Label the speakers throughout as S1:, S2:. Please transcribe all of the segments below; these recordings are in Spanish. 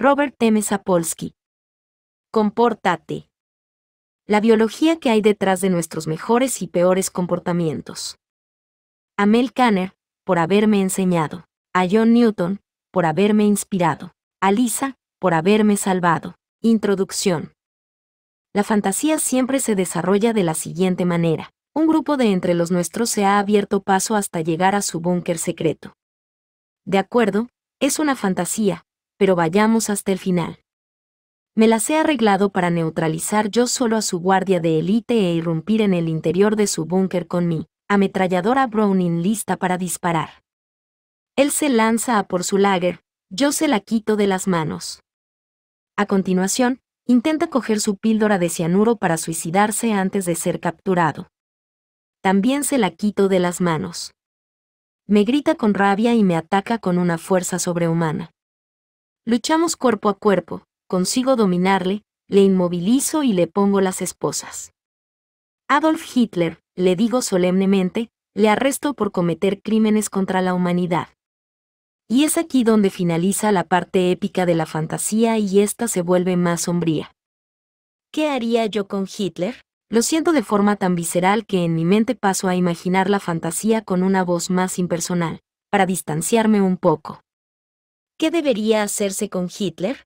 S1: Robert M. Sapolsky. Comportate. La biología que hay detrás de nuestros mejores y peores comportamientos. A Mel Kanner, por haberme enseñado. A John Newton, por haberme inspirado. A Lisa, por haberme salvado. Introducción. La fantasía siempre se desarrolla de la siguiente manera. Un grupo de entre los nuestros se ha abierto paso hasta llegar a su búnker secreto. De acuerdo, es una fantasía, pero vayamos hasta el final. Me las he arreglado para neutralizar yo solo a su guardia de élite e irrumpir en el interior de su búnker con mi ametralladora Browning lista para disparar. Él se lanza a por su lager, yo se la quito de las manos. A continuación, intenta coger su píldora de cianuro para suicidarse antes de ser capturado. También se la quito de las manos. Me grita con rabia y me ataca con una fuerza sobrehumana. Luchamos cuerpo a cuerpo, consigo dominarle, le inmovilizo y le pongo las esposas. Adolf Hitler, le digo solemnemente, le arresto por cometer crímenes contra la humanidad. Y es aquí donde finaliza la parte épica de la fantasía y ésta se vuelve más sombría. ¿Qué haría yo con Hitler? Lo siento de forma tan visceral que en mi mente paso a imaginar la fantasía con una voz más impersonal, para distanciarme un poco. ¿Qué debería hacerse con Hitler?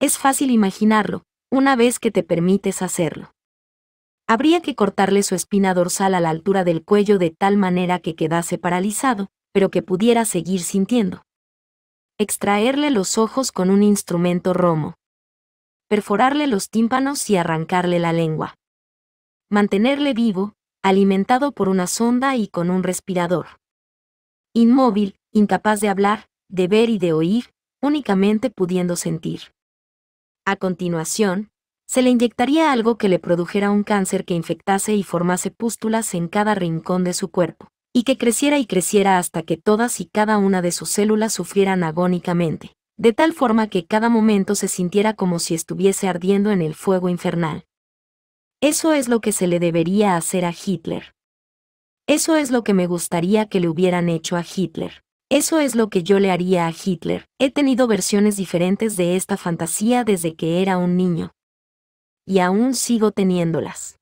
S1: Es fácil imaginarlo, una vez que te permites hacerlo. Habría que cortarle su espina dorsal a la altura del cuello de tal manera que quedase paralizado, pero que pudiera seguir sintiendo. Extraerle los ojos con un instrumento romo. Perforarle los tímpanos y arrancarle la lengua. Mantenerle vivo, alimentado por una sonda y con un respirador. Inmóvil, incapaz de hablar, de ver y de oír, únicamente pudiendo sentir. A continuación, se le inyectaría algo que le produjera un cáncer que infectase y formase pústulas en cada rincón de su cuerpo, y que creciera y creciera hasta que todas y cada una de sus células sufrieran agónicamente, de tal forma que cada momento se sintiera como si estuviese ardiendo en el fuego infernal. Eso es lo que se le debería hacer a Hitler. Eso es lo que me gustaría que le hubieran hecho a Hitler. Eso es lo que yo le haría a Hitler. He tenido versiones diferentes de esta fantasía desde que era un niño. Y aún sigo teniéndolas.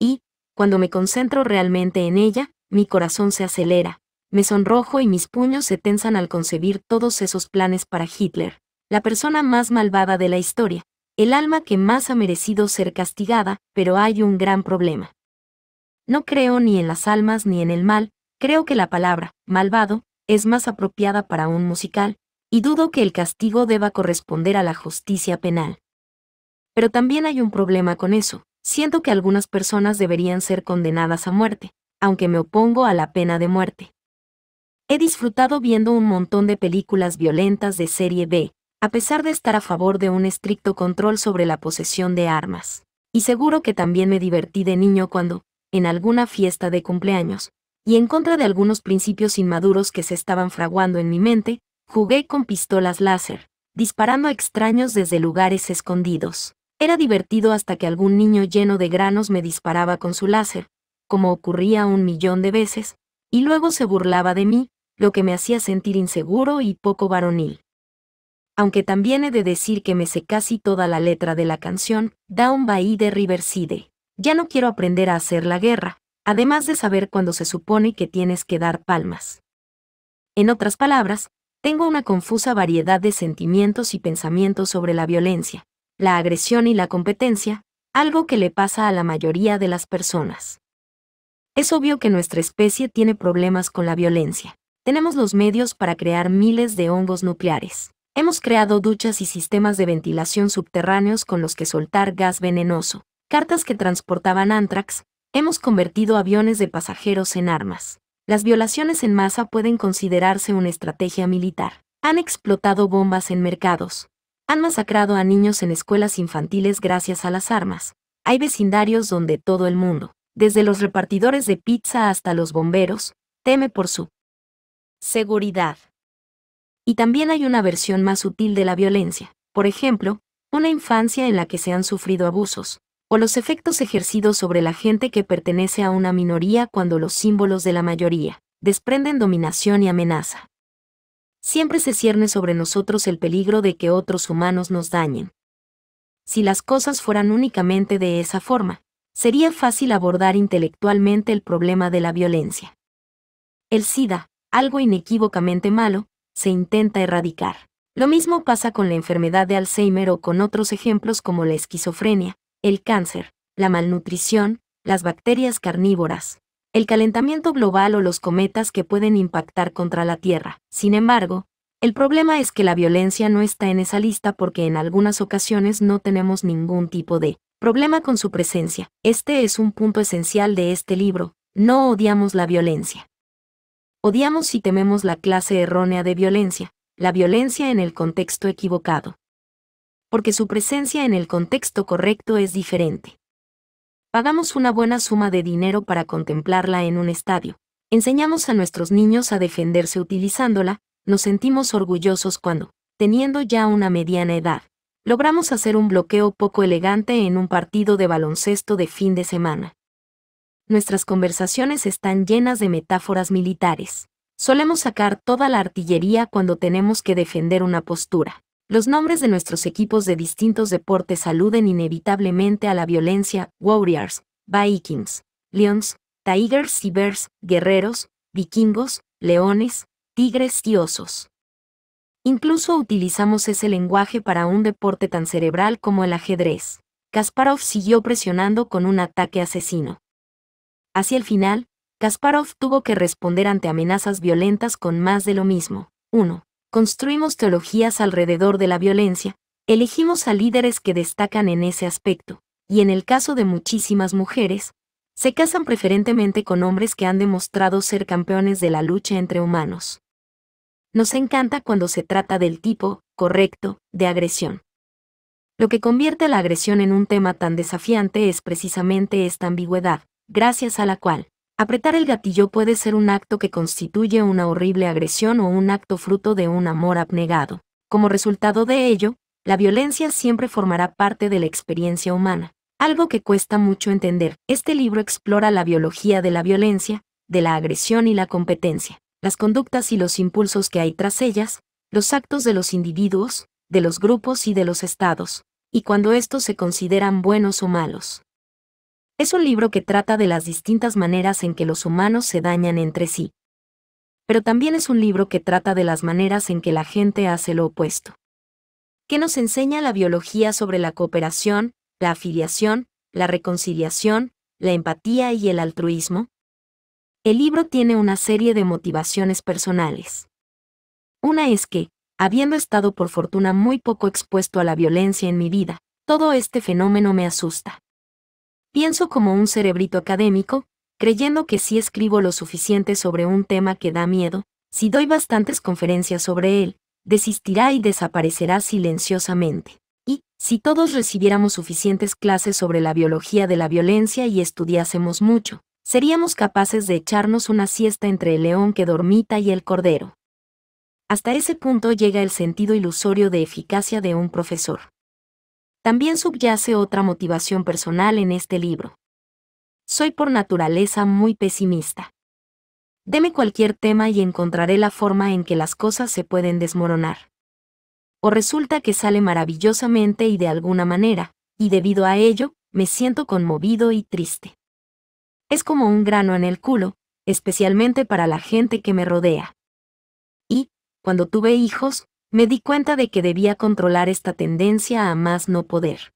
S1: Y, cuando me concentro realmente en ella, mi corazón se acelera, me sonrojo y mis puños se tensan al concebir todos esos planes para Hitler, la persona más malvada de la historia, el alma que más ha merecido ser castigada, pero hay un gran problema. No creo ni en las almas ni en el mal, creo que la palabra, malvado, es más apropiada para un musical, y dudo que el castigo deba corresponder a la justicia penal. Pero también hay un problema con eso. Siento que algunas personas deberían ser condenadas a muerte, aunque me opongo a la pena de muerte. He disfrutado viendo un montón de películas violentas de serie B, a pesar de estar a favor de un estricto control sobre la posesión de armas. Y seguro que también me divertí de niño cuando, en alguna fiesta de cumpleaños, y en contra de algunos principios inmaduros que se estaban fraguando en mi mente, jugué con pistolas láser, disparando a extraños desde lugares escondidos. Era divertido hasta que algún niño lleno de granos me disparaba con su láser, como ocurría un millón de veces, y luego se burlaba de mí, lo que me hacía sentir inseguro y poco varonil. Aunque también he de decir que me sé casi toda la letra de la canción, Down by de Riverside. Ya no quiero aprender a hacer la guerra, además de saber cuándo se supone que tienes que dar palmas. En otras palabras, tengo una confusa variedad de sentimientos y pensamientos sobre la violencia, la agresión y la competencia, algo que le pasa a la mayoría de las personas. Es obvio que nuestra especie tiene problemas con la violencia. Tenemos los medios para crear miles de hongos nucleares. Hemos creado duchas y sistemas de ventilación subterráneos con los que soltar gas venenoso, cartas que transportaban antrax, Hemos convertido aviones de pasajeros en armas. Las violaciones en masa pueden considerarse una estrategia militar. Han explotado bombas en mercados. Han masacrado a niños en escuelas infantiles gracias a las armas. Hay vecindarios donde todo el mundo, desde los repartidores de pizza hasta los bomberos, teme por su seguridad. Y también hay una versión más sutil de la violencia, por ejemplo, una infancia en la que se han sufrido abusos, o los efectos ejercidos sobre la gente que pertenece a una minoría cuando los símbolos de la mayoría desprenden dominación y amenaza. Siempre se cierne sobre nosotros el peligro de que otros humanos nos dañen. Si las cosas fueran únicamente de esa forma, sería fácil abordar intelectualmente el problema de la violencia. El SIDA, algo inequívocamente malo, se intenta erradicar. Lo mismo pasa con la enfermedad de Alzheimer o con otros ejemplos como la esquizofrenia, el cáncer, la malnutrición, las bacterias carnívoras, el calentamiento global o los cometas que pueden impactar contra la Tierra. Sin embargo, el problema es que la violencia no está en esa lista porque en algunas ocasiones no tenemos ningún tipo de problema con su presencia. Este es un punto esencial de este libro. No odiamos la violencia. Odiamos y tememos la clase errónea de violencia, la violencia en el contexto equivocado porque su presencia en el contexto correcto es diferente. Pagamos una buena suma de dinero para contemplarla en un estadio, enseñamos a nuestros niños a defenderse utilizándola, nos sentimos orgullosos cuando, teniendo ya una mediana edad, logramos hacer un bloqueo poco elegante en un partido de baloncesto de fin de semana. Nuestras conversaciones están llenas de metáforas militares. Solemos sacar toda la artillería cuando tenemos que defender una postura. Los nombres de nuestros equipos de distintos deportes aluden inevitablemente a la violencia, Warriors, Vikings, Lions, Tigers y Bears, guerreros, vikingos, leones, tigres y osos. Incluso utilizamos ese lenguaje para un deporte tan cerebral como el ajedrez. Kasparov siguió presionando con un ataque asesino. Hacia el final, Kasparov tuvo que responder ante amenazas violentas con más de lo mismo. 1 construimos teologías alrededor de la violencia, elegimos a líderes que destacan en ese aspecto, y en el caso de muchísimas mujeres, se casan preferentemente con hombres que han demostrado ser campeones de la lucha entre humanos. Nos encanta cuando se trata del tipo, correcto, de agresión. Lo que convierte la agresión en un tema tan desafiante es precisamente esta ambigüedad, gracias a la cual Apretar el gatillo puede ser un acto que constituye una horrible agresión o un acto fruto de un amor abnegado. Como resultado de ello, la violencia siempre formará parte de la experiencia humana. Algo que cuesta mucho entender, este libro explora la biología de la violencia, de la agresión y la competencia, las conductas y los impulsos que hay tras ellas, los actos de los individuos, de los grupos y de los estados, y cuando estos se consideran buenos o malos. Es un libro que trata de las distintas maneras en que los humanos se dañan entre sí. Pero también es un libro que trata de las maneras en que la gente hace lo opuesto. ¿Qué nos enseña la biología sobre la cooperación, la afiliación, la reconciliación, la empatía y el altruismo? El libro tiene una serie de motivaciones personales. Una es que, habiendo estado por fortuna muy poco expuesto a la violencia en mi vida, todo este fenómeno me asusta. Pienso como un cerebrito académico, creyendo que si escribo lo suficiente sobre un tema que da miedo, si doy bastantes conferencias sobre él, desistirá y desaparecerá silenciosamente. Y, si todos recibiéramos suficientes clases sobre la biología de la violencia y estudiásemos mucho, seríamos capaces de echarnos una siesta entre el león que dormita y el cordero. Hasta ese punto llega el sentido ilusorio de eficacia de un profesor. También subyace otra motivación personal en este libro. Soy por naturaleza muy pesimista. Deme cualquier tema y encontraré la forma en que las cosas se pueden desmoronar. O resulta que sale maravillosamente y de alguna manera, y debido a ello, me siento conmovido y triste. Es como un grano en el culo, especialmente para la gente que me rodea. Y, cuando tuve hijos, me di cuenta de que debía controlar esta tendencia a más no poder.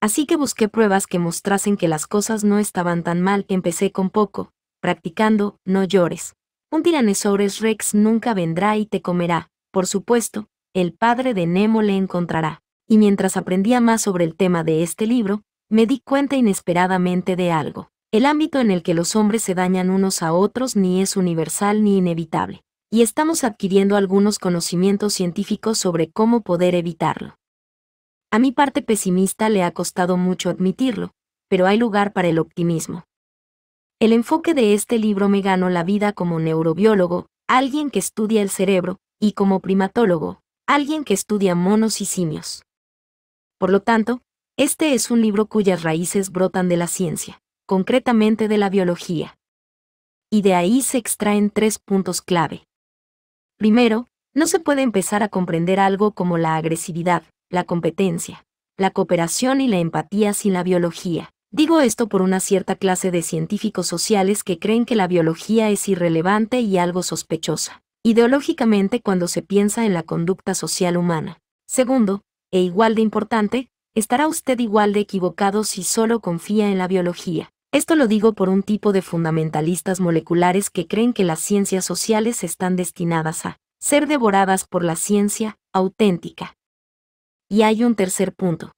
S1: Así que busqué pruebas que mostrasen que las cosas no estaban tan mal. Empecé con poco, practicando, no llores. Un tiranesaurus Rex nunca vendrá y te comerá, por supuesto, el padre de Nemo le encontrará. Y mientras aprendía más sobre el tema de este libro, me di cuenta inesperadamente de algo. El ámbito en el que los hombres se dañan unos a otros ni es universal ni inevitable y estamos adquiriendo algunos conocimientos científicos sobre cómo poder evitarlo. A mi parte pesimista le ha costado mucho admitirlo, pero hay lugar para el optimismo. El enfoque de este libro me ganó la vida como neurobiólogo, alguien que estudia el cerebro, y como primatólogo, alguien que estudia monos y simios. Por lo tanto, este es un libro cuyas raíces brotan de la ciencia, concretamente de la biología. Y de ahí se extraen tres puntos clave. Primero, no se puede empezar a comprender algo como la agresividad, la competencia, la cooperación y la empatía sin la biología. Digo esto por una cierta clase de científicos sociales que creen que la biología es irrelevante y algo sospechosa, ideológicamente cuando se piensa en la conducta social humana. Segundo, e igual de importante, estará usted igual de equivocado si solo confía en la biología. Esto lo digo por un tipo de fundamentalistas moleculares que creen que las ciencias sociales están destinadas a ser devoradas por la ciencia auténtica. Y hay un tercer punto.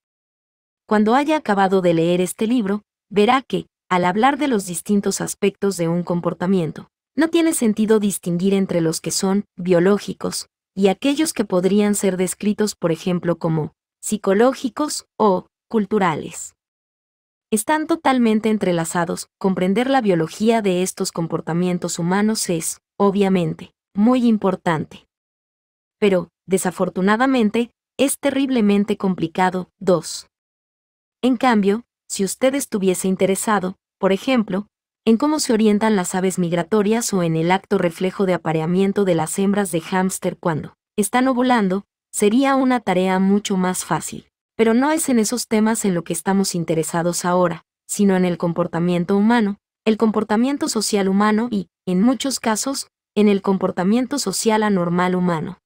S1: Cuando haya acabado de leer este libro, verá que, al hablar de los distintos aspectos de un comportamiento, no tiene sentido distinguir entre los que son biológicos y aquellos que podrían ser descritos, por ejemplo, como psicológicos o culturales están totalmente entrelazados. Comprender la biología de estos comportamientos humanos es, obviamente, muy importante. Pero, desafortunadamente, es terriblemente complicado. 2. En cambio, si usted estuviese interesado, por ejemplo, en cómo se orientan las aves migratorias o en el acto reflejo de apareamiento de las hembras de hámster cuando están ovulando, sería una tarea mucho más fácil. Pero no es en esos temas en lo que estamos interesados ahora, sino en el comportamiento humano, el comportamiento social humano y, en muchos casos, en el comportamiento social anormal humano.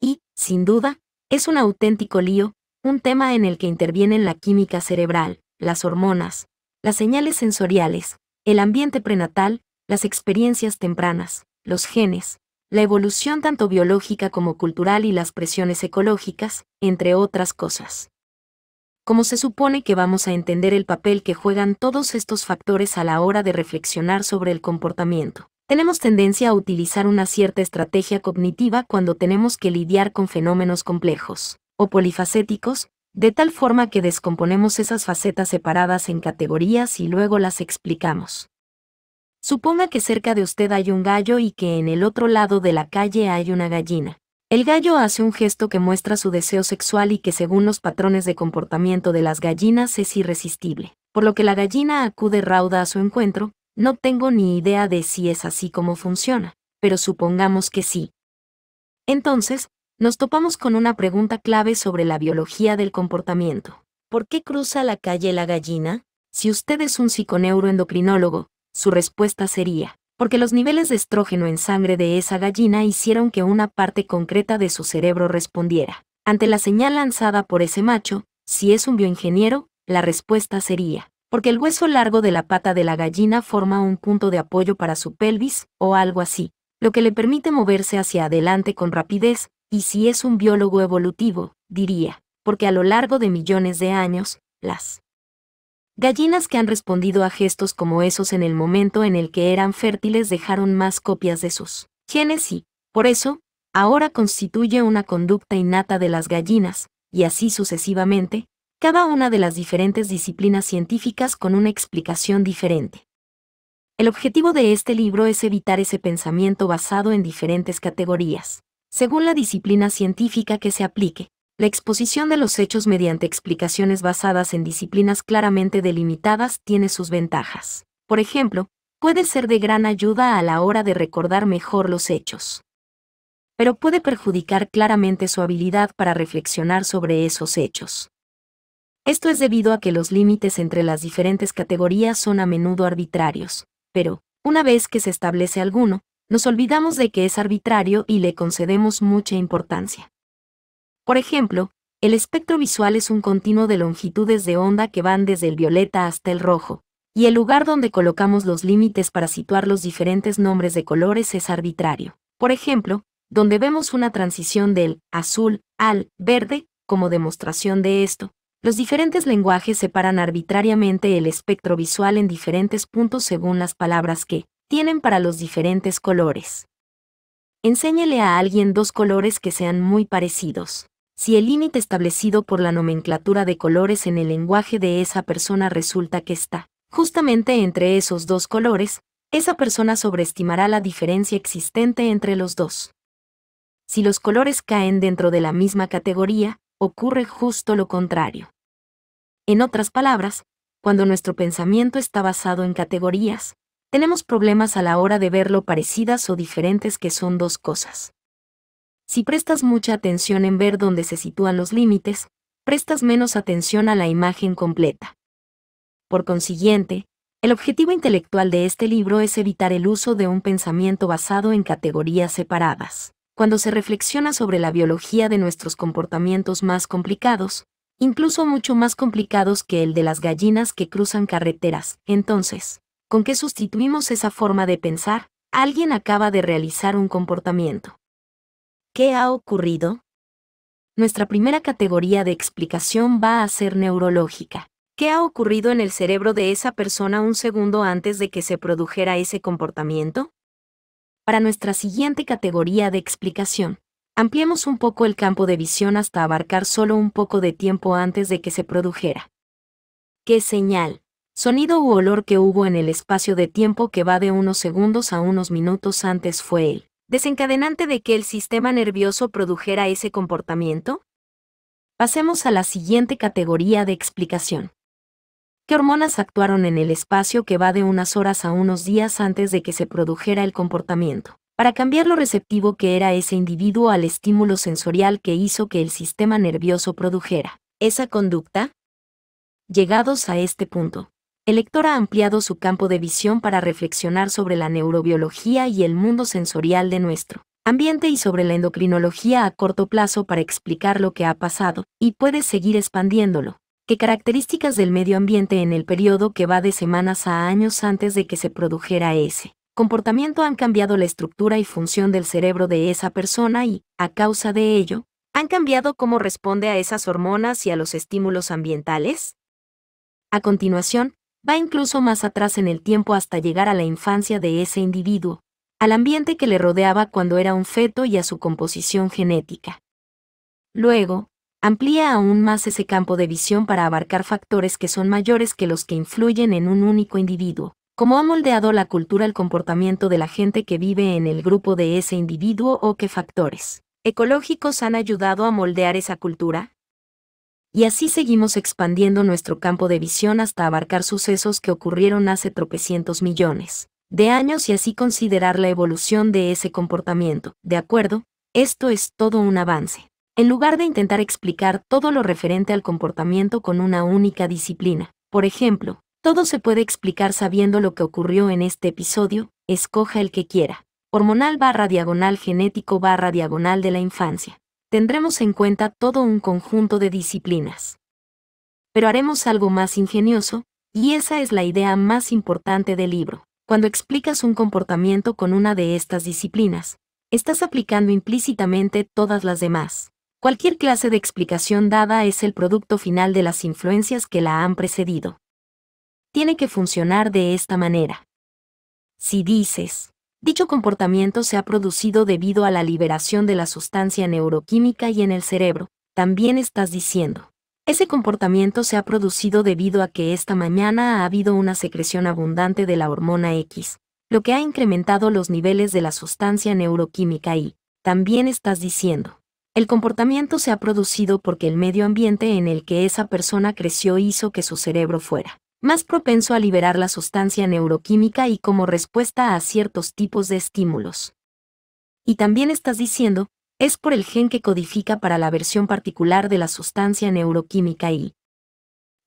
S1: Y, sin duda, es un auténtico lío, un tema en el que intervienen la química cerebral, las hormonas, las señales sensoriales, el ambiente prenatal, las experiencias tempranas, los genes, la evolución tanto biológica como cultural y las presiones ecológicas, entre otras cosas. Como se supone que vamos a entender el papel que juegan todos estos factores a la hora de reflexionar sobre el comportamiento? Tenemos tendencia a utilizar una cierta estrategia cognitiva cuando tenemos que lidiar con fenómenos complejos o polifacéticos, de tal forma que descomponemos esas facetas separadas en categorías y luego las explicamos. Suponga que cerca de usted hay un gallo y que en el otro lado de la calle hay una gallina. El gallo hace un gesto que muestra su deseo sexual y que según los patrones de comportamiento de las gallinas es irresistible, por lo que la gallina acude rauda a su encuentro, no tengo ni idea de si es así como funciona, pero supongamos que sí. Entonces, nos topamos con una pregunta clave sobre la biología del comportamiento. ¿Por qué cruza la calle la gallina? Si usted es un psiconeuroendocrinólogo, su respuesta sería, porque los niveles de estrógeno en sangre de esa gallina hicieron que una parte concreta de su cerebro respondiera. Ante la señal lanzada por ese macho, si es un bioingeniero, la respuesta sería, porque el hueso largo de la pata de la gallina forma un punto de apoyo para su pelvis, o algo así, lo que le permite moverse hacia adelante con rapidez, y si es un biólogo evolutivo, diría, porque a lo largo de millones de años, las Gallinas que han respondido a gestos como esos en el momento en el que eran fértiles dejaron más copias de sus genes y, por eso, ahora constituye una conducta innata de las gallinas, y así sucesivamente, cada una de las diferentes disciplinas científicas con una explicación diferente. El objetivo de este libro es evitar ese pensamiento basado en diferentes categorías, según la disciplina científica que se aplique, la exposición de los hechos mediante explicaciones basadas en disciplinas claramente delimitadas tiene sus ventajas. Por ejemplo, puede ser de gran ayuda a la hora de recordar mejor los hechos. Pero puede perjudicar claramente su habilidad para reflexionar sobre esos hechos. Esto es debido a que los límites entre las diferentes categorías son a menudo arbitrarios, pero, una vez que se establece alguno, nos olvidamos de que es arbitrario y le concedemos mucha importancia. Por ejemplo, el espectro visual es un continuo de longitudes de onda que van desde el violeta hasta el rojo, y el lugar donde colocamos los límites para situar los diferentes nombres de colores es arbitrario. Por ejemplo, donde vemos una transición del azul al verde, como demostración de esto, los diferentes lenguajes separan arbitrariamente el espectro visual en diferentes puntos según las palabras que tienen para los diferentes colores. Enséñele a alguien dos colores que sean muy parecidos si el límite establecido por la nomenclatura de colores en el lenguaje de esa persona resulta que está justamente entre esos dos colores, esa persona sobreestimará la diferencia existente entre los dos. Si los colores caen dentro de la misma categoría, ocurre justo lo contrario. En otras palabras, cuando nuestro pensamiento está basado en categorías, tenemos problemas a la hora de ver lo parecidas o diferentes que son dos cosas. Si prestas mucha atención en ver dónde se sitúan los límites, prestas menos atención a la imagen completa. Por consiguiente, el objetivo intelectual de este libro es evitar el uso de un pensamiento basado en categorías separadas. Cuando se reflexiona sobre la biología de nuestros comportamientos más complicados, incluso mucho más complicados que el de las gallinas que cruzan carreteras, entonces, ¿con qué sustituimos esa forma de pensar? Alguien acaba de realizar un comportamiento. ¿Qué ha ocurrido? Nuestra primera categoría de explicación va a ser neurológica. ¿Qué ha ocurrido en el cerebro de esa persona un segundo antes de que se produjera ese comportamiento? Para nuestra siguiente categoría de explicación, ampliemos un poco el campo de visión hasta abarcar solo un poco de tiempo antes de que se produjera. ¿Qué señal, sonido u olor que hubo en el espacio de tiempo que va de unos segundos a unos minutos antes fue él? desencadenante de que el sistema nervioso produjera ese comportamiento? Pasemos a la siguiente categoría de explicación. ¿Qué hormonas actuaron en el espacio que va de unas horas a unos días antes de que se produjera el comportamiento, para cambiar lo receptivo que era ese individuo al estímulo sensorial que hizo que el sistema nervioso produjera esa conducta? Llegados a este punto, el lector ha ampliado su campo de visión para reflexionar sobre la neurobiología y el mundo sensorial de nuestro ambiente y sobre la endocrinología a corto plazo para explicar lo que ha pasado, y puede seguir expandiéndolo. ¿Qué características del medio ambiente en el periodo que va de semanas a años antes de que se produjera ese comportamiento han cambiado la estructura y función del cerebro de esa persona y, a causa de ello, han cambiado cómo responde a esas hormonas y a los estímulos ambientales? A continuación, va incluso más atrás en el tiempo hasta llegar a la infancia de ese individuo, al ambiente que le rodeaba cuando era un feto y a su composición genética. Luego, amplía aún más ese campo de visión para abarcar factores que son mayores que los que influyen en un único individuo, como ha moldeado la cultura el comportamiento de la gente que vive en el grupo de ese individuo o qué factores ecológicos han ayudado a moldear esa cultura, y así seguimos expandiendo nuestro campo de visión hasta abarcar sucesos que ocurrieron hace tropecientos millones de años y así considerar la evolución de ese comportamiento. ¿De acuerdo? Esto es todo un avance. En lugar de intentar explicar todo lo referente al comportamiento con una única disciplina, por ejemplo, todo se puede explicar sabiendo lo que ocurrió en este episodio, escoja el que quiera. Hormonal barra diagonal genético barra diagonal de la infancia tendremos en cuenta todo un conjunto de disciplinas. Pero haremos algo más ingenioso, y esa es la idea más importante del libro. Cuando explicas un comportamiento con una de estas disciplinas, estás aplicando implícitamente todas las demás. Cualquier clase de explicación dada es el producto final de las influencias que la han precedido. Tiene que funcionar de esta manera. Si dices, Dicho comportamiento se ha producido debido a la liberación de la sustancia neuroquímica y en el cerebro, también estás diciendo. Ese comportamiento se ha producido debido a que esta mañana ha habido una secreción abundante de la hormona X, lo que ha incrementado los niveles de la sustancia neuroquímica y, también estás diciendo. El comportamiento se ha producido porque el medio ambiente en el que esa persona creció hizo que su cerebro fuera más propenso a liberar la sustancia neuroquímica y como respuesta a ciertos tipos de estímulos. Y también estás diciendo, es por el gen que codifica para la versión particular de la sustancia neuroquímica y...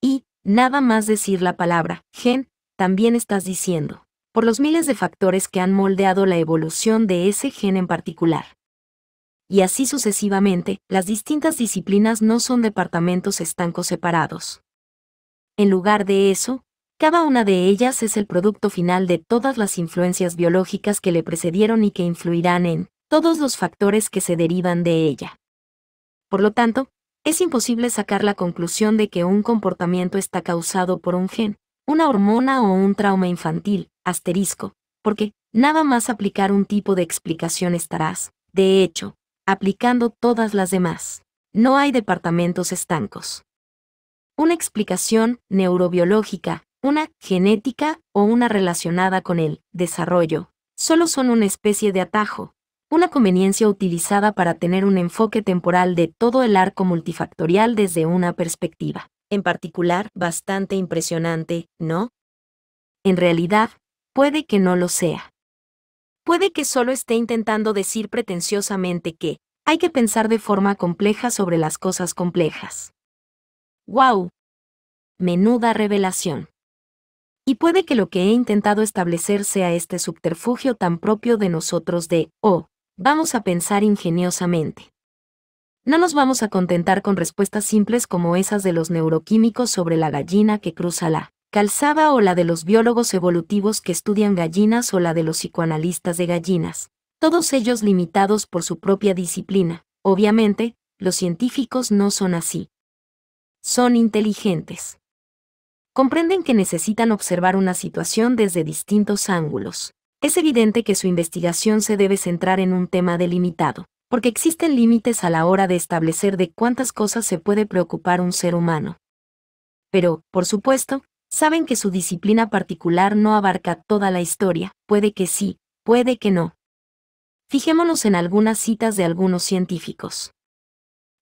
S1: Y, nada más decir la palabra, gen, también estás diciendo, por los miles de factores que han moldeado la evolución de ese gen en particular. Y así sucesivamente, las distintas disciplinas no son departamentos estancos separados. En lugar de eso, cada una de ellas es el producto final de todas las influencias biológicas que le precedieron y que influirán en todos los factores que se derivan de ella. Por lo tanto, es imposible sacar la conclusión de que un comportamiento está causado por un gen, una hormona o un trauma infantil, asterisco, porque, nada más aplicar un tipo de explicación estarás, de hecho, aplicando todas las demás. No hay departamentos estancos una explicación neurobiológica, una genética o una relacionada con el desarrollo, solo son una especie de atajo, una conveniencia utilizada para tener un enfoque temporal de todo el arco multifactorial desde una perspectiva, en particular bastante impresionante, ¿no? En realidad, puede que no lo sea. Puede que solo esté intentando decir pretenciosamente que hay que pensar de forma compleja sobre las cosas complejas. ¡Wow! Menuda revelación. Y puede que lo que he intentado establecer sea este subterfugio tan propio de nosotros de, oh, vamos a pensar ingeniosamente. No nos vamos a contentar con respuestas simples como esas de los neuroquímicos sobre la gallina que cruza la calzada o la de los biólogos evolutivos que estudian gallinas o la de los psicoanalistas de gallinas, todos ellos limitados por su propia disciplina. Obviamente, los científicos no son así son inteligentes. Comprenden que necesitan observar una situación desde distintos ángulos. Es evidente que su investigación se debe centrar en un tema delimitado, porque existen límites a la hora de establecer de cuántas cosas se puede preocupar un ser humano. Pero, por supuesto, saben que su disciplina particular no abarca toda la historia, puede que sí, puede que no. Fijémonos en algunas citas de algunos científicos.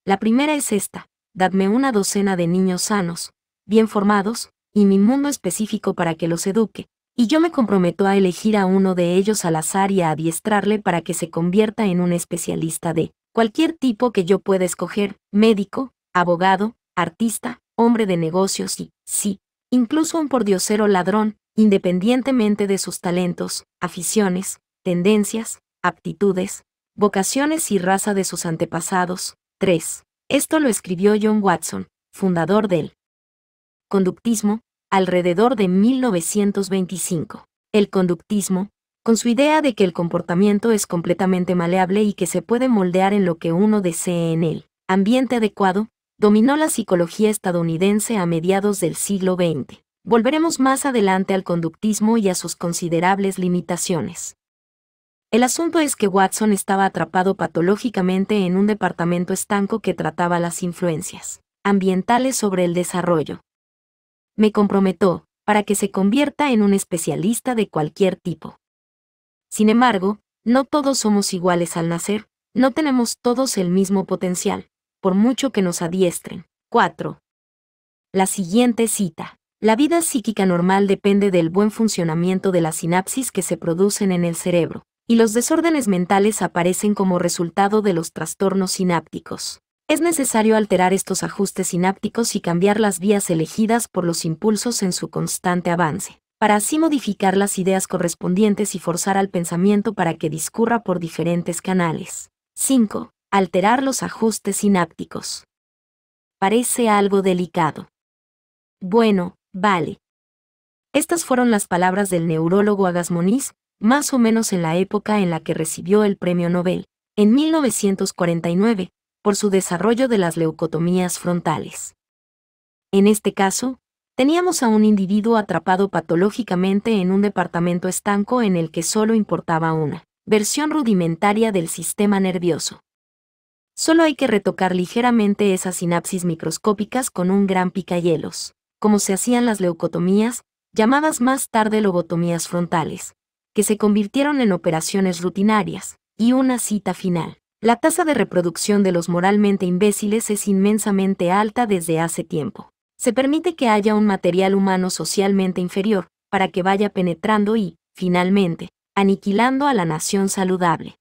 S1: La primera es esta, dadme una docena de niños sanos, bien formados, y mi mundo específico para que los eduque, y yo me comprometo a elegir a uno de ellos al azar y a adiestrarle para que se convierta en un especialista de cualquier tipo que yo pueda escoger, médico, abogado, artista, hombre de negocios y, sí, incluso un pordiosero ladrón, independientemente de sus talentos, aficiones, tendencias, aptitudes, vocaciones y raza de sus antepasados. 3. Esto lo escribió John Watson, fundador del conductismo, alrededor de 1925. El conductismo, con su idea de que el comportamiento es completamente maleable y que se puede moldear en lo que uno desee en el ambiente adecuado, dominó la psicología estadounidense a mediados del siglo XX. Volveremos más adelante al conductismo y a sus considerables limitaciones. El asunto es que Watson estaba atrapado patológicamente en un departamento estanco que trataba las influencias ambientales sobre el desarrollo. Me comprometó, para que se convierta en un especialista de cualquier tipo. Sin embargo, no todos somos iguales al nacer, no tenemos todos el mismo potencial, por mucho que nos adiestren. 4. La siguiente cita. La vida psíquica normal depende del buen funcionamiento de las sinapsis que se producen en el cerebro, y los desórdenes mentales aparecen como resultado de los trastornos sinápticos. Es necesario alterar estos ajustes sinápticos y cambiar las vías elegidas por los impulsos en su constante avance, para así modificar las ideas correspondientes y forzar al pensamiento para que discurra por diferentes canales. 5. Alterar los ajustes sinápticos. Parece algo delicado. Bueno, vale. Estas fueron las palabras del neurólogo Agasmonis más o menos en la época en la que recibió el Premio Nobel, en 1949, por su desarrollo de las leucotomías frontales. En este caso, teníamos a un individuo atrapado patológicamente en un departamento estanco en el que solo importaba una versión rudimentaria del sistema nervioso. Solo hay que retocar ligeramente esas sinapsis microscópicas con un gran picayelos, como se hacían las leucotomías, llamadas más tarde lobotomías frontales, que se convirtieron en operaciones rutinarias, y una cita final. La tasa de reproducción de los moralmente imbéciles es inmensamente alta desde hace tiempo. Se permite que haya un material humano socialmente inferior, para que vaya penetrando y, finalmente, aniquilando a la nación saludable.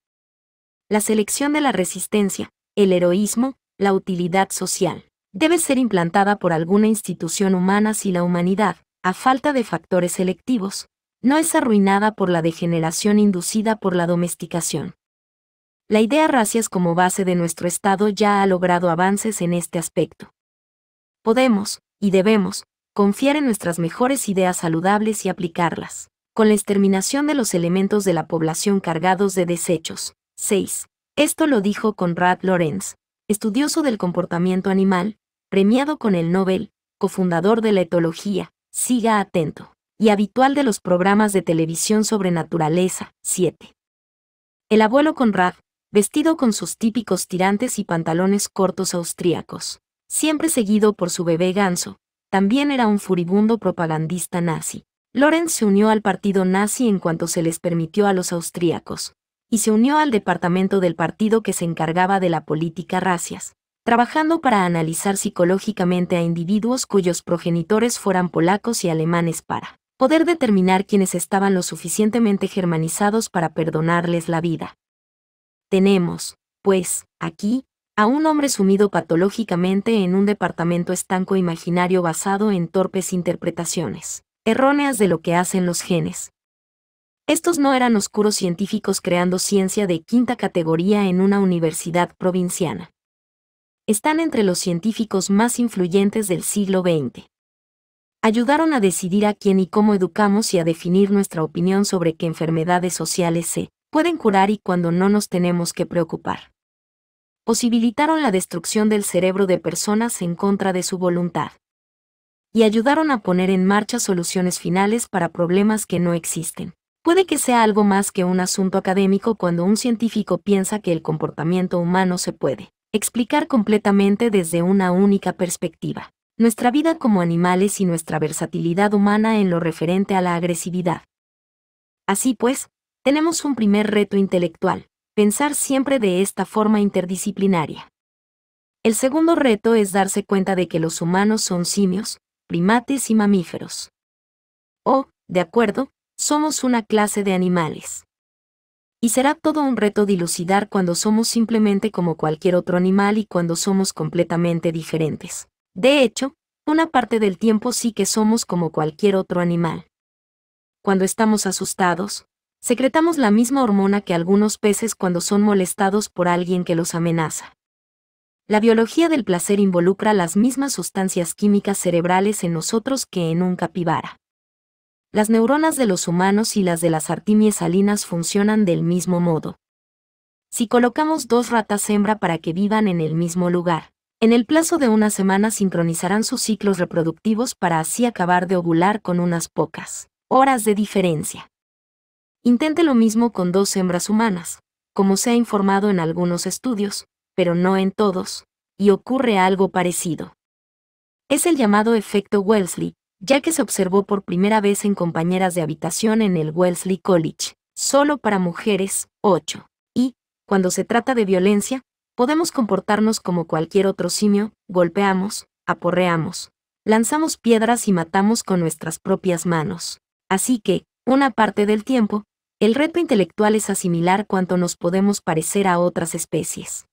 S1: La selección de la resistencia, el heroísmo, la utilidad social, debe ser implantada por alguna institución humana si la humanidad, a falta de factores selectivos, no es arruinada por la degeneración inducida por la domesticación. La idea racias como base de nuestro Estado ya ha logrado avances en este aspecto. Podemos, y debemos, confiar en nuestras mejores ideas saludables y aplicarlas, con la exterminación de los elementos de la población cargados de desechos. 6. Esto lo dijo Conrad Lorenz, estudioso del comportamiento animal, premiado con el Nobel, cofundador de la etología. Siga atento y habitual de los programas de televisión sobre naturaleza. 7. El abuelo Conrad, vestido con sus típicos tirantes y pantalones cortos austríacos, siempre seguido por su bebé ganso, también era un furibundo propagandista nazi. Lorenz se unió al partido nazi en cuanto se les permitió a los austríacos, y se unió al departamento del partido que se encargaba de la política racias, trabajando para analizar psicológicamente a individuos cuyos progenitores fueran polacos y alemanes para poder determinar quiénes estaban lo suficientemente germanizados para perdonarles la vida. Tenemos, pues, aquí, a un hombre sumido patológicamente en un departamento estanco imaginario basado en torpes interpretaciones, erróneas de lo que hacen los genes. Estos no eran oscuros científicos creando ciencia de quinta categoría en una universidad provinciana. Están entre los científicos más influyentes del siglo XX ayudaron a decidir a quién y cómo educamos y a definir nuestra opinión sobre qué enfermedades sociales se pueden curar y cuando no nos tenemos que preocupar. Posibilitaron la destrucción del cerebro de personas en contra de su voluntad. Y ayudaron a poner en marcha soluciones finales para problemas que no existen. Puede que sea algo más que un asunto académico cuando un científico piensa que el comportamiento humano se puede explicar completamente desde una única perspectiva nuestra vida como animales y nuestra versatilidad humana en lo referente a la agresividad. Así pues, tenemos un primer reto intelectual, pensar siempre de esta forma interdisciplinaria. El segundo reto es darse cuenta de que los humanos son simios, primates y mamíferos. O, de acuerdo, somos una clase de animales. Y será todo un reto dilucidar cuando somos simplemente como cualquier otro animal y cuando somos completamente diferentes. De hecho, una parte del tiempo sí que somos como cualquier otro animal. Cuando estamos asustados, secretamos la misma hormona que algunos peces cuando son molestados por alguien que los amenaza. La biología del placer involucra las mismas sustancias químicas cerebrales en nosotros que en un capibara. Las neuronas de los humanos y las de las artimies salinas funcionan del mismo modo. Si colocamos dos ratas hembra para que vivan en el mismo lugar, en el plazo de una semana sincronizarán sus ciclos reproductivos para así acabar de ovular con unas pocas horas de diferencia. Intente lo mismo con dos hembras humanas, como se ha informado en algunos estudios, pero no en todos, y ocurre algo parecido. Es el llamado efecto Wellesley, ya que se observó por primera vez en compañeras de habitación en el Wellesley College, solo para mujeres, 8. Y, cuando se trata de violencia, Podemos comportarnos como cualquier otro simio, golpeamos, aporreamos, lanzamos piedras y matamos con nuestras propias manos. Así que, una parte del tiempo, el reto intelectual es asimilar cuanto nos podemos parecer a otras especies.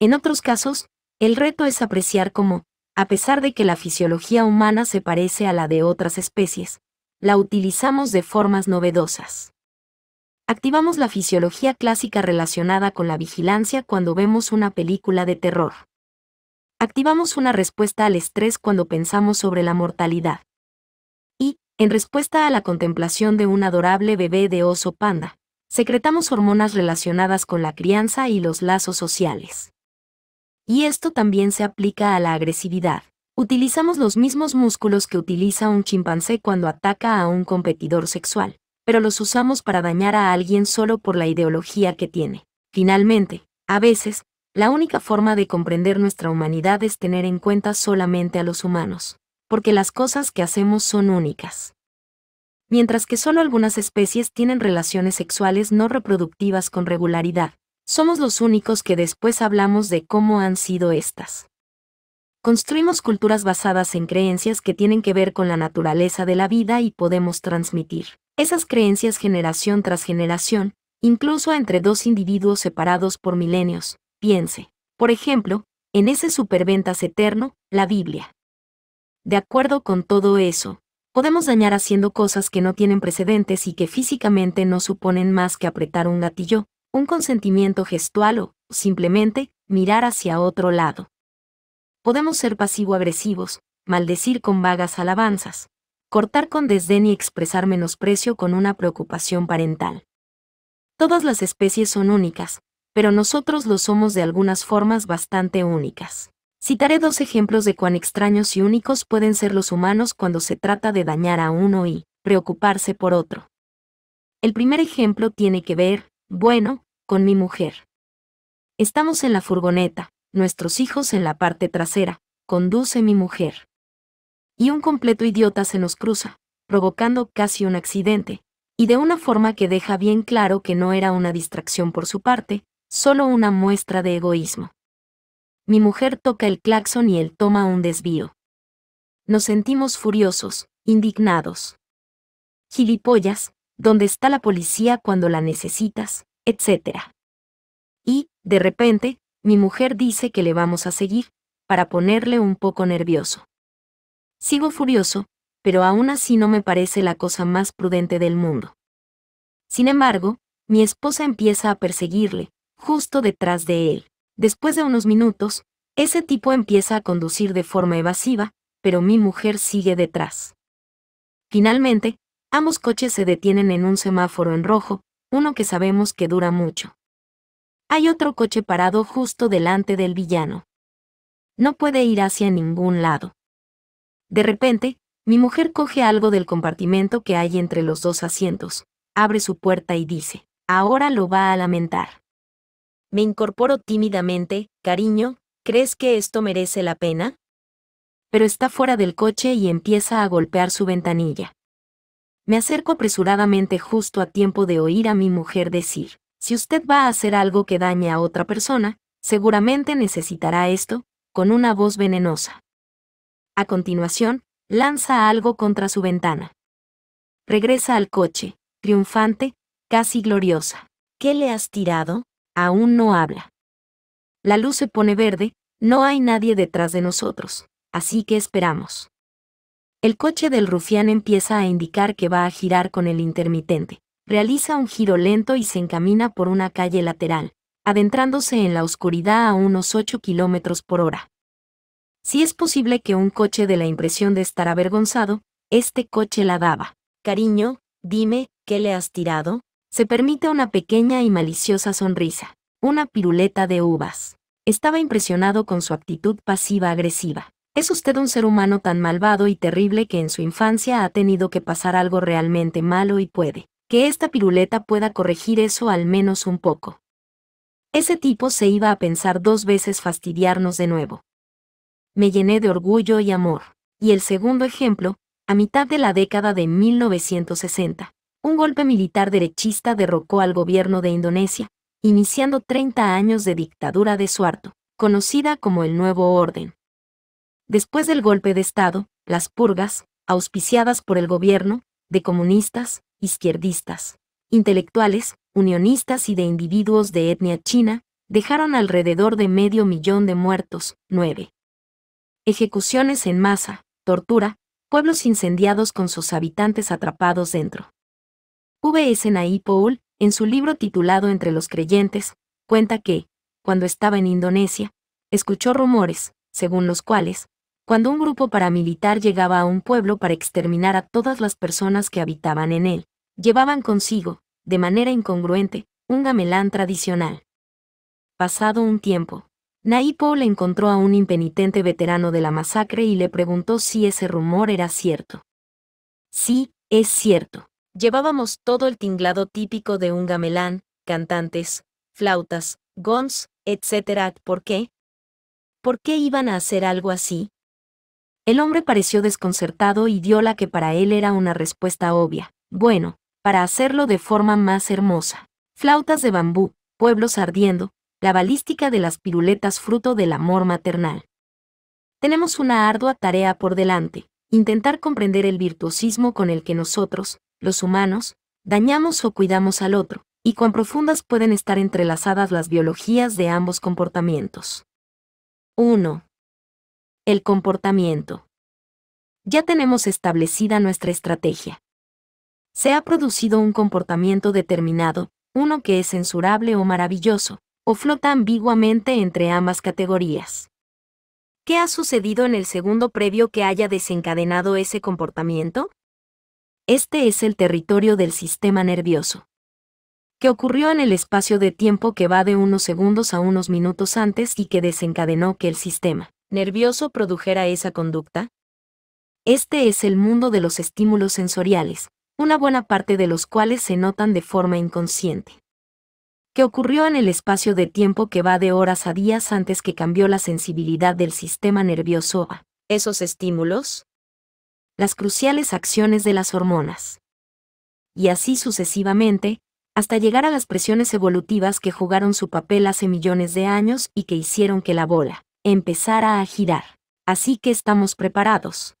S1: En otros casos, el reto es apreciar cómo, a pesar de que la fisiología humana se parece a la de otras especies, la utilizamos de formas novedosas. Activamos la fisiología clásica relacionada con la vigilancia cuando vemos una película de terror. Activamos una respuesta al estrés cuando pensamos sobre la mortalidad. Y, en respuesta a la contemplación de un adorable bebé de oso panda, secretamos hormonas relacionadas con la crianza y los lazos sociales. Y esto también se aplica a la agresividad. Utilizamos los mismos músculos que utiliza un chimpancé cuando ataca a un competidor sexual pero los usamos para dañar a alguien solo por la ideología que tiene. Finalmente, a veces, la única forma de comprender nuestra humanidad es tener en cuenta solamente a los humanos, porque las cosas que hacemos son únicas. Mientras que solo algunas especies tienen relaciones sexuales no reproductivas con regularidad, somos los únicos que después hablamos de cómo han sido estas. Construimos culturas basadas en creencias que tienen que ver con la naturaleza de la vida y podemos transmitir. Esas creencias generación tras generación, incluso entre dos individuos separados por milenios, piense, por ejemplo, en ese superventas eterno, la Biblia. De acuerdo con todo eso, podemos dañar haciendo cosas que no tienen precedentes y que físicamente no suponen más que apretar un gatillo, un consentimiento gestual o, simplemente, mirar hacia otro lado. Podemos ser pasivo-agresivos, maldecir con vagas alabanzas, cortar con desdén y expresar menosprecio con una preocupación parental. Todas las especies son únicas, pero nosotros lo somos de algunas formas bastante únicas. Citaré dos ejemplos de cuán extraños y únicos pueden ser los humanos cuando se trata de dañar a uno y preocuparse por otro. El primer ejemplo tiene que ver, bueno, con mi mujer. Estamos en la furgoneta, nuestros hijos en la parte trasera, conduce mi mujer y un completo idiota se nos cruza, provocando casi un accidente, y de una forma que deja bien claro que no era una distracción por su parte, solo una muestra de egoísmo. Mi mujer toca el claxon y él toma un desvío. Nos sentimos furiosos, indignados. Gilipollas, ¿dónde está la policía cuando la necesitas? etc. Y, de repente, mi mujer dice que le vamos a seguir, para ponerle un poco nervioso. Sigo furioso, pero aún así no me parece la cosa más prudente del mundo. Sin embargo, mi esposa empieza a perseguirle, justo detrás de él. Después de unos minutos, ese tipo empieza a conducir de forma evasiva, pero mi mujer sigue detrás. Finalmente, ambos coches se detienen en un semáforo en rojo, uno que sabemos que dura mucho. Hay otro coche parado justo delante del villano. No puede ir hacia ningún lado. De repente, mi mujer coge algo del compartimento que hay entre los dos asientos, abre su puerta y dice, ahora lo va a lamentar. Me incorporo tímidamente, cariño, ¿crees que esto merece la pena? Pero está fuera del coche y empieza a golpear su ventanilla. Me acerco apresuradamente justo a tiempo de oír a mi mujer decir, si usted va a hacer algo que dañe a otra persona, seguramente necesitará esto, con una voz venenosa. A continuación, lanza algo contra su ventana. Regresa al coche, triunfante, casi gloriosa. ¿Qué le has tirado? Aún no habla. La luz se pone verde, no hay nadie detrás de nosotros, así que esperamos. El coche del rufián empieza a indicar que va a girar con el intermitente. Realiza un giro lento y se encamina por una calle lateral, adentrándose en la oscuridad a unos 8 kilómetros por hora. Si es posible que un coche dé la impresión de estar avergonzado, este coche la daba. Cariño, dime, ¿qué le has tirado? Se permite una pequeña y maliciosa sonrisa. Una piruleta de uvas. Estaba impresionado con su actitud pasiva-agresiva. Es usted un ser humano tan malvado y terrible que en su infancia ha tenido que pasar algo realmente malo y puede que esta piruleta pueda corregir eso al menos un poco. Ese tipo se iba a pensar dos veces fastidiarnos de nuevo me llené de orgullo y amor. Y el segundo ejemplo, a mitad de la década de 1960, un golpe militar derechista derrocó al gobierno de Indonesia, iniciando 30 años de dictadura de suarto, conocida como el Nuevo Orden. Después del golpe de Estado, las purgas, auspiciadas por el gobierno, de comunistas, izquierdistas, intelectuales, unionistas y de individuos de etnia china, dejaron alrededor de medio millón de muertos, nueve ejecuciones en masa, tortura, pueblos incendiados con sus habitantes atrapados dentro. V.S. S. Paul, en su libro titulado Entre los creyentes, cuenta que, cuando estaba en Indonesia, escuchó rumores, según los cuales, cuando un grupo paramilitar llegaba a un pueblo para exterminar a todas las personas que habitaban en él, llevaban consigo, de manera incongruente, un gamelán tradicional. Pasado un tiempo, Naipo le encontró a un impenitente veterano de la masacre y le preguntó si ese rumor era cierto. Sí, es cierto. Llevábamos todo el tinglado típico de un gamelán, cantantes, flautas, gons, etc. ¿Por qué? ¿Por qué iban a hacer algo así? El hombre pareció desconcertado y dio la que para él era una respuesta obvia. Bueno, para hacerlo de forma más hermosa. Flautas de bambú, pueblos ardiendo, la balística de las piruletas fruto del amor maternal. Tenemos una ardua tarea por delante, intentar comprender el virtuosismo con el que nosotros, los humanos, dañamos o cuidamos al otro, y cuán profundas pueden estar entrelazadas las biologías de ambos comportamientos. 1. El comportamiento. Ya tenemos establecida nuestra estrategia. Se ha producido un comportamiento determinado, uno que es censurable o maravilloso, o flota ambiguamente entre ambas categorías. ¿Qué ha sucedido en el segundo previo que haya desencadenado ese comportamiento? Este es el territorio del sistema nervioso. ¿Qué ocurrió en el espacio de tiempo que va de unos segundos a unos minutos antes y que desencadenó que el sistema nervioso produjera esa conducta? Este es el mundo de los estímulos sensoriales, una buena parte de los cuales se notan de forma inconsciente que ocurrió en el espacio de tiempo que va de horas a días antes que cambió la sensibilidad del sistema nervioso a esos estímulos, las cruciales acciones de las hormonas. Y así sucesivamente, hasta llegar a las presiones evolutivas que jugaron su papel hace millones de años y que hicieron que la bola empezara a girar. Así que estamos preparados.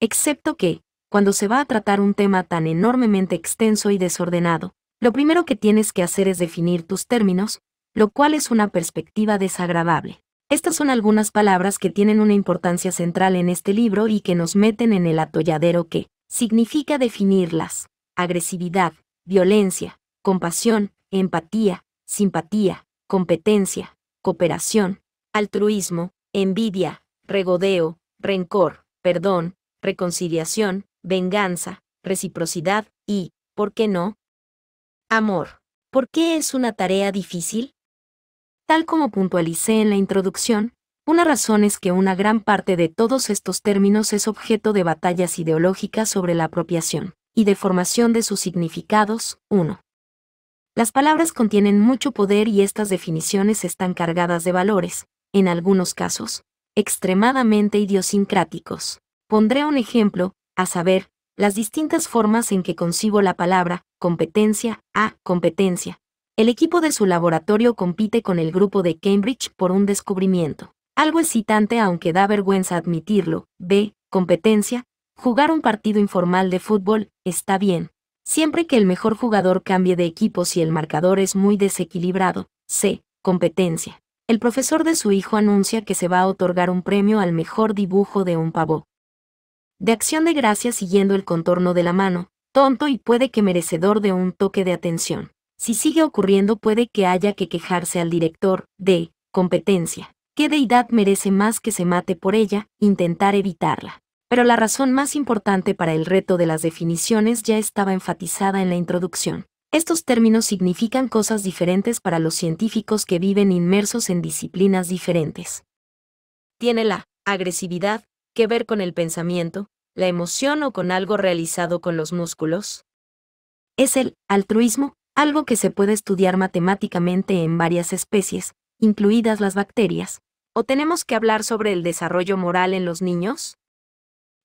S1: Excepto que, cuando se va a tratar un tema tan enormemente extenso y desordenado, lo primero que tienes que hacer es definir tus términos, lo cual es una perspectiva desagradable. Estas son algunas palabras que tienen una importancia central en este libro y que nos meten en el atolladero que significa definirlas. Agresividad, violencia, compasión, empatía, simpatía, competencia, cooperación, altruismo, envidia, regodeo, rencor, perdón, reconciliación, venganza, reciprocidad y, ¿por qué no?, Amor. ¿Por qué es una tarea difícil? Tal como puntualicé en la introducción, una razón es que una gran parte de todos estos términos es objeto de batallas ideológicas sobre la apropiación y deformación de sus significados. 1. Las palabras contienen mucho poder y estas definiciones están cargadas de valores, en algunos casos, extremadamente idiosincráticos. Pondré un ejemplo, a saber, las distintas formas en que concibo la palabra, competencia a competencia. El equipo de su laboratorio compite con el grupo de Cambridge por un descubrimiento. Algo excitante aunque da vergüenza admitirlo. B. Competencia. Jugar un partido informal de fútbol está bien. Siempre que el mejor jugador cambie de equipo si el marcador es muy desequilibrado. C. Competencia. El profesor de su hijo anuncia que se va a otorgar un premio al mejor dibujo de un pavo. De acción de gracia siguiendo el contorno de la mano, tonto y puede que merecedor de un toque de atención. Si sigue ocurriendo puede que haya que quejarse al director, de, competencia. ¿Qué deidad merece más que se mate por ella? Intentar evitarla. Pero la razón más importante para el reto de las definiciones ya estaba enfatizada en la introducción. Estos términos significan cosas diferentes para los científicos que viven inmersos en disciplinas diferentes. Tiene la agresividad que ver con el pensamiento, la emoción o con algo realizado con los músculos? Es el altruismo, algo que se puede estudiar matemáticamente en varias especies, incluidas las bacterias. ¿O tenemos que hablar sobre el desarrollo moral en los niños?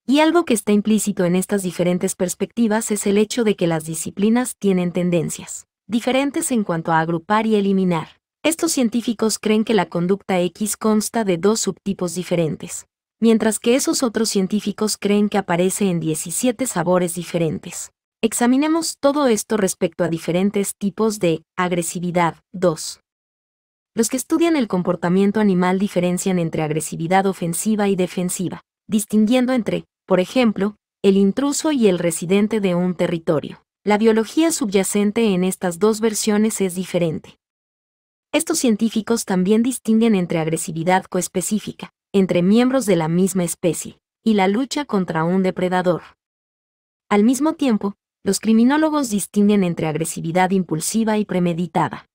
S1: Y algo que está implícito en estas diferentes perspectivas es el hecho de que las disciplinas tienen tendencias diferentes en cuanto a agrupar y eliminar. Estos científicos creen que la conducta X consta de dos subtipos diferentes, mientras que esos otros científicos creen que aparece en 17 sabores diferentes. Examinemos todo esto respecto a diferentes tipos de agresividad. 2. Los que estudian el comportamiento animal diferencian entre agresividad ofensiva y defensiva, distinguiendo entre, por ejemplo, el intruso y el residente de un territorio. La biología subyacente en estas dos versiones es diferente. Estos científicos también distinguen entre agresividad coespecífica, entre miembros de la misma especie, y la lucha contra un depredador. Al mismo tiempo, los criminólogos distinguen entre agresividad impulsiva y premeditada.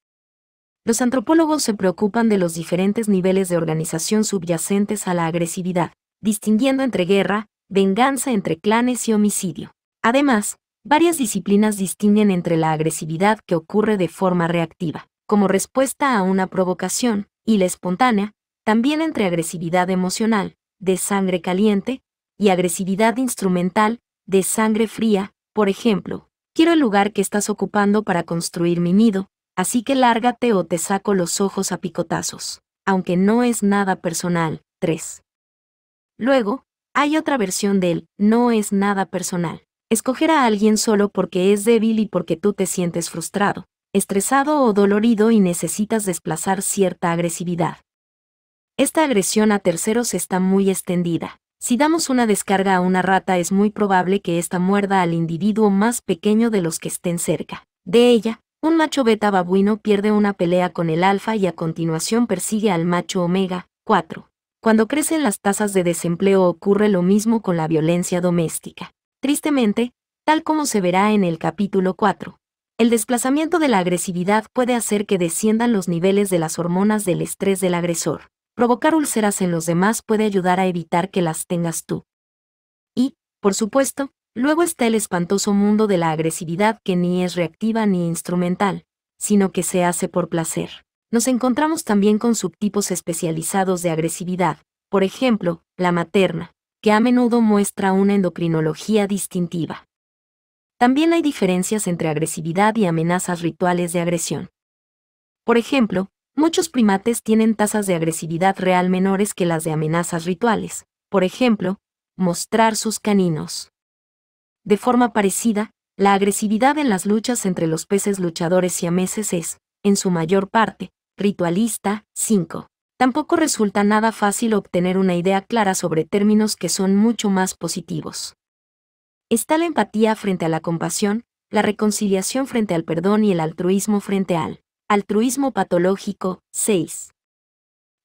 S1: Los antropólogos se preocupan de los diferentes niveles de organización subyacentes a la agresividad, distinguiendo entre guerra, venganza entre clanes y homicidio. Además, varias disciplinas distinguen entre la agresividad que ocurre de forma reactiva, como respuesta a una provocación, y la espontánea, también entre agresividad emocional, de sangre caliente, y agresividad instrumental, de sangre fría, por ejemplo, quiero el lugar que estás ocupando para construir mi nido, así que lárgate o te saco los ojos a picotazos, aunque no es nada personal. 3. Luego, hay otra versión del no es nada personal. Escoger a alguien solo porque es débil y porque tú te sientes frustrado, estresado o dolorido y necesitas desplazar cierta agresividad. Esta agresión a terceros está muy extendida. Si damos una descarga a una rata es muy probable que ésta muerda al individuo más pequeño de los que estén cerca. De ella, un macho beta babuino pierde una pelea con el alfa y a continuación persigue al macho omega. 4. Cuando crecen las tasas de desempleo ocurre lo mismo con la violencia doméstica. Tristemente, tal como se verá en el capítulo 4. El desplazamiento de la agresividad puede hacer que desciendan los niveles de las hormonas del estrés del agresor. Provocar úlceras en los demás puede ayudar a evitar que las tengas tú. Y, por supuesto, luego está el espantoso mundo de la agresividad que ni es reactiva ni instrumental, sino que se hace por placer. Nos encontramos también con subtipos especializados de agresividad, por ejemplo, la materna, que a menudo muestra una endocrinología distintiva. También hay diferencias entre agresividad y amenazas rituales de agresión. Por ejemplo, Muchos primates tienen tasas de agresividad real menores que las de amenazas rituales, por ejemplo, mostrar sus caninos. De forma parecida, la agresividad en las luchas entre los peces luchadores y siameses es, en su mayor parte, ritualista. 5. Tampoco resulta nada fácil obtener una idea clara sobre términos que son mucho más positivos. Está la empatía frente a la compasión, la reconciliación frente al perdón y el altruismo frente al Altruismo patológico 6.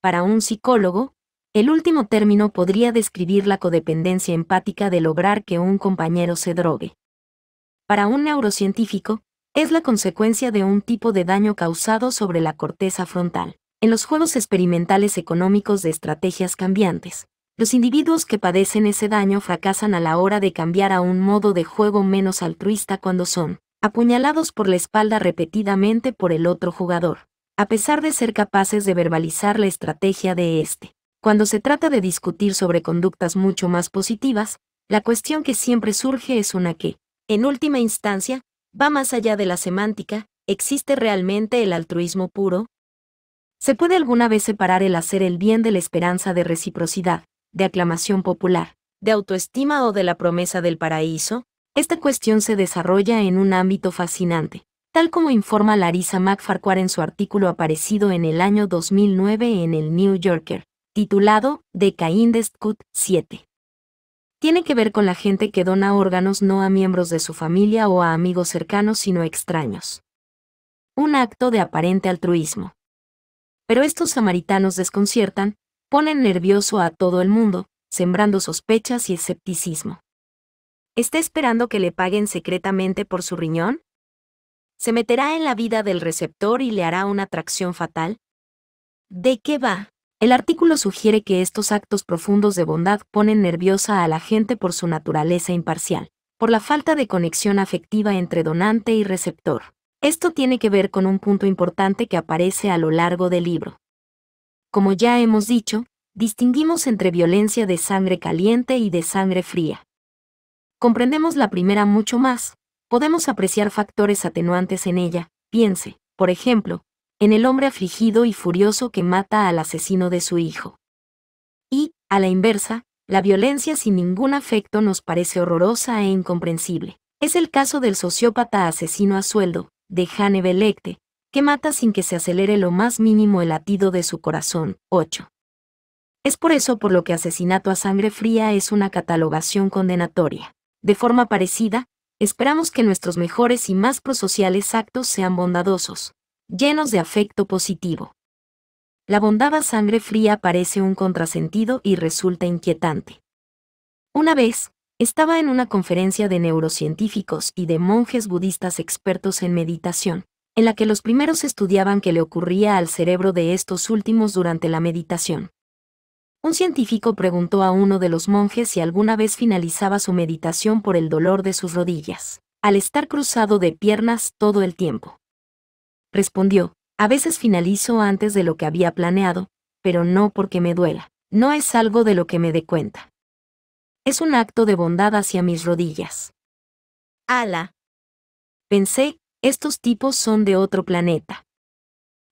S1: Para un psicólogo, el último término podría describir la codependencia empática de lograr que un compañero se drogue. Para un neurocientífico, es la consecuencia de un tipo de daño causado sobre la corteza frontal. En los juegos experimentales económicos de estrategias cambiantes, los individuos que padecen ese daño fracasan a la hora de cambiar a un modo de juego menos altruista cuando son apuñalados por la espalda repetidamente por el otro jugador, a pesar de ser capaces de verbalizar la estrategia de este. Cuando se trata de discutir sobre conductas mucho más positivas, la cuestión que siempre surge es una que, en última instancia, va más allá de la semántica, ¿existe realmente el altruismo puro? ¿Se puede alguna vez separar el hacer el bien de la esperanza de reciprocidad, de aclamación popular, de autoestima o de la promesa del paraíso? Esta cuestión se desarrolla en un ámbito fascinante, tal como informa Larissa McFarquhar en su artículo aparecido en el año 2009 en el New Yorker, titulado The Cut 7. Tiene que ver con la gente que dona órganos no a miembros de su familia o a amigos cercanos, sino extraños. Un acto de aparente altruismo. Pero estos samaritanos desconciertan, ponen nervioso a todo el mundo, sembrando sospechas y escepticismo. ¿Está esperando que le paguen secretamente por su riñón? ¿Se meterá en la vida del receptor y le hará una atracción fatal? ¿De qué va? El artículo sugiere que estos actos profundos de bondad ponen nerviosa a la gente por su naturaleza imparcial, por la falta de conexión afectiva entre donante y receptor. Esto tiene que ver con un punto importante que aparece a lo largo del libro. Como ya hemos dicho, distinguimos entre violencia de sangre caliente y de sangre fría comprendemos la primera mucho más, podemos apreciar factores atenuantes en ella, piense, por ejemplo, en el hombre afligido y furioso que mata al asesino de su hijo. Y, a la inversa, la violencia sin ningún afecto nos parece horrorosa e incomprensible. Es el caso del sociópata asesino a sueldo, de Hanne Belecte, que mata sin que se acelere lo más mínimo el latido de su corazón. 8. Es por eso por lo que asesinato a sangre fría es una catalogación condenatoria. De forma parecida, esperamos que nuestros mejores y más prosociales actos sean bondadosos, llenos de afecto positivo. La bondad a sangre fría parece un contrasentido y resulta inquietante. Una vez, estaba en una conferencia de neurocientíficos y de monjes budistas expertos en meditación, en la que los primeros estudiaban qué le ocurría al cerebro de estos últimos durante la meditación, un científico preguntó a uno de los monjes si alguna vez finalizaba su meditación por el dolor de sus rodillas, al estar cruzado de piernas todo el tiempo. Respondió, a veces finalizo antes de lo que había planeado, pero no porque me duela, no es algo de lo que me dé cuenta. Es un acto de bondad hacia mis rodillas. Ala. Pensé, estos tipos son de otro planeta.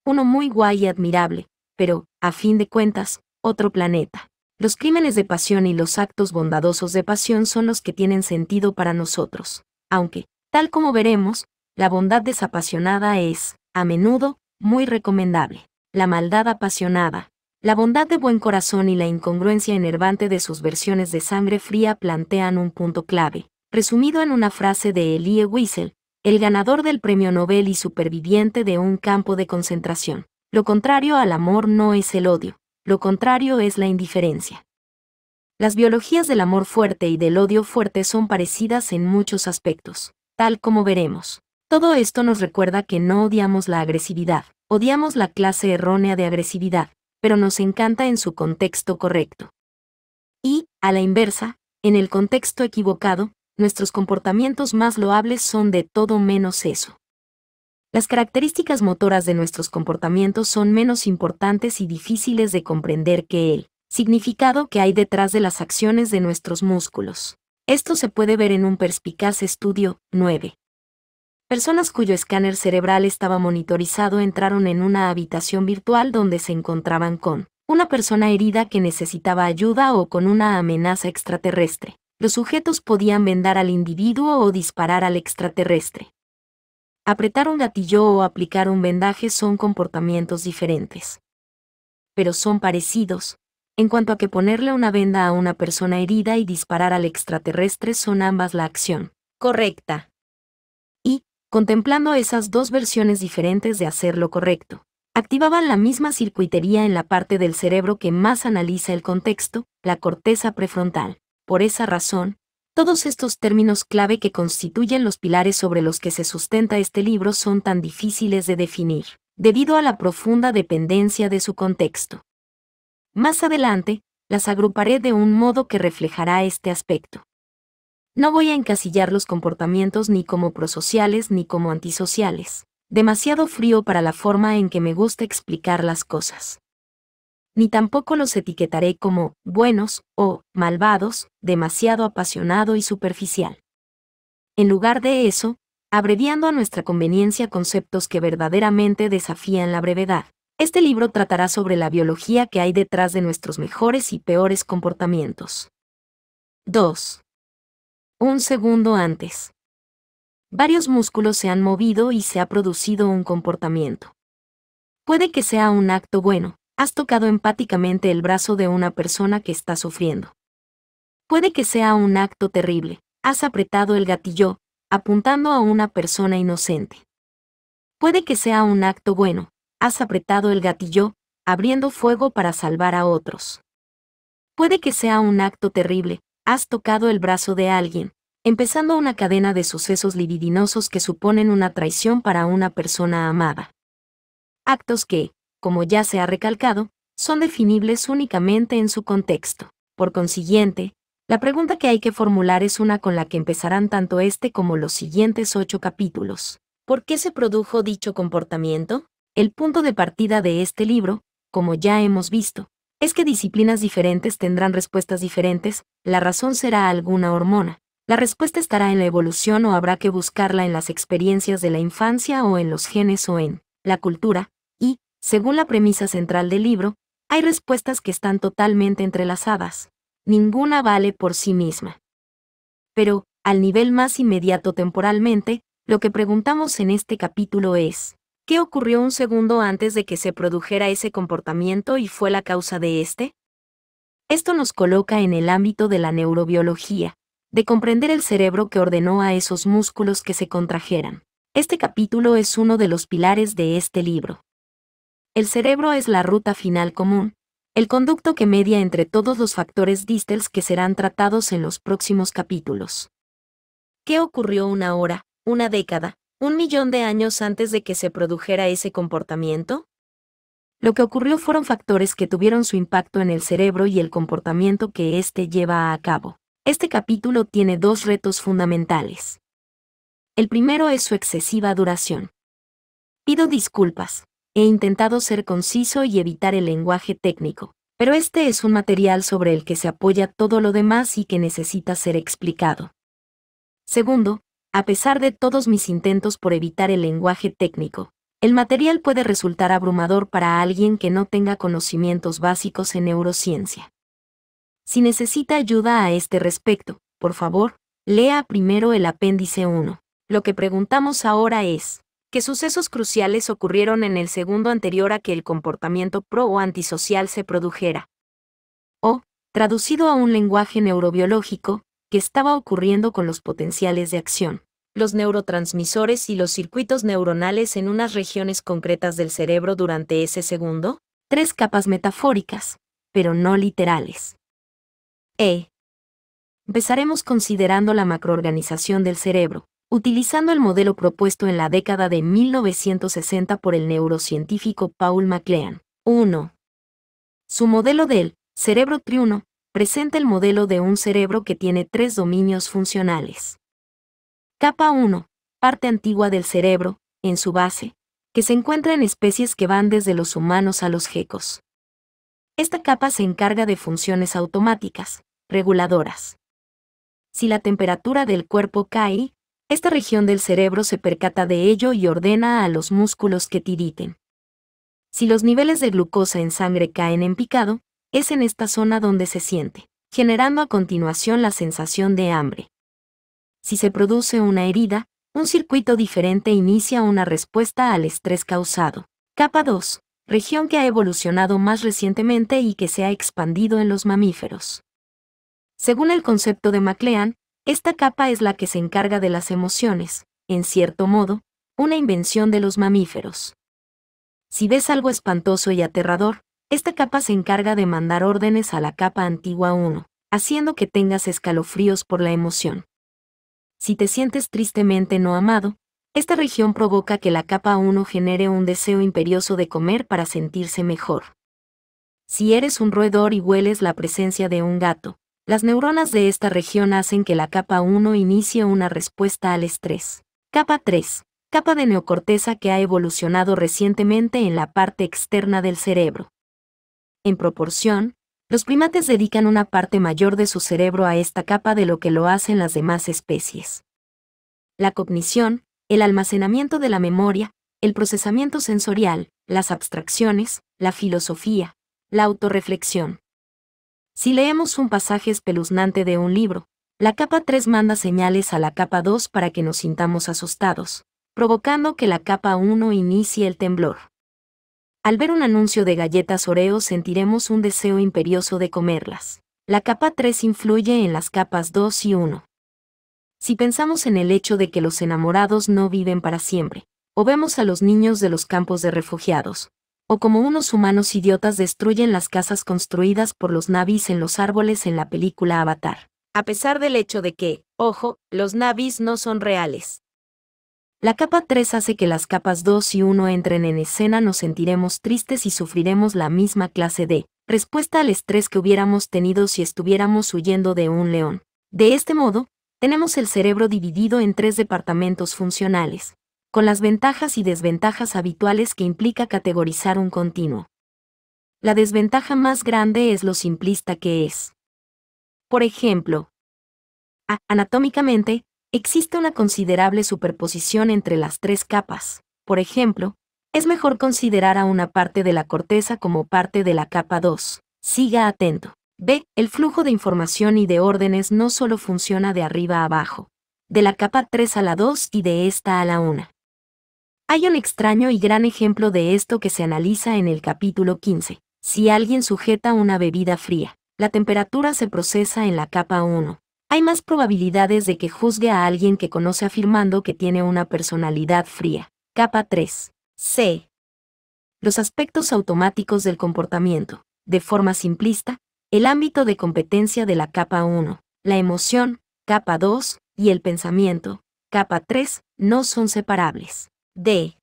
S1: Uno muy guay y admirable, pero, a fin de cuentas, otro planeta. Los crímenes de pasión y los actos bondadosos de pasión son los que tienen sentido para nosotros. Aunque, tal como veremos, la bondad desapasionada es, a menudo, muy recomendable. La maldad apasionada, la bondad de buen corazón y la incongruencia enervante de sus versiones de sangre fría plantean un punto clave, resumido en una frase de Elie Wiesel, el ganador del premio Nobel y superviviente de un campo de concentración. Lo contrario al amor no es el odio, lo contrario es la indiferencia. Las biologías del amor fuerte y del odio fuerte son parecidas en muchos aspectos, tal como veremos. Todo esto nos recuerda que no odiamos la agresividad, odiamos la clase errónea de agresividad, pero nos encanta en su contexto correcto. Y, a la inversa, en el contexto equivocado, nuestros comportamientos más loables son de todo menos eso. Las características motoras de nuestros comportamientos son menos importantes y difíciles de comprender que el significado que hay detrás de las acciones de nuestros músculos. Esto se puede ver en un perspicaz estudio 9. Personas cuyo escáner cerebral estaba monitorizado entraron en una habitación virtual donde se encontraban con una persona herida que necesitaba ayuda o con una amenaza extraterrestre. Los sujetos podían vendar al individuo o disparar al extraterrestre. Apretar un gatillo o aplicar un vendaje son comportamientos diferentes. Pero son parecidos, en cuanto a que ponerle una venda a una persona herida y disparar al extraterrestre son ambas la acción. Correcta. Y, contemplando esas dos versiones diferentes de hacer lo correcto, activaban la misma circuitería en la parte del cerebro que más analiza el contexto, la corteza prefrontal. Por esa razón, todos estos términos clave que constituyen los pilares sobre los que se sustenta este libro son tan difíciles de definir, debido a la profunda dependencia de su contexto. Más adelante, las agruparé de un modo que reflejará este aspecto. No voy a encasillar los comportamientos ni como prosociales ni como antisociales, demasiado frío para la forma en que me gusta explicar las cosas ni tampoco los etiquetaré como buenos o malvados, demasiado apasionado y superficial. En lugar de eso, abreviando a nuestra conveniencia conceptos que verdaderamente desafían la brevedad, este libro tratará sobre la biología que hay detrás de nuestros mejores y peores comportamientos. 2. Un segundo antes. Varios músculos se han movido y se ha producido un comportamiento. Puede que sea un acto bueno, has tocado empáticamente el brazo de una persona que está sufriendo. Puede que sea un acto terrible, has apretado el gatillo, apuntando a una persona inocente. Puede que sea un acto bueno, has apretado el gatillo, abriendo fuego para salvar a otros. Puede que sea un acto terrible, has tocado el brazo de alguien, empezando una cadena de sucesos libidinosos que suponen una traición para una persona amada. Actos que, como ya se ha recalcado, son definibles únicamente en su contexto. Por consiguiente, la pregunta que hay que formular es una con la que empezarán tanto este como los siguientes ocho capítulos. ¿Por qué se produjo dicho comportamiento? El punto de partida de este libro, como ya hemos visto, es que disciplinas diferentes tendrán respuestas diferentes, la razón será alguna hormona. La respuesta estará en la evolución o habrá que buscarla en las experiencias de la infancia o en los genes o en la cultura, según la premisa central del libro, hay respuestas que están totalmente entrelazadas. Ninguna vale por sí misma. Pero, al nivel más inmediato temporalmente, lo que preguntamos en este capítulo es, ¿qué ocurrió un segundo antes de que se produjera ese comportamiento y fue la causa de este? Esto nos coloca en el ámbito de la neurobiología, de comprender el cerebro que ordenó a esos músculos que se contrajeran. Este capítulo es uno de los pilares de este libro. El cerebro es la ruta final común, el conducto que media entre todos los factores distels que serán tratados en los próximos capítulos. ¿Qué ocurrió una hora, una década, un millón de años antes de que se produjera ese comportamiento? Lo que ocurrió fueron factores que tuvieron su impacto en el cerebro y el comportamiento que éste lleva a cabo. Este capítulo tiene dos retos fundamentales. El primero es su excesiva duración. Pido disculpas, he intentado ser conciso y evitar el lenguaje técnico, pero este es un material sobre el que se apoya todo lo demás y que necesita ser explicado. Segundo, a pesar de todos mis intentos por evitar el lenguaje técnico, el material puede resultar abrumador para alguien que no tenga conocimientos básicos en neurociencia. Si necesita ayuda a este respecto, por favor, lea primero el apéndice 1. Lo que preguntamos ahora es, que sucesos cruciales ocurrieron en el segundo anterior a que el comportamiento pro o antisocial se produjera. O, traducido a un lenguaje neurobiológico, que estaba ocurriendo con los potenciales de acción, los neurotransmisores y los circuitos neuronales en unas regiones concretas del cerebro durante ese segundo, tres capas metafóricas, pero no literales. E. Empezaremos considerando la macroorganización del cerebro, utilizando el modelo propuesto en la década de 1960 por el neurocientífico Paul MacLean. 1. Su modelo del cerebro triuno presenta el modelo de un cerebro que tiene tres dominios funcionales. Capa 1. Parte antigua del cerebro, en su base, que se encuentra en especies que van desde los humanos a los gecos. Esta capa se encarga de funciones automáticas, reguladoras. Si la temperatura del cuerpo cae, esta región del cerebro se percata de ello y ordena a los músculos que tiriten. Si los niveles de glucosa en sangre caen en picado, es en esta zona donde se siente, generando a continuación la sensación de hambre. Si se produce una herida, un circuito diferente inicia una respuesta al estrés causado. Capa 2. Región que ha evolucionado más recientemente y que se ha expandido en los mamíferos. Según el concepto de MacLean, esta capa es la que se encarga de las emociones, en cierto modo, una invención de los mamíferos. Si ves algo espantoso y aterrador, esta capa se encarga de mandar órdenes a la capa antigua 1, haciendo que tengas escalofríos por la emoción. Si te sientes tristemente no amado, esta región provoca que la capa 1 genere un deseo imperioso de comer para sentirse mejor. Si eres un roedor y hueles la presencia de un gato, las neuronas de esta región hacen que la capa 1 inicie una respuesta al estrés. Capa 3. Capa de neocorteza que ha evolucionado recientemente en la parte externa del cerebro. En proporción, los primates dedican una parte mayor de su cerebro a esta capa de lo que lo hacen las demás especies. La cognición, el almacenamiento de la memoria, el procesamiento sensorial, las abstracciones, la filosofía, la autorreflexión, si leemos un pasaje espeluznante de un libro, la capa 3 manda señales a la capa 2 para que nos sintamos asustados, provocando que la capa 1 inicie el temblor. Al ver un anuncio de galletas Oreo sentiremos un deseo imperioso de comerlas. La capa 3 influye en las capas 2 y 1. Si pensamos en el hecho de que los enamorados no viven para siempre, o vemos a los niños de los campos de refugiados, o como unos humanos idiotas destruyen las casas construidas por los navis en los árboles en la película Avatar. A pesar del hecho de que, ojo, los navis no son reales. La capa 3 hace que las capas 2 y 1 entren en escena, nos sentiremos tristes y sufriremos la misma clase de respuesta al estrés que hubiéramos tenido si estuviéramos huyendo de un león. De este modo, tenemos el cerebro dividido en tres departamentos funcionales, con las ventajas y desventajas habituales que implica categorizar un continuo. La desventaja más grande es lo simplista que es. Por ejemplo, a, anatómicamente, existe una considerable superposición entre las tres capas. Por ejemplo, es mejor considerar a una parte de la corteza como parte de la capa 2. Siga atento. B. El flujo de información y de órdenes no solo funciona de arriba a abajo, de la capa 3 a la 2 y de esta a la 1. Hay un extraño y gran ejemplo de esto que se analiza en el capítulo 15. Si alguien sujeta una bebida fría, la temperatura se procesa en la capa 1. Hay más probabilidades de que juzgue a alguien que conoce afirmando que tiene una personalidad fría. Capa 3. C. Los aspectos automáticos del comportamiento. De forma simplista, el ámbito de competencia de la capa 1, la emoción, capa 2, y el pensamiento, capa 3, no son separables. D.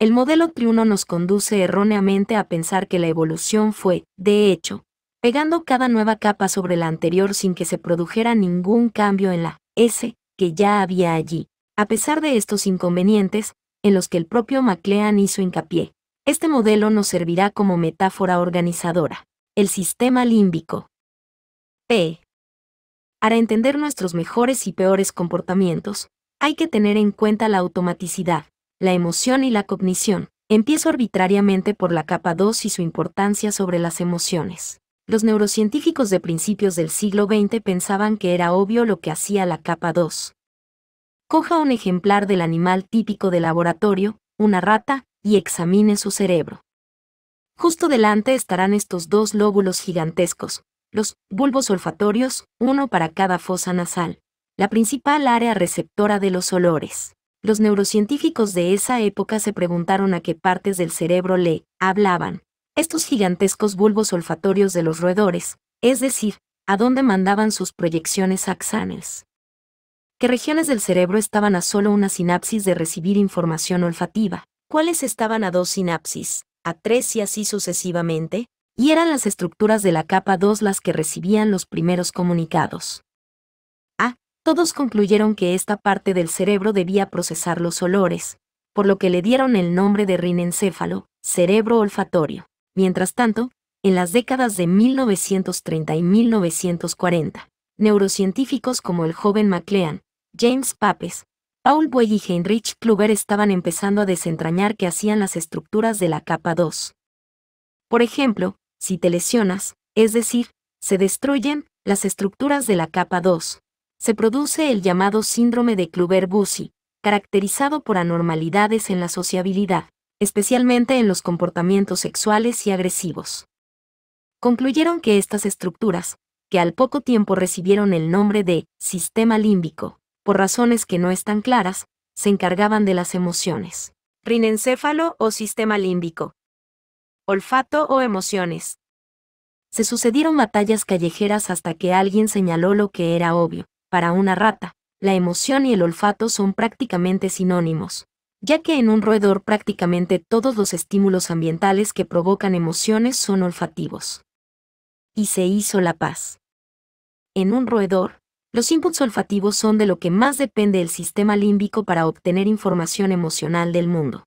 S1: El modelo triuno nos conduce erróneamente a pensar que la evolución fue, de hecho, pegando cada nueva capa sobre la anterior sin que se produjera ningún cambio en la S que ya había allí. A pesar de estos inconvenientes, en los que el propio MacLean hizo hincapié, este modelo nos servirá como metáfora organizadora. El sistema límbico. P. Para entender nuestros mejores y peores comportamientos, hay que tener en cuenta la automaticidad, la emoción y la cognición. Empiezo arbitrariamente por la capa 2 y su importancia sobre las emociones. Los neurocientíficos de principios del siglo XX pensaban que era obvio lo que hacía la capa 2. Coja un ejemplar del animal típico de laboratorio, una rata, y examine su cerebro. Justo delante estarán estos dos lóbulos gigantescos, los bulbos olfatorios, uno para cada fosa nasal, la principal área receptora de los olores los neurocientíficos de esa época se preguntaron a qué partes del cerebro le hablaban estos gigantescos bulbos olfatorios de los roedores, es decir, a dónde mandaban sus proyecciones axanales. ¿Qué regiones del cerebro estaban a solo una sinapsis de recibir información olfativa? ¿Cuáles estaban a dos sinapsis, a tres y así sucesivamente? Y eran las estructuras de la capa 2 las que recibían los primeros comunicados. Todos concluyeron que esta parte del cerebro debía procesar los olores, por lo que le dieron el nombre de rinencéfalo, cerebro olfatorio. Mientras tanto, en las décadas de 1930 y 1940, neurocientíficos como el joven MacLean, James Papes, Paul Buey y Heinrich Kluber estaban empezando a desentrañar qué hacían las estructuras de la capa 2. Por ejemplo, si te lesionas, es decir, se destruyen, las estructuras de la capa 2, se produce el llamado síndrome de kluber bucy caracterizado por anormalidades en la sociabilidad, especialmente en los comportamientos sexuales y agresivos. Concluyeron que estas estructuras, que al poco tiempo recibieron el nombre de sistema límbico, por razones que no están claras, se encargaban de las emociones. Rinencéfalo o sistema límbico. Olfato o emociones. Se sucedieron batallas callejeras hasta que alguien señaló lo que era obvio, para una rata, la emoción y el olfato son prácticamente sinónimos, ya que en un roedor prácticamente todos los estímulos ambientales que provocan emociones son olfativos. Y se hizo la paz. En un roedor, los inputs olfativos son de lo que más depende el sistema límbico para obtener información emocional del mundo.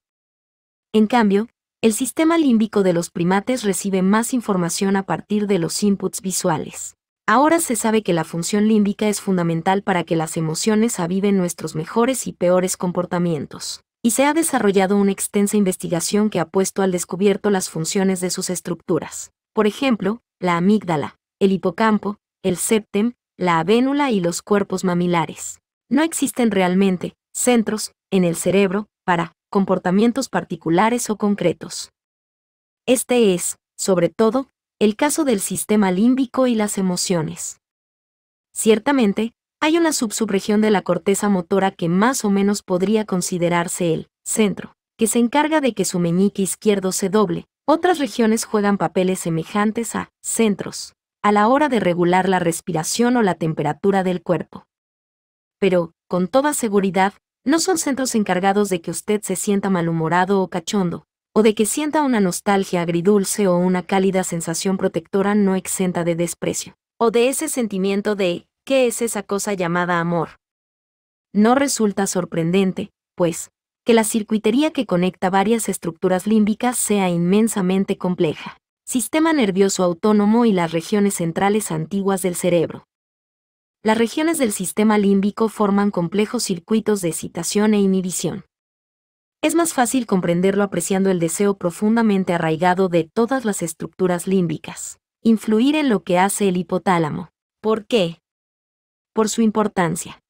S1: En cambio, el sistema límbico de los primates recibe más información a partir de los inputs visuales. Ahora se sabe que la función límbica es fundamental para que las emociones aviven nuestros mejores y peores comportamientos, y se ha desarrollado una extensa investigación que ha puesto al descubierto las funciones de sus estructuras. Por ejemplo, la amígdala, el hipocampo, el septem, la avénula y los cuerpos mamilares. No existen realmente centros en el cerebro para comportamientos particulares o concretos. Este es, sobre todo, el caso del sistema límbico y las emociones. Ciertamente, hay una subsubregión de la corteza motora que más o menos podría considerarse el centro, que se encarga de que su meñique izquierdo se doble. Otras regiones juegan papeles semejantes a centros, a la hora de regular la respiración o la temperatura del cuerpo. Pero, con toda seguridad, no son centros encargados de que usted se sienta malhumorado o cachondo, o de que sienta una nostalgia agridulce o una cálida sensación protectora no exenta de desprecio, o de ese sentimiento de ¿qué es esa cosa llamada amor? No resulta sorprendente, pues, que la circuitería que conecta varias estructuras límbicas sea inmensamente compleja. Sistema nervioso autónomo y las regiones centrales antiguas del cerebro. Las regiones del sistema límbico forman complejos circuitos de excitación e inhibición, es más fácil comprenderlo apreciando el deseo profundamente arraigado de todas las estructuras límbicas. Influir en lo que hace el hipotálamo. ¿Por qué? Por su importancia.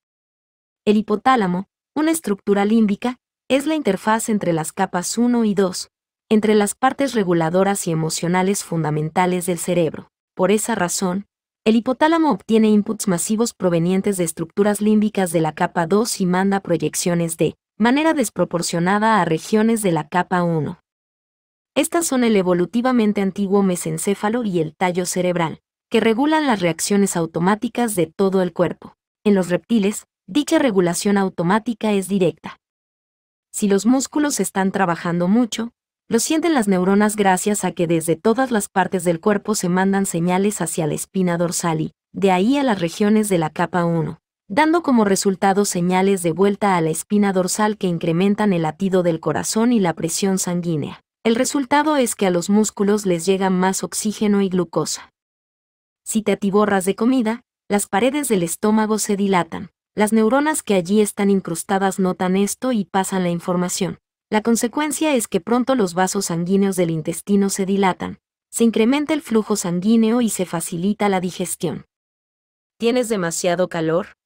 S1: El hipotálamo, una estructura límbica, es la interfaz entre las capas 1 y 2, entre las partes reguladoras y emocionales fundamentales del cerebro. Por esa razón, el hipotálamo obtiene inputs masivos provenientes de estructuras límbicas de la capa 2 y manda proyecciones de manera desproporcionada a regiones de la capa 1. Estas son el evolutivamente antiguo mesencéfalo y el tallo cerebral, que regulan las reacciones automáticas de todo el cuerpo. En los reptiles, dicha regulación automática es directa. Si los músculos están trabajando mucho, lo sienten las neuronas gracias a que desde todas las partes del cuerpo se mandan señales hacia la espina dorsal y, de ahí a las regiones de la capa 1 dando como resultado señales de vuelta a la espina dorsal que incrementan el latido del corazón y la presión sanguínea. El resultado es que a los músculos les llega más oxígeno y glucosa. Si te atiborras de comida, las paredes del estómago se dilatan. Las neuronas que allí están incrustadas notan esto y pasan la información. La consecuencia es que pronto los vasos sanguíneos del intestino se dilatan, se incrementa el flujo sanguíneo y se facilita la digestión. ¿Tienes demasiado calor?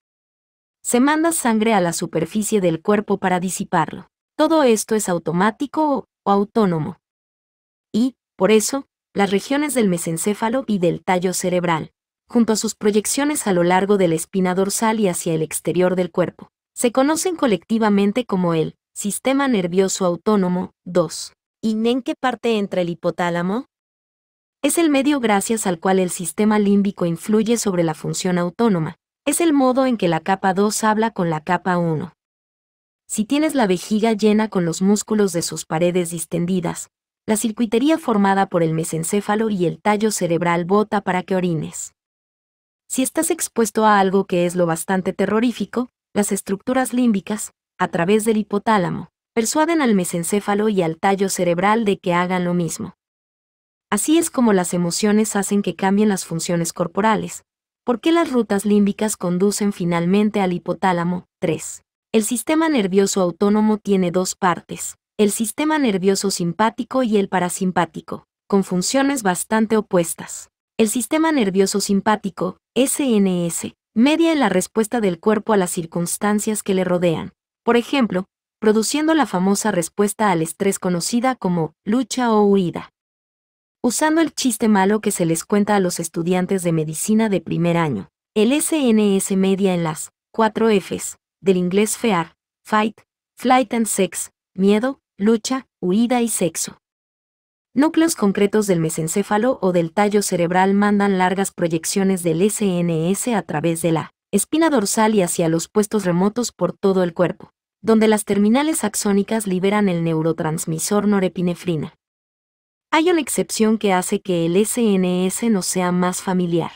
S1: Se manda sangre a la superficie del cuerpo para disiparlo. Todo esto es automático o, autónomo. Y, por eso, las regiones del mesencéfalo y del tallo cerebral, junto a sus proyecciones a lo largo de la espina dorsal y hacia el exterior del cuerpo, se conocen colectivamente como el sistema nervioso autónomo 2. ¿Y en qué parte entra el hipotálamo? Es el medio gracias al cual el sistema límbico influye sobre la función autónoma, es el modo en que la capa 2 habla con la capa 1. Si tienes la vejiga llena con los músculos de sus paredes distendidas, la circuitería formada por el mesencéfalo y el tallo cerebral bota para que orines. Si estás expuesto a algo que es lo bastante terrorífico, las estructuras límbicas, a través del hipotálamo, persuaden al mesencéfalo y al tallo cerebral de que hagan lo mismo. Así es como las emociones hacen que cambien las funciones corporales, ¿Por qué las rutas límbicas conducen finalmente al hipotálamo? 3. El sistema nervioso autónomo tiene dos partes, el sistema nervioso simpático y el parasimpático, con funciones bastante opuestas. El sistema nervioso simpático, SNS, media en la respuesta del cuerpo a las circunstancias que le rodean, por ejemplo, produciendo la famosa respuesta al estrés conocida como lucha o huida usando el chiste malo que se les cuenta a los estudiantes de medicina de primer año. El SNS media en las cuatro Fs, del inglés FEAR, Fight, Flight and Sex, miedo, lucha, huida y sexo. Núcleos concretos del mesencéfalo o del tallo cerebral mandan largas proyecciones del SNS a través de la espina dorsal y hacia los puestos remotos por todo el cuerpo, donde las terminales axónicas liberan el neurotransmisor norepinefrina. Hay una excepción que hace que el SNS no sea más familiar.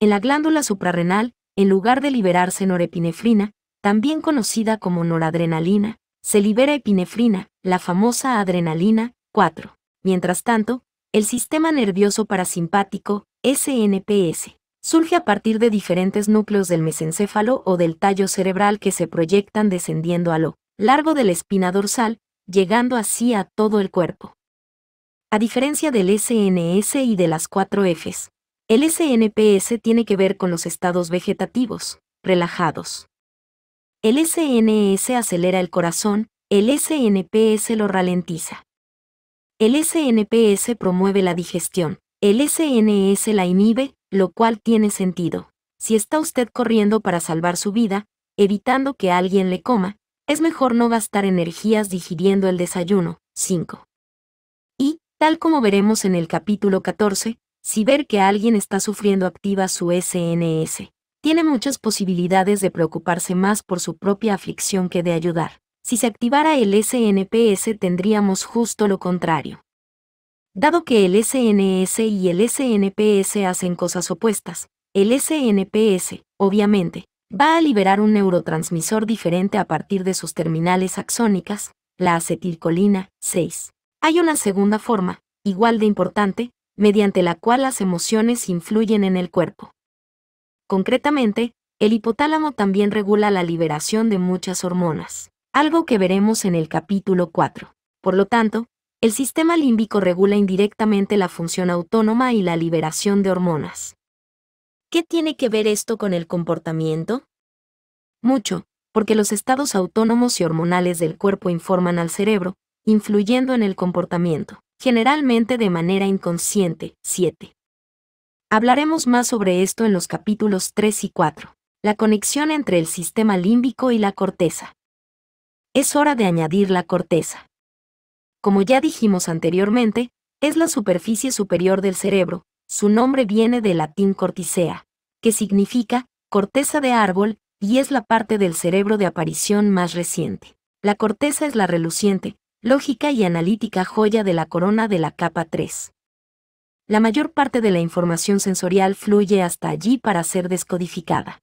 S1: En la glándula suprarrenal, en lugar de liberarse norepinefrina, también conocida como noradrenalina, se libera epinefrina, la famosa adrenalina 4. Mientras tanto, el sistema nervioso parasimpático, SNPS, surge a partir de diferentes núcleos del mesencéfalo o del tallo cerebral que se proyectan descendiendo a lo largo de la espina dorsal, llegando así a todo el cuerpo. A diferencia del SNS y de las cuatro Fs, el SNPS tiene que ver con los estados vegetativos, relajados. El SNS acelera el corazón, el SNPS lo ralentiza. El SNPS promueve la digestión, el SNS la inhibe, lo cual tiene sentido. Si está usted corriendo para salvar su vida, evitando que alguien le coma, es mejor no gastar energías digiriendo el desayuno. 5. Tal como veremos en el capítulo 14, si ver que alguien está sufriendo activa su SNS, tiene muchas posibilidades de preocuparse más por su propia aflicción que de ayudar. Si se activara el SNPS tendríamos justo lo contrario. Dado que el SNS y el SNPS hacen cosas opuestas, el SNPS, obviamente, va a liberar un neurotransmisor diferente a partir de sus terminales axónicas, la acetilcolina 6. Hay una segunda forma, igual de importante, mediante la cual las emociones influyen en el cuerpo. Concretamente, el hipotálamo también regula la liberación de muchas hormonas, algo que veremos en el capítulo 4. Por lo tanto, el sistema límbico regula indirectamente la función autónoma y la liberación de hormonas. ¿Qué tiene que ver esto con el comportamiento? Mucho, porque los estados autónomos y hormonales del cuerpo informan al cerebro, influyendo en el comportamiento, generalmente de manera inconsciente. 7. Hablaremos más sobre esto en los capítulos 3 y 4. La conexión entre el sistema límbico y la corteza. Es hora de añadir la corteza. Como ya dijimos anteriormente, es la superficie superior del cerebro, su nombre viene del latín corticea, que significa corteza de árbol y es la parte del cerebro de aparición más reciente. La corteza es la reluciente, lógica y analítica joya de la corona de la capa 3. La mayor parte de la información sensorial fluye hasta allí para ser descodificada.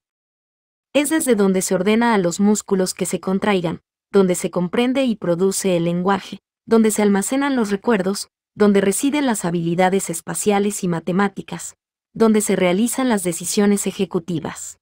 S1: Es desde donde se ordena a los músculos que se contraigan, donde se comprende y produce el lenguaje, donde se almacenan los recuerdos, donde residen las habilidades espaciales y matemáticas, donde se realizan las decisiones ejecutivas.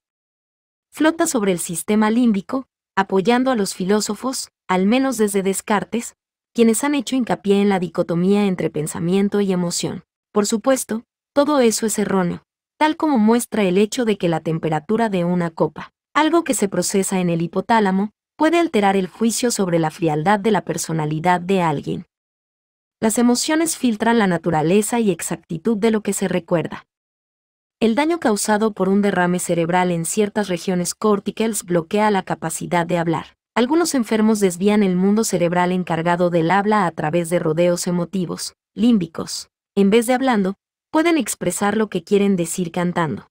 S1: Flota sobre el sistema límbico, apoyando a los filósofos, al menos desde Descartes, quienes han hecho hincapié en la dicotomía entre pensamiento y emoción. Por supuesto, todo eso es erróneo, tal como muestra el hecho de que la temperatura de una copa, algo que se procesa en el hipotálamo, puede alterar el juicio sobre la frialdad de la personalidad de alguien. Las emociones filtran la naturaleza y exactitud de lo que se recuerda. El daño causado por un derrame cerebral en ciertas regiones corticales bloquea la capacidad de hablar. Algunos enfermos desvían el mundo cerebral encargado del habla a través de rodeos emotivos, límbicos. En vez de hablando, pueden expresar lo que quieren decir cantando.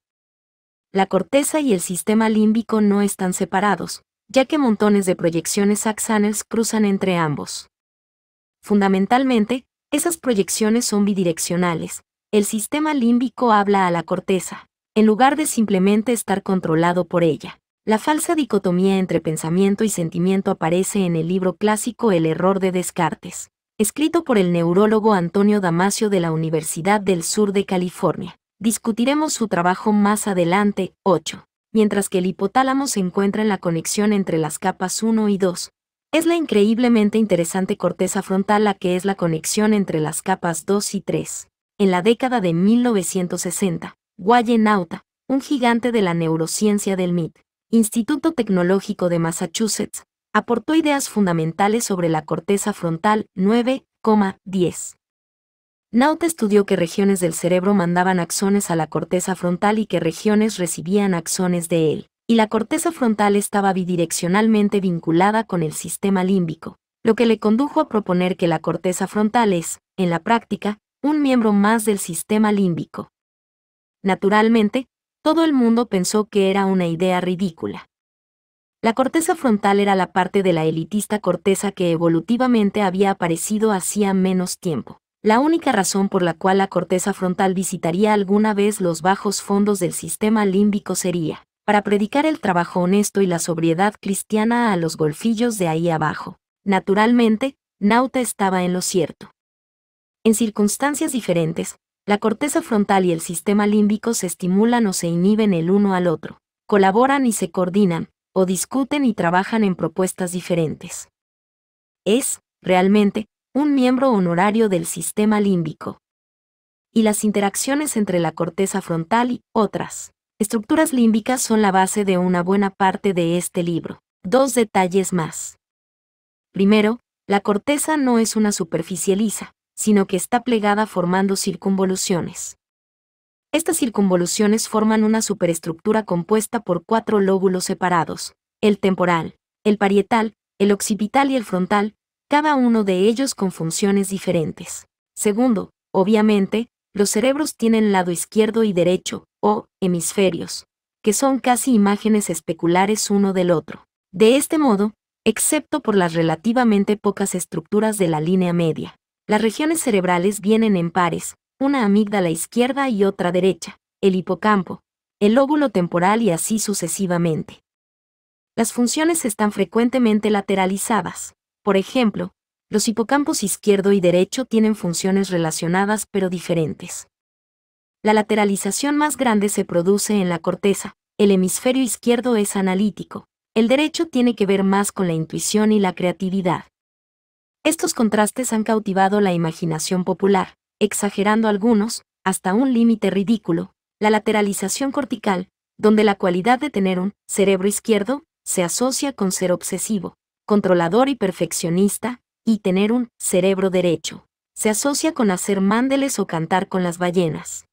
S1: La corteza y el sistema límbico no están separados, ya que montones de proyecciones axonales cruzan entre ambos. Fundamentalmente, esas proyecciones son bidireccionales. El sistema límbico habla a la corteza, en lugar de simplemente estar controlado por ella. La falsa dicotomía entre pensamiento y sentimiento aparece en el libro clásico El error de Descartes, escrito por el neurólogo Antonio Damasio de la Universidad del Sur de California. Discutiremos su trabajo más adelante, 8. Mientras que el hipotálamo se encuentra en la conexión entre las capas 1 y 2, es la increíblemente interesante corteza frontal la que es la conexión entre las capas 2 y 3. En la década de 1960, Nauta, un gigante de la neurociencia del MIT, Instituto Tecnológico de Massachusetts, aportó ideas fundamentales sobre la corteza frontal 9,10. Naut estudió que regiones del cerebro mandaban axones a la corteza frontal y que regiones recibían axones de él, y la corteza frontal estaba bidireccionalmente vinculada con el sistema límbico, lo que le condujo a proponer que la corteza frontal es, en la práctica, un miembro más del sistema límbico. Naturalmente, todo el mundo pensó que era una idea ridícula. La corteza frontal era la parte de la elitista corteza que evolutivamente había aparecido hacía menos tiempo. La única razón por la cual la corteza frontal visitaría alguna vez los bajos fondos del sistema límbico sería, para predicar el trabajo honesto y la sobriedad cristiana a los golfillos de ahí abajo. Naturalmente, Nauta estaba en lo cierto. En circunstancias diferentes, la corteza frontal y el sistema límbico se estimulan o se inhiben el uno al otro, colaboran y se coordinan, o discuten y trabajan en propuestas diferentes. Es, realmente, un miembro honorario del sistema límbico. Y las interacciones entre la corteza frontal y otras estructuras límbicas son la base de una buena parte de este libro. Dos detalles más. Primero, la corteza no es una superficie lisa, sino que está plegada formando circunvoluciones. Estas circunvoluciones forman una superestructura compuesta por cuatro lóbulos separados, el temporal, el parietal, el occipital y el frontal, cada uno de ellos con funciones diferentes. Segundo, obviamente, los cerebros tienen lado izquierdo y derecho, o hemisferios, que son casi imágenes especulares uno del otro. De este modo, excepto por las relativamente pocas estructuras de la línea media, las regiones cerebrales vienen en pares, una amígdala izquierda y otra derecha, el hipocampo, el lóbulo temporal y así sucesivamente. Las funciones están frecuentemente lateralizadas. Por ejemplo, los hipocampos izquierdo y derecho tienen funciones relacionadas pero diferentes. La lateralización más grande se produce en la corteza, el hemisferio izquierdo es analítico, el derecho tiene que ver más con la intuición y la creatividad. Estos contrastes han cautivado la imaginación popular, exagerando algunos, hasta un límite ridículo, la lateralización cortical, donde la cualidad de tener un cerebro izquierdo se asocia con ser obsesivo, controlador y perfeccionista, y tener un cerebro derecho se asocia con hacer mándeles o cantar con las ballenas.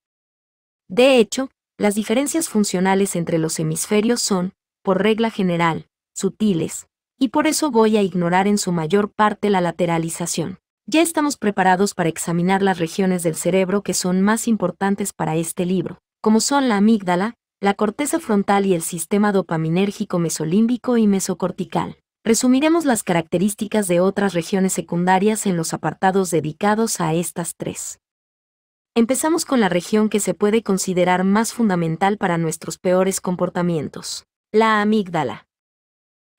S1: De hecho, las diferencias funcionales entre los hemisferios son, por regla general, sutiles, y por eso voy a ignorar en su mayor parte la lateralización. Ya estamos preparados para examinar las regiones del cerebro que son más importantes para este libro, como son la amígdala, la corteza frontal y el sistema dopaminérgico mesolímbico y mesocortical. Resumiremos las características de otras regiones secundarias en los apartados dedicados a estas tres. Empezamos con la región que se puede considerar más fundamental para nuestros peores comportamientos, la amígdala.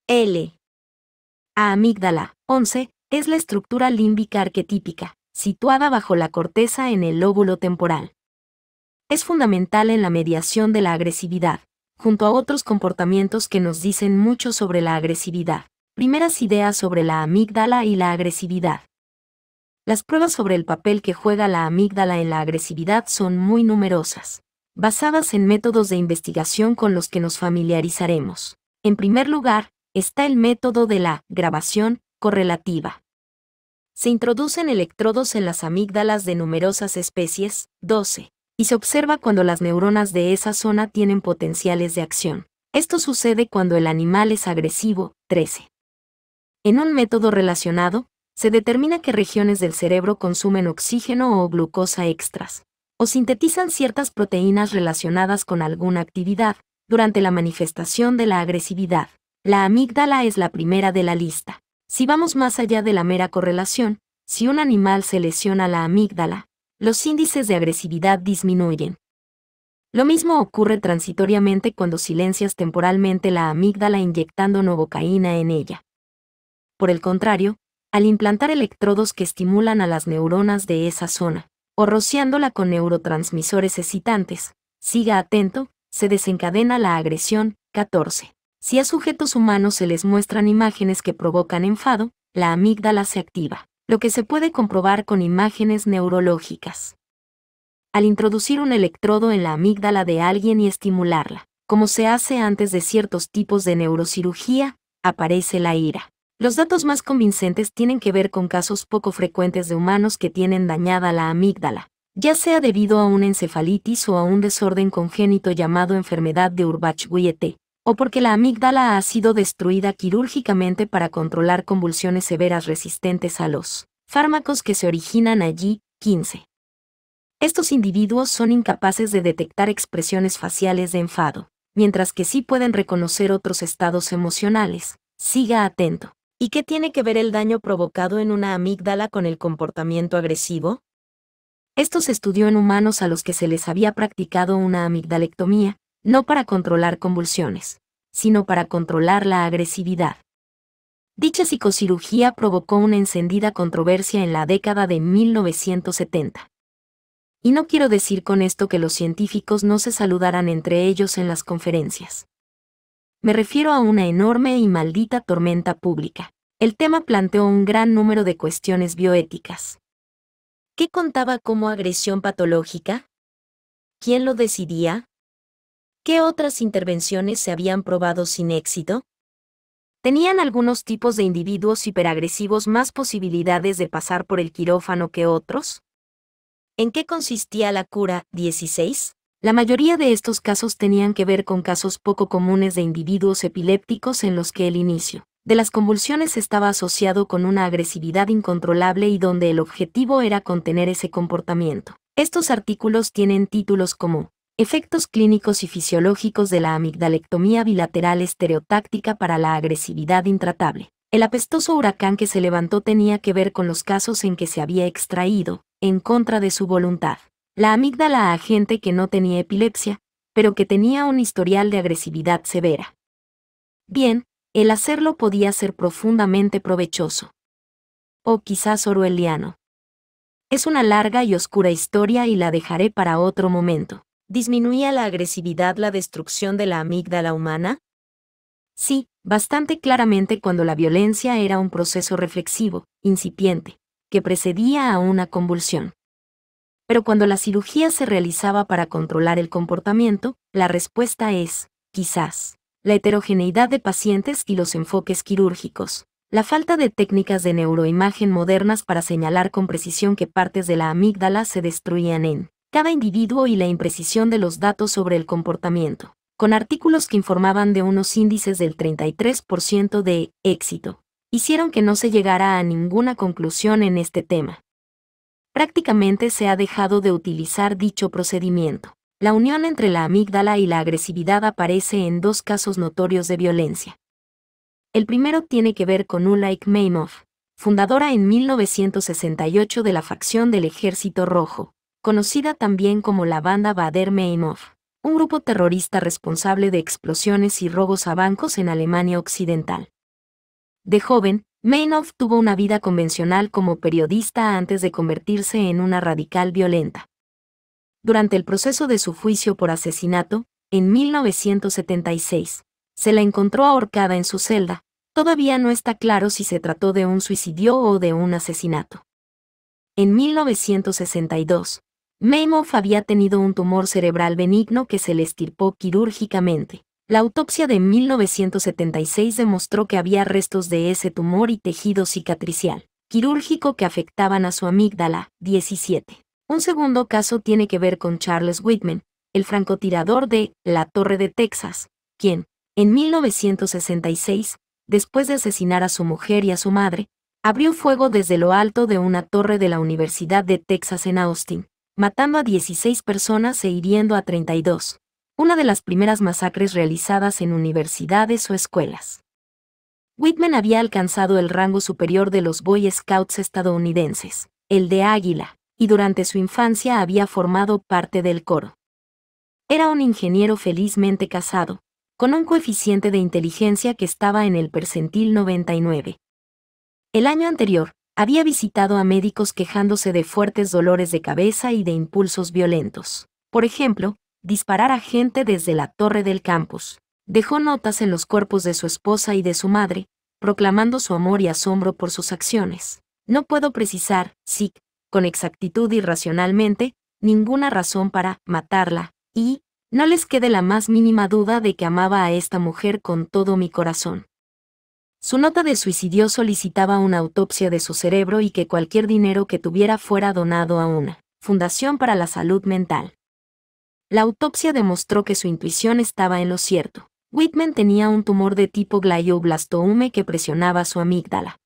S1: L. A amígdala, 11, es la estructura límbica arquetípica, situada bajo la corteza en el lóbulo temporal. Es fundamental en la mediación de la agresividad, junto a otros comportamientos que nos dicen mucho sobre la agresividad. Primeras ideas sobre la amígdala y la agresividad. Las pruebas sobre el papel que juega la amígdala en la agresividad son muy numerosas, basadas en métodos de investigación con los que nos familiarizaremos. En primer lugar, está el método de la grabación correlativa. Se introducen electrodos en las amígdalas de numerosas especies, 12, y se observa cuando las neuronas de esa zona tienen potenciales de acción. Esto sucede cuando el animal es agresivo, 13. En un método relacionado, se determina que regiones del cerebro consumen oxígeno o glucosa extras, o sintetizan ciertas proteínas relacionadas con alguna actividad, durante la manifestación de la agresividad. La amígdala es la primera de la lista. Si vamos más allá de la mera correlación, si un animal se lesiona la amígdala, los índices de agresividad disminuyen. Lo mismo ocurre transitoriamente cuando silencias temporalmente la amígdala inyectando novocaína en ella. Por el contrario, al implantar electrodos que estimulan a las neuronas de esa zona, o rociándola con neurotransmisores excitantes, siga atento, se desencadena la agresión. 14. Si a sujetos humanos se les muestran imágenes que provocan enfado, la amígdala se activa, lo que se puede comprobar con imágenes neurológicas. Al introducir un electrodo en la amígdala de alguien y estimularla, como se hace antes de ciertos tipos de neurocirugía, aparece la ira. Los datos más convincentes tienen que ver con casos poco frecuentes de humanos que tienen dañada la amígdala, ya sea debido a una encefalitis o a un desorden congénito llamado enfermedad de urbach wiethe o porque la amígdala ha sido destruida quirúrgicamente para controlar convulsiones severas resistentes a los fármacos que se originan allí. 15. Estos individuos son incapaces de detectar expresiones faciales de enfado, mientras que sí pueden reconocer otros estados emocionales. Siga atento. ¿Y qué tiene que ver el daño provocado en una amígdala con el comportamiento agresivo? Esto se estudió en humanos a los que se les había practicado una amigdalectomía, no para controlar convulsiones, sino para controlar la agresividad. Dicha psicocirugía provocó una encendida controversia en la década de 1970. Y no quiero decir con esto que los científicos no se saludaran entre ellos en las conferencias. Me refiero a una enorme y maldita tormenta pública. El tema planteó un gran número de cuestiones bioéticas. ¿Qué contaba como agresión patológica? ¿Quién lo decidía? ¿Qué otras intervenciones se habían probado sin éxito? Tenían algunos tipos de individuos hiperagresivos más posibilidades de pasar por el quirófano que otros. ¿En qué consistía la cura 16? La mayoría de estos casos tenían que ver con casos poco comunes de individuos epilépticos en los que el inicio de las convulsiones estaba asociado con una agresividad incontrolable y donde el objetivo era contener ese comportamiento. Estos artículos tienen títulos como Efectos clínicos y fisiológicos de la amigdalectomía bilateral estereotáctica para la agresividad intratable. El apestoso huracán que se levantó tenía que ver con los casos en que se había extraído, en contra de su voluntad, la amígdala a gente que no tenía epilepsia, pero que tenía un historial de agresividad severa. Bien, el hacerlo podía ser profundamente provechoso. O quizás orwelliano. Es una larga y oscura historia y la dejaré para otro momento. ¿Disminuía la agresividad la destrucción de la amígdala humana? Sí, bastante claramente cuando la violencia era un proceso reflexivo, incipiente, que precedía a una convulsión. Pero cuando la cirugía se realizaba para controlar el comportamiento, la respuesta es, quizás, la heterogeneidad de pacientes y los enfoques quirúrgicos, la falta de técnicas de neuroimagen modernas para señalar con precisión que partes de la amígdala se destruían en cada individuo y la imprecisión de los datos sobre el comportamiento, con artículos que informaban de unos índices del 33% de éxito, hicieron que no se llegara a ninguna conclusión en este tema. Prácticamente se ha dejado de utilizar dicho procedimiento. La unión entre la amígdala y la agresividad aparece en dos casos notorios de violencia. El primero tiene que ver con Ulaik Maimov, fundadora en 1968 de la facción del Ejército Rojo, conocida también como la banda Bader-Meinhof, un grupo terrorista responsable de explosiones y robos a bancos en Alemania Occidental. De joven, Meinhof tuvo una vida convencional como periodista antes de convertirse en una radical violenta. Durante el proceso de su juicio por asesinato, en 1976, se la encontró ahorcada en su celda. Todavía no está claro si se trató de un suicidio o de un asesinato. En 1962, Maymoff había tenido un tumor cerebral benigno que se le estirpó quirúrgicamente. La autopsia de 1976 demostró que había restos de ese tumor y tejido cicatricial quirúrgico que afectaban a su amígdala, 17. Un segundo caso tiene que ver con Charles Whitman, el francotirador de La Torre de Texas, quien, en 1966, después de asesinar a su mujer y a su madre, abrió fuego desde lo alto de una torre de la Universidad de Texas en Austin, matando a 16 personas e hiriendo a 32. Una de las primeras masacres realizadas en universidades o escuelas. Whitman había alcanzado el rango superior de los Boy Scouts estadounidenses, el de Águila, y durante su infancia había formado parte del coro. Era un ingeniero felizmente casado, con un coeficiente de inteligencia que estaba en el percentil 99. El año anterior, había visitado a médicos quejándose de fuertes dolores de cabeza y de impulsos violentos. Por ejemplo, disparar a gente desde la torre del campus. Dejó notas en los cuerpos de su esposa y de su madre, proclamando su amor y asombro por sus acciones. No puedo precisar, sí, con exactitud y racionalmente, ninguna razón para matarla, y no les quede la más mínima duda de que amaba a esta mujer con todo mi corazón. Su nota de suicidio solicitaba una autopsia de su cerebro y que cualquier dinero que tuviera fuera donado a una Fundación para la Salud Mental. La autopsia demostró que su intuición estaba en lo cierto. Whitman tenía un tumor de tipo glioblastoma que presionaba su amígdala.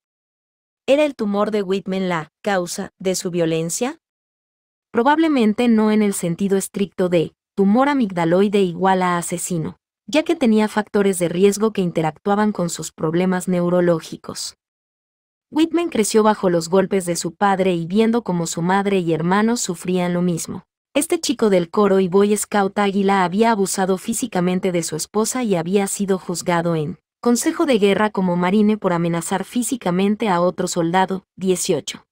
S1: ¿Era el tumor de Whitman la causa de su violencia? Probablemente no en el sentido estricto de tumor amigdaloide igual a asesino, ya que tenía factores de riesgo que interactuaban con sus problemas neurológicos. Whitman creció bajo los golpes de su padre y viendo cómo su madre y hermanos sufrían lo mismo. Este chico del coro y Boy Scout Águila había abusado físicamente de su esposa y había sido juzgado en Consejo de Guerra como marine por amenazar físicamente a otro soldado, 18.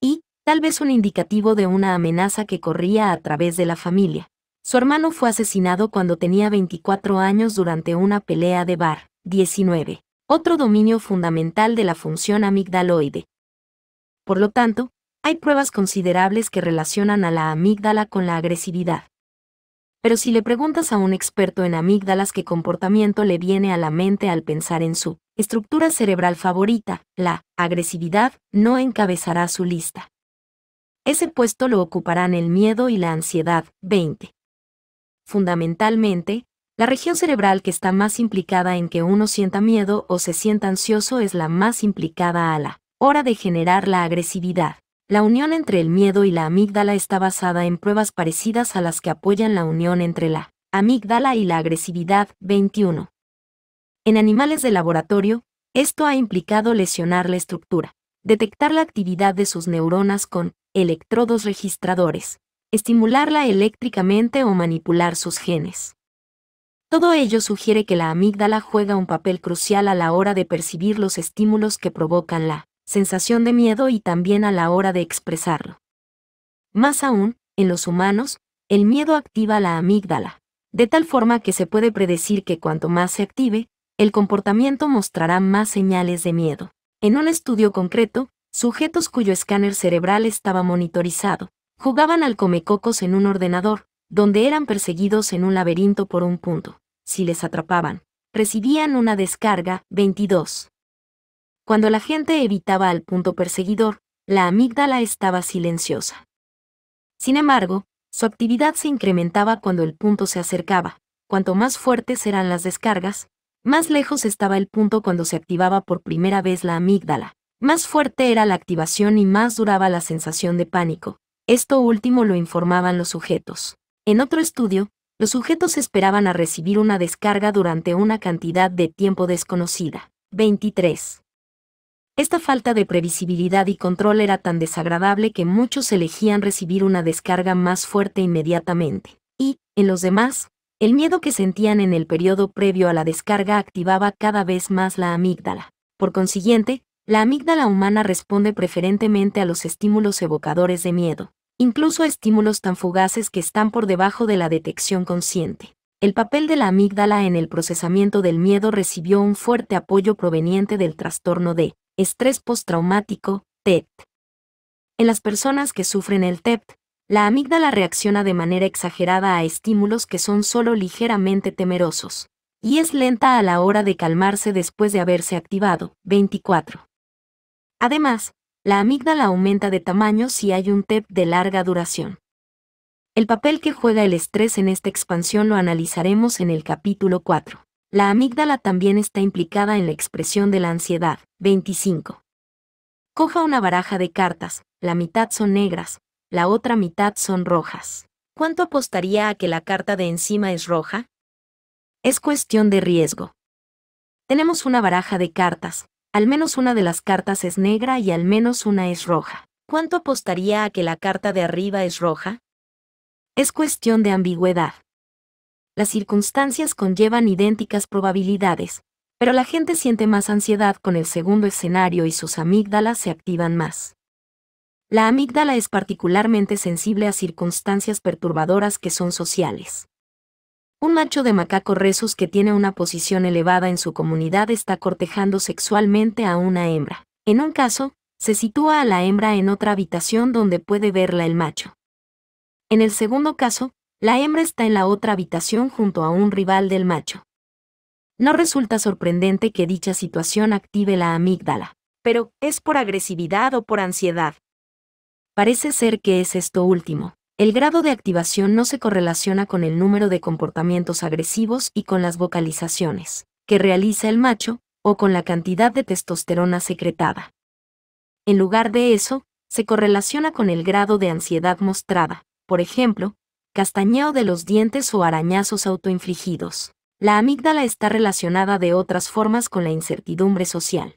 S1: Y, tal vez un indicativo de una amenaza que corría a través de la familia. Su hermano fue asesinado cuando tenía 24 años durante una pelea de bar. 19. Otro dominio fundamental de la función amigdaloide. Por lo tanto, hay pruebas considerables que relacionan a la amígdala con la agresividad. Pero si le preguntas a un experto en amígdalas qué comportamiento le viene a la mente al pensar en su estructura cerebral favorita, la agresividad no encabezará su lista. Ese puesto lo ocuparán el miedo y la ansiedad. 20. Fundamentalmente, la región cerebral que está más implicada en que uno sienta miedo o se sienta ansioso es la más implicada a la hora de generar la agresividad. La unión entre el miedo y la amígdala está basada en pruebas parecidas a las que apoyan la unión entre la amígdala y la agresividad 21. En animales de laboratorio, esto ha implicado lesionar la estructura, detectar la actividad de sus neuronas con electrodos registradores, estimularla eléctricamente o manipular sus genes. Todo ello sugiere que la amígdala juega un papel crucial a la hora de percibir los estímulos que provocan la sensación de miedo y también a la hora de expresarlo. Más aún, en los humanos, el miedo activa la amígdala, de tal forma que se puede predecir que cuanto más se active, el comportamiento mostrará más señales de miedo. En un estudio concreto, sujetos cuyo escáner cerebral estaba monitorizado, Jugaban al comecocos en un ordenador, donde eran perseguidos en un laberinto por un punto. Si les atrapaban, recibían una descarga 22. Cuando la gente evitaba al punto perseguidor, la amígdala estaba silenciosa. Sin embargo, su actividad se incrementaba cuando el punto se acercaba. Cuanto más fuertes eran las descargas, más lejos estaba el punto cuando se activaba por primera vez la amígdala. Más fuerte era la activación y más duraba la sensación de pánico. Esto último lo informaban los sujetos. En otro estudio, los sujetos esperaban a recibir una descarga durante una cantidad de tiempo desconocida. 23. Esta falta de previsibilidad y control era tan desagradable que muchos elegían recibir una descarga más fuerte inmediatamente. Y, en los demás, el miedo que sentían en el periodo previo a la descarga activaba cada vez más la amígdala. Por consiguiente, la amígdala humana responde preferentemente a los estímulos evocadores de miedo, incluso a estímulos tan fugaces que están por debajo de la detección consciente. El papel de la amígdala en el procesamiento del miedo recibió un fuerte apoyo proveniente del trastorno de estrés postraumático, TEPT. E en las personas que sufren el TEPT, e la amígdala reacciona de manera exagerada a estímulos que son solo ligeramente temerosos, y es lenta a la hora de calmarse después de haberse activado. 24. Además, la amígdala aumenta de tamaño si hay un TEP de larga duración. El papel que juega el estrés en esta expansión lo analizaremos en el capítulo 4. La amígdala también está implicada en la expresión de la ansiedad. 25. Coja una baraja de cartas, la mitad son negras, la otra mitad son rojas. ¿Cuánto apostaría a que la carta de encima es roja? Es cuestión de riesgo. Tenemos una baraja de cartas, al menos una de las cartas es negra y al menos una es roja. ¿Cuánto apostaría a que la carta de arriba es roja? Es cuestión de ambigüedad. Las circunstancias conllevan idénticas probabilidades, pero la gente siente más ansiedad con el segundo escenario y sus amígdalas se activan más. La amígdala es particularmente sensible a circunstancias perturbadoras que son sociales. Un macho de macaco resus que tiene una posición elevada en su comunidad está cortejando sexualmente a una hembra. En un caso, se sitúa a la hembra en otra habitación donde puede verla el macho. En el segundo caso, la hembra está en la otra habitación junto a un rival del macho. No resulta sorprendente que dicha situación active la amígdala, pero ¿es por agresividad o por ansiedad? Parece ser que es esto último. El grado de activación no se correlaciona con el número de comportamientos agresivos y con las vocalizaciones que realiza el macho o con la cantidad de testosterona secretada. En lugar de eso, se correlaciona con el grado de ansiedad mostrada, por ejemplo, castañeo de los dientes o arañazos autoinfligidos. La amígdala está relacionada de otras formas con la incertidumbre social.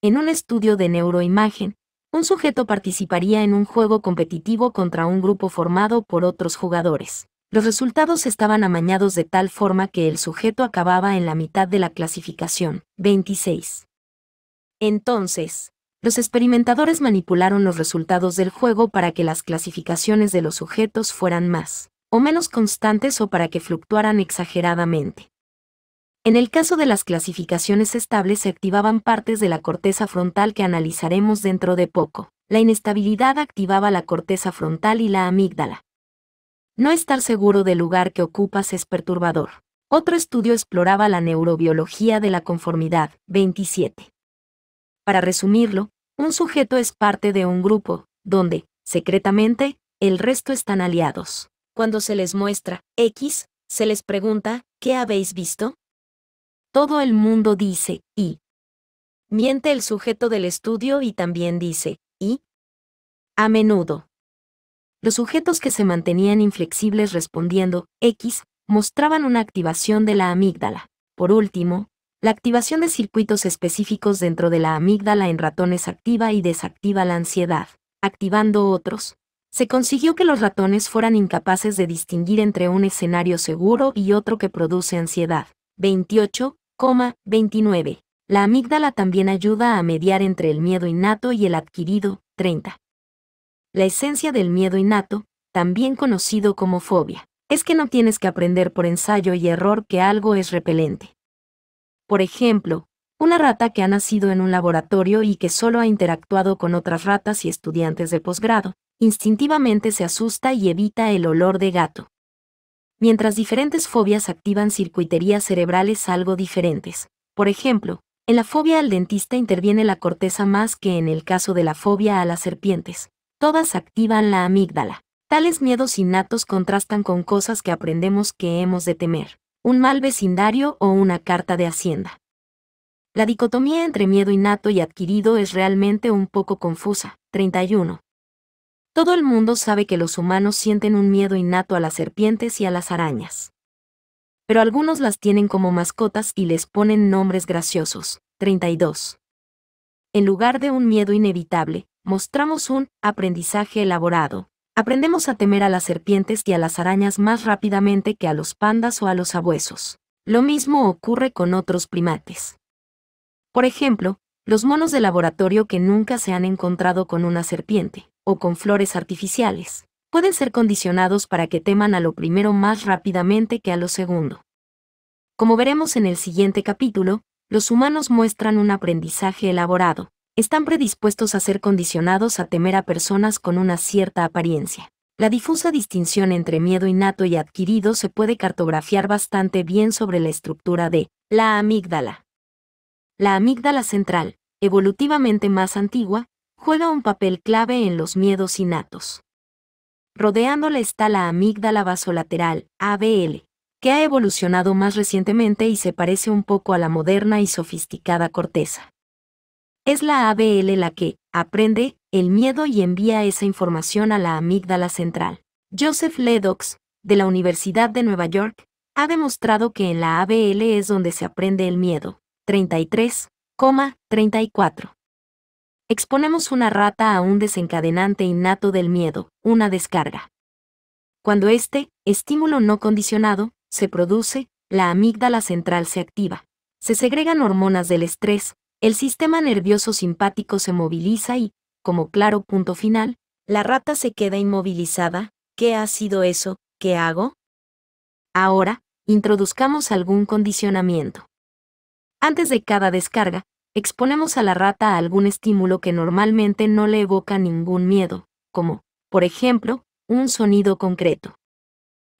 S1: En un estudio de neuroimagen, un sujeto participaría en un juego competitivo contra un grupo formado por otros jugadores. Los resultados estaban amañados de tal forma que el sujeto acababa en la mitad de la clasificación, 26. Entonces, los experimentadores manipularon los resultados del juego para que las clasificaciones de los sujetos fueran más o menos constantes o para que fluctuaran exageradamente. En el caso de las clasificaciones estables se activaban partes de la corteza frontal que analizaremos dentro de poco. La inestabilidad activaba la corteza frontal y la amígdala. No estar seguro del lugar que ocupas es perturbador. Otro estudio exploraba la neurobiología de la conformidad, 27. Para resumirlo, un sujeto es parte de un grupo, donde, secretamente, el resto están aliados. Cuando se les muestra X, se les pregunta, ¿qué habéis visto? todo el mundo dice, y. Miente el sujeto del estudio y también dice, y. A menudo. Los sujetos que se mantenían inflexibles respondiendo, X, mostraban una activación de la amígdala. Por último, la activación de circuitos específicos dentro de la amígdala en ratones activa y desactiva la ansiedad, activando otros. Se consiguió que los ratones fueran incapaces de distinguir entre un escenario seguro y otro que produce ansiedad. 28. 29. La amígdala también ayuda a mediar entre el miedo innato y el adquirido. 30. La esencia del miedo innato, también conocido como fobia, es que no tienes que aprender por ensayo y error que algo es repelente. Por ejemplo, una rata que ha nacido en un laboratorio y que solo ha interactuado con otras ratas y estudiantes de posgrado, instintivamente se asusta y evita el olor de gato mientras diferentes fobias activan circuiterías cerebrales algo diferentes. Por ejemplo, en la fobia al dentista interviene la corteza más que en el caso de la fobia a las serpientes. Todas activan la amígdala. Tales miedos innatos contrastan con cosas que aprendemos que hemos de temer, un mal vecindario o una carta de hacienda. La dicotomía entre miedo innato y adquirido es realmente un poco confusa. 31. Todo el mundo sabe que los humanos sienten un miedo innato a las serpientes y a las arañas. Pero algunos las tienen como mascotas y les ponen nombres graciosos. 32. En lugar de un miedo inevitable, mostramos un aprendizaje elaborado. Aprendemos a temer a las serpientes y a las arañas más rápidamente que a los pandas o a los abuesos. Lo mismo ocurre con otros primates. Por ejemplo, los monos de laboratorio que nunca se han encontrado con una serpiente, o con flores artificiales, pueden ser condicionados para que teman a lo primero más rápidamente que a lo segundo. Como veremos en el siguiente capítulo, los humanos muestran un aprendizaje elaborado, están predispuestos a ser condicionados a temer a personas con una cierta apariencia. La difusa distinción entre miedo innato y adquirido se puede cartografiar bastante bien sobre la estructura de la amígdala. La amígdala central, evolutivamente más antigua, juega un papel clave en los miedos innatos. Rodeándola está la amígdala vasolateral, ABL, que ha evolucionado más recientemente y se parece un poco a la moderna y sofisticada corteza. Es la ABL la que aprende el miedo y envía esa información a la amígdala central. Joseph Ledox, de la Universidad de Nueva York, ha demostrado que en la ABL es donde se aprende el miedo. 33,34 exponemos una rata a un desencadenante innato del miedo, una descarga. Cuando este estímulo no condicionado se produce, la amígdala central se activa. Se segregan hormonas del estrés, el sistema nervioso simpático se moviliza y, como claro punto final, la rata se queda inmovilizada. ¿Qué ha sido eso? ¿Qué hago? Ahora, introduzcamos algún condicionamiento. Antes de cada descarga, Exponemos a la rata a algún estímulo que normalmente no le evoca ningún miedo, como, por ejemplo, un sonido concreto.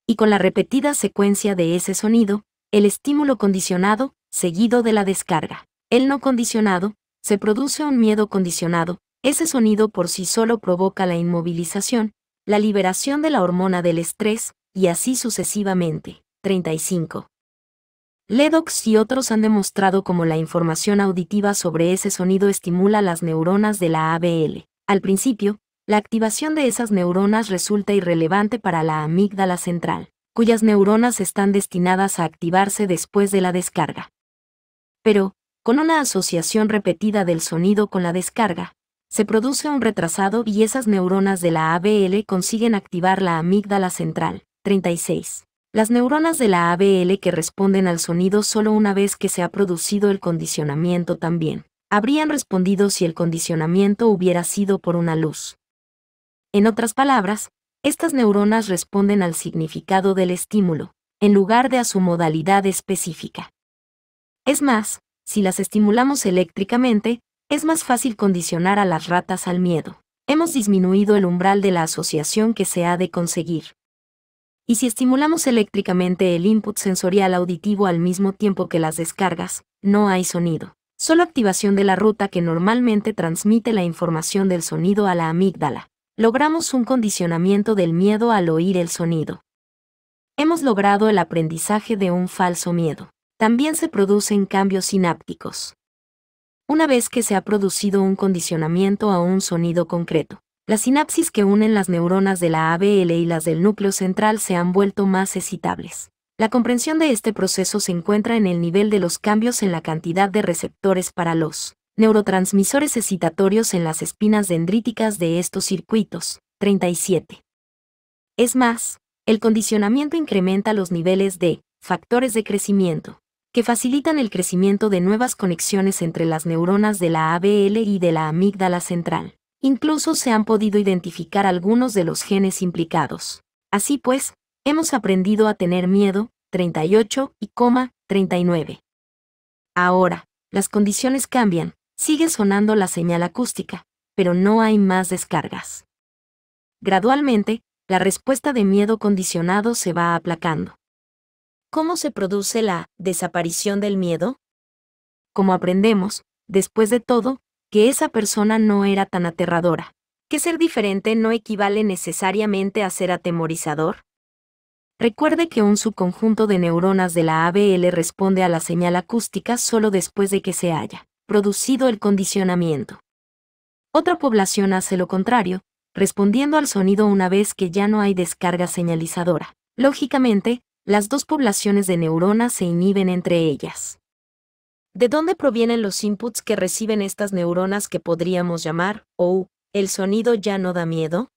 S1: Y con la repetida secuencia de ese sonido, el estímulo condicionado, seguido de la descarga, el no condicionado, se produce un miedo condicionado, ese sonido por sí solo provoca la inmovilización, la liberación de la hormona del estrés, y así sucesivamente. 35. Ledox y otros han demostrado cómo la información auditiva sobre ese sonido estimula las neuronas de la ABL. Al principio, la activación de esas neuronas resulta irrelevante para la amígdala central, cuyas neuronas están destinadas a activarse después de la descarga. Pero, con una asociación repetida del sonido con la descarga, se produce un retrasado y esas neuronas de la ABL consiguen activar la amígdala central. 36. Las neuronas de la ABL que responden al sonido solo una vez que se ha producido el condicionamiento también, habrían respondido si el condicionamiento hubiera sido por una luz. En otras palabras, estas neuronas responden al significado del estímulo, en lugar de a su modalidad específica. Es más, si las estimulamos eléctricamente, es más fácil condicionar a las ratas al miedo. Hemos disminuido el umbral de la asociación que se ha de conseguir. Y si estimulamos eléctricamente el input sensorial auditivo al mismo tiempo que las descargas, no hay sonido. Solo activación de la ruta que normalmente transmite la información del sonido a la amígdala. Logramos un condicionamiento del miedo al oír el sonido. Hemos logrado el aprendizaje de un falso miedo. También se producen cambios sinápticos. Una vez que se ha producido un condicionamiento a un sonido concreto, las sinapsis que unen las neuronas de la ABL y las del núcleo central se han vuelto más excitables. La comprensión de este proceso se encuentra en el nivel de los cambios en la cantidad de receptores para los neurotransmisores excitatorios en las espinas dendríticas de estos circuitos. 37. Es más, el condicionamiento incrementa los niveles de factores de crecimiento, que facilitan el crecimiento de nuevas conexiones entre las neuronas de la ABL y de la amígdala central. Incluso se han podido identificar algunos de los genes implicados. Así pues, hemos aprendido a tener miedo, 38 y 39. Ahora, las condiciones cambian, sigue sonando la señal acústica, pero no hay más descargas. Gradualmente, la respuesta de miedo condicionado se va aplacando. ¿Cómo se produce la desaparición del miedo? Como aprendemos, después de todo, que esa persona no era tan aterradora. Que ser diferente no equivale necesariamente a ser atemorizador. Recuerde que un subconjunto de neuronas de la ABL responde a la señal acústica solo después de que se haya producido el condicionamiento. Otra población hace lo contrario, respondiendo al sonido una vez que ya no hay descarga señalizadora. Lógicamente, las dos poblaciones de neuronas se inhiben entre ellas. ¿De dónde provienen los inputs que reciben estas neuronas que podríamos llamar, o, oh, el sonido ya no da miedo?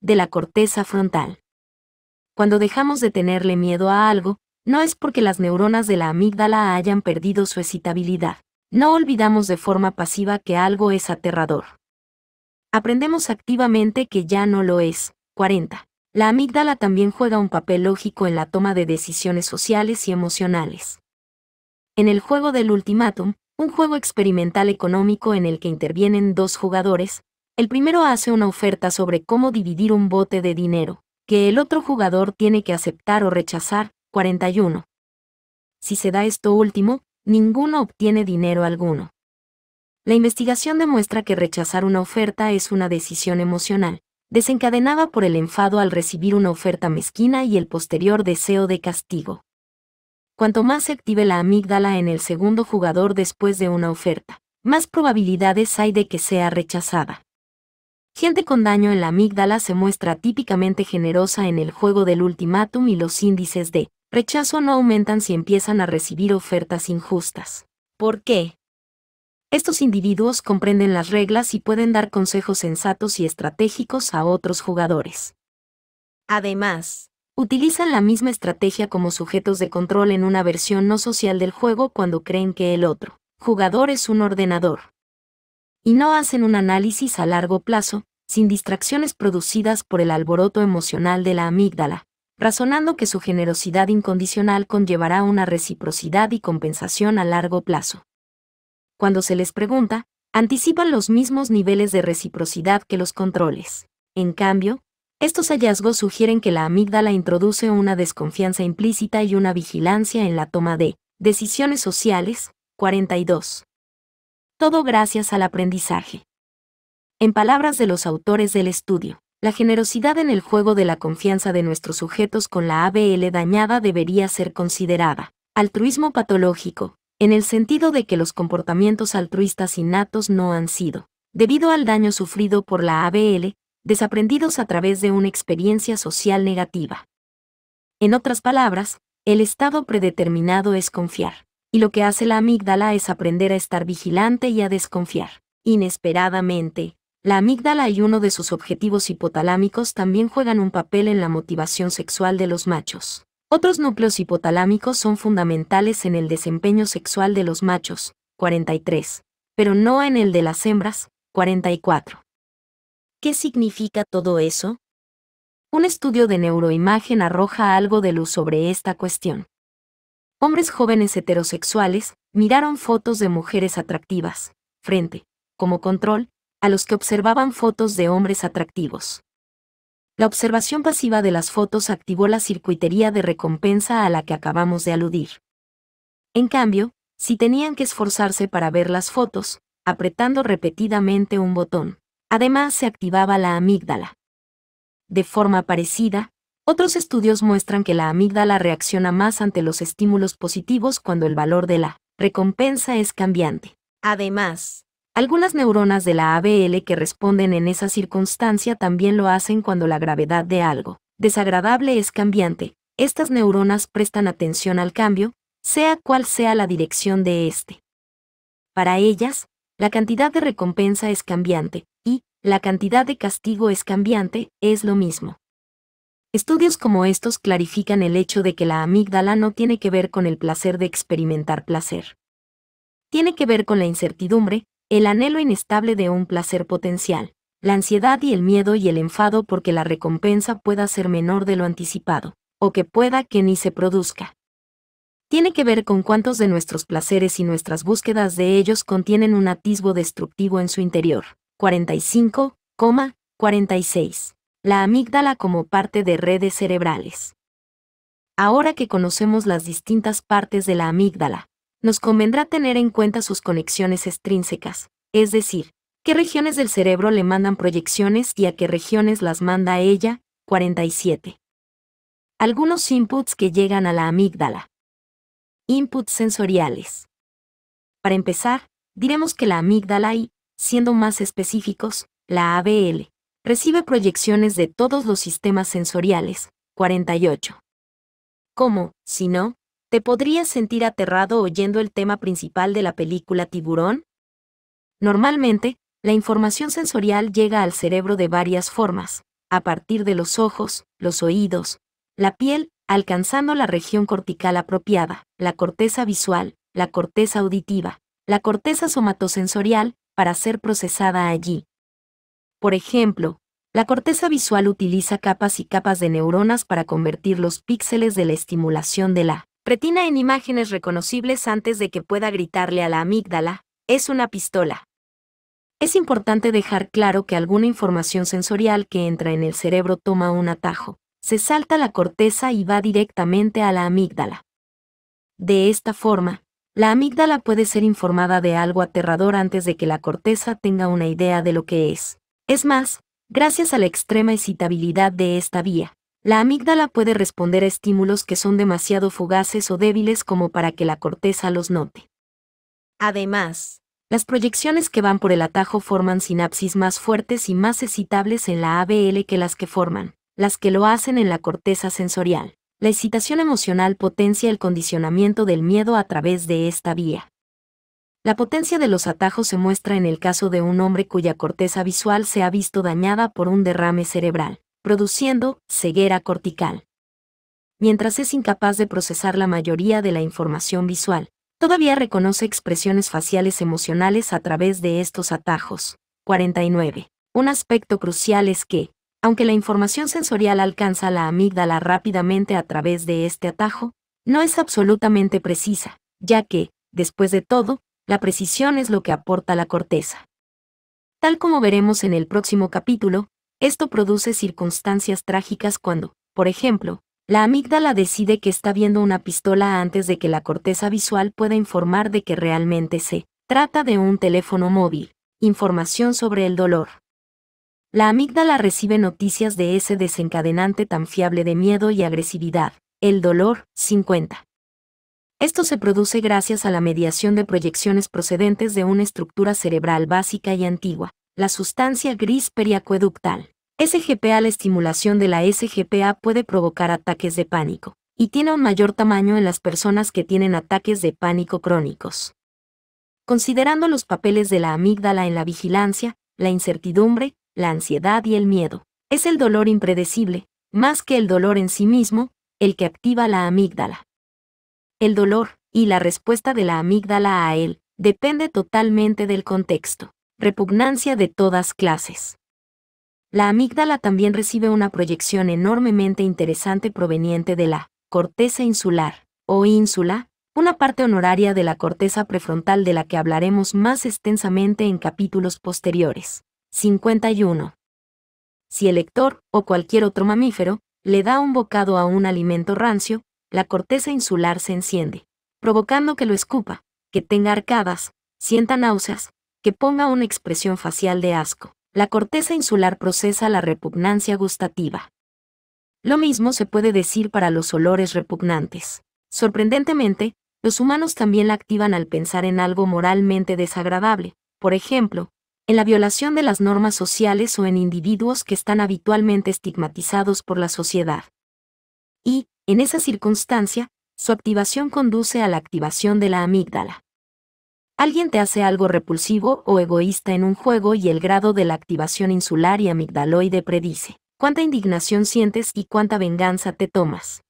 S1: De la corteza frontal. Cuando dejamos de tenerle miedo a algo, no es porque las neuronas de la amígdala hayan perdido su excitabilidad. No olvidamos de forma pasiva que algo es aterrador. Aprendemos activamente que ya no lo es. 40. La amígdala también juega un papel lógico en la toma de decisiones sociales y emocionales. En el juego del ultimátum, un juego experimental económico en el que intervienen dos jugadores, el primero hace una oferta sobre cómo dividir un bote de dinero, que el otro jugador tiene que aceptar o rechazar, 41. Si se da esto último, ninguno obtiene dinero alguno. La investigación demuestra que rechazar una oferta es una decisión emocional, desencadenada por el enfado al recibir una oferta mezquina y el posterior deseo de castigo. Cuanto más se active la amígdala en el segundo jugador después de una oferta, más probabilidades hay de que sea rechazada. Gente con daño en la amígdala se muestra típicamente generosa en el juego del ultimátum y los índices de rechazo no aumentan si empiezan a recibir ofertas injustas. ¿Por qué? Estos individuos comprenden las reglas y pueden dar consejos sensatos y estratégicos a otros jugadores. Además, utilizan la misma estrategia como sujetos de control en una versión no social del juego cuando creen que el otro jugador es un ordenador. Y no hacen un análisis a largo plazo, sin distracciones producidas por el alboroto emocional de la amígdala, razonando que su generosidad incondicional conllevará una reciprocidad y compensación a largo plazo. Cuando se les pregunta, anticipan los mismos niveles de reciprocidad que los controles. En cambio, estos hallazgos sugieren que la amígdala introduce una desconfianza implícita y una vigilancia en la toma de decisiones sociales. 42. Todo gracias al aprendizaje. En palabras de los autores del estudio, la generosidad en el juego de la confianza de nuestros sujetos con la ABL dañada debería ser considerada altruismo patológico, en el sentido de que los comportamientos altruistas innatos no han sido, debido al daño sufrido por la ABL, desaprendidos a través de una experiencia social negativa. En otras palabras, el estado predeterminado es confiar, y lo que hace la amígdala es aprender a estar vigilante y a desconfiar. Inesperadamente, la amígdala y uno de sus objetivos hipotalámicos también juegan un papel en la motivación sexual de los machos. Otros núcleos hipotalámicos son fundamentales en el desempeño sexual de los machos, 43, pero no en el de las hembras, 44. ¿Qué significa todo eso? Un estudio de neuroimagen arroja algo de luz sobre esta cuestión. Hombres jóvenes heterosexuales miraron fotos de mujeres atractivas, frente, como control, a los que observaban fotos de hombres atractivos. La observación pasiva de las fotos activó la circuitería de recompensa a la que acabamos de aludir. En cambio, si tenían que esforzarse para ver las fotos, apretando repetidamente un botón, Además se activaba la amígdala. De forma parecida, otros estudios muestran que la amígdala reacciona más ante los estímulos positivos cuando el valor de la recompensa es cambiante. Además, algunas neuronas de la ABL que responden en esa circunstancia también lo hacen cuando la gravedad de algo desagradable es cambiante. Estas neuronas prestan atención al cambio, sea cual sea la dirección de éste. Para ellas, la cantidad de recompensa es cambiante, la cantidad de castigo es cambiante, es lo mismo. Estudios como estos clarifican el hecho de que la amígdala no tiene que ver con el placer de experimentar placer. Tiene que ver con la incertidumbre, el anhelo inestable de un placer potencial, la ansiedad y el miedo y el enfado porque la recompensa pueda ser menor de lo anticipado, o que pueda que ni se produzca. Tiene que ver con cuántos de nuestros placeres y nuestras búsquedas de ellos contienen un atisbo destructivo en su interior. 45,46. La amígdala como parte de redes cerebrales. Ahora que conocemos las distintas partes de la amígdala, nos convendrá tener en cuenta sus conexiones extrínsecas, es decir, qué regiones del cerebro le mandan proyecciones y a qué regiones las manda ella, 47. Algunos inputs que llegan a la amígdala. Inputs sensoriales. Para empezar, diremos que la amígdala y Siendo más específicos, la ABL recibe proyecciones de todos los sistemas sensoriales, 48. ¿Cómo, si no, te podrías sentir aterrado oyendo el tema principal de la película Tiburón? Normalmente, la información sensorial llega al cerebro de varias formas, a partir de los ojos, los oídos, la piel, alcanzando la región cortical apropiada, la corteza visual, la corteza auditiva, la corteza somatosensorial, para ser procesada allí. Por ejemplo, la corteza visual utiliza capas y capas de neuronas para convertir los píxeles de la estimulación de la retina en imágenes reconocibles antes de que pueda gritarle a la amígdala, es una pistola. Es importante dejar claro que alguna información sensorial que entra en el cerebro toma un atajo, se salta la corteza y va directamente a la amígdala. De esta forma, la amígdala puede ser informada de algo aterrador antes de que la corteza tenga una idea de lo que es. Es más, gracias a la extrema excitabilidad de esta vía, la amígdala puede responder a estímulos que son demasiado fugaces o débiles como para que la corteza los note. Además, las proyecciones que van por el atajo forman sinapsis más fuertes y más excitables en la ABL que las que forman, las que lo hacen en la corteza sensorial. La excitación emocional potencia el condicionamiento del miedo a través de esta vía. La potencia de los atajos se muestra en el caso de un hombre cuya corteza visual se ha visto dañada por un derrame cerebral, produciendo ceguera cortical. Mientras es incapaz de procesar la mayoría de la información visual, todavía reconoce expresiones faciales emocionales a través de estos atajos. 49. Un aspecto crucial es que, aunque la información sensorial alcanza la amígdala rápidamente a través de este atajo, no es absolutamente precisa, ya que, después de todo, la precisión es lo que aporta la corteza. Tal como veremos en el próximo capítulo, esto produce circunstancias trágicas cuando, por ejemplo, la amígdala decide que está viendo una pistola antes de que la corteza visual pueda informar de que realmente se trata de un teléfono móvil. Información sobre el dolor. La amígdala recibe noticias de ese desencadenante tan fiable de miedo y agresividad, el dolor 50. Esto se produce gracias a la mediación de proyecciones procedentes de una estructura cerebral básica y antigua, la sustancia gris periacueductal. SGPA La estimulación de la SGPA puede provocar ataques de pánico, y tiene un mayor tamaño en las personas que tienen ataques de pánico crónicos. Considerando los papeles de la amígdala en la vigilancia, la incertidumbre, la ansiedad y el miedo. Es el dolor impredecible, más que el dolor en sí mismo, el que activa la amígdala. El dolor, y la respuesta de la amígdala a él, depende totalmente del contexto. Repugnancia de todas clases. La amígdala también recibe una proyección enormemente interesante proveniente de la corteza insular, o ínsula, una parte honoraria de la corteza prefrontal de la que hablaremos más extensamente en capítulos posteriores. 51. Si el lector, o cualquier otro mamífero, le da un bocado a un alimento rancio, la corteza insular se enciende, provocando que lo escupa, que tenga arcadas, sienta náuseas, que ponga una expresión facial de asco. La corteza insular procesa la repugnancia gustativa. Lo mismo se puede decir para los olores repugnantes. Sorprendentemente, los humanos también la activan al pensar en algo moralmente desagradable, por ejemplo, en la violación de las normas sociales o en individuos que están habitualmente estigmatizados por la sociedad. Y, en esa circunstancia, su activación conduce a la activación de la amígdala. Alguien te hace algo repulsivo o egoísta en un juego y el grado de la activación insular y amigdaloide predice cuánta indignación sientes y cuánta venganza te tomas.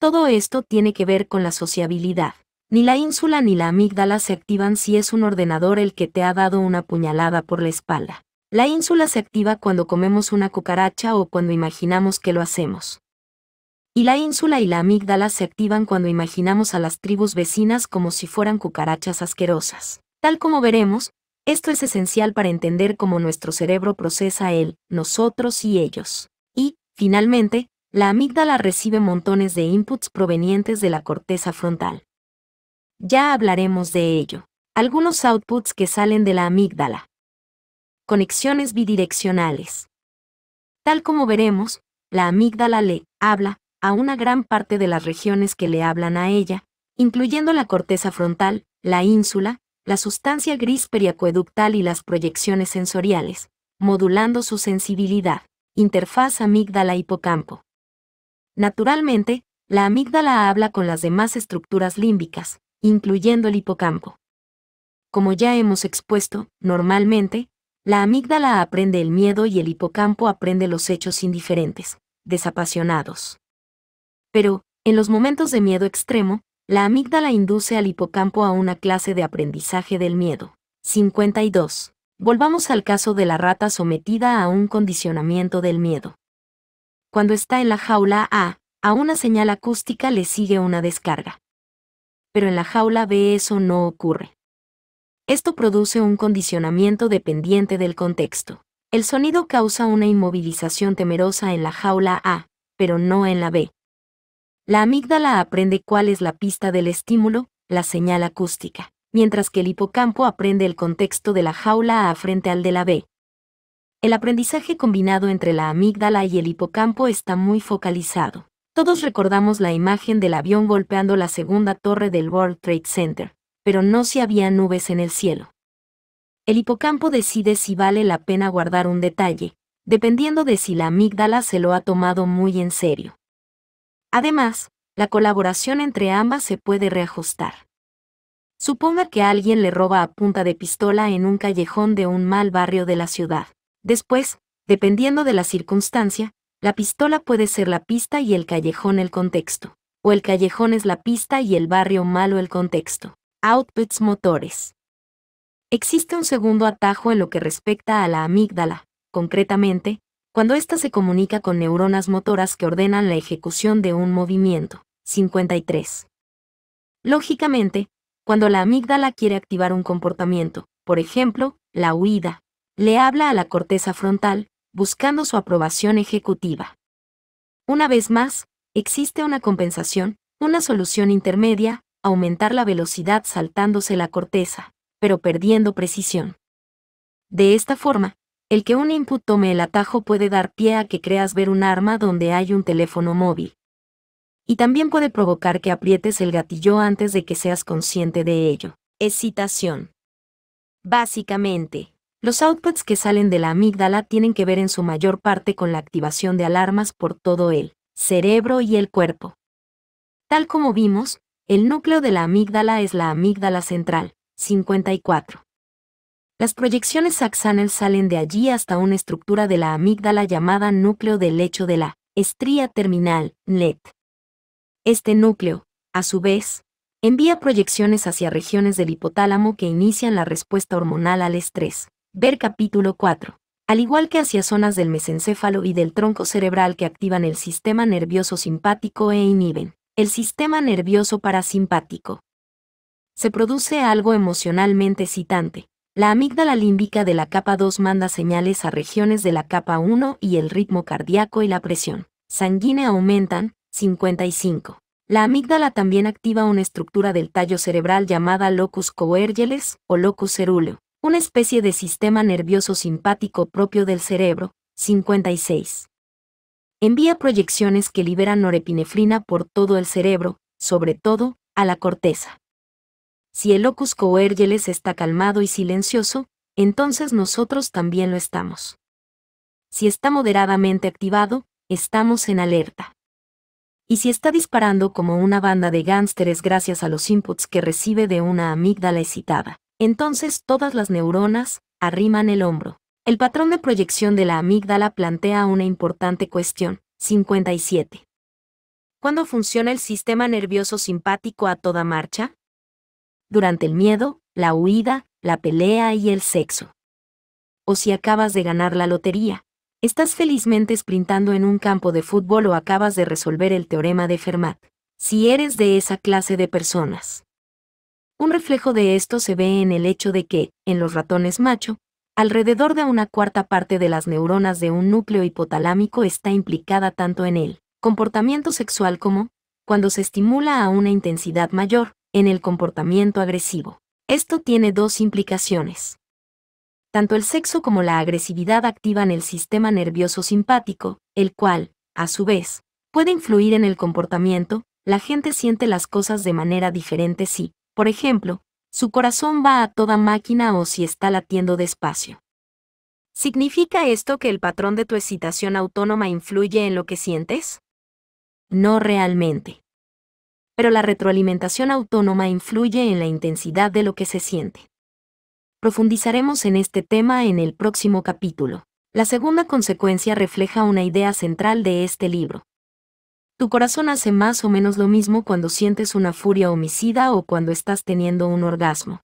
S1: Todo esto tiene que ver con la sociabilidad. Ni la ínsula ni la amígdala se activan si es un ordenador el que te ha dado una puñalada por la espalda. La ínsula se activa cuando comemos una cucaracha o cuando imaginamos que lo hacemos. Y la ínsula y la amígdala se activan cuando imaginamos a las tribus vecinas como si fueran cucarachas asquerosas. Tal como veremos, esto es esencial para entender cómo nuestro cerebro procesa el, nosotros y ellos. Y, finalmente, la amígdala recibe montones de inputs provenientes de la corteza frontal. Ya hablaremos de ello. Algunos outputs que salen de la amígdala. Conexiones bidireccionales. Tal como veremos, la amígdala le habla a una gran parte de las regiones que le hablan a ella, incluyendo la corteza frontal, la ínsula, la sustancia gris periacueductal y las proyecciones sensoriales, modulando su sensibilidad. Interfaz amígdala-hipocampo. Naturalmente, la amígdala habla con las demás estructuras límbicas, incluyendo el hipocampo. Como ya hemos expuesto, normalmente, la amígdala aprende el miedo y el hipocampo aprende los hechos indiferentes, desapasionados. Pero, en los momentos de miedo extremo, la amígdala induce al hipocampo a una clase de aprendizaje del miedo. 52. Volvamos al caso de la rata sometida a un condicionamiento del miedo. Cuando está en la jaula A, a una señal acústica le sigue una descarga pero en la jaula B eso no ocurre. Esto produce un condicionamiento dependiente del contexto. El sonido causa una inmovilización temerosa en la jaula A, pero no en la B. La amígdala aprende cuál es la pista del estímulo, la señal acústica, mientras que el hipocampo aprende el contexto de la jaula A frente al de la B. El aprendizaje combinado entre la amígdala y el hipocampo está muy focalizado. Todos recordamos la imagen del avión golpeando la segunda torre del World Trade Center, pero no si había nubes en el cielo. El hipocampo decide si vale la pena guardar un detalle, dependiendo de si la amígdala se lo ha tomado muy en serio. Además, la colaboración entre ambas se puede reajustar. Suponga que alguien le roba a punta de pistola en un callejón de un mal barrio de la ciudad. Después, dependiendo de la circunstancia, la pistola puede ser la pista y el callejón el contexto. O el callejón es la pista y el barrio malo el contexto. Outputs motores. Existe un segundo atajo en lo que respecta a la amígdala, concretamente, cuando ésta se comunica con neuronas motoras que ordenan la ejecución de un movimiento. 53. Lógicamente, cuando la amígdala quiere activar un comportamiento, por ejemplo, la huida, le habla a la corteza frontal, buscando su aprobación ejecutiva. Una vez más, existe una compensación, una solución intermedia, aumentar la velocidad saltándose la corteza, pero perdiendo precisión. De esta forma, el que un input tome el atajo puede dar pie a que creas ver un arma donde hay un teléfono móvil. Y también puede provocar que aprietes el gatillo antes de que seas consciente de ello. Excitación. Básicamente, los outputs que salen de la amígdala tienen que ver en su mayor parte con la activación de alarmas por todo el cerebro y el cuerpo. Tal como vimos, el núcleo de la amígdala es la amígdala central, 54. Las proyecciones axonales salen de allí hasta una estructura de la amígdala llamada núcleo del lecho de la estría terminal, NET. Este núcleo, a su vez, envía proyecciones hacia regiones del hipotálamo que inician la respuesta hormonal al estrés, Ver capítulo 4. Al igual que hacia zonas del mesencéfalo y del tronco cerebral que activan el sistema nervioso simpático e inhiben el sistema nervioso parasimpático. Se produce algo emocionalmente excitante. La amígdala límbica de la capa 2 manda señales a regiones de la capa 1 y el ritmo cardíaco y la presión sanguínea aumentan. 55. La amígdala también activa una estructura del tallo cerebral llamada locus coergeles o locus ceruleo una especie de sistema nervioso simpático propio del cerebro, 56. Envía proyecciones que liberan norepinefrina por todo el cerebro, sobre todo, a la corteza. Si el locus coergeles está calmado y silencioso, entonces nosotros también lo estamos. Si está moderadamente activado, estamos en alerta. Y si está disparando como una banda de gánsteres gracias a los inputs que recibe de una amígdala excitada. Entonces todas las neuronas arriman el hombro. El patrón de proyección de la amígdala plantea una importante cuestión. 57. ¿Cuándo funciona el sistema nervioso simpático a toda marcha? Durante el miedo, la huida, la pelea y el sexo. O si acabas de ganar la lotería, estás felizmente sprintando en un campo de fútbol o acabas de resolver el teorema de Fermat. Si eres de esa clase de personas. Un reflejo de esto se ve en el hecho de que, en los ratones macho, alrededor de una cuarta parte de las neuronas de un núcleo hipotalámico está implicada tanto en el comportamiento sexual como, cuando se estimula a una intensidad mayor, en el comportamiento agresivo. Esto tiene dos implicaciones. Tanto el sexo como la agresividad activan el sistema nervioso simpático, el cual, a su vez, puede influir en el comportamiento, la gente siente las cosas de manera diferente si, por ejemplo, su corazón va a toda máquina o si está latiendo despacio. ¿Significa esto que el patrón de tu excitación autónoma influye en lo que sientes? No realmente. Pero la retroalimentación autónoma influye en la intensidad de lo que se siente. Profundizaremos en este tema en el próximo capítulo. La segunda consecuencia refleja una idea central de este libro. Tu corazón hace más o menos lo mismo cuando sientes una furia homicida o cuando estás teniendo un orgasmo.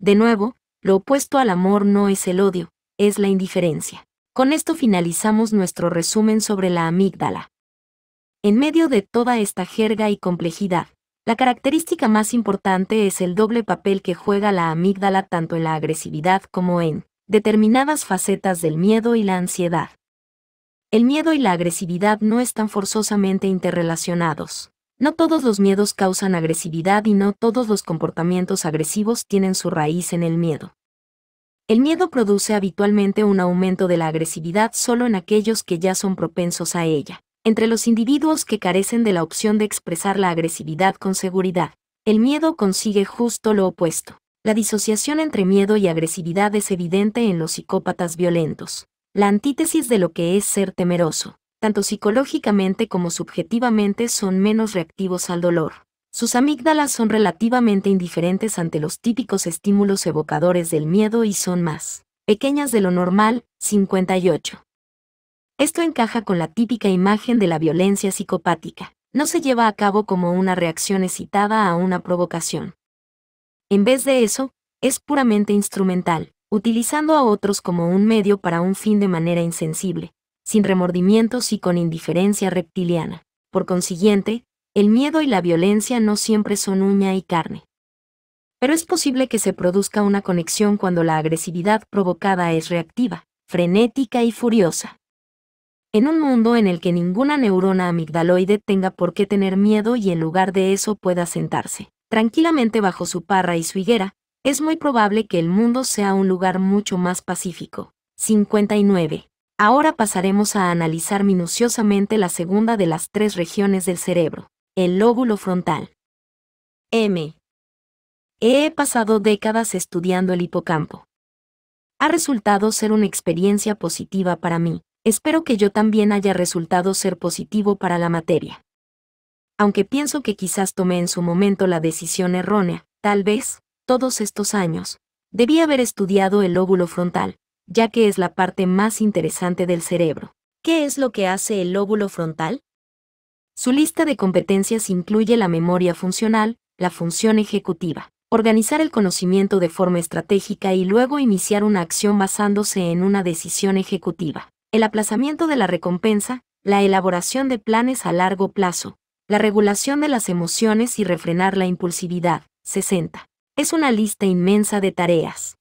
S1: De nuevo, lo opuesto al amor no es el odio, es la indiferencia. Con esto finalizamos nuestro resumen sobre la amígdala. En medio de toda esta jerga y complejidad, la característica más importante es el doble papel que juega la amígdala tanto en la agresividad como en determinadas facetas del miedo y la ansiedad el miedo y la agresividad no están forzosamente interrelacionados. No todos los miedos causan agresividad y no todos los comportamientos agresivos tienen su raíz en el miedo. El miedo produce habitualmente un aumento de la agresividad solo en aquellos que ya son propensos a ella. Entre los individuos que carecen de la opción de expresar la agresividad con seguridad, el miedo consigue justo lo opuesto. La disociación entre miedo y agresividad es evidente en los psicópatas violentos la antítesis de lo que es ser temeroso. Tanto psicológicamente como subjetivamente son menos reactivos al dolor. Sus amígdalas son relativamente indiferentes ante los típicos estímulos evocadores del miedo y son más pequeñas de lo normal, 58. Esto encaja con la típica imagen de la violencia psicopática. No se lleva a cabo como una reacción excitada a una provocación. En vez de eso, es puramente instrumental utilizando a otros como un medio para un fin de manera insensible, sin remordimientos y con indiferencia reptiliana. Por consiguiente, el miedo y la violencia no siempre son uña y carne. Pero es posible que se produzca una conexión cuando la agresividad provocada es reactiva, frenética y furiosa. En un mundo en el que ninguna neurona amigdaloide tenga por qué tener miedo y en lugar de eso pueda sentarse, tranquilamente bajo su parra y su higuera, es muy probable que el mundo sea un lugar mucho más pacífico. 59. Ahora pasaremos a analizar minuciosamente la segunda de las tres regiones del cerebro, el lóbulo frontal. M. He pasado décadas estudiando el hipocampo. Ha resultado ser una experiencia positiva para mí. Espero que yo también haya resultado ser positivo para la materia. Aunque pienso que quizás tomé en su momento la decisión errónea, tal vez, todos estos años. Debí haber estudiado el lóbulo frontal, ya que es la parte más interesante del cerebro. ¿Qué es lo que hace el lóbulo frontal? Su lista de competencias incluye la memoria funcional, la función ejecutiva, organizar el conocimiento de forma estratégica y luego iniciar una acción basándose en una decisión ejecutiva, el aplazamiento de la recompensa, la elaboración de planes a largo plazo, la regulación de las emociones y refrenar la impulsividad. 60 es una lista inmensa de tareas.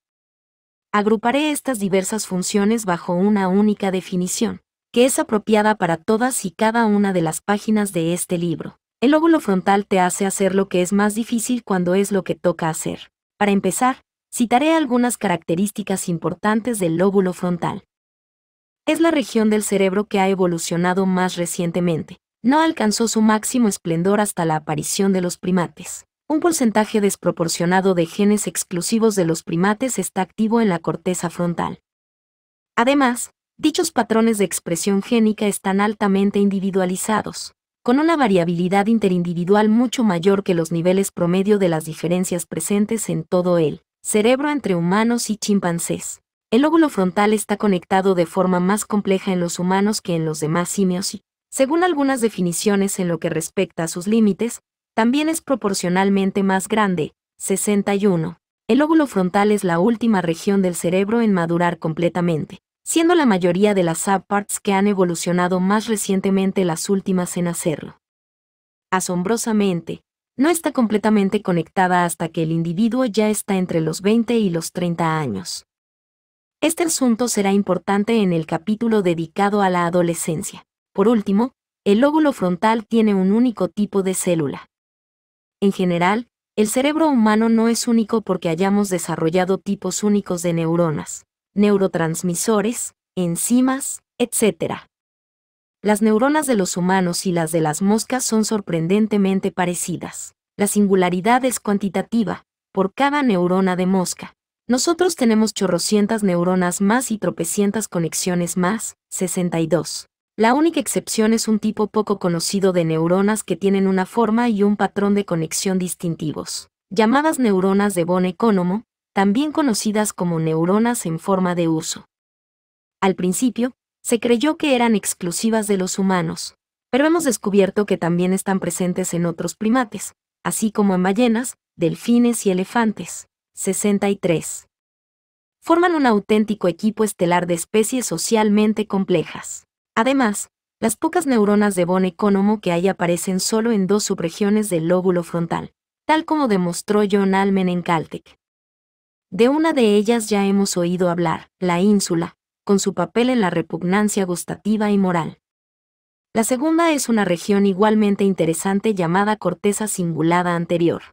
S1: Agruparé estas diversas funciones bajo una única definición, que es apropiada para todas y cada una de las páginas de este libro. El lóbulo frontal te hace hacer lo que es más difícil cuando es lo que toca hacer. Para empezar, citaré algunas características importantes del lóbulo frontal. Es la región del cerebro que ha evolucionado más recientemente. No alcanzó su máximo esplendor hasta la aparición de los primates un porcentaje desproporcionado de genes exclusivos de los primates está activo en la corteza frontal. Además, dichos patrones de expresión génica están altamente individualizados, con una variabilidad interindividual mucho mayor que los niveles promedio de las diferencias presentes en todo el cerebro entre humanos y chimpancés. El lóbulo frontal está conectado de forma más compleja en los humanos que en los demás simios y, según algunas definiciones en lo que respecta a sus límites, también es proporcionalmente más grande, 61. El óvulo frontal es la última región del cerebro en madurar completamente, siendo la mayoría de las subparts que han evolucionado más recientemente las últimas en hacerlo. Asombrosamente, no está completamente conectada hasta que el individuo ya está entre los 20 y los 30 años. Este asunto será importante en el capítulo dedicado a la adolescencia. Por último, el lóbulo frontal tiene un único tipo de célula. En general, el cerebro humano no es único porque hayamos desarrollado tipos únicos de neuronas, neurotransmisores, enzimas, etc. Las neuronas de los humanos y las de las moscas son sorprendentemente parecidas. La singularidad es cuantitativa, por cada neurona de mosca. Nosotros tenemos chorrocientas neuronas más y tropecientas conexiones más, 62. La única excepción es un tipo poco conocido de neuronas que tienen una forma y un patrón de conexión distintivos, llamadas neuronas de Bon Economo, también conocidas como neuronas en forma de uso. Al principio, se creyó que eran exclusivas de los humanos, pero hemos descubierto que también están presentes en otros primates, así como en ballenas, delfines y elefantes. 63. Forman un auténtico equipo estelar de especies socialmente complejas. Además, las pocas neuronas de bon Economo que hay aparecen solo en dos subregiones del lóbulo frontal, tal como demostró John Almen en Caltech. De una de ellas ya hemos oído hablar, la ínsula, con su papel en la repugnancia gustativa y moral. La segunda es una región igualmente interesante llamada corteza cingulada anterior.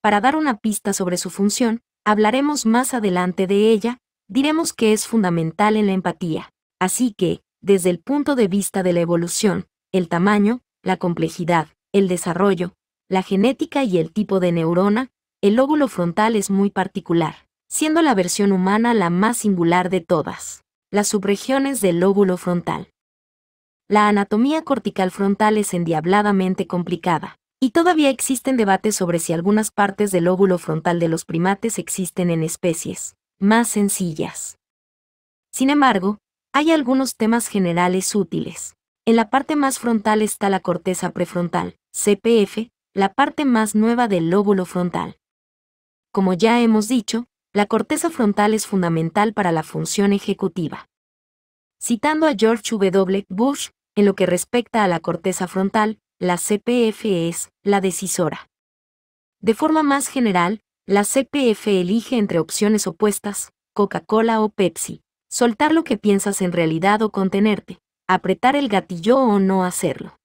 S1: Para dar una pista sobre su función, hablaremos más adelante de ella, diremos que es fundamental en la empatía. Así que, desde el punto de vista de la evolución, el tamaño, la complejidad, el desarrollo, la genética y el tipo de neurona, el lóbulo frontal es muy particular, siendo la versión humana la más singular de todas. Las subregiones del lóbulo frontal. La anatomía cortical frontal es endiabladamente complicada, y todavía existen debates sobre si algunas partes del lóbulo frontal de los primates existen en especies más sencillas. Sin embargo, hay algunos temas generales útiles. En la parte más frontal está la corteza prefrontal, CPF, la parte más nueva del lóbulo frontal. Como ya hemos dicho, la corteza frontal es fundamental para la función ejecutiva. Citando a George W. Bush, en lo que respecta a la corteza frontal, la CPF es la decisora. De forma más general, la CPF elige entre opciones opuestas, Coca-Cola o Pepsi soltar lo que piensas en realidad o contenerte, apretar el gatillo o no hacerlo.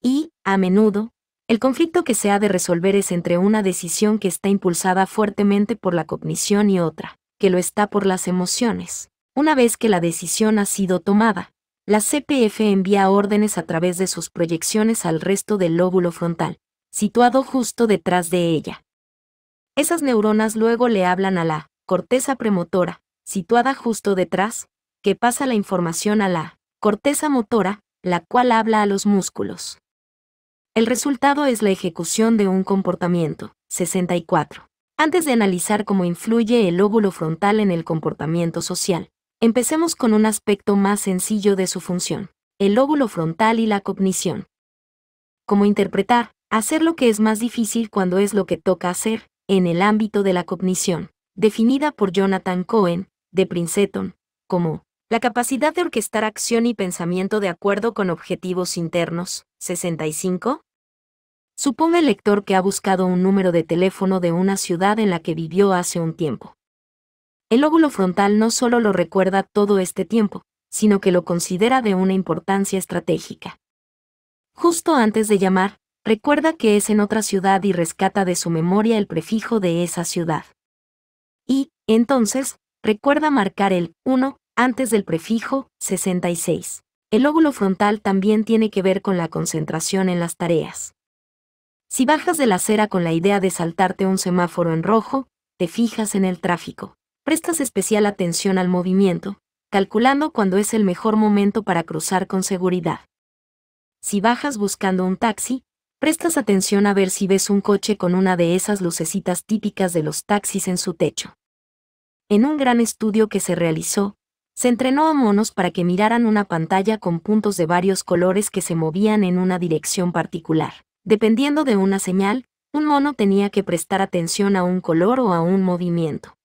S1: Y, a menudo, el conflicto que se ha de resolver es entre una decisión que está impulsada fuertemente por la cognición y otra, que lo está por las emociones. Una vez que la decisión ha sido tomada, la CPF envía órdenes a través de sus proyecciones al resto del lóbulo frontal, situado justo detrás de ella. Esas neuronas luego le hablan a la corteza premotora, situada justo detrás, que pasa la información a la corteza motora, la cual habla a los músculos. El resultado es la ejecución de un comportamiento. 64. Antes de analizar cómo influye el óvulo frontal en el comportamiento social, empecemos con un aspecto más sencillo de su función, el óvulo frontal y la cognición. Cómo interpretar, hacer lo que es más difícil cuando es lo que toca hacer, en el ámbito de la cognición, definida por Jonathan Cohen, de Princeton, como la capacidad de orquestar acción y pensamiento de acuerdo con objetivos internos, 65. Suponga el lector que ha buscado un número de teléfono de una ciudad en la que vivió hace un tiempo. El lóbulo frontal no solo lo recuerda todo este tiempo, sino que lo considera de una importancia estratégica. Justo antes de llamar, recuerda que es en otra ciudad y rescata de su memoria el prefijo de esa ciudad. Y, entonces, Recuerda marcar el 1 antes del prefijo 66. El óvulo frontal también tiene que ver con la concentración en las tareas. Si bajas de la acera con la idea de saltarte un semáforo en rojo, te fijas en el tráfico. Prestas especial atención al movimiento, calculando cuándo es el mejor momento para cruzar con seguridad. Si bajas buscando un taxi, prestas atención a ver si ves un coche con una de esas lucecitas típicas de los taxis en su techo en un gran estudio que se realizó, se entrenó a monos para que miraran una pantalla con puntos de varios colores que se movían en una dirección particular. Dependiendo de una señal, un mono tenía que prestar atención a un color o a un movimiento.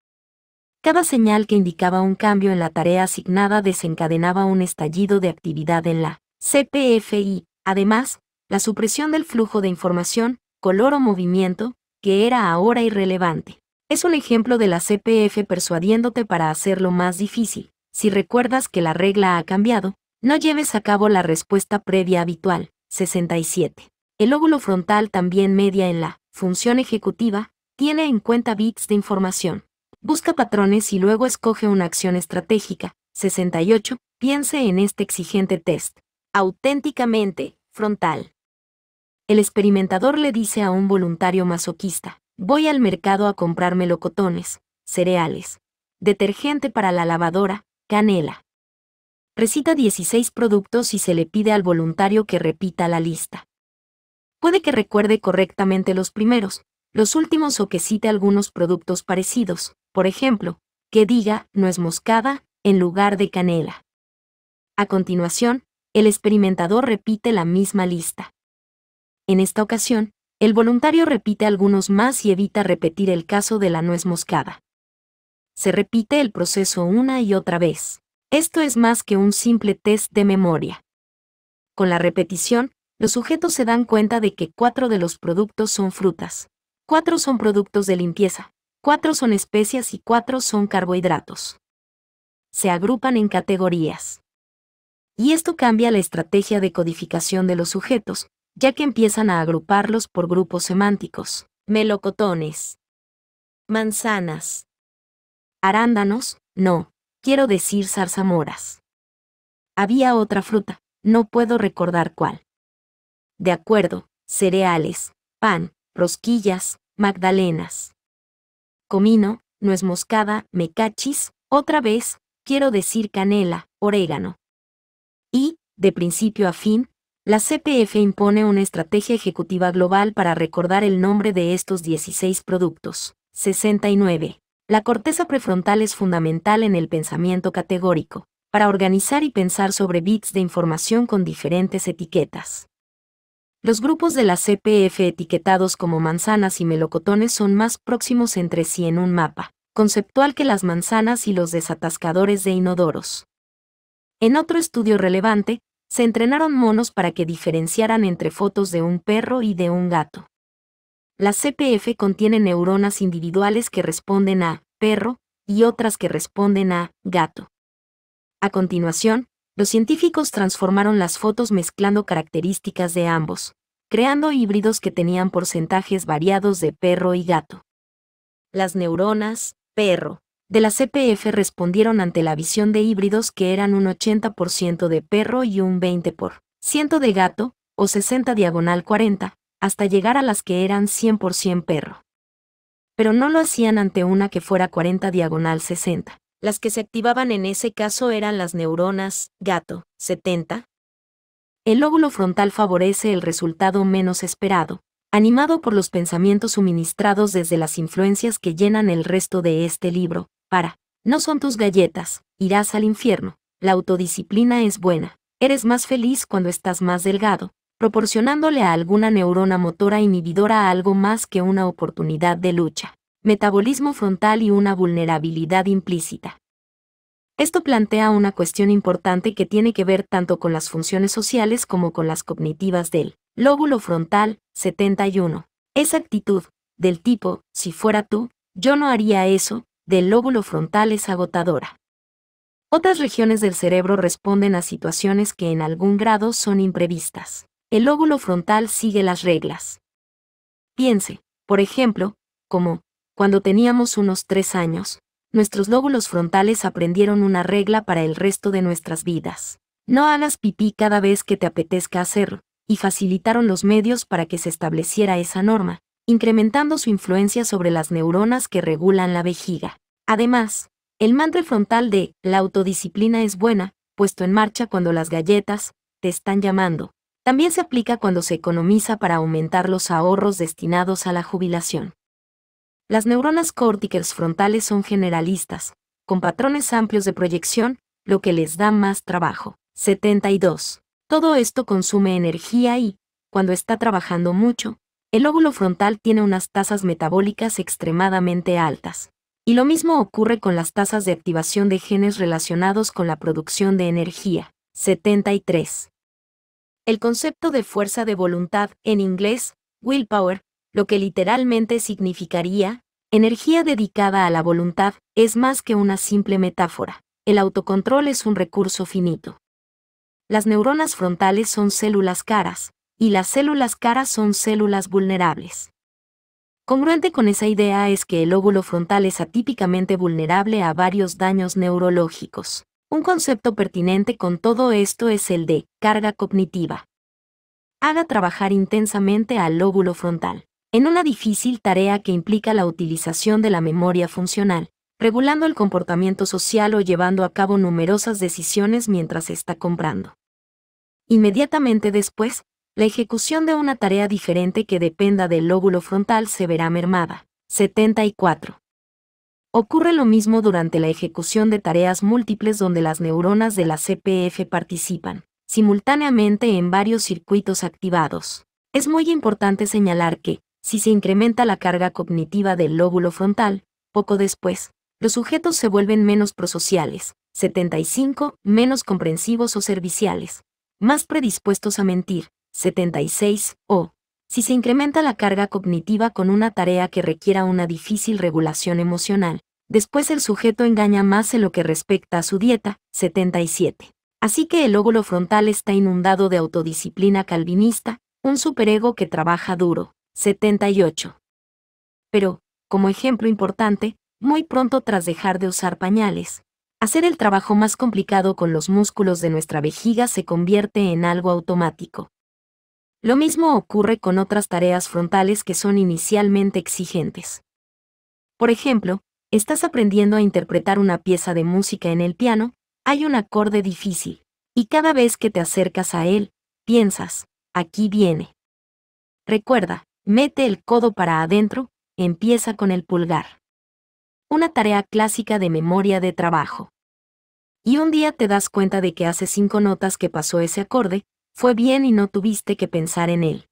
S1: Cada señal que indicaba un cambio en la tarea asignada desencadenaba un estallido de actividad en la CPFI. Además, la supresión del flujo de información, color o movimiento, que era ahora irrelevante, es un ejemplo de la CPF persuadiéndote para hacerlo más difícil. Si recuerdas que la regla ha cambiado, no lleves a cabo la respuesta previa habitual. 67. El óvulo frontal también media en la función ejecutiva, tiene en cuenta bits de información. Busca patrones y luego escoge una acción estratégica. 68. Piense en este exigente test. Auténticamente, frontal. El experimentador le dice a un voluntario masoquista, Voy al mercado a comprar melocotones, cereales, detergente para la lavadora, canela. Recita 16 productos y se le pide al voluntario que repita la lista. Puede que recuerde correctamente los primeros, los últimos o que cite algunos productos parecidos, por ejemplo, que diga no es moscada en lugar de canela. A continuación, el experimentador repite la misma lista. En esta ocasión, el voluntario repite algunos más y evita repetir el caso de la nuez moscada. Se repite el proceso una y otra vez. Esto es más que un simple test de memoria. Con la repetición, los sujetos se dan cuenta de que cuatro de los productos son frutas, cuatro son productos de limpieza, cuatro son especias y cuatro son carbohidratos. Se agrupan en categorías. Y esto cambia la estrategia de codificación de los sujetos, ya que empiezan a agruparlos por grupos semánticos. Melocotones. Manzanas. Arándanos, no, quiero decir zarzamoras. Había otra fruta, no puedo recordar cuál. De acuerdo, cereales, pan, rosquillas, magdalenas. Comino, nuez moscada, mecachis, otra vez, quiero decir canela, orégano. Y, de principio a fin, la CPF impone una estrategia ejecutiva global para recordar el nombre de estos 16 productos. 69. La corteza prefrontal es fundamental en el pensamiento categórico, para organizar y pensar sobre bits de información con diferentes etiquetas. Los grupos de la CPF etiquetados como manzanas y melocotones son más próximos entre sí en un mapa conceptual que las manzanas y los desatascadores de inodoros. En otro estudio relevante, se entrenaron monos para que diferenciaran entre fotos de un perro y de un gato. La CPF contiene neuronas individuales que responden a perro y otras que responden a gato. A continuación, los científicos transformaron las fotos mezclando características de ambos, creando híbridos que tenían porcentajes variados de perro y gato. Las neuronas, perro, de la CPF respondieron ante la visión de híbridos que eran un 80% de perro y un 20% por de gato, o 60 diagonal 40, hasta llegar a las que eran 100% perro. Pero no lo hacían ante una que fuera 40 diagonal 60. Las que se activaban en ese caso eran las neuronas, gato, 70. El lóbulo frontal favorece el resultado menos esperado, animado por los pensamientos suministrados desde las influencias que llenan el resto de este libro, para, no son tus galletas, irás al infierno, la autodisciplina es buena, eres más feliz cuando estás más delgado, proporcionándole a alguna neurona motora inhibidora algo más que una oportunidad de lucha, metabolismo frontal y una vulnerabilidad implícita. Esto plantea una cuestión importante que tiene que ver tanto con las funciones sociales como con las cognitivas del lóbulo frontal 71. Esa actitud, del tipo, si fuera tú, yo no haría eso, del lóbulo frontal es agotadora. Otras regiones del cerebro responden a situaciones que en algún grado son imprevistas. El lóbulo frontal sigue las reglas. Piense, por ejemplo, como, cuando teníamos unos tres años, nuestros lóbulos frontales aprendieron una regla para el resto de nuestras vidas. No hagas pipí cada vez que te apetezca hacerlo, y facilitaron los medios para que se estableciera esa norma, incrementando su influencia sobre las neuronas que regulan la vejiga. Además, el mantra frontal de la autodisciplina es buena, puesto en marcha cuando las galletas te están llamando. También se aplica cuando se economiza para aumentar los ahorros destinados a la jubilación. Las neuronas córticas frontales son generalistas, con patrones amplios de proyección, lo que les da más trabajo. 72. Todo esto consume energía y, cuando está trabajando mucho, el lóbulo frontal tiene unas tasas metabólicas extremadamente altas. Y lo mismo ocurre con las tasas de activación de genes relacionados con la producción de energía. 73. El concepto de fuerza de voluntad, en inglés, willpower, lo que literalmente significaría, energía dedicada a la voluntad, es más que una simple metáfora. El autocontrol es un recurso finito. Las neuronas frontales son células caras, y las células caras son células vulnerables. Congruente con esa idea es que el óvulo frontal es atípicamente vulnerable a varios daños neurológicos. Un concepto pertinente con todo esto es el de carga cognitiva. Haga trabajar intensamente al lóbulo frontal, en una difícil tarea que implica la utilización de la memoria funcional, regulando el comportamiento social o llevando a cabo numerosas decisiones mientras está comprando. Inmediatamente después, la ejecución de una tarea diferente que dependa del lóbulo frontal se verá mermada. 74. Ocurre lo mismo durante la ejecución de tareas múltiples donde las neuronas de la CPF participan, simultáneamente en varios circuitos activados. Es muy importante señalar que, si se incrementa la carga cognitiva del lóbulo frontal, poco después, los sujetos se vuelven menos prosociales, 75, menos comprensivos o serviciales, más predispuestos a mentir, 76, o si se incrementa la carga cognitiva con una tarea que requiera una difícil regulación emocional, después el sujeto engaña más en lo que respecta a su dieta, 77. Así que el óvulo frontal está inundado de autodisciplina calvinista, un superego que trabaja duro, 78. Pero, como ejemplo importante, muy pronto tras dejar de usar pañales, hacer el trabajo más complicado con los músculos de nuestra vejiga se convierte en algo automático. Lo mismo ocurre con otras tareas frontales que son inicialmente exigentes. Por ejemplo, estás aprendiendo a interpretar una pieza de música en el piano, hay un acorde difícil, y cada vez que te acercas a él, piensas, aquí viene. Recuerda, mete el codo para adentro, empieza con el pulgar. Una tarea clásica de memoria de trabajo. Y un día te das cuenta de que hace cinco notas que pasó ese acorde, fue bien y no tuviste que pensar en él.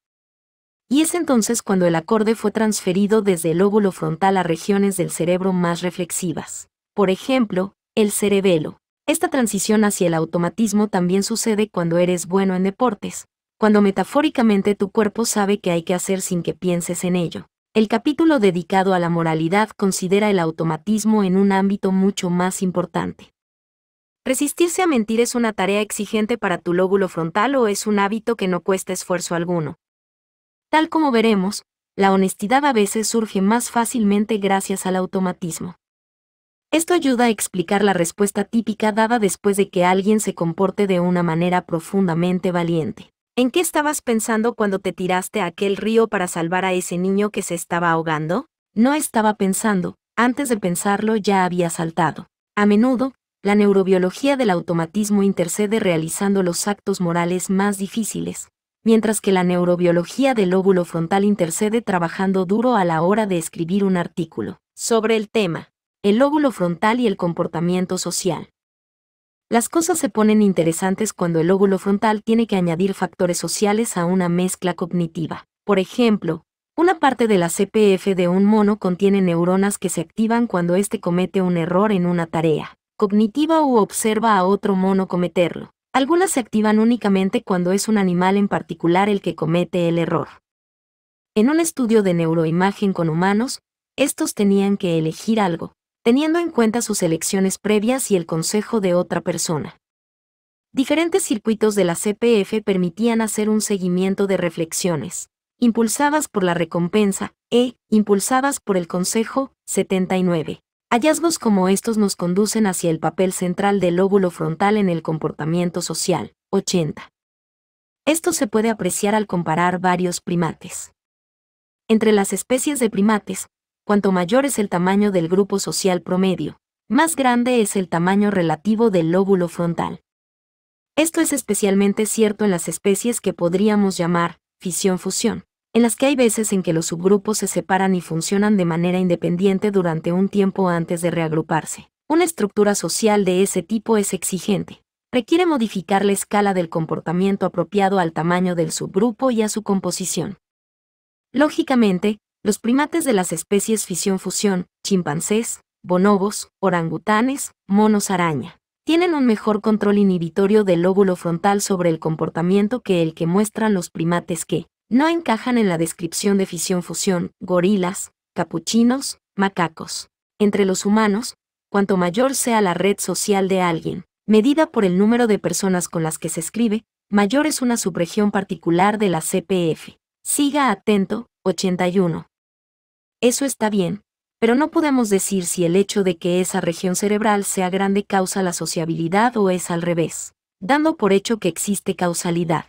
S1: Y es entonces cuando el acorde fue transferido desde el óvulo frontal a regiones del cerebro más reflexivas. Por ejemplo, el cerebelo. Esta transición hacia el automatismo también sucede cuando eres bueno en deportes, cuando metafóricamente tu cuerpo sabe que hay que hacer sin que pienses en ello. El capítulo dedicado a la moralidad considera el automatismo en un ámbito mucho más importante. Resistirse a mentir es una tarea exigente para tu lóbulo frontal o es un hábito que no cuesta esfuerzo alguno. Tal como veremos, la honestidad a veces surge más fácilmente gracias al automatismo. Esto ayuda a explicar la respuesta típica dada después de que alguien se comporte de una manera profundamente valiente. ¿En qué estabas pensando cuando te tiraste a aquel río para salvar a ese niño que se estaba ahogando? No estaba pensando, antes de pensarlo ya había saltado. A menudo, la neurobiología del automatismo intercede realizando los actos morales más difíciles, mientras que la neurobiología del lóbulo frontal intercede trabajando duro a la hora de escribir un artículo sobre el tema, el lóbulo frontal y el comportamiento social. Las cosas se ponen interesantes cuando el lóbulo frontal tiene que añadir factores sociales a una mezcla cognitiva. Por ejemplo, una parte de la CPF de un mono contiene neuronas que se activan cuando éste comete un error en una tarea cognitiva u observa a otro mono cometerlo. Algunas se activan únicamente cuando es un animal en particular el que comete el error. En un estudio de neuroimagen con humanos, estos tenían que elegir algo, teniendo en cuenta sus elecciones previas y el consejo de otra persona. Diferentes circuitos de la CPF permitían hacer un seguimiento de reflexiones, impulsadas por la recompensa, e impulsadas por el consejo, 79. Hallazgos como estos nos conducen hacia el papel central del lóbulo frontal en el comportamiento social. 80. Esto se puede apreciar al comparar varios primates. Entre las especies de primates, cuanto mayor es el tamaño del grupo social promedio, más grande es el tamaño relativo del lóbulo frontal. Esto es especialmente cierto en las especies que podríamos llamar fisión-fusión, en las que hay veces en que los subgrupos se separan y funcionan de manera independiente durante un tiempo antes de reagruparse. Una estructura social de ese tipo es exigente. Requiere modificar la escala del comportamiento apropiado al tamaño del subgrupo y a su composición. Lógicamente, los primates de las especies fisión-fusión, chimpancés, bonobos, orangutanes, monos araña, tienen un mejor control inhibitorio del lóbulo frontal sobre el comportamiento que el que muestran los primates que, no encajan en la descripción de fisión-fusión, gorilas, capuchinos, macacos. Entre los humanos, cuanto mayor sea la red social de alguien, medida por el número de personas con las que se escribe, mayor es una subregión particular de la CPF. Siga atento, 81. Eso está bien, pero no podemos decir si el hecho de que esa región cerebral sea grande causa la sociabilidad o es al revés, dando por hecho que existe causalidad.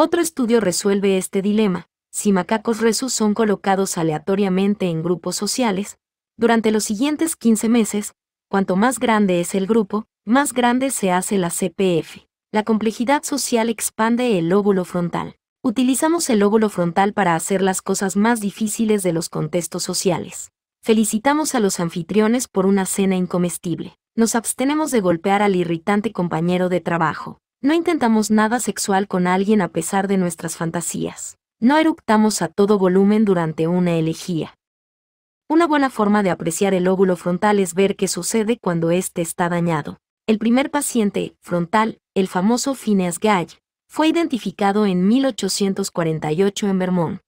S1: Otro estudio resuelve este dilema. Si macacos resus son colocados aleatoriamente en grupos sociales, durante los siguientes 15 meses, cuanto más grande es el grupo, más grande se hace la CPF. La complejidad social expande el lóbulo frontal. Utilizamos el lóbulo frontal para hacer las cosas más difíciles de los contextos sociales. Felicitamos a los anfitriones por una cena incomestible. Nos abstenemos de golpear al irritante compañero de trabajo. No intentamos nada sexual con alguien a pesar de nuestras fantasías. No eructamos a todo volumen durante una elegía. Una buena forma de apreciar el óvulo frontal es ver qué sucede cuando éste está dañado. El primer paciente, frontal, el famoso Phineas Gage, fue identificado en 1848 en Vermont.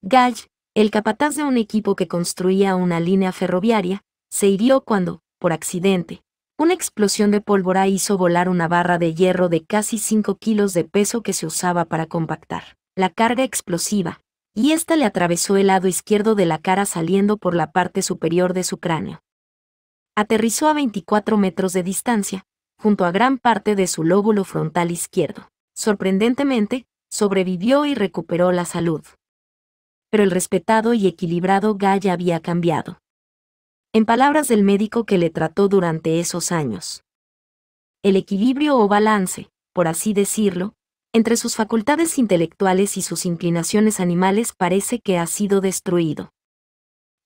S1: Gage, el capataz de un equipo que construía una línea ferroviaria, se hirió cuando, por accidente, una explosión de pólvora hizo volar una barra de hierro de casi 5 kilos de peso que se usaba para compactar la carga explosiva, y ésta le atravesó el lado izquierdo de la cara saliendo por la parte superior de su cráneo. Aterrizó a 24 metros de distancia, junto a gran parte de su lóbulo frontal izquierdo. Sorprendentemente, sobrevivió y recuperó la salud. Pero el respetado y equilibrado Gaya había cambiado en palabras del médico que le trató durante esos años. El equilibrio o balance, por así decirlo, entre sus facultades intelectuales y sus inclinaciones animales parece que ha sido destruido.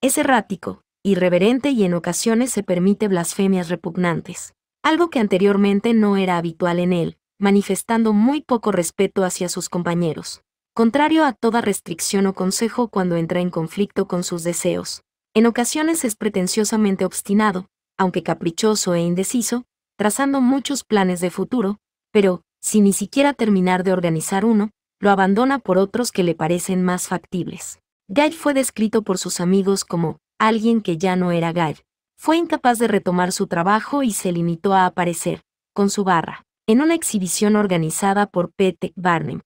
S1: Es errático, irreverente y en ocasiones se permite blasfemias repugnantes, algo que anteriormente no era habitual en él, manifestando muy poco respeto hacia sus compañeros, contrario a toda restricción o consejo cuando entra en conflicto con sus deseos, en ocasiones es pretenciosamente obstinado, aunque caprichoso e indeciso, trazando muchos planes de futuro, pero, sin ni siquiera terminar de organizar uno, lo abandona por otros que le parecen más factibles. Guy fue descrito por sus amigos como alguien que ya no era Guy. Fue incapaz de retomar su trabajo y se limitó a aparecer, con su barra, en una exhibición organizada por Pete Barnum.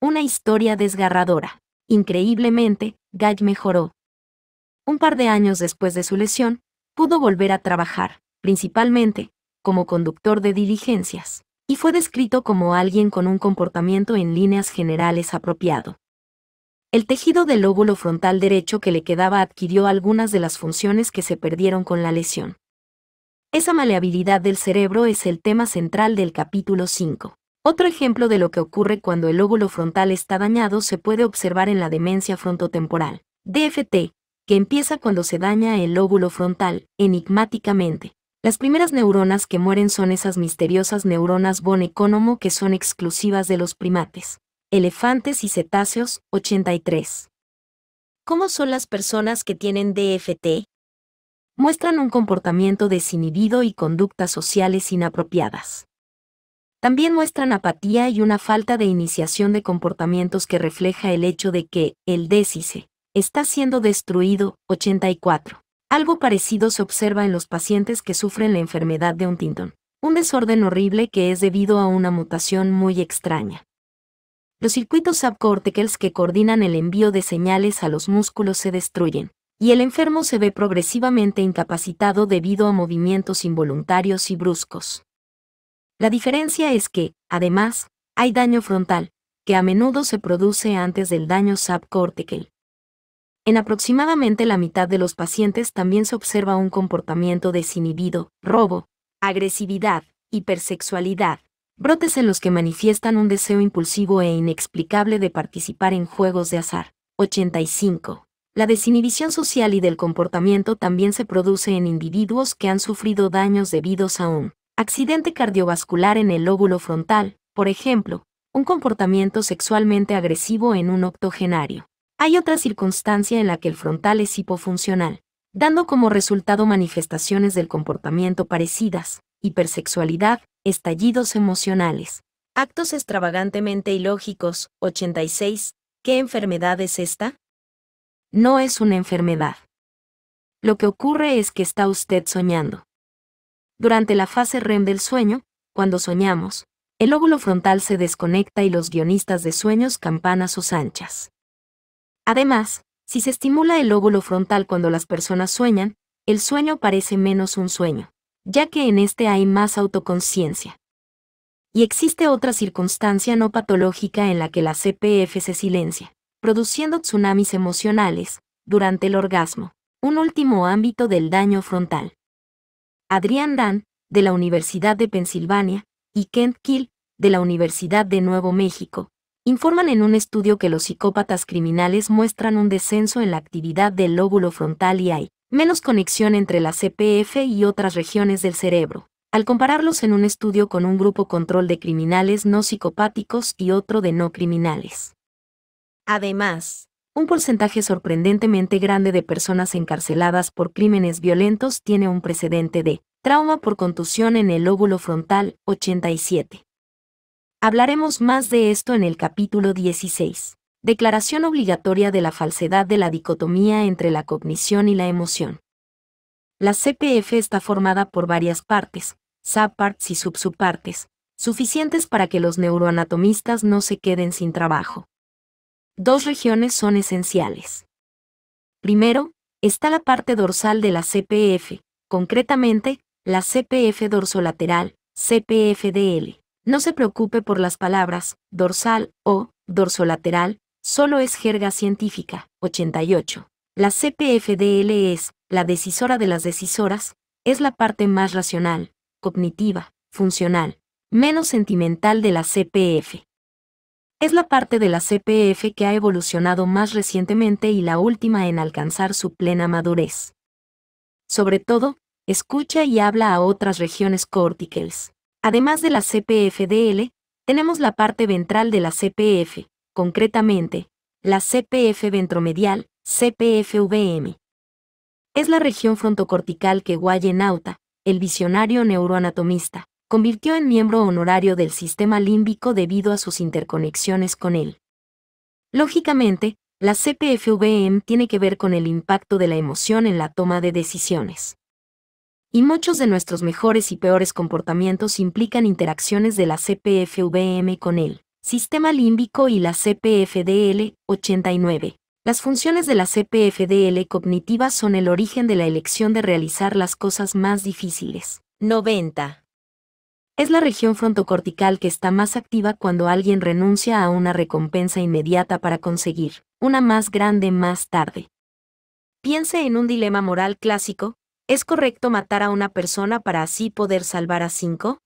S1: Una historia desgarradora. Increíblemente, Guy mejoró, un par de años después de su lesión, pudo volver a trabajar, principalmente, como conductor de diligencias, y fue descrito como alguien con un comportamiento en líneas generales apropiado. El tejido del lóbulo frontal derecho que le quedaba adquirió algunas de las funciones que se perdieron con la lesión. Esa maleabilidad del cerebro es el tema central del capítulo 5. Otro ejemplo de lo que ocurre cuando el lóbulo frontal está dañado se puede observar en la demencia frontotemporal, DFT, que empieza cuando se daña el lóbulo frontal, enigmáticamente. Las primeras neuronas que mueren son esas misteriosas neuronas bon economo que son exclusivas de los primates. Elefantes y cetáceos, 83. ¿Cómo son las personas que tienen DFT? Muestran un comportamiento desinhibido y conductas sociales inapropiadas. También muestran apatía y una falta de iniciación de comportamientos que refleja el hecho de que el décice está siendo destruido, 84. Algo parecido se observa en los pacientes que sufren la enfermedad de Huntington, un desorden horrible que es debido a una mutación muy extraña. Los circuitos subcorticales que coordinan el envío de señales a los músculos se destruyen, y el enfermo se ve progresivamente incapacitado debido a movimientos involuntarios y bruscos. La diferencia es que, además, hay daño frontal, que a menudo se produce antes del daño subcortical, en aproximadamente la mitad de los pacientes también se observa un comportamiento desinhibido, robo, agresividad, hipersexualidad, brotes en los que manifiestan un deseo impulsivo e inexplicable de participar en juegos de azar. 85. La desinhibición social y del comportamiento también se produce en individuos que han sufrido daños debidos a un accidente cardiovascular en el lóbulo frontal, por ejemplo, un comportamiento sexualmente agresivo en un octogenario. Hay otra circunstancia en la que el frontal es hipofuncional, dando como resultado manifestaciones del comportamiento parecidas, hipersexualidad, estallidos emocionales, actos extravagantemente ilógicos, 86, ¿qué enfermedad es esta? No es una enfermedad. Lo que ocurre es que está usted soñando. Durante la fase REM del sueño, cuando soñamos, el óvulo frontal se desconecta y los guionistas de sueños campanas sus anchas. Además, si se estimula el lóbulo frontal cuando las personas sueñan, el sueño parece menos un sueño, ya que en este hay más autoconciencia. Y existe otra circunstancia no patológica en la que la CPF se silencia, produciendo tsunamis emocionales, durante el orgasmo, un último ámbito del daño frontal. Adrián Dan, de la Universidad de Pensilvania, y Kent Kill, de la Universidad de Nuevo México, informan en un estudio que los psicópatas criminales muestran un descenso en la actividad del lóbulo frontal y hay menos conexión entre la CPF y otras regiones del cerebro. Al compararlos en un estudio con un grupo control de criminales no psicopáticos y otro de no criminales. Además, un porcentaje sorprendentemente grande de personas encarceladas por crímenes violentos tiene un precedente de trauma por contusión en el lóbulo frontal, 87. Hablaremos más de esto en el capítulo 16. Declaración obligatoria de la falsedad de la dicotomía entre la cognición y la emoción. La CPF está formada por varias partes, subparts y subsubpartes, suficientes para que los neuroanatomistas no se queden sin trabajo. Dos regiones son esenciales. Primero, está la parte dorsal de la CPF, concretamente, la CPF dorsolateral, CPFDL. No se preocupe por las palabras dorsal o dorsolateral, solo es jerga científica. 88. La CPFDL es la decisora de las decisoras, es la parte más racional, cognitiva, funcional, menos sentimental de la CPF. Es la parte de la CPF que ha evolucionado más recientemente y la última en alcanzar su plena madurez. Sobre todo, escucha y habla a otras regiones corticales Además de la CPFDL, tenemos la parte ventral de la CPF, concretamente, la CPF ventromedial, CPFVM. Es la región frontocortical que Guayenauta, el visionario neuroanatomista, convirtió en miembro honorario del sistema límbico debido a sus interconexiones con él. Lógicamente, la CPFVM tiene que ver con el impacto de la emoción en la toma de decisiones y muchos de nuestros mejores y peores comportamientos implican interacciones de la CPFVM con el sistema límbico y la CPFDL 89. Las funciones de la CPFDL cognitiva son el origen de la elección de realizar las cosas más difíciles. 90. Es la región frontocortical que está más activa cuando alguien renuncia a una recompensa inmediata para conseguir una más grande más tarde. Piense en un dilema moral clásico, ¿Es correcto matar a una persona para así poder salvar a cinco?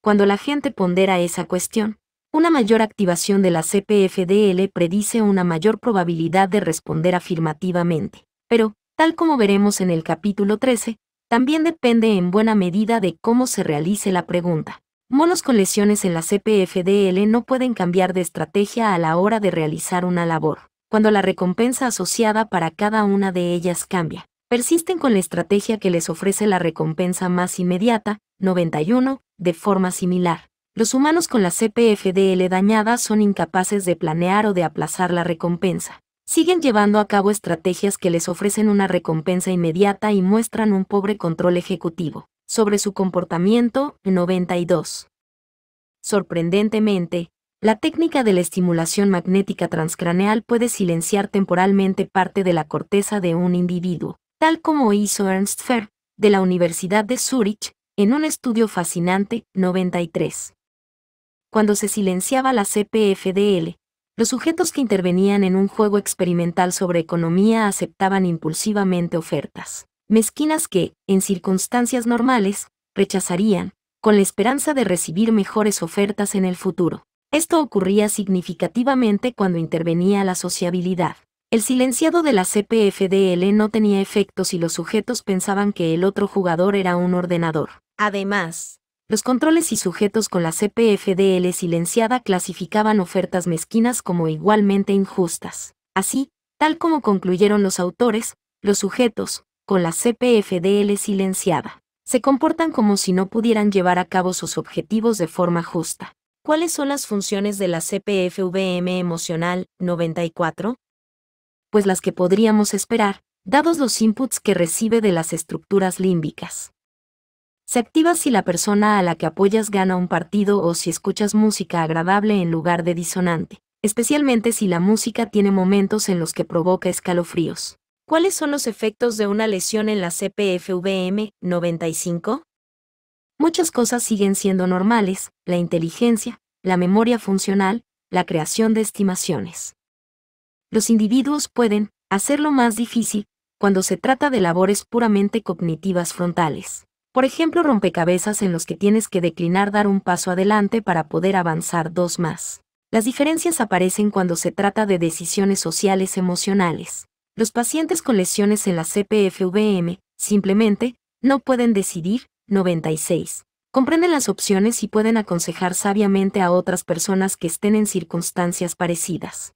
S1: Cuando la gente pondera esa cuestión, una mayor activación de la CPFDL predice una mayor probabilidad de responder afirmativamente. Pero, tal como veremos en el capítulo 13, también depende en buena medida de cómo se realice la pregunta. Monos con lesiones en la CPFDL no pueden cambiar de estrategia a la hora de realizar una labor, cuando la recompensa asociada para cada una de ellas cambia persisten con la estrategia que les ofrece la recompensa más inmediata, 91, de forma similar. Los humanos con la CPFDL dañada son incapaces de planear o de aplazar la recompensa. Siguen llevando a cabo estrategias que les ofrecen una recompensa inmediata y muestran un pobre control ejecutivo sobre su comportamiento, 92. Sorprendentemente, la técnica de la estimulación magnética transcraneal puede silenciar temporalmente parte de la corteza de un individuo, tal como hizo Ernst Fehr, de la Universidad de Zúrich, en un estudio fascinante, 93. Cuando se silenciaba la CPFDL, los sujetos que intervenían en un juego experimental sobre economía aceptaban impulsivamente ofertas, mezquinas que, en circunstancias normales, rechazarían, con la esperanza de recibir mejores ofertas en el futuro. Esto ocurría significativamente cuando intervenía la sociabilidad. El silenciado de la CPFDL no tenía efectos y los sujetos pensaban que el otro jugador era un ordenador. Además, los controles y sujetos con la CPFDL silenciada clasificaban ofertas mezquinas como igualmente injustas. Así, tal como concluyeron los autores, los sujetos, con la CPFDL silenciada, se comportan como si no pudieran llevar a cabo sus objetivos de forma justa. ¿Cuáles son las funciones de la CPFVM emocional 94? pues las que podríamos esperar, dados los inputs que recibe de las estructuras límbicas. Se activa si la persona a la que apoyas gana un partido o si escuchas música agradable en lugar de disonante, especialmente si la música tiene momentos en los que provoca escalofríos. ¿Cuáles son los efectos de una lesión en la CPFVM 95? Muchas cosas siguen siendo normales, la inteligencia, la memoria funcional, la creación de estimaciones los individuos pueden hacerlo más difícil cuando se trata de labores puramente cognitivas frontales. Por ejemplo, rompecabezas en los que tienes que declinar dar un paso adelante para poder avanzar dos más. Las diferencias aparecen cuando se trata de decisiones sociales emocionales. Los pacientes con lesiones en la CPFVM simplemente no pueden decidir 96. Comprenden las opciones y pueden aconsejar sabiamente a otras personas que estén en circunstancias parecidas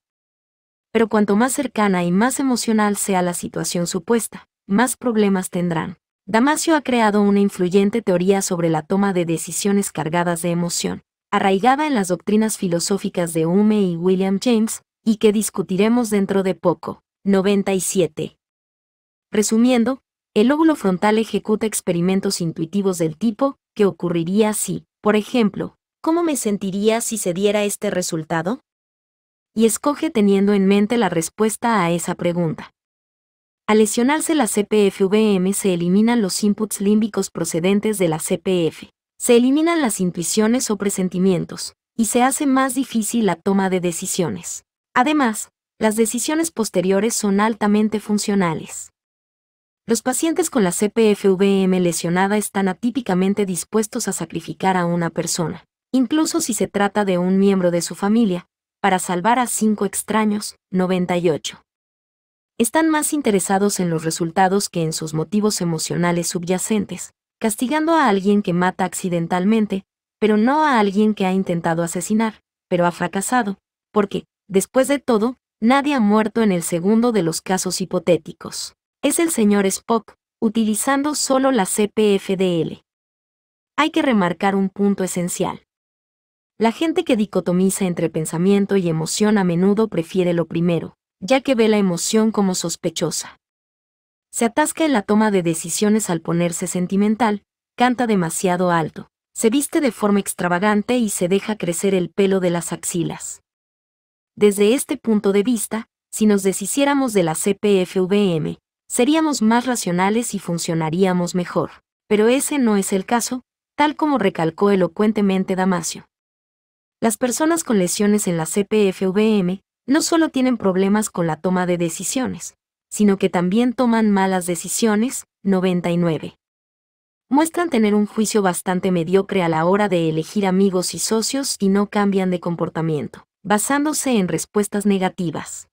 S1: pero cuanto más cercana y más emocional sea la situación supuesta, más problemas tendrán. Damasio ha creado una influyente teoría sobre la toma de decisiones cargadas de emoción, arraigada en las doctrinas filosóficas de Hume y William James, y que discutiremos dentro de poco. 97. Resumiendo, el lóbulo frontal ejecuta experimentos intuitivos del tipo, que ocurriría si, por ejemplo, ¿cómo me sentiría si se diera este resultado? y escoge teniendo en mente la respuesta a esa pregunta. Al lesionarse la CPFVM se eliminan los inputs límbicos procedentes de la CPF, se eliminan las intuiciones o presentimientos, y se hace más difícil la toma de decisiones. Además, las decisiones posteriores son altamente funcionales. Los pacientes con la CPFVM lesionada están atípicamente dispuestos a sacrificar a una persona, incluso si se trata de un miembro de su familia, para salvar a cinco extraños, 98. Están más interesados en los resultados que en sus motivos emocionales subyacentes, castigando a alguien que mata accidentalmente, pero no a alguien que ha intentado asesinar, pero ha fracasado, porque, después de todo, nadie ha muerto en el segundo de los casos hipotéticos. Es el señor Spock, utilizando solo la CPFDL. Hay que remarcar un punto esencial. La gente que dicotomiza entre pensamiento y emoción a menudo prefiere lo primero, ya que ve la emoción como sospechosa. Se atasca en la toma de decisiones al ponerse sentimental, canta demasiado alto, se viste de forma extravagante y se deja crecer el pelo de las axilas. Desde este punto de vista, si nos deshiciéramos de la CPFVM, seríamos más racionales y funcionaríamos mejor. Pero ese no es el caso, tal como recalcó elocuentemente Damasio las personas con lesiones en la CPFVM no solo tienen problemas con la toma de decisiones, sino que también toman malas decisiones, 99. Muestran tener un juicio bastante mediocre a la hora de elegir amigos y socios y no cambian de comportamiento, basándose en respuestas negativas.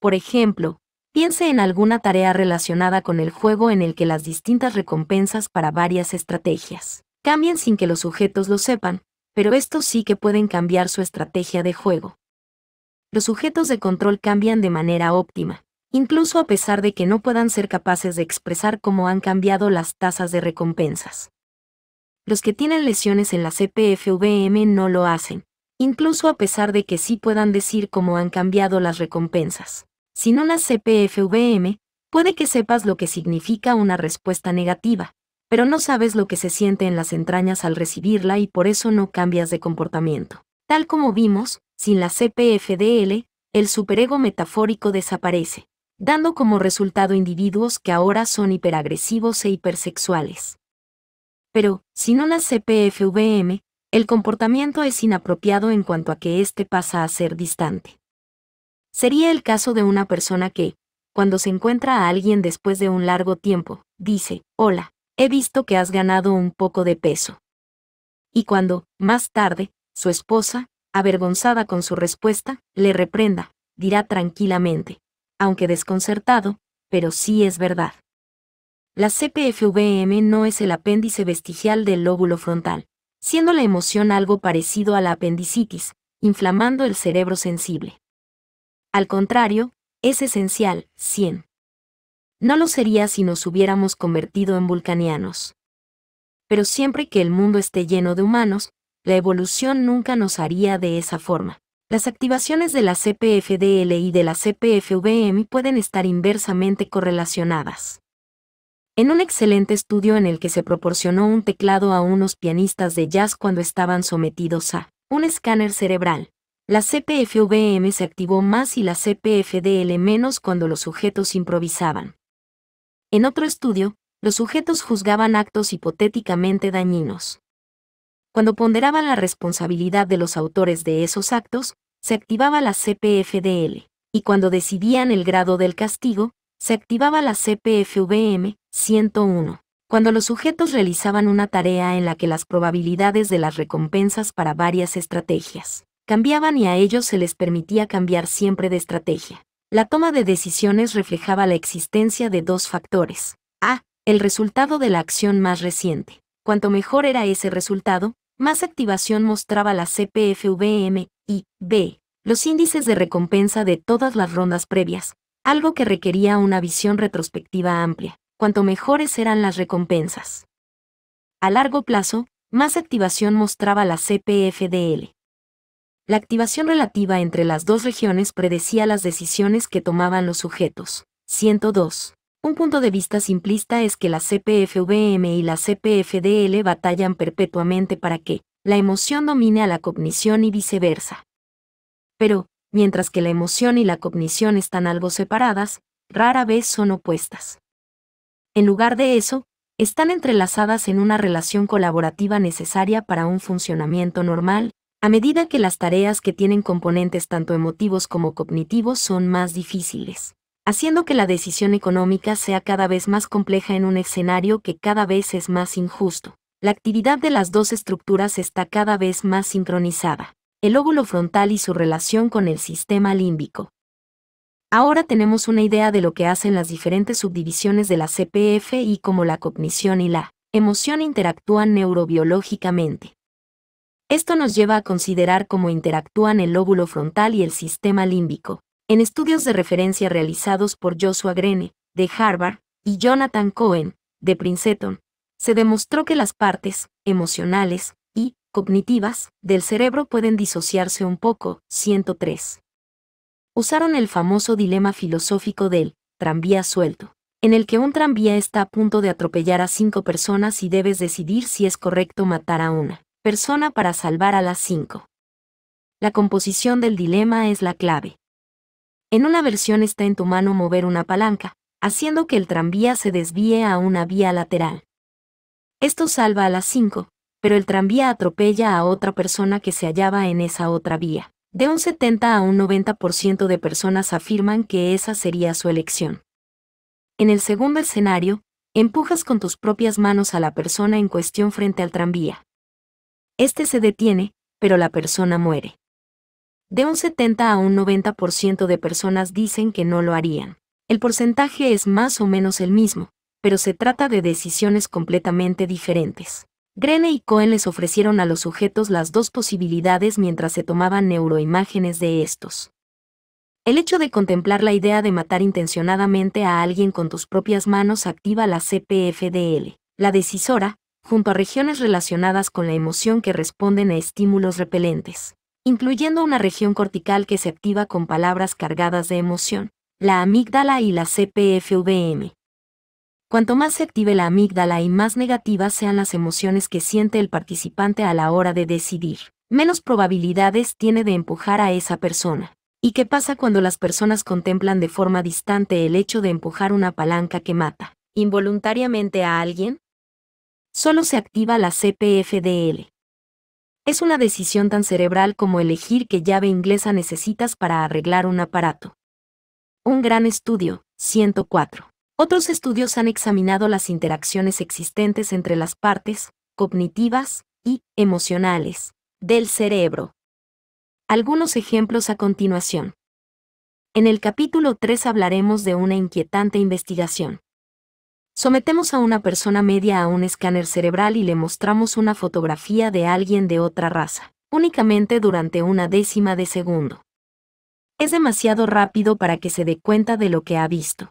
S1: Por ejemplo, piense en alguna tarea relacionada con el juego en el que las distintas recompensas para varias estrategias cambien sin que los sujetos lo sepan, pero estos sí que pueden cambiar su estrategia de juego. Los sujetos de control cambian de manera óptima, incluso a pesar de que no puedan ser capaces de expresar cómo han cambiado las tasas de recompensas. Los que tienen lesiones en la CPFVM no lo hacen, incluso a pesar de que sí puedan decir cómo han cambiado las recompensas. Sin una CPFVM, puede que sepas lo que significa una respuesta negativa, pero no sabes lo que se siente en las entrañas al recibirla y por eso no cambias de comportamiento. Tal como vimos, sin la CPFDL, el superego metafórico desaparece, dando como resultado individuos que ahora son hiperagresivos e hipersexuales. Pero, sin una CPFVM, el comportamiento es inapropiado en cuanto a que éste pasa a ser distante. Sería el caso de una persona que, cuando se encuentra a alguien después de un largo tiempo, dice, hola, he visto que has ganado un poco de peso. Y cuando, más tarde, su esposa, avergonzada con su respuesta, le reprenda, dirá tranquilamente, aunque desconcertado, pero sí es verdad. La CPFVM no es el apéndice vestigial del lóbulo frontal, siendo la emoción algo parecido a la apendicitis, inflamando el cerebro sensible. Al contrario, es esencial, 100 no lo sería si nos hubiéramos convertido en vulcanianos. Pero siempre que el mundo esté lleno de humanos, la evolución nunca nos haría de esa forma. Las activaciones de la CPFDL y de la CPFVM pueden estar inversamente correlacionadas. En un excelente estudio en el que se proporcionó un teclado a unos pianistas de jazz cuando estaban sometidos a un escáner cerebral, la CPFVM se activó más y la CPFDL menos cuando los sujetos improvisaban. En otro estudio, los sujetos juzgaban actos hipotéticamente dañinos. Cuando ponderaban la responsabilidad de los autores de esos actos, se activaba la CPFDL, y cuando decidían el grado del castigo, se activaba la CPFVM 101. Cuando los sujetos realizaban una tarea en la que las probabilidades de las recompensas para varias estrategias cambiaban y a ellos se les permitía cambiar siempre de estrategia. La toma de decisiones reflejaba la existencia de dos factores. A. El resultado de la acción más reciente. Cuanto mejor era ese resultado, más activación mostraba la CPFVM y B. Los índices de recompensa de todas las rondas previas, algo que requería una visión retrospectiva amplia, cuanto mejores eran las recompensas. A largo plazo, más activación mostraba la CPFDL, la activación relativa entre las dos regiones predecía las decisiones que tomaban los sujetos. 102. Un punto de vista simplista es que la CPFVM y la CPFDL batallan perpetuamente para que la emoción domine a la cognición y viceversa. Pero, mientras que la emoción y la cognición están algo separadas, rara vez son opuestas. En lugar de eso, están entrelazadas en una relación colaborativa necesaria para un funcionamiento normal, a medida que las tareas que tienen componentes tanto emotivos como cognitivos son más difíciles, haciendo que la decisión económica sea cada vez más compleja en un escenario que cada vez es más injusto. La actividad de las dos estructuras está cada vez más sincronizada, el óvulo frontal y su relación con el sistema límbico. Ahora tenemos una idea de lo que hacen las diferentes subdivisiones de la CPF y cómo la cognición y la emoción interactúan neurobiológicamente. Esto nos lleva a considerar cómo interactúan el lóbulo frontal y el sistema límbico. En estudios de referencia realizados por Joshua Greene, de Harvard, y Jonathan Cohen, de Princeton, se demostró que las partes emocionales y cognitivas del cerebro pueden disociarse un poco. 103. Usaron el famoso dilema filosófico del tranvía suelto, en el que un tranvía está a punto de atropellar a cinco personas y debes decidir si es correcto matar a una persona para salvar a las cinco. La composición del dilema es la clave. En una versión está en tu mano mover una palanca, haciendo que el tranvía se desvíe a una vía lateral. Esto salva a las cinco, pero el tranvía atropella a otra persona que se hallaba en esa otra vía. De un 70 a un 90% de personas afirman que esa sería su elección. En el segundo escenario, empujas con tus propias manos a la persona en cuestión frente al tranvía. Este se detiene, pero la persona muere. De un 70 a un 90% de personas dicen que no lo harían. El porcentaje es más o menos el mismo, pero se trata de decisiones completamente diferentes. Grene y Cohen les ofrecieron a los sujetos las dos posibilidades mientras se tomaban neuroimágenes de estos. El hecho de contemplar la idea de matar intencionadamente a alguien con tus propias manos activa la CPFDL, la decisora, junto a regiones relacionadas con la emoción que responden a estímulos repelentes, incluyendo una región cortical que se activa con palabras cargadas de emoción, la amígdala y la CPFVM. Cuanto más se active la amígdala y más negativas sean las emociones que siente el participante a la hora de decidir, menos probabilidades tiene de empujar a esa persona. ¿Y qué pasa cuando las personas contemplan de forma distante el hecho de empujar una palanca que mata involuntariamente a alguien? solo se activa la CPFDL. Es una decisión tan cerebral como elegir qué llave inglesa necesitas para arreglar un aparato. Un gran estudio, 104. Otros estudios han examinado las interacciones existentes entre las partes, cognitivas y emocionales, del cerebro. Algunos ejemplos a continuación. En el capítulo 3 hablaremos de una inquietante investigación. Sometemos a una persona media a un escáner cerebral y le mostramos una fotografía de alguien de otra raza, únicamente durante una décima de segundo. Es demasiado rápido para que se dé cuenta de lo que ha visto.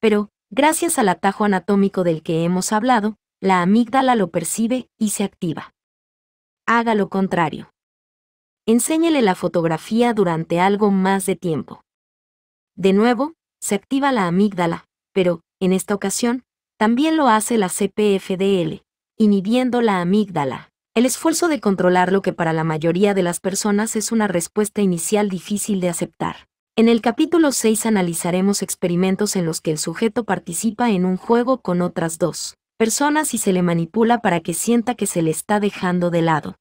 S1: Pero, gracias al atajo anatómico del que hemos hablado, la amígdala lo percibe y se activa. Haga lo contrario. Enséñele la fotografía durante algo más de tiempo. De nuevo, se activa la amígdala, pero, en esta ocasión, también lo hace la CPFDL, inhibiendo la amígdala. El esfuerzo de controlar lo que para la mayoría de las personas es una respuesta inicial difícil de aceptar. En el capítulo 6 analizaremos experimentos en los que el sujeto participa en un juego con otras dos personas y se le manipula para que sienta que se le está dejando de lado.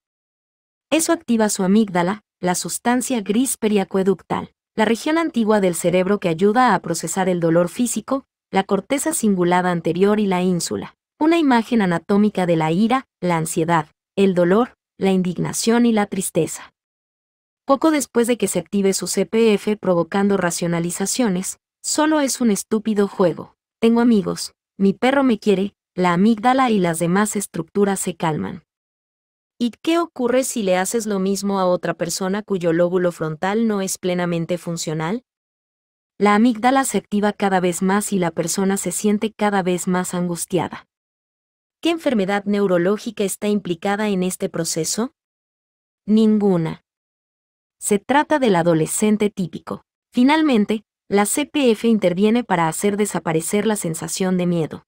S1: Eso activa su amígdala, la sustancia gris periacueductal, la región antigua del cerebro que ayuda a procesar el dolor físico, la corteza cingulada anterior y la ínsula. Una imagen anatómica de la ira, la ansiedad, el dolor, la indignación y la tristeza. Poco después de que se active su CPF provocando racionalizaciones, solo es un estúpido juego. Tengo amigos, mi perro me quiere, la amígdala y las demás estructuras se calman. ¿Y qué ocurre si le haces lo mismo a otra persona cuyo lóbulo frontal no es plenamente funcional? La amígdala se activa cada vez más y la persona se siente cada vez más angustiada. ¿Qué enfermedad neurológica está implicada en este proceso? Ninguna. Se trata del adolescente típico. Finalmente, la CPF interviene para hacer desaparecer la sensación de miedo.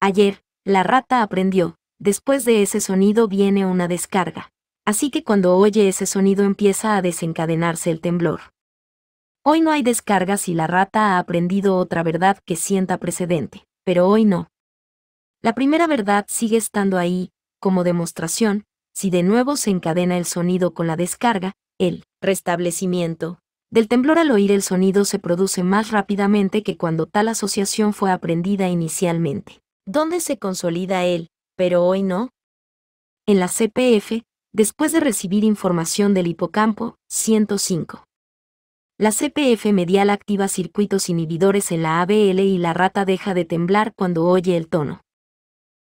S1: Ayer, la rata aprendió, después de ese sonido viene una descarga. Así que cuando oye ese sonido empieza a desencadenarse el temblor. Hoy no hay descarga si la rata ha aprendido otra verdad que sienta precedente, pero hoy no. La primera verdad sigue estando ahí, como demostración, si de nuevo se encadena el sonido con la descarga, el restablecimiento. Del temblor al oír el sonido se produce más rápidamente que cuando tal asociación fue aprendida inicialmente. ¿Dónde se consolida él, pero hoy no? En la CPF, después de recibir información del hipocampo, 105. La CPF medial activa circuitos inhibidores en la ABL y la rata deja de temblar cuando oye el tono.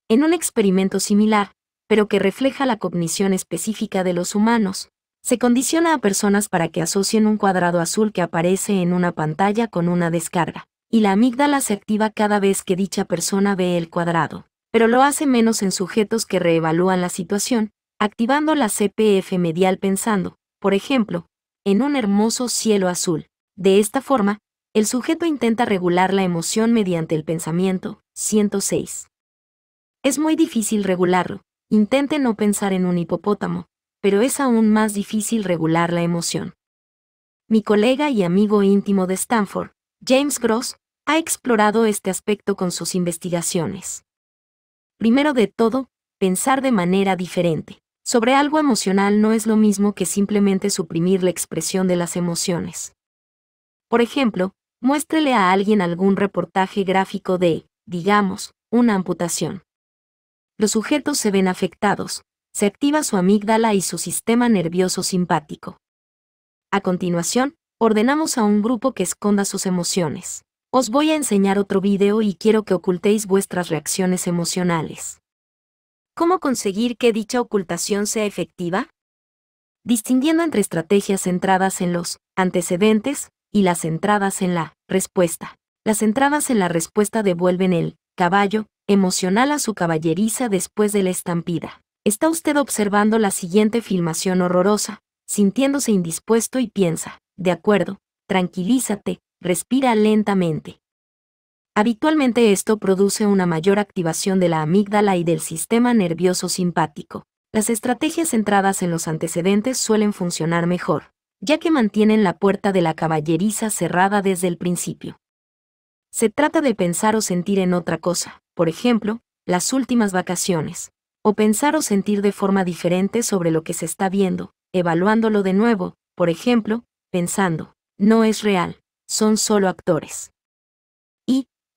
S1: En un experimento similar, pero que refleja la cognición específica de los humanos, se condiciona a personas para que asocien un cuadrado azul que aparece en una pantalla con una descarga, y la amígdala se activa cada vez que dicha persona ve el cuadrado, pero lo hace menos en sujetos que reevalúan la situación, activando la CPF medial pensando, por ejemplo, en un hermoso cielo azul. De esta forma, el sujeto intenta regular la emoción mediante el pensamiento. 106. Es muy difícil regularlo. Intente no pensar en un hipopótamo, pero es aún más difícil regular la emoción. Mi colega y amigo íntimo de Stanford, James Gross, ha explorado este aspecto con sus investigaciones. Primero de todo, pensar de manera diferente sobre algo emocional no es lo mismo que simplemente suprimir la expresión de las emociones. Por ejemplo, muéstrele a alguien algún reportaje gráfico de, digamos, una amputación. Los sujetos se ven afectados, se activa su amígdala y su sistema nervioso simpático. A continuación, ordenamos a un grupo que esconda sus emociones. Os voy a enseñar otro video y quiero que ocultéis vuestras reacciones emocionales. ¿Cómo conseguir que dicha ocultación sea efectiva? Distinguiendo entre estrategias centradas en los antecedentes y las centradas en la respuesta. Las centradas en la respuesta devuelven el caballo emocional a su caballeriza después de la estampida. Está usted observando la siguiente filmación horrorosa, sintiéndose indispuesto y piensa, de acuerdo, tranquilízate, respira lentamente. Habitualmente esto produce una mayor activación de la amígdala y del sistema nervioso simpático. Las estrategias centradas en los antecedentes suelen funcionar mejor, ya que mantienen la puerta de la caballeriza cerrada desde el principio. Se trata de pensar o sentir en otra cosa, por ejemplo, las últimas vacaciones, o pensar o sentir de forma diferente sobre lo que se está viendo, evaluándolo de nuevo, por ejemplo, pensando, no es real, son solo actores.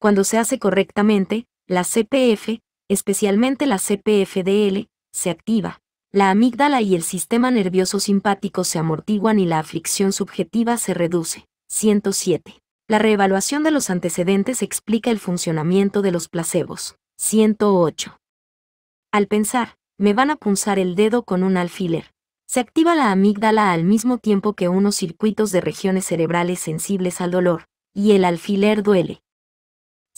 S1: Cuando se hace correctamente, la CPF, especialmente la CPFDL, se activa. La amígdala y el sistema nervioso simpático se amortiguan y la aflicción subjetiva se reduce. 107. La reevaluación de los antecedentes explica el funcionamiento de los placebos. 108. Al pensar, me van a punzar el dedo con un alfiler. Se activa la amígdala al mismo tiempo que unos circuitos de regiones cerebrales sensibles al dolor, y el alfiler duele.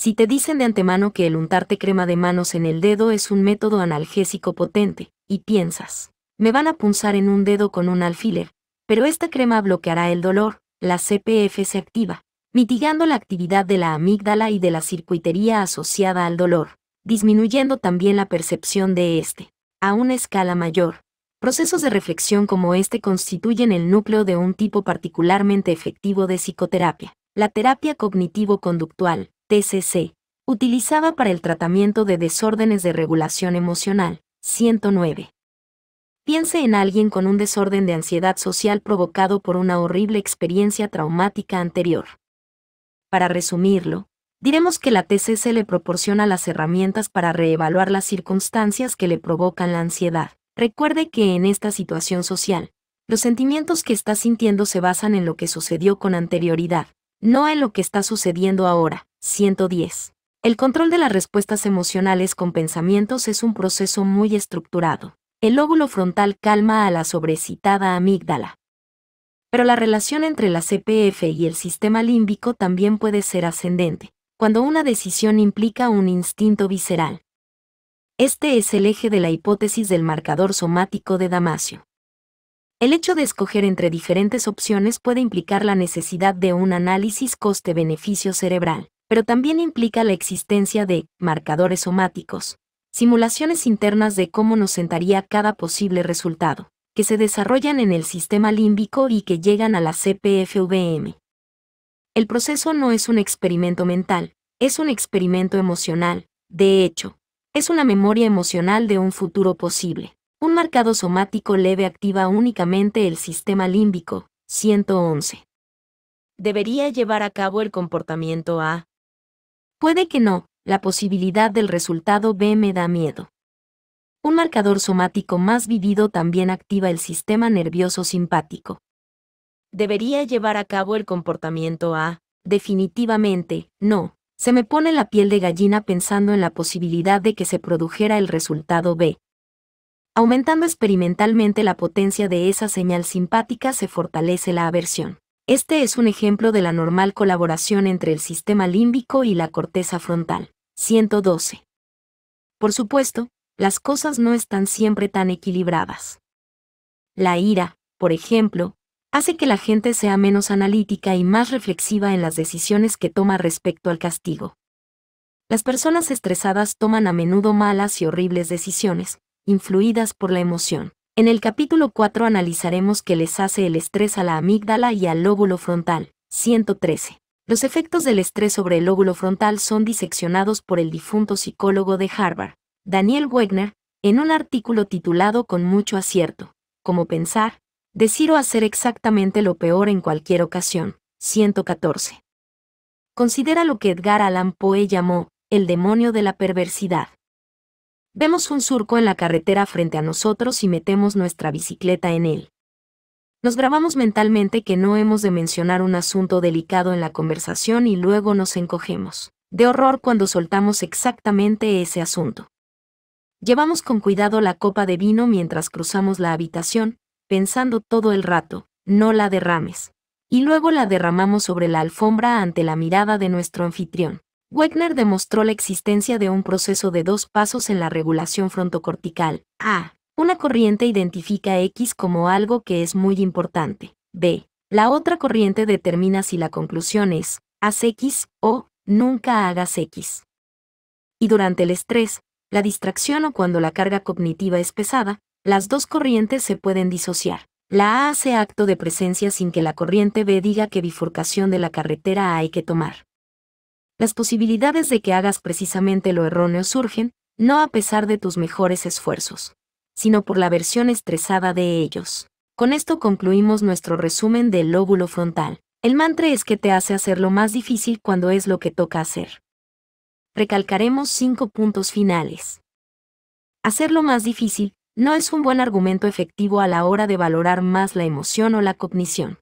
S1: Si te dicen de antemano que el untarte crema de manos en el dedo es un método analgésico potente, y piensas, me van a punzar en un dedo con un alfiler, pero esta crema bloqueará el dolor, la CPF se activa, mitigando la actividad de la amígdala y de la circuitería asociada al dolor, disminuyendo también la percepción de este, a una escala mayor. Procesos de reflexión como este constituyen el núcleo de un tipo particularmente efectivo de psicoterapia, la terapia cognitivo-conductual, TCC, utilizada para el tratamiento de desórdenes de regulación emocional. 109. Piense en alguien con un desorden de ansiedad social provocado por una horrible experiencia traumática anterior. Para resumirlo, diremos que la TCC le proporciona las herramientas para reevaluar las circunstancias que le provocan la ansiedad. Recuerde que en esta situación social, los sentimientos que está sintiendo se basan en lo que sucedió con anterioridad, no en lo que está sucediendo ahora. 110. El control de las respuestas emocionales con pensamientos es un proceso muy estructurado. El lóbulo frontal calma a la sobrecitada amígdala. Pero la relación entre la CPF y el sistema límbico también puede ser ascendente, cuando una decisión implica un instinto visceral. Este es el eje de la hipótesis del marcador somático de Damasio. El hecho de escoger entre diferentes opciones puede implicar la necesidad de un análisis coste-beneficio cerebral pero también implica la existencia de marcadores somáticos, simulaciones internas de cómo nos sentaría cada posible resultado, que se desarrollan en el sistema límbico y que llegan a la CPFVM. El proceso no es un experimento mental, es un experimento emocional, de hecho, es una memoria emocional de un futuro posible. Un marcado somático leve activa únicamente el sistema límbico, 111. Debería llevar a cabo el comportamiento A, Puede que no, la posibilidad del resultado B me da miedo. Un marcador somático más vivido también activa el sistema nervioso simpático. ¿Debería llevar a cabo el comportamiento A? Definitivamente, no. Se me pone la piel de gallina pensando en la posibilidad de que se produjera el resultado B. Aumentando experimentalmente la potencia de esa señal simpática se fortalece la aversión. Este es un ejemplo de la normal colaboración entre el sistema límbico y la corteza frontal. 112. Por supuesto, las cosas no están siempre tan equilibradas. La ira, por ejemplo, hace que la gente sea menos analítica y más reflexiva en las decisiones que toma respecto al castigo. Las personas estresadas toman a menudo malas y horribles decisiones, influidas por la emoción. En el capítulo 4 analizaremos qué les hace el estrés a la amígdala y al lóbulo frontal. 113. Los efectos del estrés sobre el lóbulo frontal son diseccionados por el difunto psicólogo de Harvard, Daniel Wegner, en un artículo titulado con mucho acierto, como pensar, decir o hacer exactamente lo peor en cualquier ocasión. 114. Considera lo que Edgar Allan Poe llamó el demonio de la perversidad. Vemos un surco en la carretera frente a nosotros y metemos nuestra bicicleta en él. Nos grabamos mentalmente que no hemos de mencionar un asunto delicado en la conversación y luego nos encogemos. De horror cuando soltamos exactamente ese asunto. Llevamos con cuidado la copa de vino mientras cruzamos la habitación, pensando todo el rato, no la derrames. Y luego la derramamos sobre la alfombra ante la mirada de nuestro anfitrión. Wegner demostró la existencia de un proceso de dos pasos en la regulación frontocortical. A. Una corriente identifica X como algo que es muy importante. B. La otra corriente determina si la conclusión es, haz X o nunca hagas X. Y durante el estrés, la distracción o cuando la carga cognitiva es pesada, las dos corrientes se pueden disociar. La A hace acto de presencia sin que la corriente B diga qué bifurcación de la carretera hay que tomar las posibilidades de que hagas precisamente lo erróneo surgen, no a pesar de tus mejores esfuerzos, sino por la versión estresada de ellos. Con esto concluimos nuestro resumen del lóbulo frontal. El mantra es que te hace hacer lo más difícil cuando es lo que toca hacer. Recalcaremos cinco puntos finales. Hacerlo más difícil no es un buen argumento efectivo a la hora de valorar más la emoción o la cognición.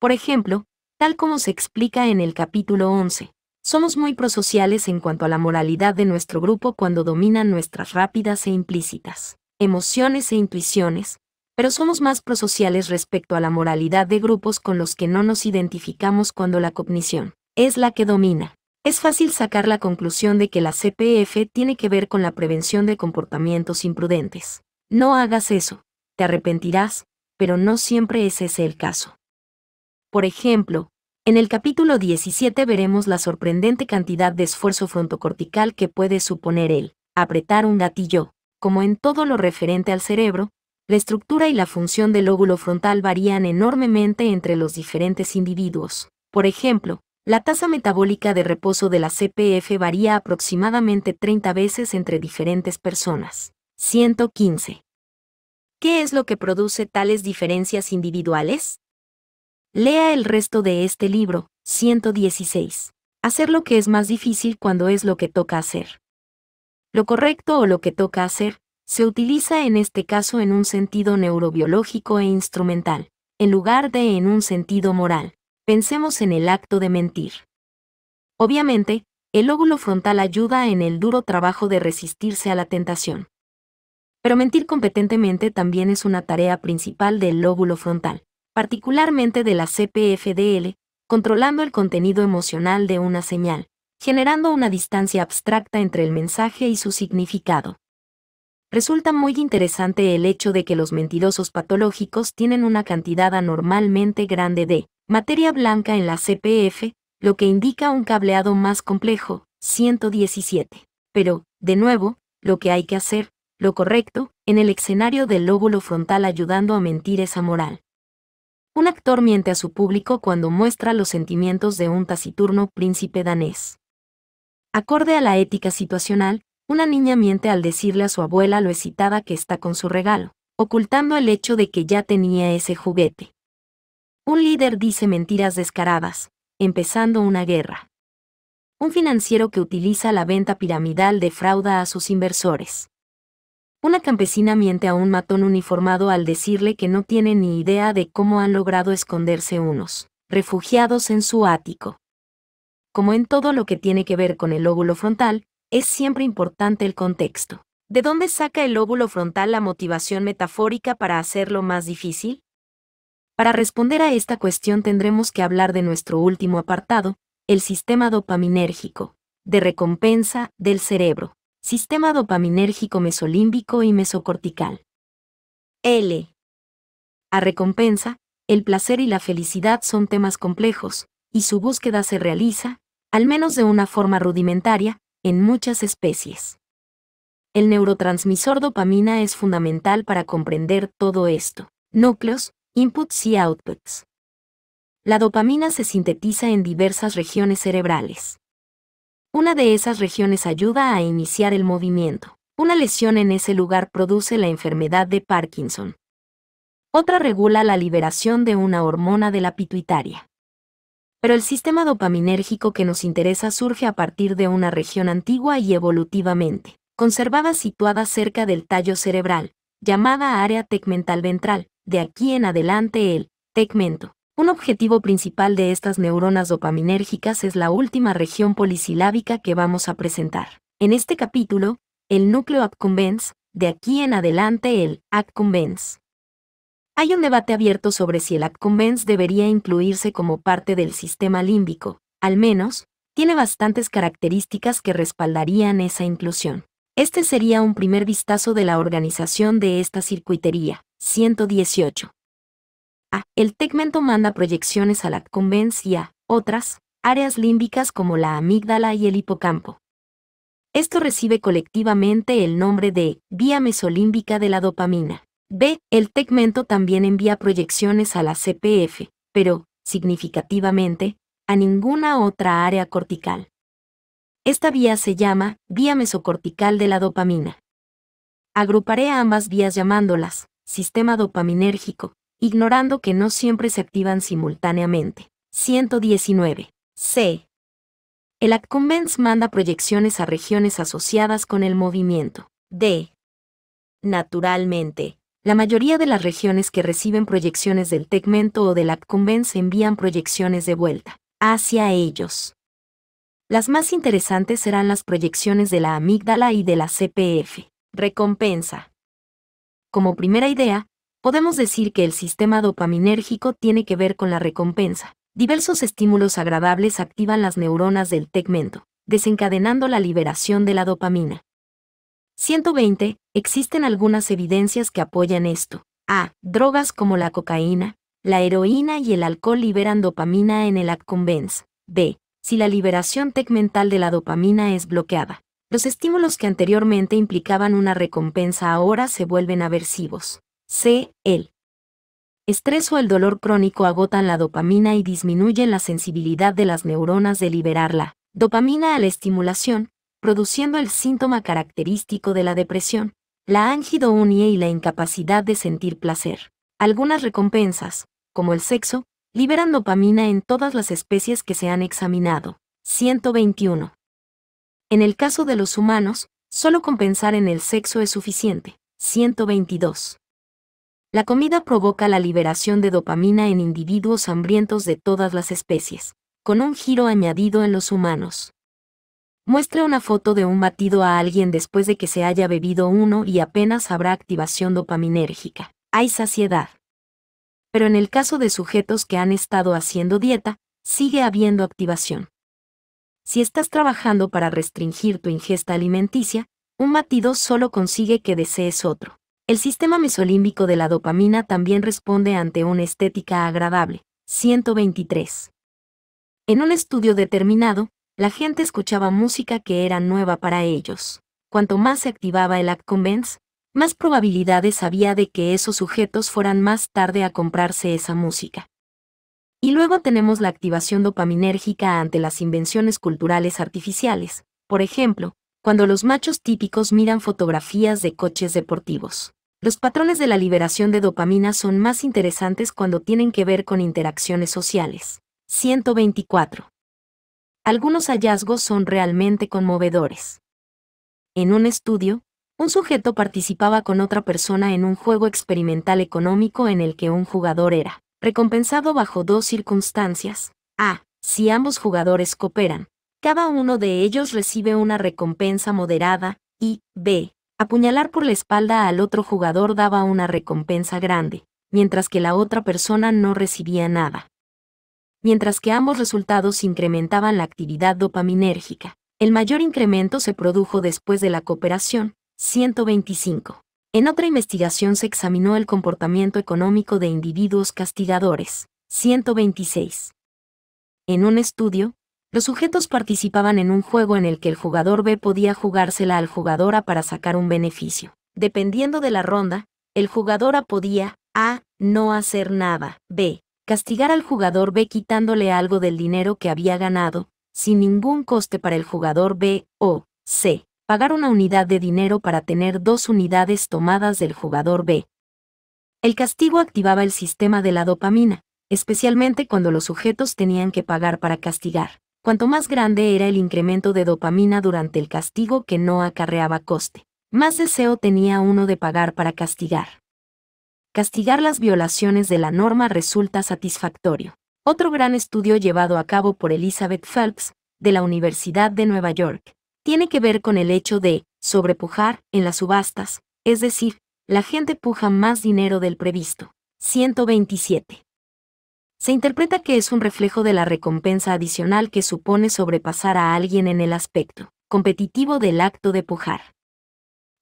S1: Por ejemplo, tal como se explica en el capítulo 11, somos muy prosociales en cuanto a la moralidad de nuestro grupo cuando dominan nuestras rápidas e implícitas emociones e intuiciones, pero somos más prosociales respecto a la moralidad de grupos con los que no nos identificamos cuando la cognición es la que domina. Es fácil sacar la conclusión de que la CPF tiene que ver con la prevención de comportamientos imprudentes. No hagas eso, te arrepentirás, pero no siempre es ese el caso. Por ejemplo, en el capítulo 17 veremos la sorprendente cantidad de esfuerzo frontocortical que puede suponer el apretar un gatillo. Como en todo lo referente al cerebro, la estructura y la función del lóbulo frontal varían enormemente entre los diferentes individuos. Por ejemplo, la tasa metabólica de reposo de la CPF varía aproximadamente 30 veces entre diferentes personas. 115. ¿Qué es lo que produce tales diferencias individuales? Lea el resto de este libro, 116. Hacer lo que es más difícil cuando es lo que toca hacer. Lo correcto o lo que toca hacer, se utiliza en este caso en un sentido neurobiológico e instrumental, en lugar de en un sentido moral. Pensemos en el acto de mentir. Obviamente, el lóbulo frontal ayuda en el duro trabajo de resistirse a la tentación. Pero mentir competentemente también es una tarea principal del lóbulo frontal particularmente de la CPFDL, controlando el contenido emocional de una señal, generando una distancia abstracta entre el mensaje y su significado. Resulta muy interesante el hecho de que los mentirosos patológicos tienen una cantidad anormalmente grande de materia blanca en la CPF, lo que indica un cableado más complejo, 117. Pero, de nuevo, lo que hay que hacer, lo correcto, en el escenario del lóbulo frontal ayudando a mentir esa moral. Un actor miente a su público cuando muestra los sentimientos de un taciturno príncipe danés. Acorde a la ética situacional, una niña miente al decirle a su abuela lo excitada que está con su regalo, ocultando el hecho de que ya tenía ese juguete. Un líder dice mentiras descaradas, empezando una guerra. Un financiero que utiliza la venta piramidal defrauda a sus inversores. Una campesina miente a un matón uniformado al decirle que no tiene ni idea de cómo han logrado esconderse unos, refugiados en su ático. Como en todo lo que tiene que ver con el óvulo frontal, es siempre importante el contexto. ¿De dónde saca el lóbulo frontal la motivación metafórica para hacerlo más difícil? Para responder a esta cuestión tendremos que hablar de nuestro último apartado, el sistema dopaminérgico, de recompensa del cerebro. Sistema dopaminérgico mesolímbico y mesocortical. L. A recompensa, el placer y la felicidad son temas complejos, y su búsqueda se realiza, al menos de una forma rudimentaria, en muchas especies. El neurotransmisor dopamina es fundamental para comprender todo esto. Núcleos, inputs y outputs. La dopamina se sintetiza en diversas regiones cerebrales. Una de esas regiones ayuda a iniciar el movimiento. Una lesión en ese lugar produce la enfermedad de Parkinson. Otra regula la liberación de una hormona de la pituitaria. Pero el sistema dopaminérgico que nos interesa surge a partir de una región antigua y evolutivamente conservada situada cerca del tallo cerebral, llamada área tegmental ventral, de aquí en adelante el tegmento. Un objetivo principal de estas neuronas dopaminérgicas es la última región polisilábica que vamos a presentar. En este capítulo, el núcleo accumbens, de aquí en adelante el accumbens. Hay un debate abierto sobre si el accumbens debería incluirse como parte del sistema límbico, al menos, tiene bastantes características que respaldarían esa inclusión. Este sería un primer vistazo de la organización de esta circuitería. 118. A. El tegmento manda proyecciones a la convencia, otras, áreas límbicas como la amígdala y el hipocampo. Esto recibe colectivamente el nombre de vía mesolímbica de la dopamina. B. El tegmento también envía proyecciones a la CPF, pero, significativamente, a ninguna otra área cortical. Esta vía se llama vía mesocortical de la dopamina. Agruparé ambas vías llamándolas sistema dopaminérgico, ignorando que no siempre se activan simultáneamente. 119. C. El accumbens manda proyecciones a regiones asociadas con el movimiento. D. Naturalmente, la mayoría de las regiones que reciben proyecciones del tegmento o del accumbens envían proyecciones de vuelta hacia ellos. Las más interesantes serán las proyecciones de la amígdala y de la CPF. Recompensa. Como primera idea, podemos decir que el sistema dopaminérgico tiene que ver con la recompensa. Diversos estímulos agradables activan las neuronas del tegmento, desencadenando la liberación de la dopamina. 120. Existen algunas evidencias que apoyan esto. A. Drogas como la cocaína, la heroína y el alcohol liberan dopamina en el accumbens. B. Si la liberación tegmental de la dopamina es bloqueada, los estímulos que anteriormente implicaban una recompensa ahora se vuelven aversivos. C. El estrés o el dolor crónico agotan la dopamina y disminuyen la sensibilidad de las neuronas de liberarla. Dopamina a la estimulación, produciendo el síntoma característico de la depresión, la ángidounía y la incapacidad de sentir placer. Algunas recompensas, como el sexo, liberan dopamina en todas las especies que se han examinado. 121. En el caso de los humanos, solo compensar en el sexo es suficiente. 122. La comida provoca la liberación de dopamina en individuos hambrientos de todas las especies, con un giro añadido en los humanos. Muestra una foto de un batido a alguien después de que se haya bebido uno y apenas habrá activación dopaminérgica. Hay saciedad. Pero en el caso de sujetos que han estado haciendo dieta, sigue habiendo activación. Si estás trabajando para restringir tu ingesta alimenticia, un batido solo consigue que desees otro. El sistema mesolímbico de la dopamina también responde ante una estética agradable. 123. En un estudio determinado, la gente escuchaba música que era nueva para ellos. Cuanto más se activaba el convence, más probabilidades había de que esos sujetos fueran más tarde a comprarse esa música. Y luego tenemos la activación dopaminérgica ante las invenciones culturales artificiales, por ejemplo, cuando los machos típicos miran fotografías de coches deportivos. Los patrones de la liberación de dopamina son más interesantes cuando tienen que ver con interacciones sociales. 124. Algunos hallazgos son realmente conmovedores. En un estudio, un sujeto participaba con otra persona en un juego experimental económico en el que un jugador era recompensado bajo dos circunstancias. A. Si ambos jugadores cooperan, cada uno de ellos recibe una recompensa moderada, y, b, apuñalar por la espalda al otro jugador daba una recompensa grande, mientras que la otra persona no recibía nada. Mientras que ambos resultados incrementaban la actividad dopaminérgica, el mayor incremento se produjo después de la cooperación, 125. En otra investigación se examinó el comportamiento económico de individuos castigadores, 126. En un estudio, los sujetos participaban en un juego en el que el jugador B podía jugársela al jugador A para sacar un beneficio. Dependiendo de la ronda, el jugador A podía, A, no hacer nada, B, castigar al jugador B quitándole algo del dinero que había ganado, sin ningún coste para el jugador B, o, C, pagar una unidad de dinero para tener dos unidades tomadas del jugador B. El castigo activaba el sistema de la dopamina, especialmente cuando los sujetos tenían que pagar para castigar. Cuanto más grande era el incremento de dopamina durante el castigo que no acarreaba coste, más deseo tenía uno de pagar para castigar. Castigar las violaciones de la norma resulta satisfactorio. Otro gran estudio llevado a cabo por Elizabeth Phelps, de la Universidad de Nueva York, tiene que ver con el hecho de sobrepujar en las subastas, es decir, la gente puja más dinero del previsto. 127 se interpreta que es un reflejo de la recompensa adicional que supone sobrepasar a alguien en el aspecto competitivo del acto de pujar.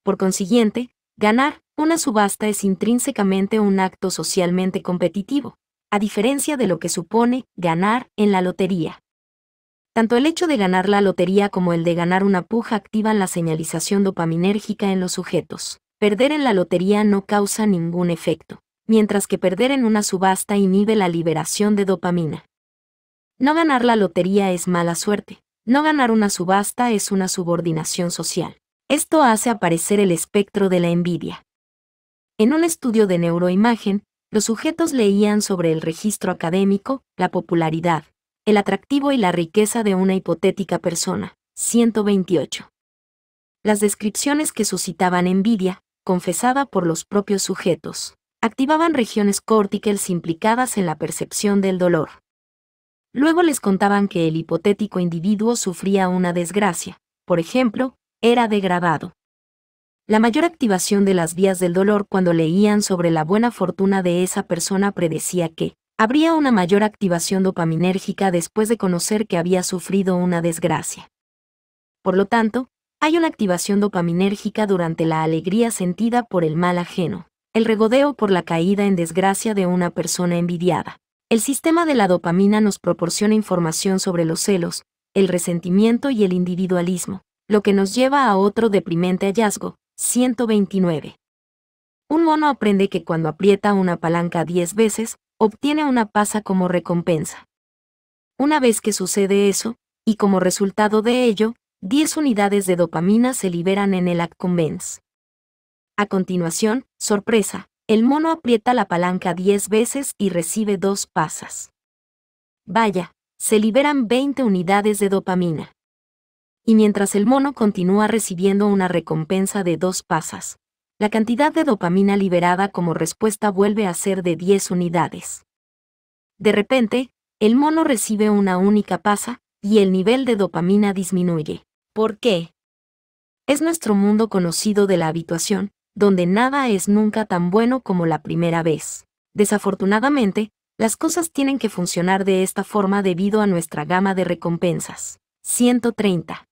S1: Por consiguiente, ganar una subasta es intrínsecamente un acto socialmente competitivo, a diferencia de lo que supone ganar en la lotería. Tanto el hecho de ganar la lotería como el de ganar una puja activan la señalización dopaminérgica en los sujetos. Perder en la lotería no causa ningún efecto mientras que perder en una subasta inhibe la liberación de dopamina. No ganar la lotería es mala suerte, no ganar una subasta es una subordinación social. Esto hace aparecer el espectro de la envidia. En un estudio de neuroimagen, los sujetos leían sobre el registro académico, la popularidad, el atractivo y la riqueza de una hipotética persona. 128. Las descripciones que suscitaban envidia, confesada por los propios sujetos, activaban regiones corticales implicadas en la percepción del dolor. Luego les contaban que el hipotético individuo sufría una desgracia, por ejemplo, era degradado. La mayor activación de las vías del dolor cuando leían sobre la buena fortuna de esa persona predecía que habría una mayor activación dopaminérgica después de conocer que había sufrido una desgracia. Por lo tanto, hay una activación dopaminérgica durante la alegría sentida por el mal ajeno el regodeo por la caída en desgracia de una persona envidiada. El sistema de la dopamina nos proporciona información sobre los celos, el resentimiento y el individualismo, lo que nos lleva a otro deprimente hallazgo, 129. Un mono aprende que cuando aprieta una palanca 10 veces, obtiene una pasa como recompensa. Una vez que sucede eso, y como resultado de ello, 10 unidades de dopamina se liberan en el accumbens. A continuación, Sorpresa, el mono aprieta la palanca 10 veces y recibe dos pasas. Vaya, se liberan 20 unidades de dopamina. Y mientras el mono continúa recibiendo una recompensa de dos pasas, la cantidad de dopamina liberada como respuesta vuelve a ser de 10 unidades. De repente, el mono recibe una única pasa, y el nivel de dopamina disminuye. ¿Por qué? Es nuestro mundo conocido de la habituación, donde nada es nunca tan bueno como la primera vez. Desafortunadamente, las cosas tienen que funcionar de esta forma debido a nuestra gama de recompensas. 130.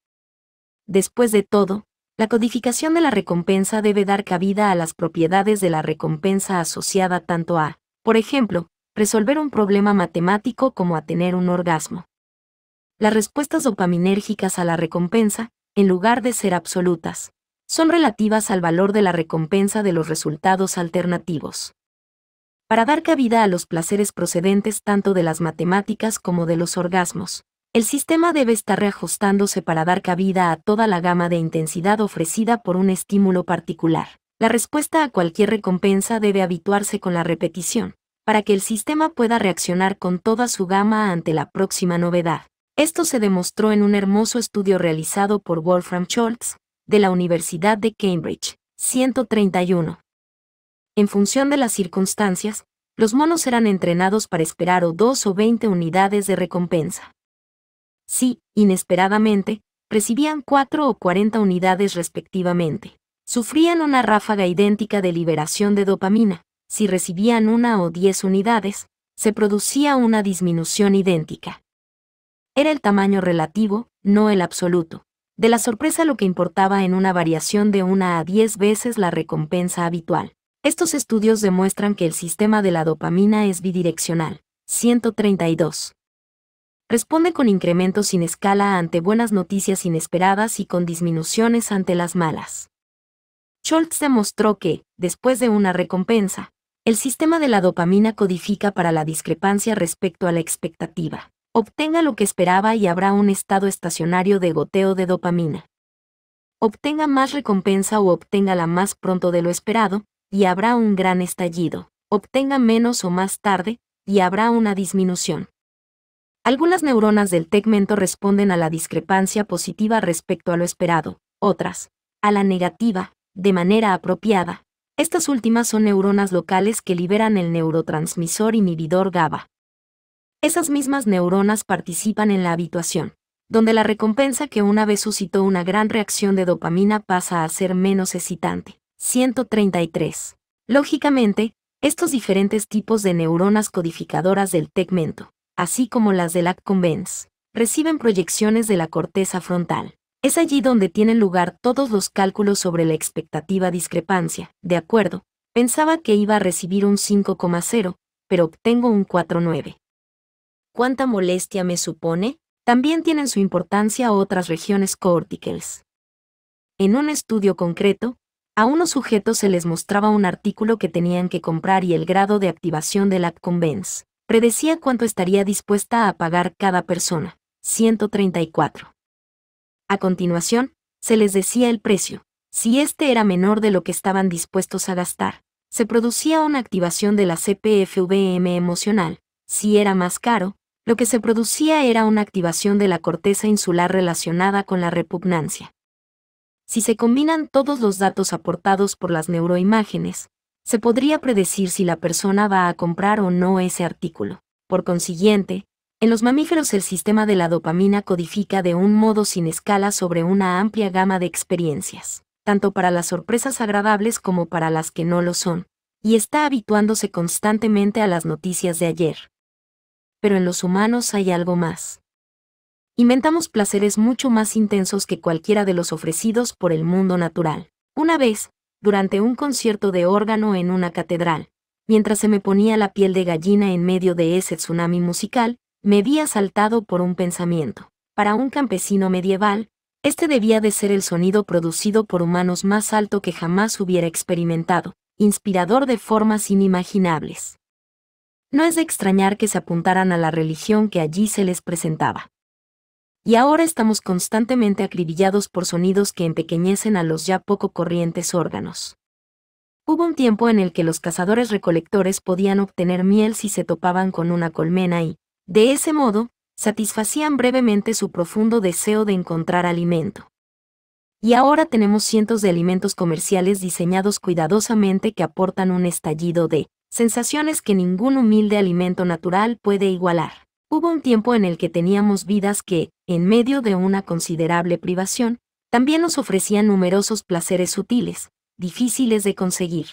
S1: Después de todo, la codificación de la recompensa debe dar cabida a las propiedades de la recompensa asociada tanto a, por ejemplo, resolver un problema matemático como a tener un orgasmo. Las respuestas dopaminérgicas a la recompensa, en lugar de ser absolutas, son relativas al valor de la recompensa de los resultados alternativos. Para dar cabida a los placeres procedentes tanto de las matemáticas como de los orgasmos, el sistema debe estar reajustándose para dar cabida a toda la gama de intensidad ofrecida por un estímulo particular. La respuesta a cualquier recompensa debe habituarse con la repetición, para que el sistema pueda reaccionar con toda su gama ante la próxima novedad. Esto se demostró en un hermoso estudio realizado por Wolfram Schultz de la Universidad de Cambridge, 131. En función de las circunstancias, los monos eran entrenados para esperar o dos o veinte unidades de recompensa. Si, inesperadamente, recibían cuatro o cuarenta unidades respectivamente, sufrían una ráfaga idéntica de liberación de dopamina. Si recibían una o diez unidades, se producía una disminución idéntica. Era el tamaño relativo, no el absoluto de la sorpresa lo que importaba en una variación de una a diez veces la recompensa habitual. Estos estudios demuestran que el sistema de la dopamina es bidireccional. 132. Responde con incrementos sin escala ante buenas noticias inesperadas y con disminuciones ante las malas. Schultz demostró que, después de una recompensa, el sistema de la dopamina codifica para la discrepancia respecto a la expectativa. Obtenga lo que esperaba y habrá un estado estacionario de goteo de dopamina. Obtenga más recompensa o obténgala más pronto de lo esperado, y habrá un gran estallido. Obtenga menos o más tarde, y habrá una disminución. Algunas neuronas del tegmento responden a la discrepancia positiva respecto a lo esperado, otras, a la negativa, de manera apropiada. Estas últimas son neuronas locales que liberan el neurotransmisor inhibidor GABA. Esas mismas neuronas participan en la habituación, donde la recompensa que una vez suscitó una gran reacción de dopamina pasa a ser menos excitante. 133. Lógicamente, estos diferentes tipos de neuronas codificadoras del tegmento, así como las del convence reciben proyecciones de la corteza frontal. Es allí donde tienen lugar todos los cálculos sobre la expectativa discrepancia. De acuerdo, pensaba que iba a recibir un 5,0, pero obtengo un 4,9 cuánta molestia me supone, también tienen su importancia otras regiones corticales. En un estudio concreto, a unos sujetos se les mostraba un artículo que tenían que comprar y el grado de activación de la Convence. Predecía cuánto estaría dispuesta a pagar cada persona, 134. A continuación, se les decía el precio. Si este era menor de lo que estaban dispuestos a gastar, se producía una activación de la CPFVM emocional. Si era más caro, lo que se producía era una activación de la corteza insular relacionada con la repugnancia. Si se combinan todos los datos aportados por las neuroimágenes, se podría predecir si la persona va a comprar o no ese artículo. Por consiguiente, en los mamíferos el sistema de la dopamina codifica de un modo sin escala sobre una amplia gama de experiencias, tanto para las sorpresas agradables como para las que no lo son, y está habituándose constantemente a las noticias de ayer, pero en los humanos hay algo más. Inventamos placeres mucho más intensos que cualquiera de los ofrecidos por el mundo natural. Una vez, durante un concierto de órgano en una catedral, mientras se me ponía la piel de gallina en medio de ese tsunami musical, me vi asaltado por un pensamiento. Para un campesino medieval, este debía de ser el sonido producido por humanos más alto que jamás hubiera experimentado, inspirador de formas inimaginables no es de extrañar que se apuntaran a la religión que allí se les presentaba. Y ahora estamos constantemente acribillados por sonidos que empequeñecen a los ya poco corrientes órganos. Hubo un tiempo en el que los cazadores recolectores podían obtener miel si se topaban con una colmena y, de ese modo, satisfacían brevemente su profundo deseo de encontrar alimento. Y ahora tenemos cientos de alimentos comerciales diseñados cuidadosamente que aportan un estallido de sensaciones que ningún humilde alimento natural puede igualar. Hubo un tiempo en el que teníamos vidas que, en medio de una considerable privación, también nos ofrecían numerosos placeres sutiles, difíciles de conseguir.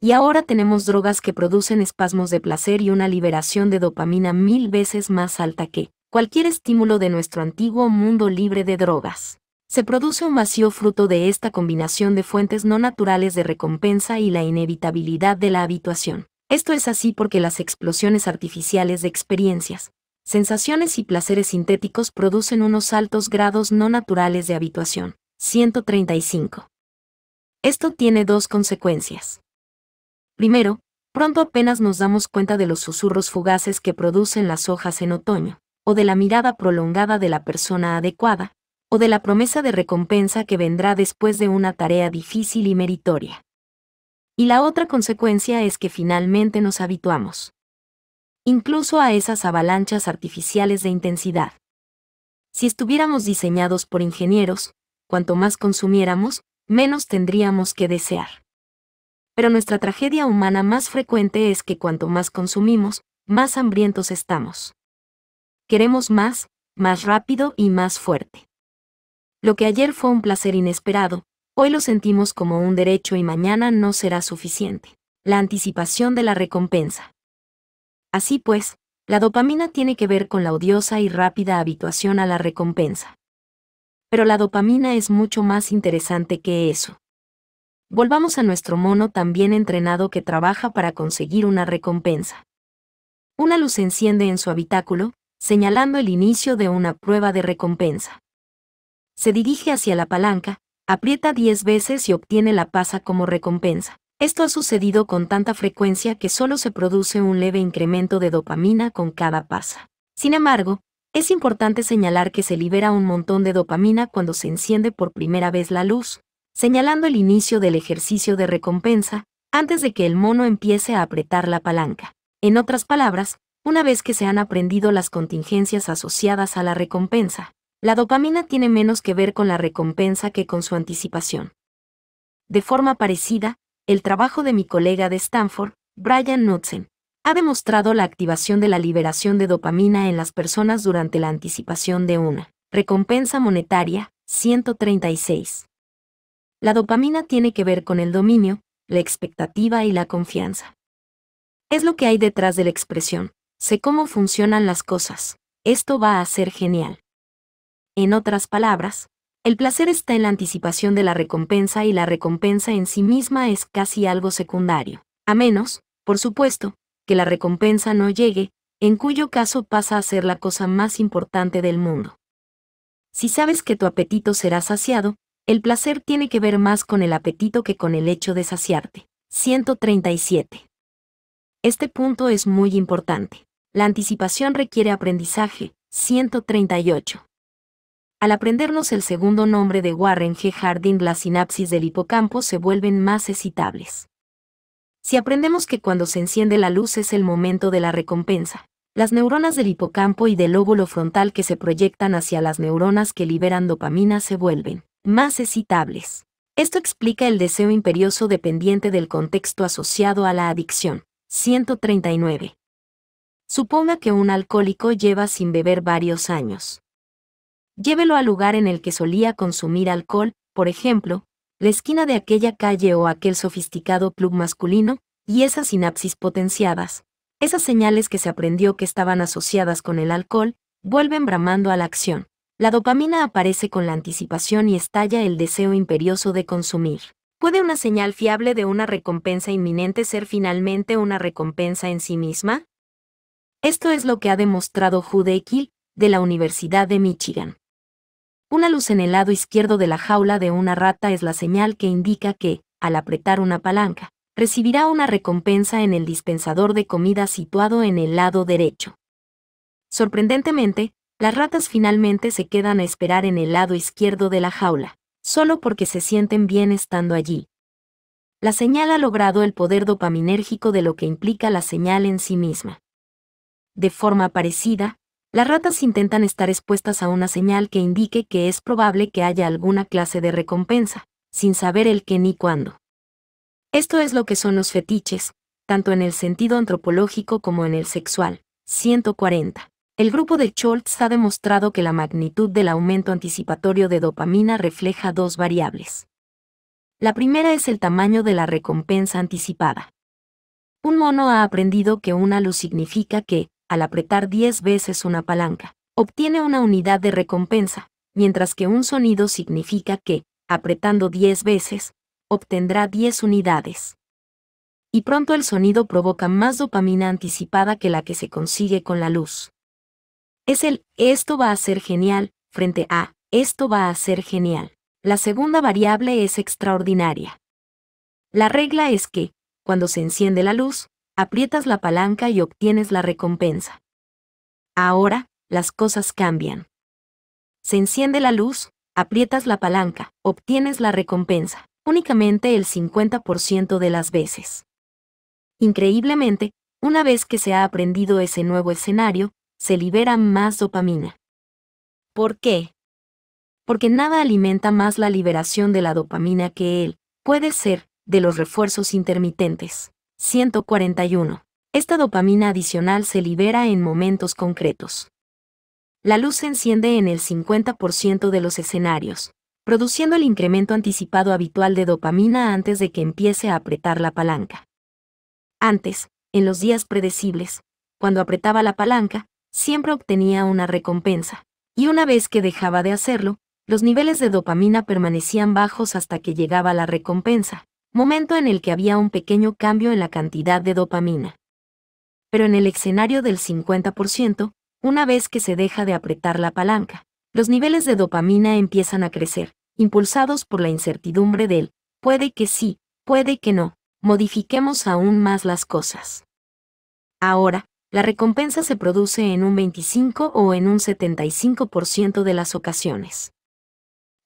S1: Y ahora tenemos drogas que producen espasmos de placer y una liberación de dopamina mil veces más alta que cualquier estímulo de nuestro antiguo mundo libre de drogas se produce un vacío fruto de esta combinación de fuentes no naturales de recompensa y la inevitabilidad de la habituación. Esto es así porque las explosiones artificiales de experiencias, sensaciones y placeres sintéticos producen unos altos grados no naturales de habituación. 135. Esto tiene dos consecuencias. Primero, pronto apenas nos damos cuenta de los susurros fugaces que producen las hojas en otoño, o de la mirada prolongada de la persona adecuada, o de la promesa de recompensa que vendrá después de una tarea difícil y meritoria. Y la otra consecuencia es que finalmente nos habituamos. Incluso a esas avalanchas artificiales de intensidad. Si estuviéramos diseñados por ingenieros, cuanto más consumiéramos, menos tendríamos que desear. Pero nuestra tragedia humana más frecuente es que cuanto más consumimos, más hambrientos estamos. Queremos más, más rápido y más fuerte. Lo que ayer fue un placer inesperado, hoy lo sentimos como un derecho y mañana no será suficiente. La anticipación de la recompensa. Así pues, la dopamina tiene que ver con la odiosa y rápida habituación a la recompensa. Pero la dopamina es mucho más interesante que eso. Volvamos a nuestro mono también entrenado que trabaja para conseguir una recompensa. Una luz enciende en su habitáculo, señalando el inicio de una prueba de recompensa se dirige hacia la palanca, aprieta 10 veces y obtiene la pasa como recompensa. Esto ha sucedido con tanta frecuencia que solo se produce un leve incremento de dopamina con cada pasa. Sin embargo, es importante señalar que se libera un montón de dopamina cuando se enciende por primera vez la luz, señalando el inicio del ejercicio de recompensa, antes de que el mono empiece a apretar la palanca. En otras palabras, una vez que se han aprendido las contingencias asociadas a la recompensa, la dopamina tiene menos que ver con la recompensa que con su anticipación. De forma parecida, el trabajo de mi colega de Stanford, Brian Knudsen, ha demostrado la activación de la liberación de dopamina en las personas durante la anticipación de una recompensa monetaria, 136. La dopamina tiene que ver con el dominio, la expectativa y la confianza. Es lo que hay detrás de la expresión, sé cómo funcionan las cosas, esto va a ser genial. En otras palabras, el placer está en la anticipación de la recompensa y la recompensa en sí misma es casi algo secundario, a menos, por supuesto, que la recompensa no llegue, en cuyo caso pasa a ser la cosa más importante del mundo. Si sabes que tu apetito será saciado, el placer tiene que ver más con el apetito que con el hecho de saciarte. 137. Este punto es muy importante. La anticipación requiere aprendizaje. 138. Al aprendernos el segundo nombre de Warren G. Harding, las sinapsis del hipocampo se vuelven más excitables. Si aprendemos que cuando se enciende la luz es el momento de la recompensa, las neuronas del hipocampo y del lóbulo frontal que se proyectan hacia las neuronas que liberan dopamina se vuelven más excitables. Esto explica el deseo imperioso dependiente del contexto asociado a la adicción. 139. Suponga que un alcohólico lleva sin beber varios años llévelo al lugar en el que solía consumir alcohol, por ejemplo, la esquina de aquella calle o aquel sofisticado club masculino, y esas sinapsis potenciadas, esas señales que se aprendió que estaban asociadas con el alcohol, vuelven bramando a la acción. La dopamina aparece con la anticipación y estalla el deseo imperioso de consumir. ¿Puede una señal fiable de una recompensa inminente ser finalmente una recompensa en sí misma? Esto es lo que ha demostrado Jude de la Universidad de Michigan. Una luz en el lado izquierdo de la jaula de una rata es la señal que indica que, al apretar una palanca, recibirá una recompensa en el dispensador de comida situado en el lado derecho. Sorprendentemente, las ratas finalmente se quedan a esperar en el lado izquierdo de la jaula, solo porque se sienten bien estando allí. La señal ha logrado el poder dopaminérgico de lo que implica la señal en sí misma. De forma parecida, las ratas intentan estar expuestas a una señal que indique que es probable que haya alguna clase de recompensa, sin saber el qué ni cuándo. Esto es lo que son los fetiches, tanto en el sentido antropológico como en el sexual. 140. El grupo de Schultz ha demostrado que la magnitud del aumento anticipatorio de dopamina refleja dos variables. La primera es el tamaño de la recompensa anticipada. Un mono ha aprendido que una luz significa que, al apretar 10 veces una palanca, obtiene una unidad de recompensa, mientras que un sonido significa que, apretando 10 veces, obtendrá 10 unidades. Y pronto el sonido provoca más dopamina anticipada que la que se consigue con la luz. Es el esto va a ser genial frente a esto va a ser genial. La segunda variable es extraordinaria. La regla es que, cuando se enciende la luz, aprietas la palanca y obtienes la recompensa. Ahora, las cosas cambian. Se enciende la luz, aprietas la palanca, obtienes la recompensa, únicamente el 50% de las veces. Increíblemente, una vez que se ha aprendido ese nuevo escenario, se libera más dopamina. ¿Por qué? Porque nada alimenta más la liberación de la dopamina que él, puede ser, de los refuerzos intermitentes. 141. Esta dopamina adicional se libera en momentos concretos. La luz se enciende en el 50% de los escenarios, produciendo el incremento anticipado habitual de dopamina antes de que empiece a apretar la palanca. Antes, en los días predecibles, cuando apretaba la palanca, siempre obtenía una recompensa, y una vez que dejaba de hacerlo, los niveles de dopamina permanecían bajos hasta que llegaba la recompensa, momento en el que había un pequeño cambio en la cantidad de dopamina. Pero en el escenario del 50%, una vez que se deja de apretar la palanca, los niveles de dopamina empiezan a crecer, impulsados por la incertidumbre del puede que sí, puede que no, modifiquemos aún más las cosas. Ahora, la recompensa se produce en un 25 o en un 75% de las ocasiones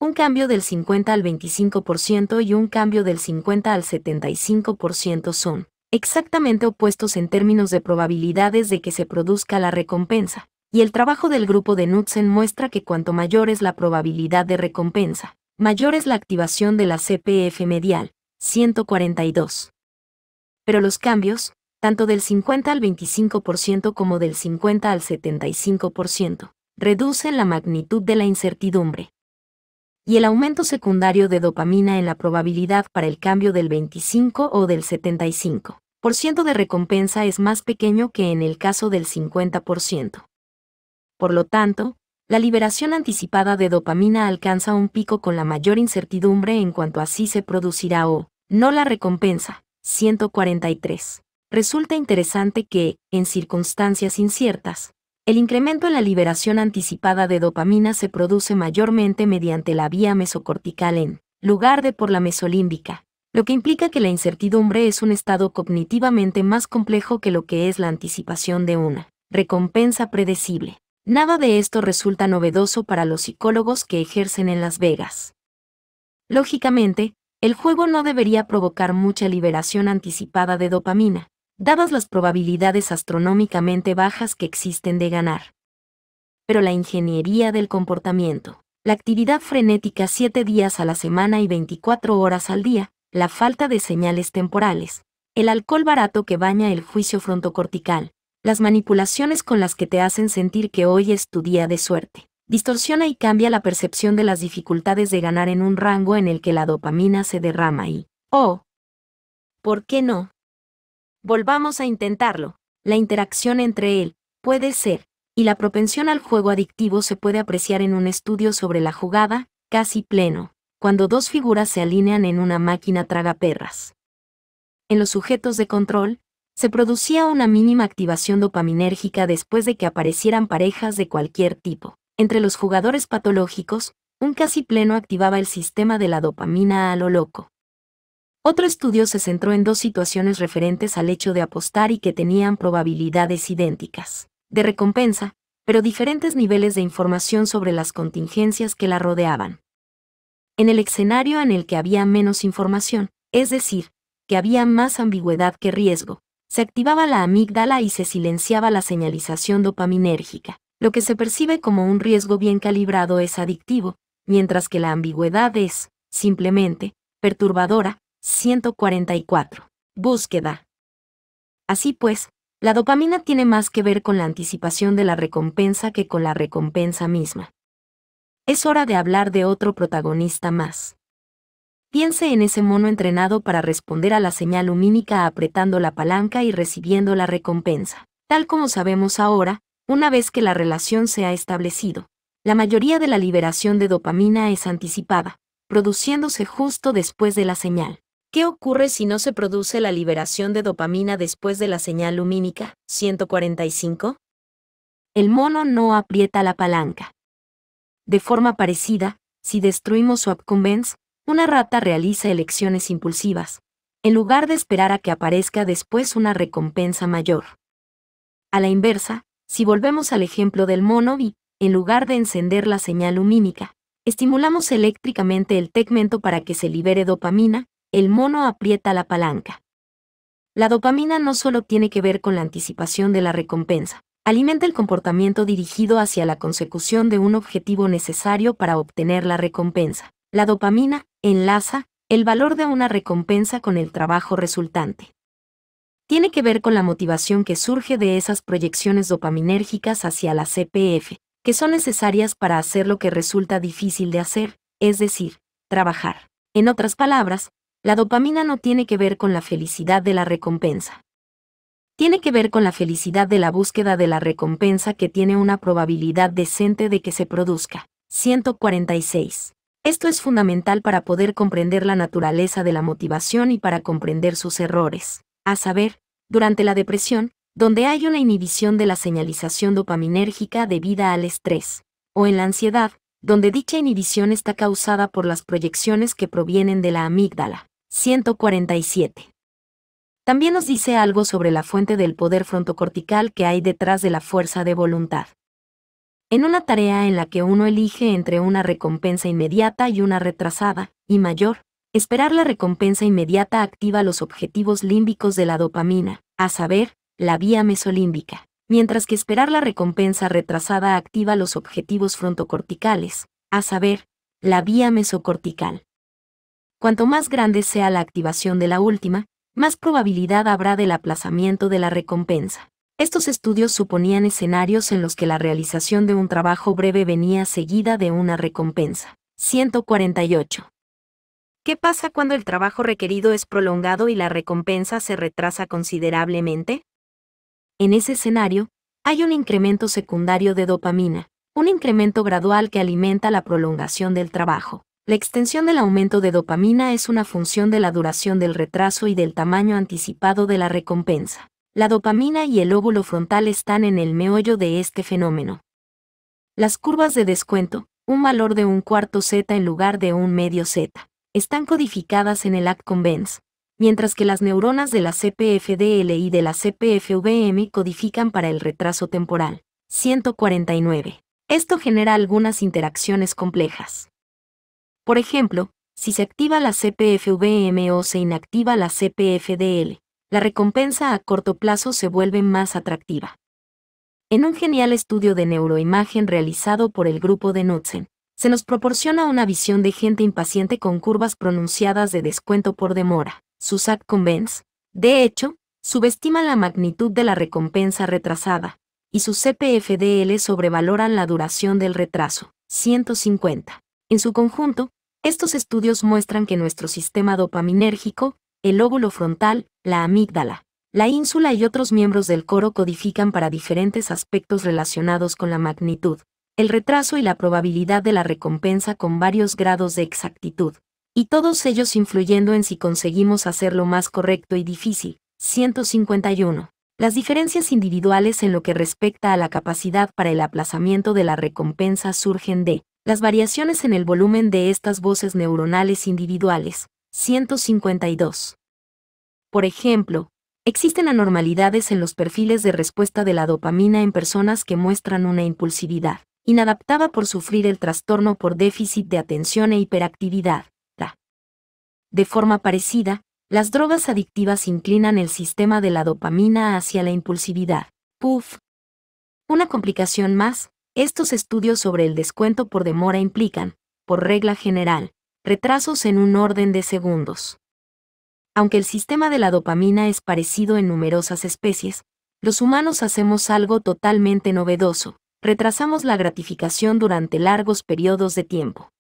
S1: un cambio del 50 al 25% y un cambio del 50 al 75% son exactamente opuestos en términos de probabilidades de que se produzca la recompensa, y el trabajo del grupo de Knudsen muestra que cuanto mayor es la probabilidad de recompensa, mayor es la activación de la CPF medial, 142. Pero los cambios, tanto del 50 al 25% como del 50 al 75%, reducen la magnitud de la incertidumbre, y el aumento secundario de dopamina en la probabilidad para el cambio del 25 o del 75% de recompensa es más pequeño que en el caso del 50%. Por lo tanto, la liberación anticipada de dopamina alcanza un pico con la mayor incertidumbre en cuanto a si se producirá o no la recompensa. 143. Resulta interesante que, en circunstancias inciertas, el incremento en la liberación anticipada de dopamina se produce mayormente mediante la vía mesocortical en lugar de por la mesolímbica, lo que implica que la incertidumbre es un estado cognitivamente más complejo que lo que es la anticipación de una recompensa predecible. Nada de esto resulta novedoso para los psicólogos que ejercen en Las Vegas. Lógicamente, el juego no debería provocar mucha liberación anticipada de dopamina, dadas las probabilidades astronómicamente bajas que existen de ganar. Pero la ingeniería del comportamiento, la actividad frenética 7 días a la semana y 24 horas al día, la falta de señales temporales, el alcohol barato que baña el juicio frontocortical, las manipulaciones con las que te hacen sentir que hoy es tu día de suerte, distorsiona y cambia la percepción de las dificultades de ganar en un rango en el que la dopamina se derrama y, oh, ¿por qué no? Volvamos a intentarlo. La interacción entre él puede ser, y la propensión al juego adictivo se puede apreciar en un estudio sobre la jugada, casi pleno, cuando dos figuras se alinean en una máquina tragaperras. En los sujetos de control, se producía una mínima activación dopaminérgica después de que aparecieran parejas de cualquier tipo. Entre los jugadores patológicos, un casi pleno activaba el sistema de la dopamina a lo loco. Otro estudio se centró en dos situaciones referentes al hecho de apostar y que tenían probabilidades idénticas de recompensa, pero diferentes niveles de información sobre las contingencias que la rodeaban. En el escenario en el que había menos información, es decir, que había más ambigüedad que riesgo, se activaba la amígdala y se silenciaba la señalización dopaminérgica. Lo que se percibe como un riesgo bien calibrado es adictivo, mientras que la ambigüedad es, simplemente, perturbadora, 144. Búsqueda. Así pues, la dopamina tiene más que ver con la anticipación de la recompensa que con la recompensa misma. Es hora de hablar de otro protagonista más. Piense en ese mono entrenado para responder a la señal lumínica apretando la palanca y recibiendo la recompensa. Tal como sabemos ahora, una vez que la relación se ha establecido, la mayoría de la liberación de dopamina es anticipada, produciéndose justo después de la señal. ¿Qué ocurre si no se produce la liberación de dopamina después de la señal lumínica? 145. El mono no aprieta la palanca. De forma parecida, si destruimos su accumbens, una rata realiza elecciones impulsivas, en lugar de esperar a que aparezca después una recompensa mayor. A la inversa, si volvemos al ejemplo del mono y, en lugar de encender la señal lumínica, estimulamos eléctricamente el tegmento para que se libere dopamina, el mono aprieta la palanca. La dopamina no solo tiene que ver con la anticipación de la recompensa, alimenta el comportamiento dirigido hacia la consecución de un objetivo necesario para obtener la recompensa. La dopamina enlaza el valor de una recompensa con el trabajo resultante. Tiene que ver con la motivación que surge de esas proyecciones dopaminérgicas hacia la CPF, que son necesarias para hacer lo que resulta difícil de hacer, es decir, trabajar. En otras palabras, la dopamina no tiene que ver con la felicidad de la recompensa. Tiene que ver con la felicidad de la búsqueda de la recompensa que tiene una probabilidad decente de que se produzca. 146. Esto es fundamental para poder comprender la naturaleza de la motivación y para comprender sus errores. A saber, durante la depresión, donde hay una inhibición de la señalización dopaminérgica debida al estrés, o en la ansiedad, donde dicha inhibición está causada por las proyecciones que provienen de la amígdala. 147. También nos dice algo sobre la fuente del poder frontocortical que hay detrás de la fuerza de voluntad. En una tarea en la que uno elige entre una recompensa inmediata y una retrasada, y mayor, esperar la recompensa inmediata activa los objetivos límbicos de la dopamina, a saber, la vía mesolímbica, mientras que esperar la recompensa retrasada activa los objetivos frontocorticales, a saber, la vía mesocortical. Cuanto más grande sea la activación de la última, más probabilidad habrá del aplazamiento de la recompensa. Estos estudios suponían escenarios en los que la realización de un trabajo breve venía seguida de una recompensa. 148. ¿Qué pasa cuando el trabajo requerido es prolongado y la recompensa se retrasa considerablemente? En ese escenario, hay un incremento secundario de dopamina, un incremento gradual que alimenta la prolongación del trabajo. La extensión del aumento de dopamina es una función de la duración del retraso y del tamaño anticipado de la recompensa. La dopamina y el óvulo frontal están en el meollo de este fenómeno. Las curvas de descuento, un valor de un cuarto Z en lugar de un medio Z, están codificadas en el act convens, mientras que las neuronas de la CPFDL y de la CPFVM codifican para el retraso temporal. 149. Esto genera algunas interacciones complejas. Por ejemplo, si se activa la CPFVM o se inactiva la CPFDL, la recompensa a corto plazo se vuelve más atractiva. En un genial estudio de neuroimagen realizado por el grupo de Knudsen, se nos proporciona una visión de gente impaciente con curvas pronunciadas de descuento por demora. Susak convence. de hecho, subestima la magnitud de la recompensa retrasada, y sus CPFDL sobrevaloran la duración del retraso, 150. En su conjunto, estos estudios muestran que nuestro sistema dopaminérgico, el lóbulo frontal, la amígdala, la ínsula y otros miembros del coro codifican para diferentes aspectos relacionados con la magnitud, el retraso y la probabilidad de la recompensa con varios grados de exactitud, y todos ellos influyendo en si conseguimos hacerlo más correcto y difícil. 151. Las diferencias individuales en lo que respecta a la capacidad para el aplazamiento de la recompensa surgen de las variaciones en el volumen de estas voces neuronales individuales, 152. Por ejemplo, existen anormalidades en los perfiles de respuesta de la dopamina en personas que muestran una impulsividad, inadaptada por sufrir el trastorno por déficit de atención e hiperactividad. De forma parecida, las drogas adictivas inclinan el sistema de la dopamina hacia la impulsividad. Puf. Una complicación más, estos estudios sobre el descuento por demora implican, por regla general, retrasos en un orden de segundos. Aunque el sistema de la dopamina es parecido en numerosas especies, los humanos hacemos algo totalmente novedoso, retrasamos la gratificación durante largos periodos de tiempo.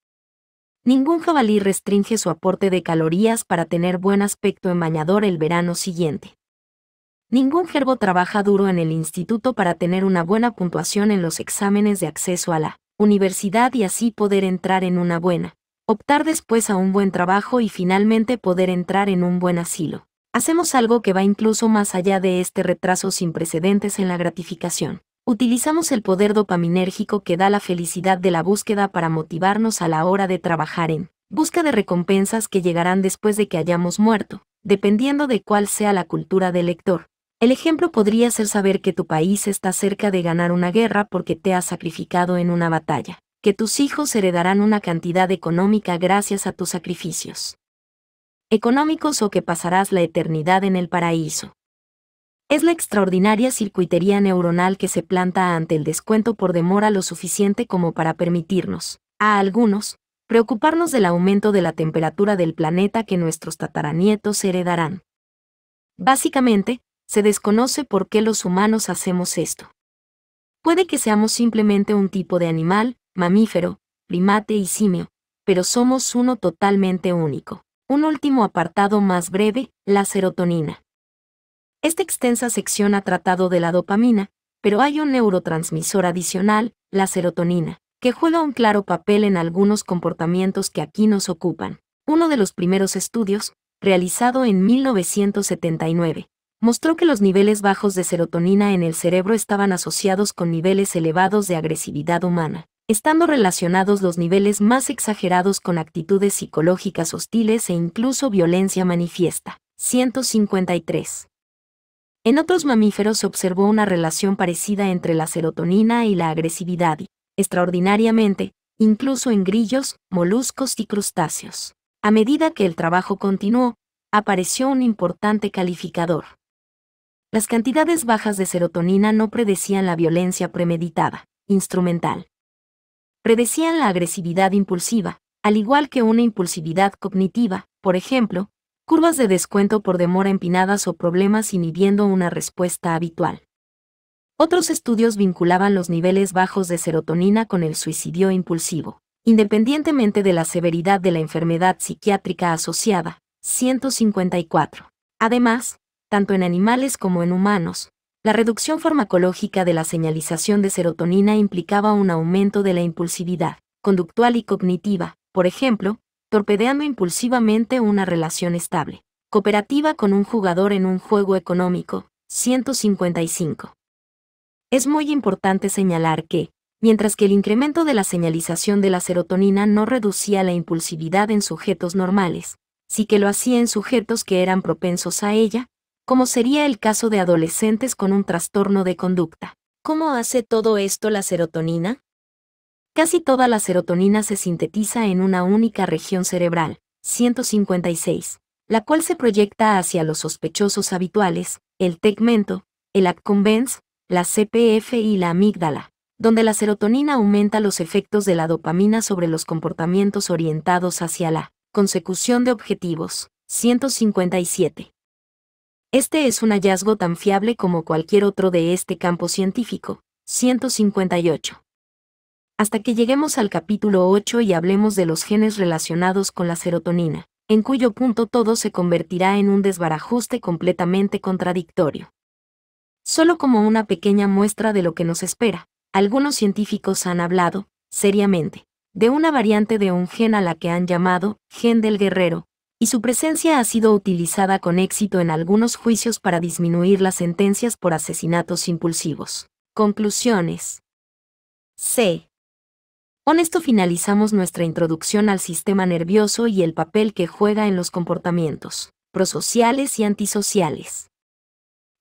S1: Ningún jabalí restringe su aporte de calorías para tener buen aspecto en bañador el verano siguiente. Ningún gerbo trabaja duro en el instituto para tener una buena puntuación en los exámenes de acceso a la universidad y así poder entrar en una buena, optar después a un buen trabajo y finalmente poder entrar en un buen asilo. Hacemos algo que va incluso más allá de este retraso sin precedentes en la gratificación. Utilizamos el poder dopaminérgico que da la felicidad de la búsqueda para motivarnos a la hora de trabajar en busca de recompensas que llegarán después de que hayamos muerto, dependiendo de cuál sea la cultura del lector. El ejemplo podría ser saber que tu país está cerca de ganar una guerra porque te has sacrificado en una batalla, que tus hijos heredarán una cantidad económica gracias a tus sacrificios económicos o que pasarás la eternidad en el paraíso. Es la extraordinaria circuitería neuronal que se planta ante el descuento por demora lo suficiente como para permitirnos, a algunos, preocuparnos del aumento de la temperatura del planeta que nuestros tataranietos heredarán. Básicamente, se desconoce por qué los humanos hacemos esto. Puede que seamos simplemente un tipo de animal, mamífero, primate y simio, pero somos uno totalmente único. Un último apartado más breve, la serotonina. Esta extensa sección ha tratado de la dopamina, pero hay un neurotransmisor adicional, la serotonina, que juega un claro papel en algunos comportamientos que aquí nos ocupan. Uno de los primeros estudios, realizado en 1979, mostró que los niveles bajos de serotonina en el cerebro estaban asociados con niveles elevados de agresividad humana, estando relacionados los niveles más exagerados con actitudes psicológicas hostiles e incluso violencia manifiesta. 153. En otros mamíferos se observó una relación parecida entre la serotonina y la agresividad, extraordinariamente, incluso en grillos, moluscos y crustáceos. A medida que el trabajo continuó, apareció un importante calificador, las cantidades bajas de serotonina no predecían la violencia premeditada, instrumental. Predecían la agresividad impulsiva, al igual que una impulsividad cognitiva, por ejemplo, curvas de descuento por demora empinadas o problemas inhibiendo una respuesta habitual. Otros estudios vinculaban los niveles bajos de serotonina con el suicidio impulsivo. Independientemente de la severidad de la enfermedad psiquiátrica asociada, 154. Además, tanto en animales como en humanos. La reducción farmacológica de la señalización de serotonina implicaba un aumento de la impulsividad, conductual y cognitiva, por ejemplo, torpedeando impulsivamente una relación estable. Cooperativa con un jugador en un juego económico, 155. Es muy importante señalar que, mientras que el incremento de la señalización de la serotonina no reducía la impulsividad en sujetos normales, sí que lo hacía en sujetos que eran propensos a ella, como sería el caso de adolescentes con un trastorno de conducta. ¿Cómo hace todo esto la serotonina? Casi toda la serotonina se sintetiza en una única región cerebral, 156, la cual se proyecta hacia los sospechosos habituales, el tegmento, el accumbens, la CPF y la amígdala, donde la serotonina aumenta los efectos de la dopamina sobre los comportamientos orientados hacia la consecución de objetivos, 157. Este es un hallazgo tan fiable como cualquier otro de este campo científico. 158. Hasta que lleguemos al capítulo 8 y hablemos de los genes relacionados con la serotonina, en cuyo punto todo se convertirá en un desbarajuste completamente contradictorio. Solo como una pequeña muestra de lo que nos espera, algunos científicos han hablado, seriamente, de una variante de un gen a la que han llamado gen del guerrero, y su presencia ha sido utilizada con éxito en algunos juicios para disminuir las sentencias por asesinatos impulsivos. Conclusiones. C. Con esto finalizamos nuestra introducción al sistema nervioso y el papel que juega en los comportamientos prosociales y antisociales.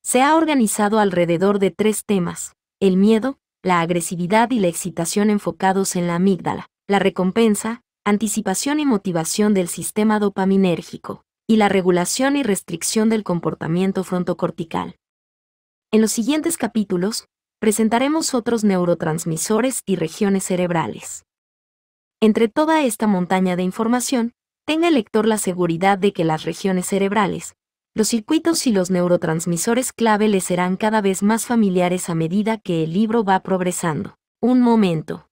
S1: Se ha organizado alrededor de tres temas, el miedo, la agresividad y la excitación enfocados en la amígdala, la recompensa, anticipación y motivación del sistema dopaminérgico, y la regulación y restricción del comportamiento frontocortical. En los siguientes capítulos, presentaremos otros neurotransmisores y regiones cerebrales. Entre toda esta montaña de información, tenga el lector la seguridad de que las regiones cerebrales, los circuitos y los neurotransmisores clave le serán cada vez más familiares a medida que el libro va progresando. Un momento.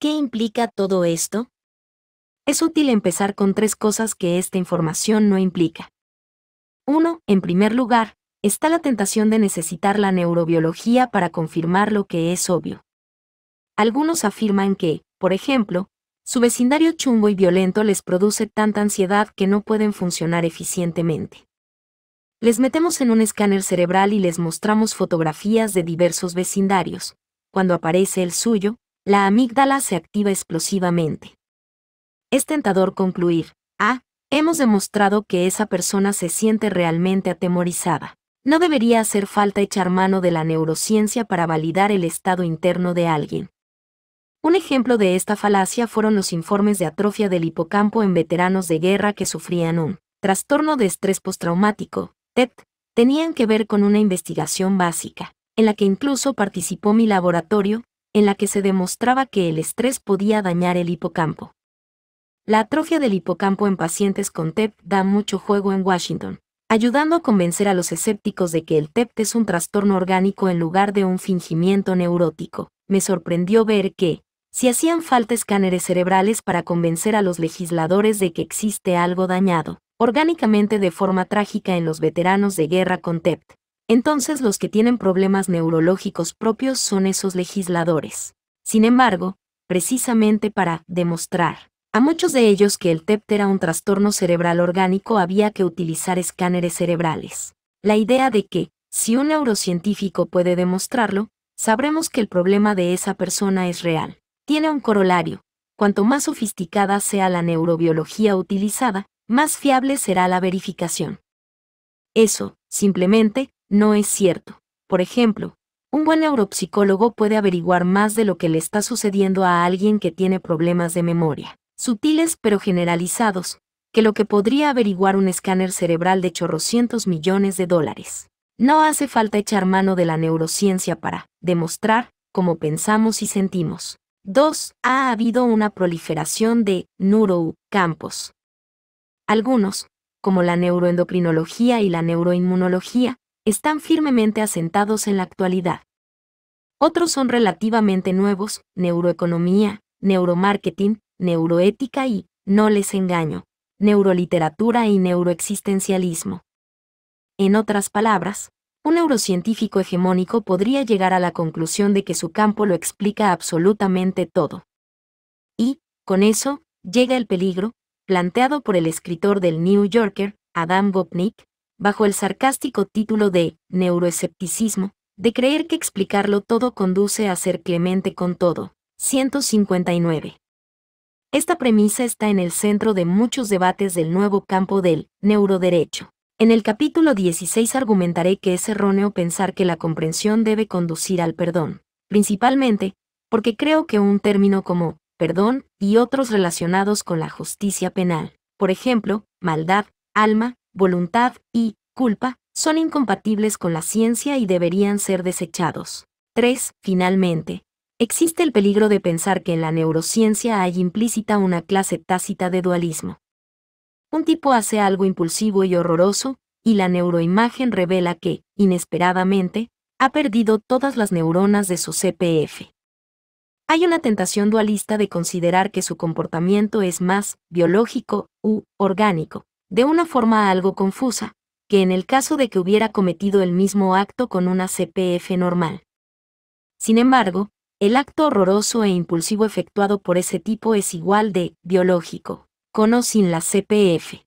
S1: ¿Qué implica todo esto? Es útil empezar con tres cosas que esta información no implica. 1. En primer lugar, está la tentación de necesitar la neurobiología para confirmar lo que es obvio. Algunos afirman que, por ejemplo, su vecindario chungo y violento les produce tanta ansiedad que no pueden funcionar eficientemente. Les metemos en un escáner cerebral y les mostramos fotografías de diversos vecindarios. Cuando aparece el suyo, la amígdala se activa explosivamente es tentador concluir, ah, hemos demostrado que esa persona se siente realmente atemorizada. No debería hacer falta echar mano de la neurociencia para validar el estado interno de alguien. Un ejemplo de esta falacia fueron los informes de atrofia del hipocampo en veteranos de guerra que sufrían un trastorno de estrés postraumático, TET, e tenían que ver con una investigación básica, en la que incluso participó mi laboratorio, en la que se demostraba que el estrés podía dañar el hipocampo. La atrofia del hipocampo en pacientes con TEPT e da mucho juego en Washington, ayudando a convencer a los escépticos de que el TEPT e es un trastorno orgánico en lugar de un fingimiento neurótico. Me sorprendió ver que, si hacían falta escáneres cerebrales para convencer a los legisladores de que existe algo dañado, orgánicamente de forma trágica en los veteranos de guerra con TEPT, e entonces los que tienen problemas neurológicos propios son esos legisladores. Sin embargo, precisamente para demostrar a muchos de ellos que el TEPT e era un trastorno cerebral orgánico había que utilizar escáneres cerebrales. La idea de que, si un neurocientífico puede demostrarlo, sabremos que el problema de esa persona es real. Tiene un corolario. Cuanto más sofisticada sea la neurobiología utilizada, más fiable será la verificación. Eso, simplemente, no es cierto. Por ejemplo, un buen neuropsicólogo puede averiguar más de lo que le está sucediendo a alguien que tiene problemas de memoria sutiles pero generalizados, que lo que podría averiguar un escáner cerebral de chorrocientos millones de dólares. No hace falta echar mano de la neurociencia para demostrar cómo pensamos y sentimos. 2. Ha habido una proliferación de neuro-campos. Algunos, como la neuroendocrinología y la neuroinmunología, están firmemente asentados en la actualidad. Otros son relativamente nuevos, neuroeconomía, neuromarketing, neuroética y No les engaño, neuroliteratura y neuroexistencialismo. En otras palabras, un neurocientífico hegemónico podría llegar a la conclusión de que su campo lo explica absolutamente todo. Y, con eso, llega el peligro, planteado por el escritor del New Yorker, Adam Gopnik, bajo el sarcástico título de Neuroescepticismo, de creer que explicarlo todo conduce a ser clemente con todo. 159. Esta premisa está en el centro de muchos debates del nuevo campo del neuroderecho. En el capítulo 16 argumentaré que es erróneo pensar que la comprensión debe conducir al perdón, principalmente porque creo que un término como perdón y otros relacionados con la justicia penal, por ejemplo, maldad, alma, voluntad y culpa, son incompatibles con la ciencia y deberían ser desechados. 3. Finalmente, Existe el peligro de pensar que en la neurociencia hay implícita una clase tácita de dualismo. Un tipo hace algo impulsivo y horroroso, y la neuroimagen revela que, inesperadamente, ha perdido todas las neuronas de su CPF. Hay una tentación dualista de considerar que su comportamiento es más biológico u orgánico, de una forma algo confusa, que en el caso de que hubiera cometido el mismo acto con una CPF normal. Sin embargo, el acto horroroso e impulsivo efectuado por ese tipo es igual de biológico, con o sin la CPF.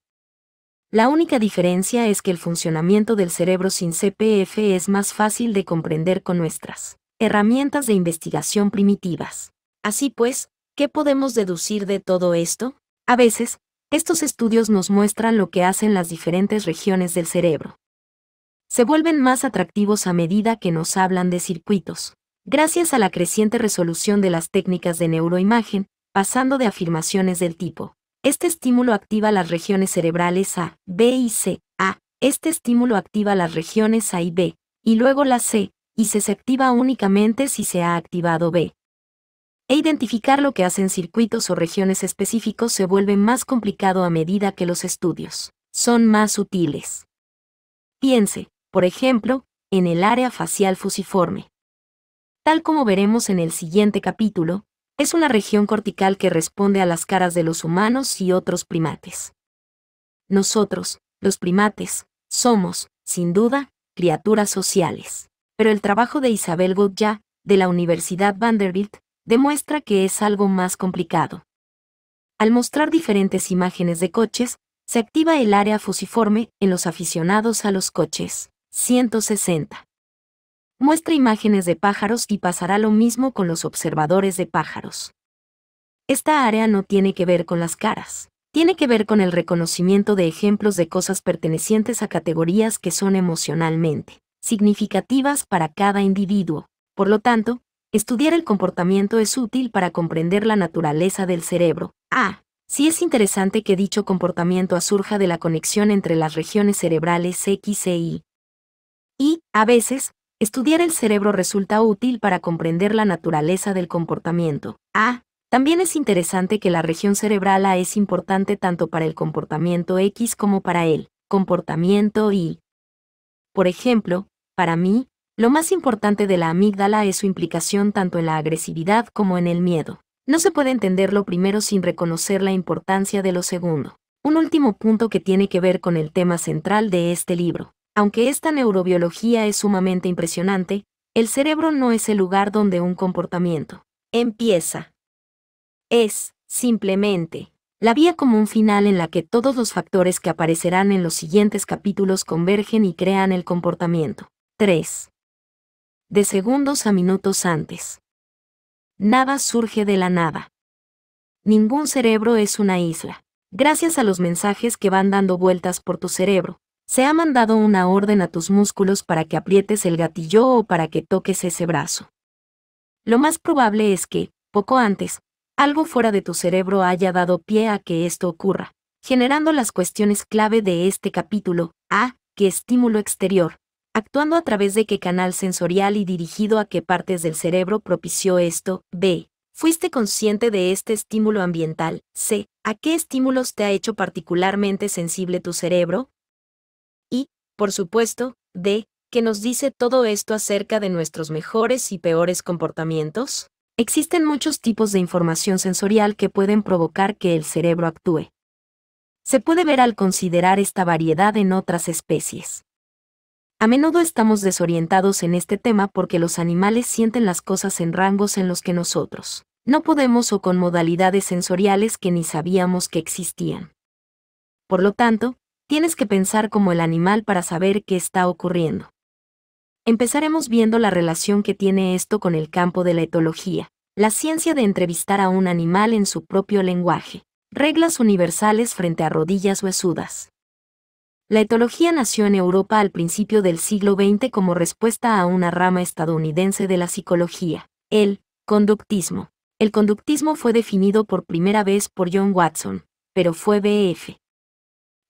S1: La única diferencia es que el funcionamiento del cerebro sin CPF es más fácil de comprender con nuestras herramientas de investigación primitivas. Así pues, ¿qué podemos deducir de todo esto? A veces, estos estudios nos muestran lo que hacen las diferentes regiones del cerebro. Se vuelven más atractivos a medida que nos hablan de circuitos, gracias a la creciente resolución de las técnicas de neuroimagen, pasando de afirmaciones del tipo este estímulo activa las regiones cerebrales A, B y C, A, este estímulo activa las regiones A y B, y luego la C, y se activa únicamente si se ha activado B. E identificar lo que hacen circuitos o regiones específicos se vuelve más complicado a medida que los estudios son más sutiles. Piense, por ejemplo, en el área facial fusiforme. Tal como veremos en el siguiente capítulo, es una región cortical que responde a las caras de los humanos y otros primates. Nosotros, los primates, somos, sin duda, criaturas sociales. Pero el trabajo de Isabel ya de la Universidad Vanderbilt, demuestra que es algo más complicado. Al mostrar diferentes imágenes de coches, se activa el área fusiforme en los aficionados a los coches. 160 muestra imágenes de pájaros y pasará lo mismo con los observadores de pájaros. Esta área no tiene que ver con las caras, tiene que ver con el reconocimiento de ejemplos de cosas pertenecientes a categorías que son emocionalmente significativas para cada individuo. Por lo tanto, estudiar el comportamiento es útil para comprender la naturaleza del cerebro. Ah, sí es interesante que dicho comportamiento surja de la conexión entre las regiones cerebrales X Y. E, y, a veces, Estudiar el cerebro resulta útil para comprender la naturaleza del comportamiento. Ah, también es interesante que la región cerebral A es importante tanto para el comportamiento X como para el comportamiento Y. Por ejemplo, para mí, lo más importante de la amígdala es su implicación tanto en la agresividad como en el miedo. No se puede entender lo primero sin reconocer la importancia de lo segundo. Un último punto que tiene que ver con el tema central de este libro. Aunque esta neurobiología es sumamente impresionante, el cerebro no es el lugar donde un comportamiento empieza. Es, simplemente, la vía común final en la que todos los factores que aparecerán en los siguientes capítulos convergen y crean el comportamiento. 3. De segundos a minutos antes. Nada surge de la nada. Ningún cerebro es una isla. Gracias a los mensajes que van dando vueltas por tu cerebro, se ha mandado una orden a tus músculos para que aprietes el gatillo o para que toques ese brazo. Lo más probable es que, poco antes, algo fuera de tu cerebro haya dado pie a que esto ocurra, generando las cuestiones clave de este capítulo, a qué estímulo exterior, actuando a través de qué canal sensorial y dirigido a qué partes del cerebro propició esto, b. ¿Fuiste consciente de este estímulo ambiental? C. ¿A qué estímulos te ha hecho particularmente sensible tu cerebro? por supuesto, de, que nos dice todo esto acerca de nuestros mejores y peores comportamientos? Existen muchos tipos de información sensorial que pueden provocar que el cerebro actúe. Se puede ver al considerar esta variedad en otras especies. A menudo estamos desorientados en este tema porque los animales sienten las cosas en rangos en los que nosotros no podemos o con modalidades sensoriales que ni sabíamos que existían. Por lo tanto, Tienes que pensar como el animal para saber qué está ocurriendo. Empezaremos viendo la relación que tiene esto con el campo de la etología, la ciencia de entrevistar a un animal en su propio lenguaje, reglas universales frente a rodillas huesudas. La etología nació en Europa al principio del siglo XX como respuesta a una rama estadounidense de la psicología, el conductismo. El conductismo fue definido por primera vez por John Watson, pero fue BF,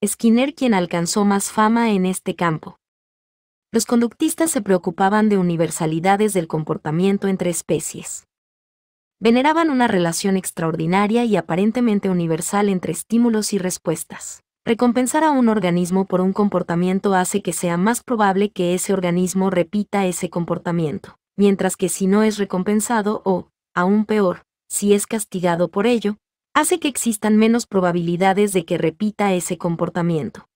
S1: Skinner quien alcanzó más fama en este campo. Los conductistas se preocupaban de universalidades del comportamiento entre especies. Veneraban una relación extraordinaria y aparentemente universal entre estímulos y respuestas. Recompensar a un organismo por un comportamiento hace que sea más probable que ese organismo repita ese comportamiento, mientras que si no es recompensado o, aún peor, si es castigado por ello, hace que existan menos probabilidades de que repita ese comportamiento.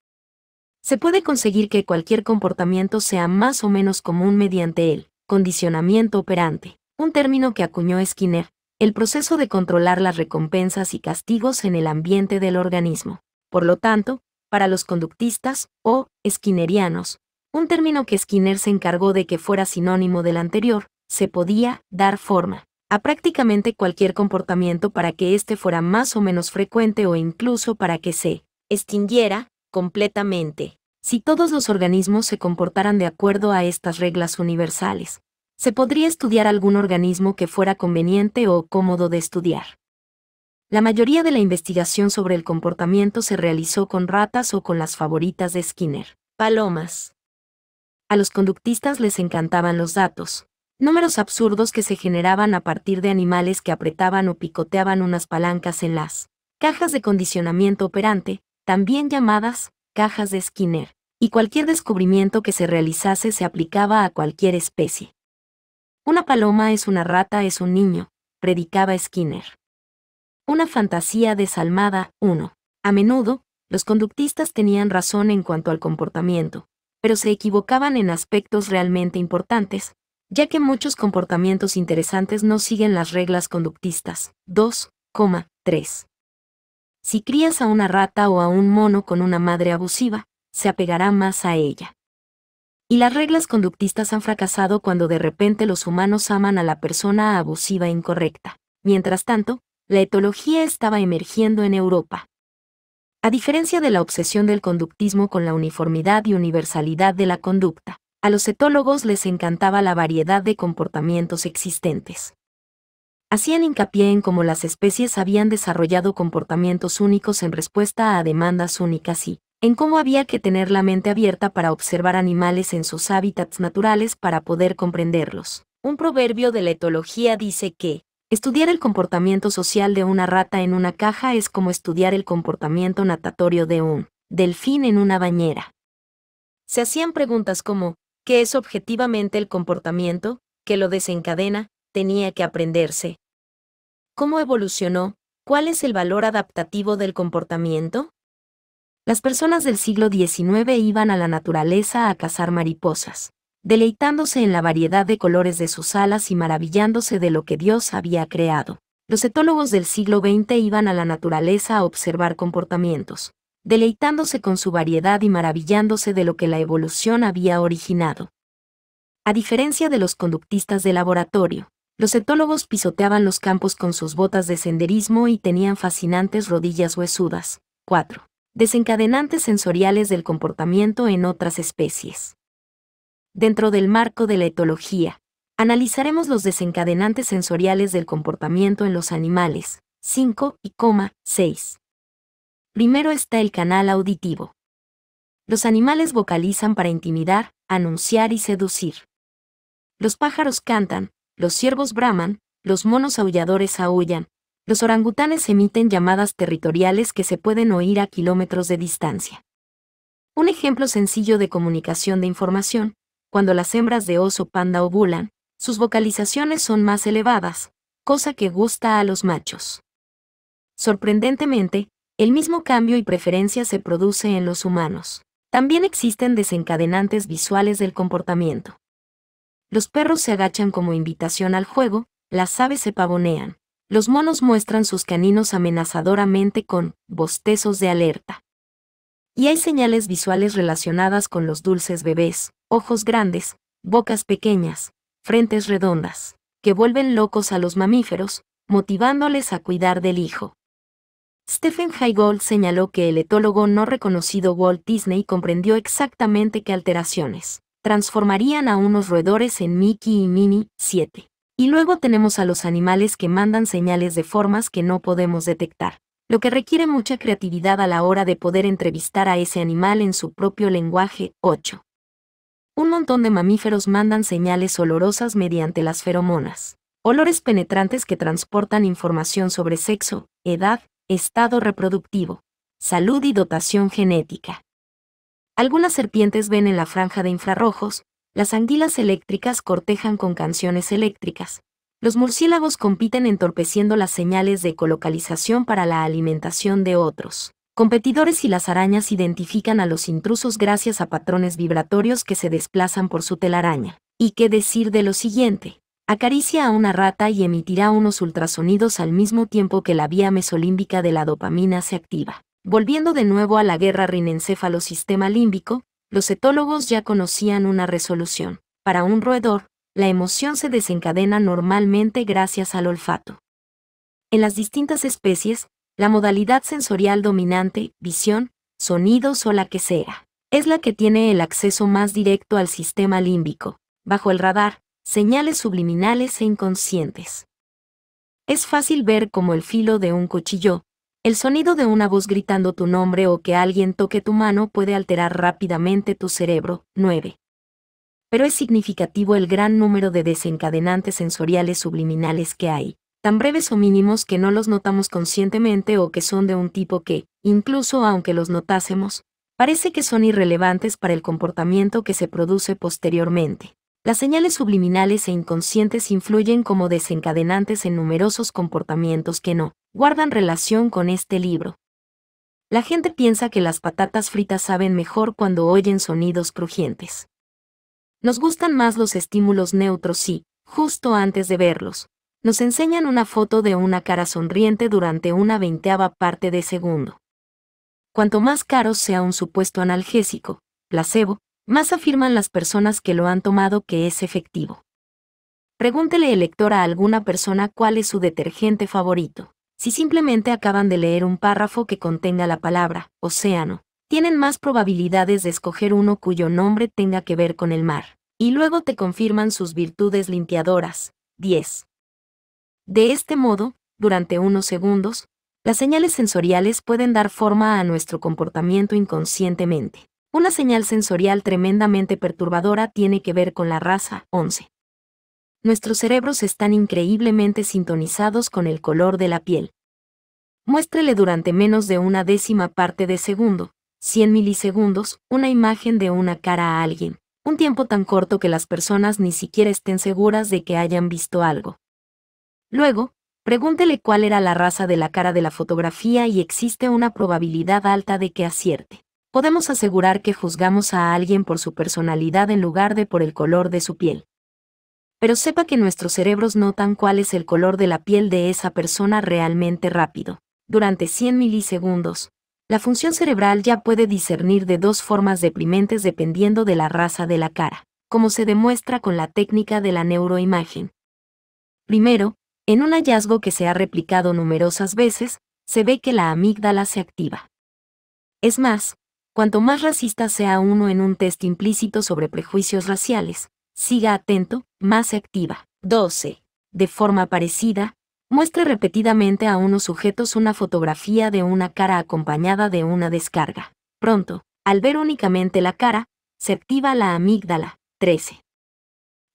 S1: Se puede conseguir que cualquier comportamiento sea más o menos común mediante el condicionamiento operante, un término que acuñó Skinner, el proceso de controlar las recompensas y castigos en el ambiente del organismo. Por lo tanto, para los conductistas, o skinnerianos, un término que Skinner se encargó de que fuera sinónimo del anterior, se podía dar forma a prácticamente cualquier comportamiento para que éste fuera más o menos frecuente o incluso para que se extinguiera completamente. Si todos los organismos se comportaran de acuerdo a estas reglas universales, se podría estudiar algún organismo que fuera conveniente o cómodo de estudiar. La mayoría de la investigación sobre el comportamiento se realizó con ratas o con las favoritas de Skinner, palomas. A los conductistas les encantaban los datos, números absurdos que se generaban a partir de animales que apretaban o picoteaban unas palancas en las cajas de condicionamiento operante, también llamadas cajas de Skinner, y cualquier descubrimiento que se realizase se aplicaba a cualquier especie. Una paloma es una rata es un niño, predicaba Skinner. Una fantasía desalmada, uno. A menudo, los conductistas tenían razón en cuanto al comportamiento, pero se equivocaban en aspectos realmente importantes, ya que muchos comportamientos interesantes no siguen las reglas conductistas. 2,3. Si crías a una rata o a un mono con una madre abusiva, se apegará más a ella. Y las reglas conductistas han fracasado cuando de repente los humanos aman a la persona abusiva incorrecta. Mientras tanto, la etología estaba emergiendo en Europa. A diferencia de la obsesión del conductismo con la uniformidad y universalidad de la conducta, a los etólogos les encantaba la variedad de comportamientos existentes. Hacían hincapié en cómo las especies habían desarrollado comportamientos únicos en respuesta a demandas únicas y, en cómo había que tener la mente abierta para observar animales en sus hábitats naturales para poder comprenderlos. Un proverbio de la etología dice que, estudiar el comportamiento social de una rata en una caja es como estudiar el comportamiento natatorio de un delfín en una bañera. Se hacían preguntas como, que es objetivamente el comportamiento, que lo desencadena, tenía que aprenderse. ¿Cómo evolucionó? ¿Cuál es el valor adaptativo del comportamiento? Las personas del siglo XIX iban a la naturaleza a cazar mariposas, deleitándose en la variedad de colores de sus alas y maravillándose de lo que Dios había creado. Los etólogos del siglo XX iban a la naturaleza a observar comportamientos, deleitándose con su variedad y maravillándose de lo que la evolución había originado. A diferencia de los conductistas de laboratorio, los etólogos pisoteaban los campos con sus botas de senderismo y tenían fascinantes rodillas huesudas. 4. Desencadenantes sensoriales del comportamiento en otras especies. Dentro del marco de la etología, analizaremos los desencadenantes sensoriales del comportamiento en los animales. 5 y 6. Primero está el canal auditivo. Los animales vocalizan para intimidar, anunciar y seducir. Los pájaros cantan, los ciervos braman, los monos aulladores aullan, los orangutanes emiten llamadas territoriales que se pueden oír a kilómetros de distancia. Un ejemplo sencillo de comunicación de información, cuando las hembras de oso panda ovulan, sus vocalizaciones son más elevadas, cosa que gusta a los machos. Sorprendentemente, el mismo cambio y preferencia se produce en los humanos. También existen desencadenantes visuales del comportamiento. Los perros se agachan como invitación al juego, las aves se pavonean, los monos muestran sus caninos amenazadoramente con bostezos de alerta. Y hay señales visuales relacionadas con los dulces bebés, ojos grandes, bocas pequeñas, frentes redondas, que vuelven locos a los mamíferos, motivándoles a cuidar del hijo. Stephen Haygold señaló que el etólogo no reconocido Walt Disney comprendió exactamente qué alteraciones transformarían a unos roedores en Mickey y Minnie 7. Y luego tenemos a los animales que mandan señales de formas que no podemos detectar, lo que requiere mucha creatividad a la hora de poder entrevistar a ese animal en su propio lenguaje 8. Un montón de mamíferos mandan señales olorosas mediante las feromonas, olores penetrantes que transportan información sobre sexo, edad, estado reproductivo, salud y dotación genética. Algunas serpientes ven en la franja de infrarrojos, las anguilas eléctricas cortejan con canciones eléctricas, los murciélagos compiten entorpeciendo las señales de ecolocalización para la alimentación de otros. Competidores y las arañas identifican a los intrusos gracias a patrones vibratorios que se desplazan por su telaraña. ¿Y qué decir de lo siguiente? Acaricia a una rata y emitirá unos ultrasonidos al mismo tiempo que la vía mesolímbica de la dopamina se activa. Volviendo de nuevo a la guerra rinencéfalo-sistema límbico, los etólogos ya conocían una resolución. Para un roedor, la emoción se desencadena normalmente gracias al olfato. En las distintas especies, la modalidad sensorial dominante, visión, sonidos o la que sea, es la que tiene el acceso más directo al sistema límbico. Bajo el radar, señales subliminales e inconscientes. Es fácil ver como el filo de un cuchillo, el sonido de una voz gritando tu nombre o que alguien toque tu mano puede alterar rápidamente tu cerebro. 9. Pero es significativo el gran número de desencadenantes sensoriales subliminales que hay, tan breves o mínimos que no los notamos conscientemente o que son de un tipo que, incluso aunque los notásemos, parece que son irrelevantes para el comportamiento que se produce posteriormente. Las señales subliminales e inconscientes influyen como desencadenantes en numerosos comportamientos que no guardan relación con este libro. La gente piensa que las patatas fritas saben mejor cuando oyen sonidos crujientes. Nos gustan más los estímulos neutros y, justo antes de verlos, nos enseñan una foto de una cara sonriente durante una veinteava parte de segundo. Cuanto más caro sea un supuesto analgésico, placebo, más afirman las personas que lo han tomado que es efectivo. Pregúntele el lector a alguna persona cuál es su detergente favorito. Si simplemente acaban de leer un párrafo que contenga la palabra océano, tienen más probabilidades de escoger uno cuyo nombre tenga que ver con el mar. Y luego te confirman sus virtudes limpiadoras. 10. De este modo, durante unos segundos, las señales sensoriales pueden dar forma a nuestro comportamiento inconscientemente. Una señal sensorial tremendamente perturbadora tiene que ver con la raza 11. Nuestros cerebros están increíblemente sintonizados con el color de la piel. Muéstrele durante menos de una décima parte de segundo, 100 milisegundos, una imagen de una cara a alguien, un tiempo tan corto que las personas ni siquiera estén seguras de que hayan visto algo. Luego, pregúntele cuál era la raza de la cara de la fotografía y existe una probabilidad alta de que acierte podemos asegurar que juzgamos a alguien por su personalidad en lugar de por el color de su piel. Pero sepa que nuestros cerebros notan cuál es el color de la piel de esa persona realmente rápido. Durante 100 milisegundos, la función cerebral ya puede discernir de dos formas deprimentes dependiendo de la raza de la cara, como se demuestra con la técnica de la neuroimagen. Primero, en un hallazgo que se ha replicado numerosas veces, se ve que la amígdala se activa. Es más, Cuanto más racista sea uno en un test implícito sobre prejuicios raciales, siga atento, más se activa. 12. De forma parecida, muestre repetidamente a unos sujetos una fotografía de una cara acompañada de una descarga. Pronto, al ver únicamente la cara, se activa la amígdala. 13.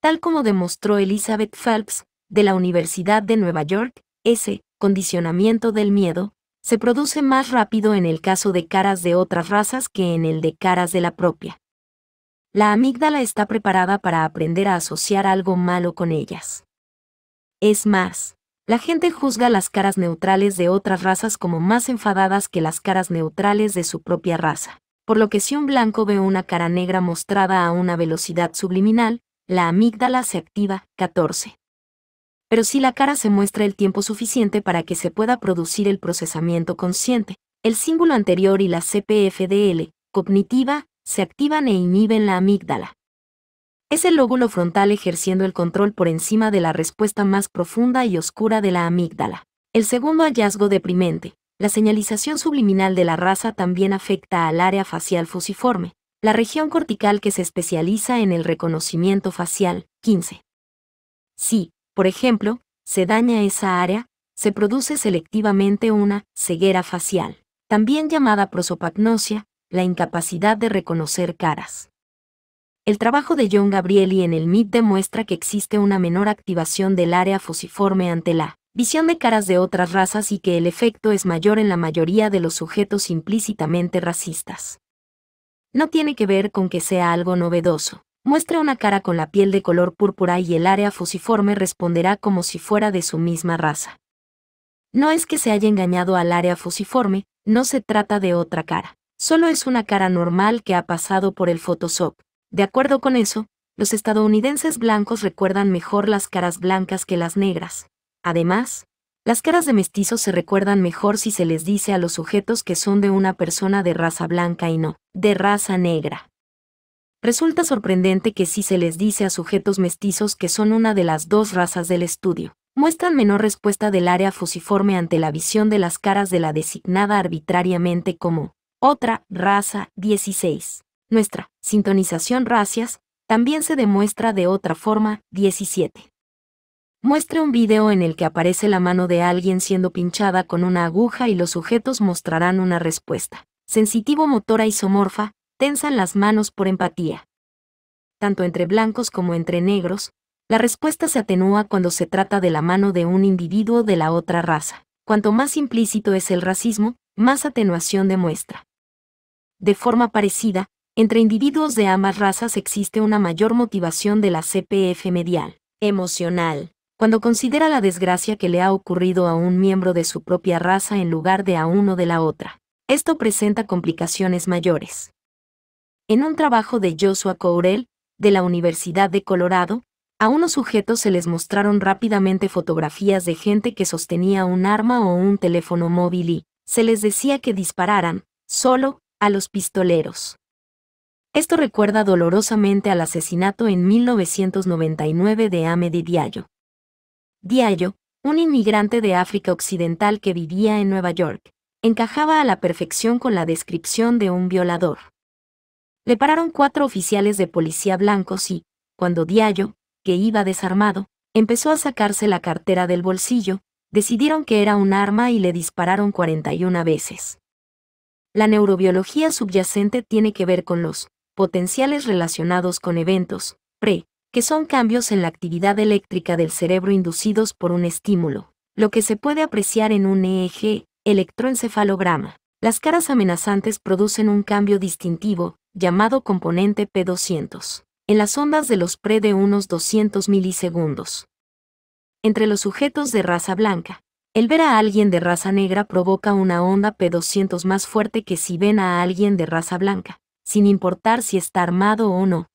S1: Tal como demostró Elizabeth Phelps, de la Universidad de Nueva York, ese condicionamiento del miedo se produce más rápido en el caso de caras de otras razas que en el de caras de la propia. La amígdala está preparada para aprender a asociar algo malo con ellas. Es más, la gente juzga las caras neutrales de otras razas como más enfadadas que las caras neutrales de su propia raza. Por lo que si un blanco ve una cara negra mostrada a una velocidad subliminal, la amígdala se activa. 14 pero si la cara se muestra el tiempo suficiente para que se pueda producir el procesamiento consciente, el símbolo anterior y la CPFDL, cognitiva, se activan e inhiben la amígdala. Es el lóbulo frontal ejerciendo el control por encima de la respuesta más profunda y oscura de la amígdala. El segundo hallazgo deprimente, la señalización subliminal de la raza también afecta al área facial fusiforme, la región cortical que se especializa en el reconocimiento facial, 15. Sí, por ejemplo, se daña esa área, se produce selectivamente una ceguera facial, también llamada prosopagnosia, la incapacidad de reconocer caras. El trabajo de John Gabrieli en el MIT demuestra que existe una menor activación del área fusiforme ante la visión de caras de otras razas y que el efecto es mayor en la mayoría de los sujetos implícitamente racistas. No tiene que ver con que sea algo novedoso muestra una cara con la piel de color púrpura y el área fusiforme responderá como si fuera de su misma raza. No es que se haya engañado al área fusiforme, no se trata de otra cara. Solo es una cara normal que ha pasado por el Photoshop. De acuerdo con eso, los estadounidenses blancos recuerdan mejor las caras blancas que las negras. Además, las caras de mestizos se recuerdan mejor si se les dice a los sujetos que son de una persona de raza blanca y no de raza negra. Resulta sorprendente que si se les dice a sujetos mestizos que son una de las dos razas del estudio, muestran menor respuesta del área fusiforme ante la visión de las caras de la designada arbitrariamente como otra raza 16. Nuestra sintonización racias también se demuestra de otra forma 17. Muestre un video en el que aparece la mano de alguien siendo pinchada con una aguja y los sujetos mostrarán una respuesta sensitivo motora isomorfa tensan las manos por empatía. Tanto entre blancos como entre negros, la respuesta se atenúa cuando se trata de la mano de un individuo de la otra raza. Cuanto más implícito es el racismo, más atenuación demuestra. De forma parecida, entre individuos de ambas razas existe una mayor motivación de la CPF medial, emocional, cuando considera la desgracia que le ha ocurrido a un miembro de su propia raza en lugar de a uno de la otra. Esto presenta complicaciones mayores en un trabajo de Joshua Courel, de la Universidad de Colorado, a unos sujetos se les mostraron rápidamente fotografías de gente que sostenía un arma o un teléfono móvil y se les decía que dispararan, solo, a los pistoleros. Esto recuerda dolorosamente al asesinato en 1999 de Amedi Diallo. Diallo, un inmigrante de África Occidental que vivía en Nueva York, encajaba a la perfección con la descripción de un violador. Le pararon cuatro oficiales de policía blancos y, cuando Diallo, que iba desarmado, empezó a sacarse la cartera del bolsillo, decidieron que era un arma y le dispararon 41 veces. La neurobiología subyacente tiene que ver con los potenciales relacionados con eventos, pre, que son cambios en la actividad eléctrica del cerebro inducidos por un estímulo, lo que se puede apreciar en un EEG, electroencefalograma. Las caras amenazantes producen un cambio distintivo, llamado componente P200, en las ondas de los pre de unos 200 milisegundos. Entre los sujetos de raza blanca, el ver a alguien de raza negra provoca una onda P200 más fuerte que si ven a alguien de raza blanca, sin importar si está armado o no.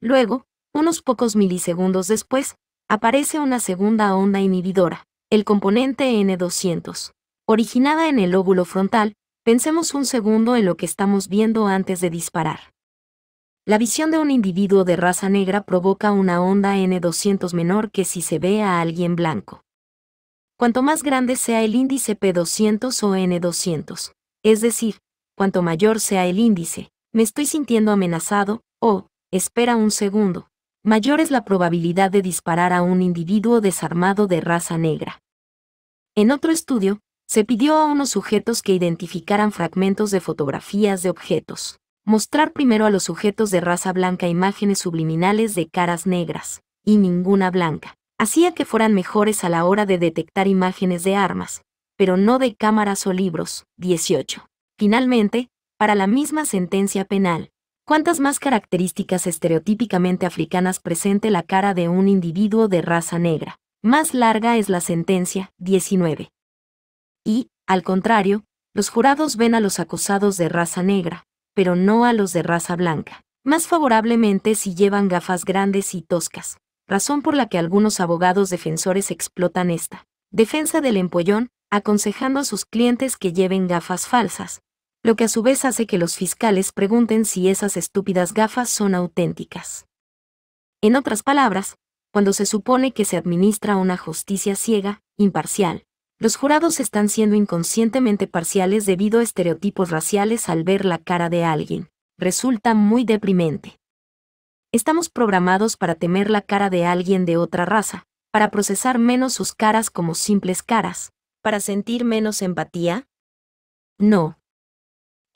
S1: Luego, unos pocos milisegundos después, aparece una segunda onda inhibidora, el componente N200, originada en el lóbulo frontal, Pensemos un segundo en lo que estamos viendo antes de disparar. La visión de un individuo de raza negra provoca una onda N200 menor que si se ve a alguien blanco. Cuanto más grande sea el índice P200 o N200, es decir, cuanto mayor sea el índice, me estoy sintiendo amenazado, o, espera un segundo, mayor es la probabilidad de disparar a un individuo desarmado de raza negra. En otro estudio, se pidió a unos sujetos que identificaran fragmentos de fotografías de objetos. Mostrar primero a los sujetos de raza blanca imágenes subliminales de caras negras, y ninguna blanca, hacía que fueran mejores a la hora de detectar imágenes de armas, pero no de cámaras o libros. 18. Finalmente, para la misma sentencia penal, ¿cuántas más características estereotípicamente africanas presente la cara de un individuo de raza negra, más larga es la sentencia. 19 y, al contrario, los jurados ven a los acusados de raza negra, pero no a los de raza blanca, más favorablemente si llevan gafas grandes y toscas, razón por la que algunos abogados defensores explotan esta defensa del empollón, aconsejando a sus clientes que lleven gafas falsas, lo que a su vez hace que los fiscales pregunten si esas estúpidas gafas son auténticas. En otras palabras, cuando se supone que se administra una justicia ciega, imparcial, los jurados están siendo inconscientemente parciales debido a estereotipos raciales al ver la cara de alguien. Resulta muy deprimente. Estamos programados para temer la cara de alguien de otra raza, para procesar menos sus caras como simples caras, para sentir menos empatía. No.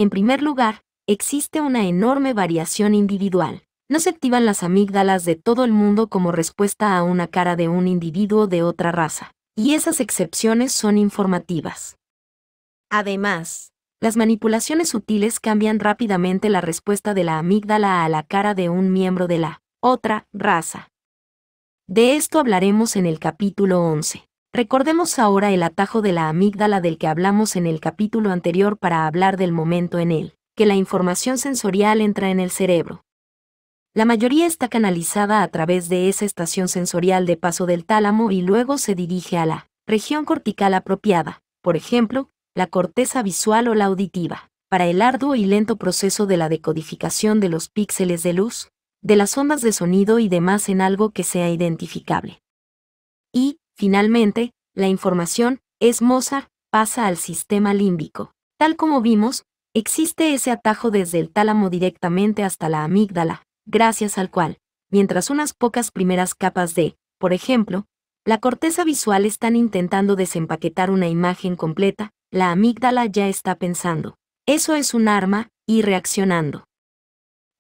S1: En primer lugar, existe una enorme variación individual. No se activan las amígdalas de todo el mundo como respuesta a una cara de un individuo de otra raza y esas excepciones son informativas. Además, las manipulaciones sutiles cambian rápidamente la respuesta de la amígdala a la cara de un miembro de la otra raza. De esto hablaremos en el capítulo 11. Recordemos ahora el atajo de la amígdala del que hablamos en el capítulo anterior para hablar del momento en él, que la información sensorial entra en el cerebro. La mayoría está canalizada a través de esa estación sensorial de paso del tálamo y luego se dirige a la región cortical apropiada, por ejemplo, la corteza visual o la auditiva, para el arduo y lento proceso de la decodificación de los píxeles de luz, de las ondas de sonido y demás en algo que sea identificable. Y, finalmente, la información, es Mozart pasa al sistema límbico. Tal como vimos, existe ese atajo desde el tálamo directamente hasta la amígdala, gracias al cual, mientras unas pocas primeras capas de, por ejemplo, la corteza visual están intentando desempaquetar una imagen completa, la amígdala ya está pensando, eso es un arma, y reaccionando.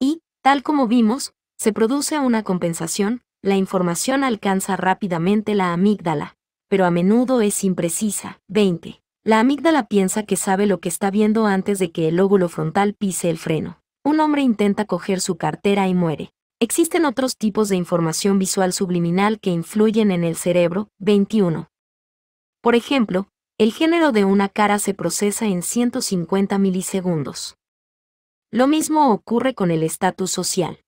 S1: Y, tal como vimos, se produce una compensación, la información alcanza rápidamente la amígdala, pero a menudo es imprecisa. 20. La amígdala piensa que sabe lo que está viendo antes de que el lóbulo frontal pise el freno un hombre intenta coger su cartera y muere. Existen otros tipos de información visual subliminal que influyen en el cerebro. 21. Por ejemplo, el género de una cara se procesa en 150 milisegundos. Lo mismo ocurre con el estatus social.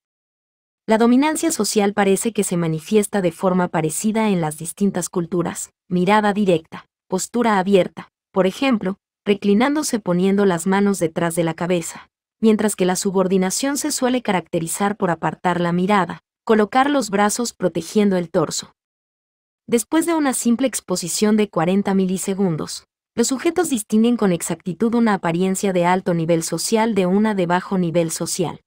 S1: La dominancia social parece que se manifiesta de forma parecida en las distintas culturas, mirada directa, postura abierta, por ejemplo, reclinándose poniendo las manos detrás de la cabeza, mientras que la subordinación se suele caracterizar por apartar la mirada, colocar los brazos protegiendo el torso. Después de una simple exposición de 40 milisegundos, los sujetos distinguen con exactitud una apariencia de alto nivel social de una de bajo nivel social.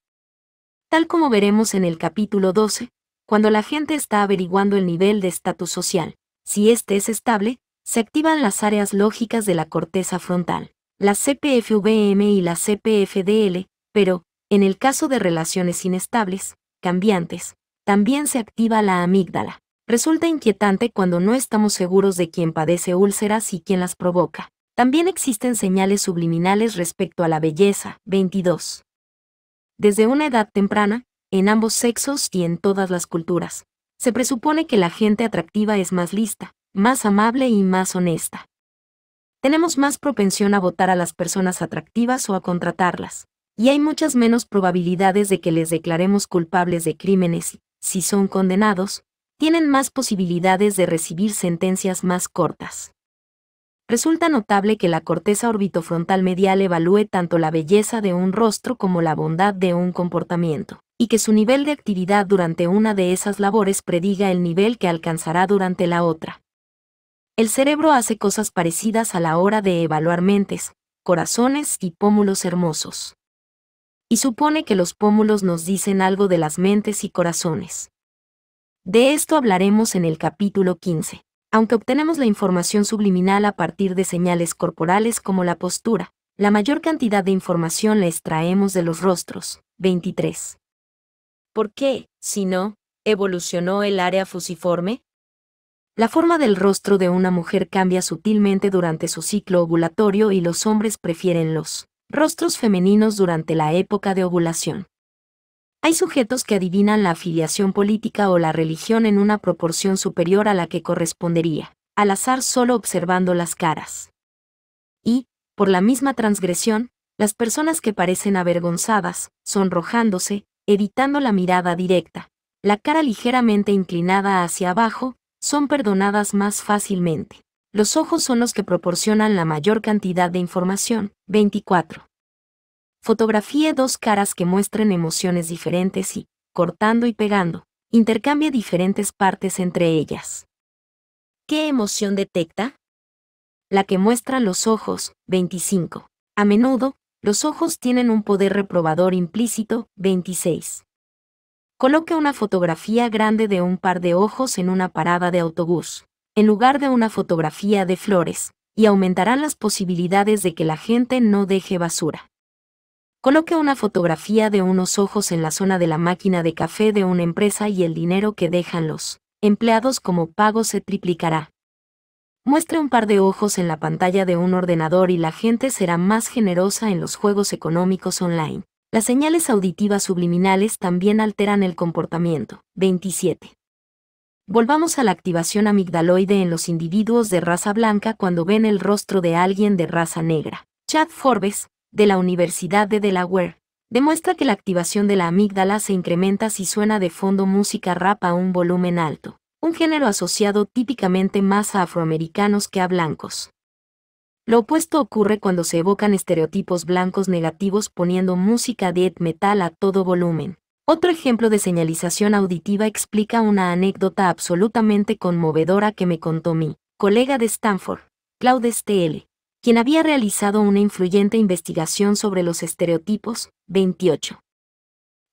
S1: Tal como veremos en el capítulo 12, cuando la gente está averiguando el nivel de estatus social, si este es estable, se activan las áreas lógicas de la corteza frontal la CPFVM y la CPFDL, pero, en el caso de relaciones inestables, cambiantes, también se activa la amígdala. Resulta inquietante cuando no estamos seguros de quién padece úlceras y quién las provoca. También existen señales subliminales respecto a la belleza. 22. Desde una edad temprana, en ambos sexos y en todas las culturas, se presupone que la gente atractiva es más lista, más amable y más honesta tenemos más propensión a votar a las personas atractivas o a contratarlas, y hay muchas menos probabilidades de que les declaremos culpables de crímenes si son condenados, tienen más posibilidades de recibir sentencias más cortas. Resulta notable que la corteza orbitofrontal medial evalúe tanto la belleza de un rostro como la bondad de un comportamiento, y que su nivel de actividad durante una de esas labores prediga el nivel que alcanzará durante la otra. El cerebro hace cosas parecidas a la hora de evaluar mentes, corazones y pómulos hermosos. Y supone que los pómulos nos dicen algo de las mentes y corazones. De esto hablaremos en el capítulo 15, aunque obtenemos la información subliminal a partir de señales corporales como la postura. La mayor cantidad de información la extraemos de los rostros. 23. ¿Por qué, si no, evolucionó el área fusiforme? La forma del rostro de una mujer cambia sutilmente durante su ciclo ovulatorio y los hombres prefieren los rostros femeninos durante la época de ovulación. Hay sujetos que adivinan la afiliación política o la religión en una proporción superior a la que correspondería, al azar solo observando las caras. Y, por la misma transgresión, las personas que parecen avergonzadas, sonrojándose, evitando la mirada directa, la cara ligeramente inclinada hacia abajo, son perdonadas más fácilmente. Los ojos son los que proporcionan la mayor cantidad de información. 24. Fotografíe dos caras que muestren emociones diferentes y, cortando y pegando, intercambia diferentes partes entre ellas. ¿Qué emoción detecta? La que muestran los ojos. 25. A menudo, los ojos tienen un poder reprobador implícito. 26. Coloque una fotografía grande de un par de ojos en una parada de autobús, en lugar de una fotografía de flores, y aumentarán las posibilidades de que la gente no deje basura. Coloque una fotografía de unos ojos en la zona de la máquina de café de una empresa y el dinero que dejan los empleados como pago se triplicará. Muestre un par de ojos en la pantalla de un ordenador y la gente será más generosa en los juegos económicos online. Las señales auditivas subliminales también alteran el comportamiento. 27. Volvamos a la activación amigdaloide en los individuos de raza blanca cuando ven el rostro de alguien de raza negra. Chad Forbes, de la Universidad de Delaware, demuestra que la activación de la amígdala se incrementa si suena de fondo música rap a un volumen alto, un género asociado típicamente más a afroamericanos que a blancos. Lo opuesto ocurre cuando se evocan estereotipos blancos negativos poniendo música death metal a todo volumen. Otro ejemplo de señalización auditiva explica una anécdota absolutamente conmovedora que me contó mi colega de Stanford, Claude Steele, quien había realizado una influyente investigación sobre los estereotipos, 28.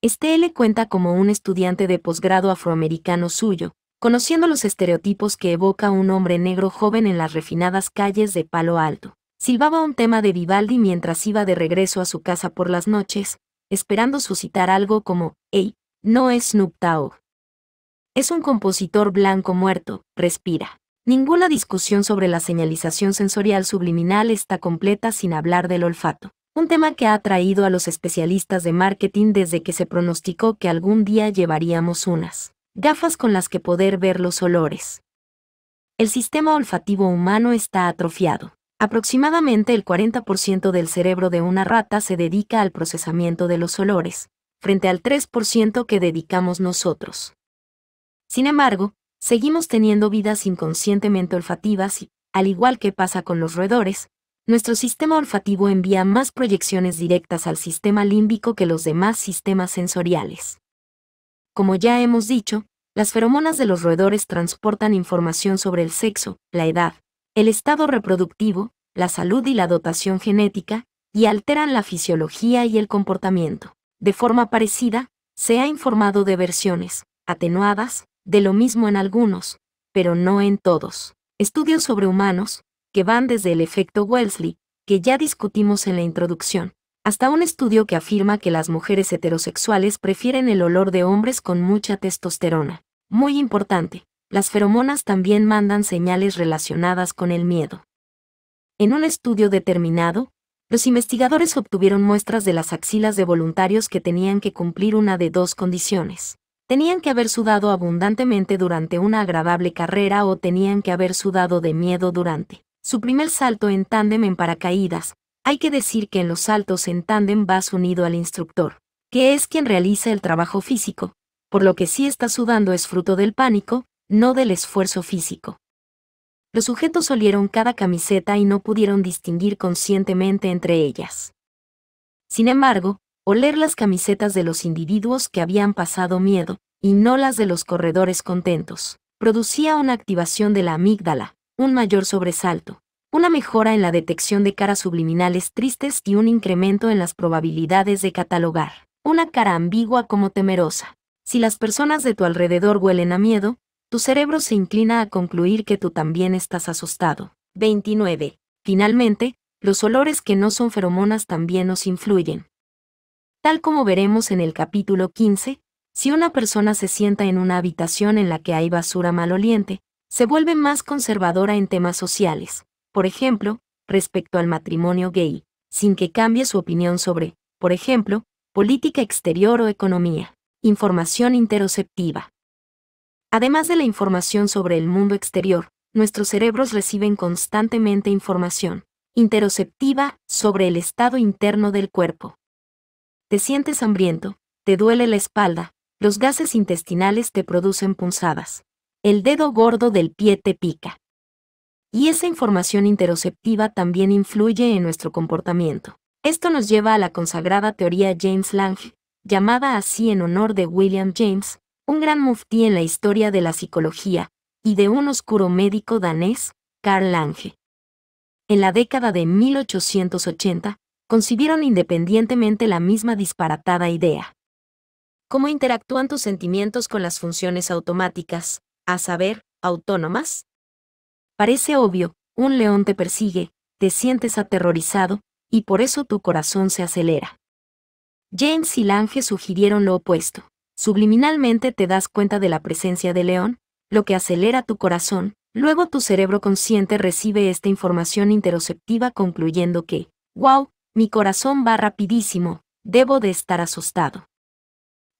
S1: Steele cuenta como un estudiante de posgrado afroamericano suyo, conociendo los estereotipos que evoca un hombre negro joven en las refinadas calles de Palo Alto. Silbaba un tema de Vivaldi mientras iba de regreso a su casa por las noches, esperando suscitar algo como, hey, no es Snoop Dogg. Es un compositor blanco muerto, respira. Ninguna discusión sobre la señalización sensorial subliminal está completa sin hablar del olfato un tema que ha atraído a los especialistas de marketing desde que se pronosticó que algún día llevaríamos unas gafas con las que poder ver los olores. El sistema olfativo humano está atrofiado. Aproximadamente el 40% del cerebro de una rata se dedica al procesamiento de los olores, frente al 3% que dedicamos nosotros. Sin embargo, seguimos teniendo vidas inconscientemente olfativas y, al igual que pasa con los roedores, nuestro sistema olfativo envía más proyecciones directas al sistema límbico que los demás sistemas sensoriales. Como ya hemos dicho, las feromonas de los roedores transportan información sobre el sexo, la edad, el estado reproductivo, la salud y la dotación genética, y alteran la fisiología y el comportamiento. De forma parecida, se ha informado de versiones, atenuadas, de lo mismo en algunos, pero no en todos. Estudios sobre humanos, que van desde el efecto Wellesley, que ya discutimos en la introducción, hasta un estudio que afirma que las mujeres heterosexuales prefieren el olor de hombres con mucha testosterona. Muy importante, las feromonas también mandan señales relacionadas con el miedo. En un estudio determinado, los investigadores obtuvieron muestras de las axilas de voluntarios que tenían que cumplir una de dos condiciones. Tenían que haber sudado abundantemente durante una agradable carrera o tenían que haber sudado de miedo durante su primer salto en tándem en paracaídas, hay que decir que en los saltos en tándem vas unido al instructor, que es quien realiza el trabajo físico, por lo que si está sudando es fruto del pánico, no del esfuerzo físico. Los sujetos olieron cada camiseta y no pudieron distinguir conscientemente entre ellas. Sin embargo, oler las camisetas de los individuos que habían pasado miedo, y no las de los corredores contentos, producía una activación de la amígdala, un mayor sobresalto, una mejora en la detección de caras subliminales tristes y un incremento en las probabilidades de catalogar una cara ambigua como temerosa. Si las personas de tu alrededor huelen a miedo, tu cerebro se inclina a concluir que tú también estás asustado. 29. Finalmente, los olores que no son feromonas también nos influyen. Tal como veremos en el capítulo 15, si una persona se sienta en una habitación en la que hay basura maloliente, se vuelve más conservadora en temas sociales, por ejemplo, respecto al matrimonio gay, sin que cambie su opinión sobre, por ejemplo, política exterior o economía, información interoceptiva. Además de la información sobre el mundo exterior, nuestros cerebros reciben constantemente información interoceptiva sobre el estado interno del cuerpo. Te sientes hambriento, te duele la espalda, los gases intestinales te producen punzadas, el dedo gordo del pie te pica y esa información interoceptiva también influye en nuestro comportamiento. Esto nos lleva a la consagrada teoría James lange llamada así en honor de William James, un gran muftí en la historia de la psicología, y de un oscuro médico danés, Carl Lange. En la década de 1880, concibieron independientemente la misma disparatada idea. ¿Cómo interactúan tus sentimientos con las funciones automáticas, a saber, autónomas? Parece obvio, un león te persigue, te sientes aterrorizado, y por eso tu corazón se acelera. James y Lange sugirieron lo opuesto. Subliminalmente te das cuenta de la presencia de león, lo que acelera tu corazón, luego tu cerebro consciente recibe esta información interoceptiva concluyendo que, wow, mi corazón va rapidísimo, debo de estar asustado.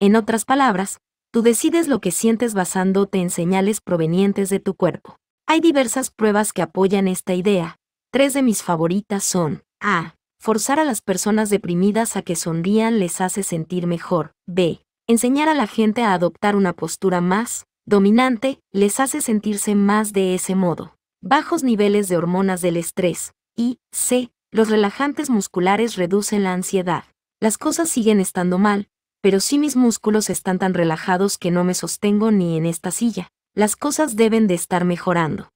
S1: En otras palabras, tú decides lo que sientes basándote en señales provenientes de tu cuerpo. Hay diversas pruebas que apoyan esta idea. Tres de mis favoritas son A. Forzar a las personas deprimidas a que sonrían les hace sentir mejor. B. Enseñar a la gente a adoptar una postura más dominante les hace sentirse más de ese modo. Bajos niveles de hormonas del estrés. Y C. Los relajantes musculares reducen la ansiedad. Las cosas siguen estando mal, pero sí mis músculos están tan relajados que no me sostengo ni en esta silla las cosas deben de estar mejorando.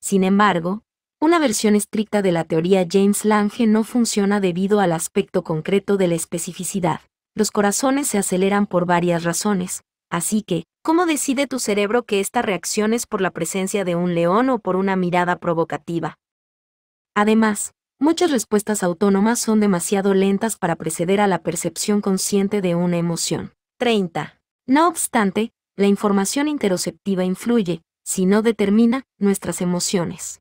S1: Sin embargo, una versión estricta de la teoría James Lange no funciona debido al aspecto concreto de la especificidad. Los corazones se aceleran por varias razones, así que, ¿cómo decide tu cerebro que esta reacción es por la presencia de un león o por una mirada provocativa? Además, muchas respuestas autónomas son demasiado lentas para preceder a la percepción consciente de una emoción. 30. No obstante, la información interoceptiva influye, si no determina, nuestras emociones.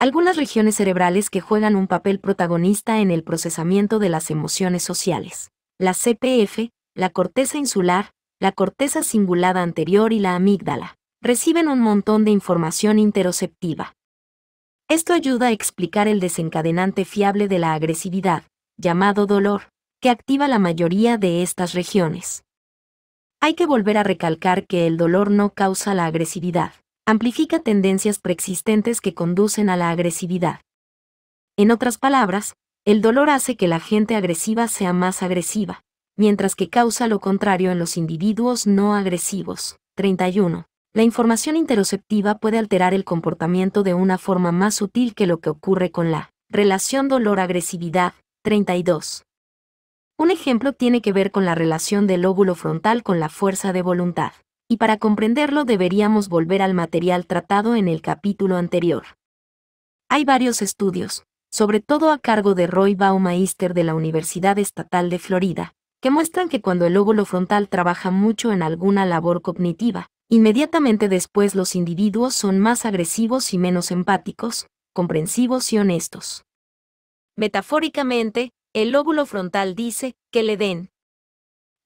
S1: Algunas regiones cerebrales que juegan un papel protagonista en el procesamiento de las emociones sociales. La CPF, la corteza insular, la corteza cingulada anterior y la amígdala, reciben un montón de información interoceptiva. Esto ayuda a explicar el desencadenante fiable de la agresividad, llamado dolor, que activa la mayoría de estas regiones. Hay que volver a recalcar que el dolor no causa la agresividad, amplifica tendencias preexistentes que conducen a la agresividad. En otras palabras, el dolor hace que la gente agresiva sea más agresiva, mientras que causa lo contrario en los individuos no agresivos. 31. La información interoceptiva puede alterar el comportamiento de una forma más sutil que lo que ocurre con la relación dolor-agresividad. 32. Un ejemplo tiene que ver con la relación del lóbulo frontal con la fuerza de voluntad, y para comprenderlo deberíamos volver al material tratado en el capítulo anterior. Hay varios estudios, sobre todo a cargo de Roy Baumeister de la Universidad Estatal de Florida, que muestran que cuando el lóbulo frontal trabaja mucho en alguna labor cognitiva, inmediatamente después los individuos son más agresivos y menos empáticos, comprensivos y honestos. Metafóricamente, el lóbulo frontal dice, que le den.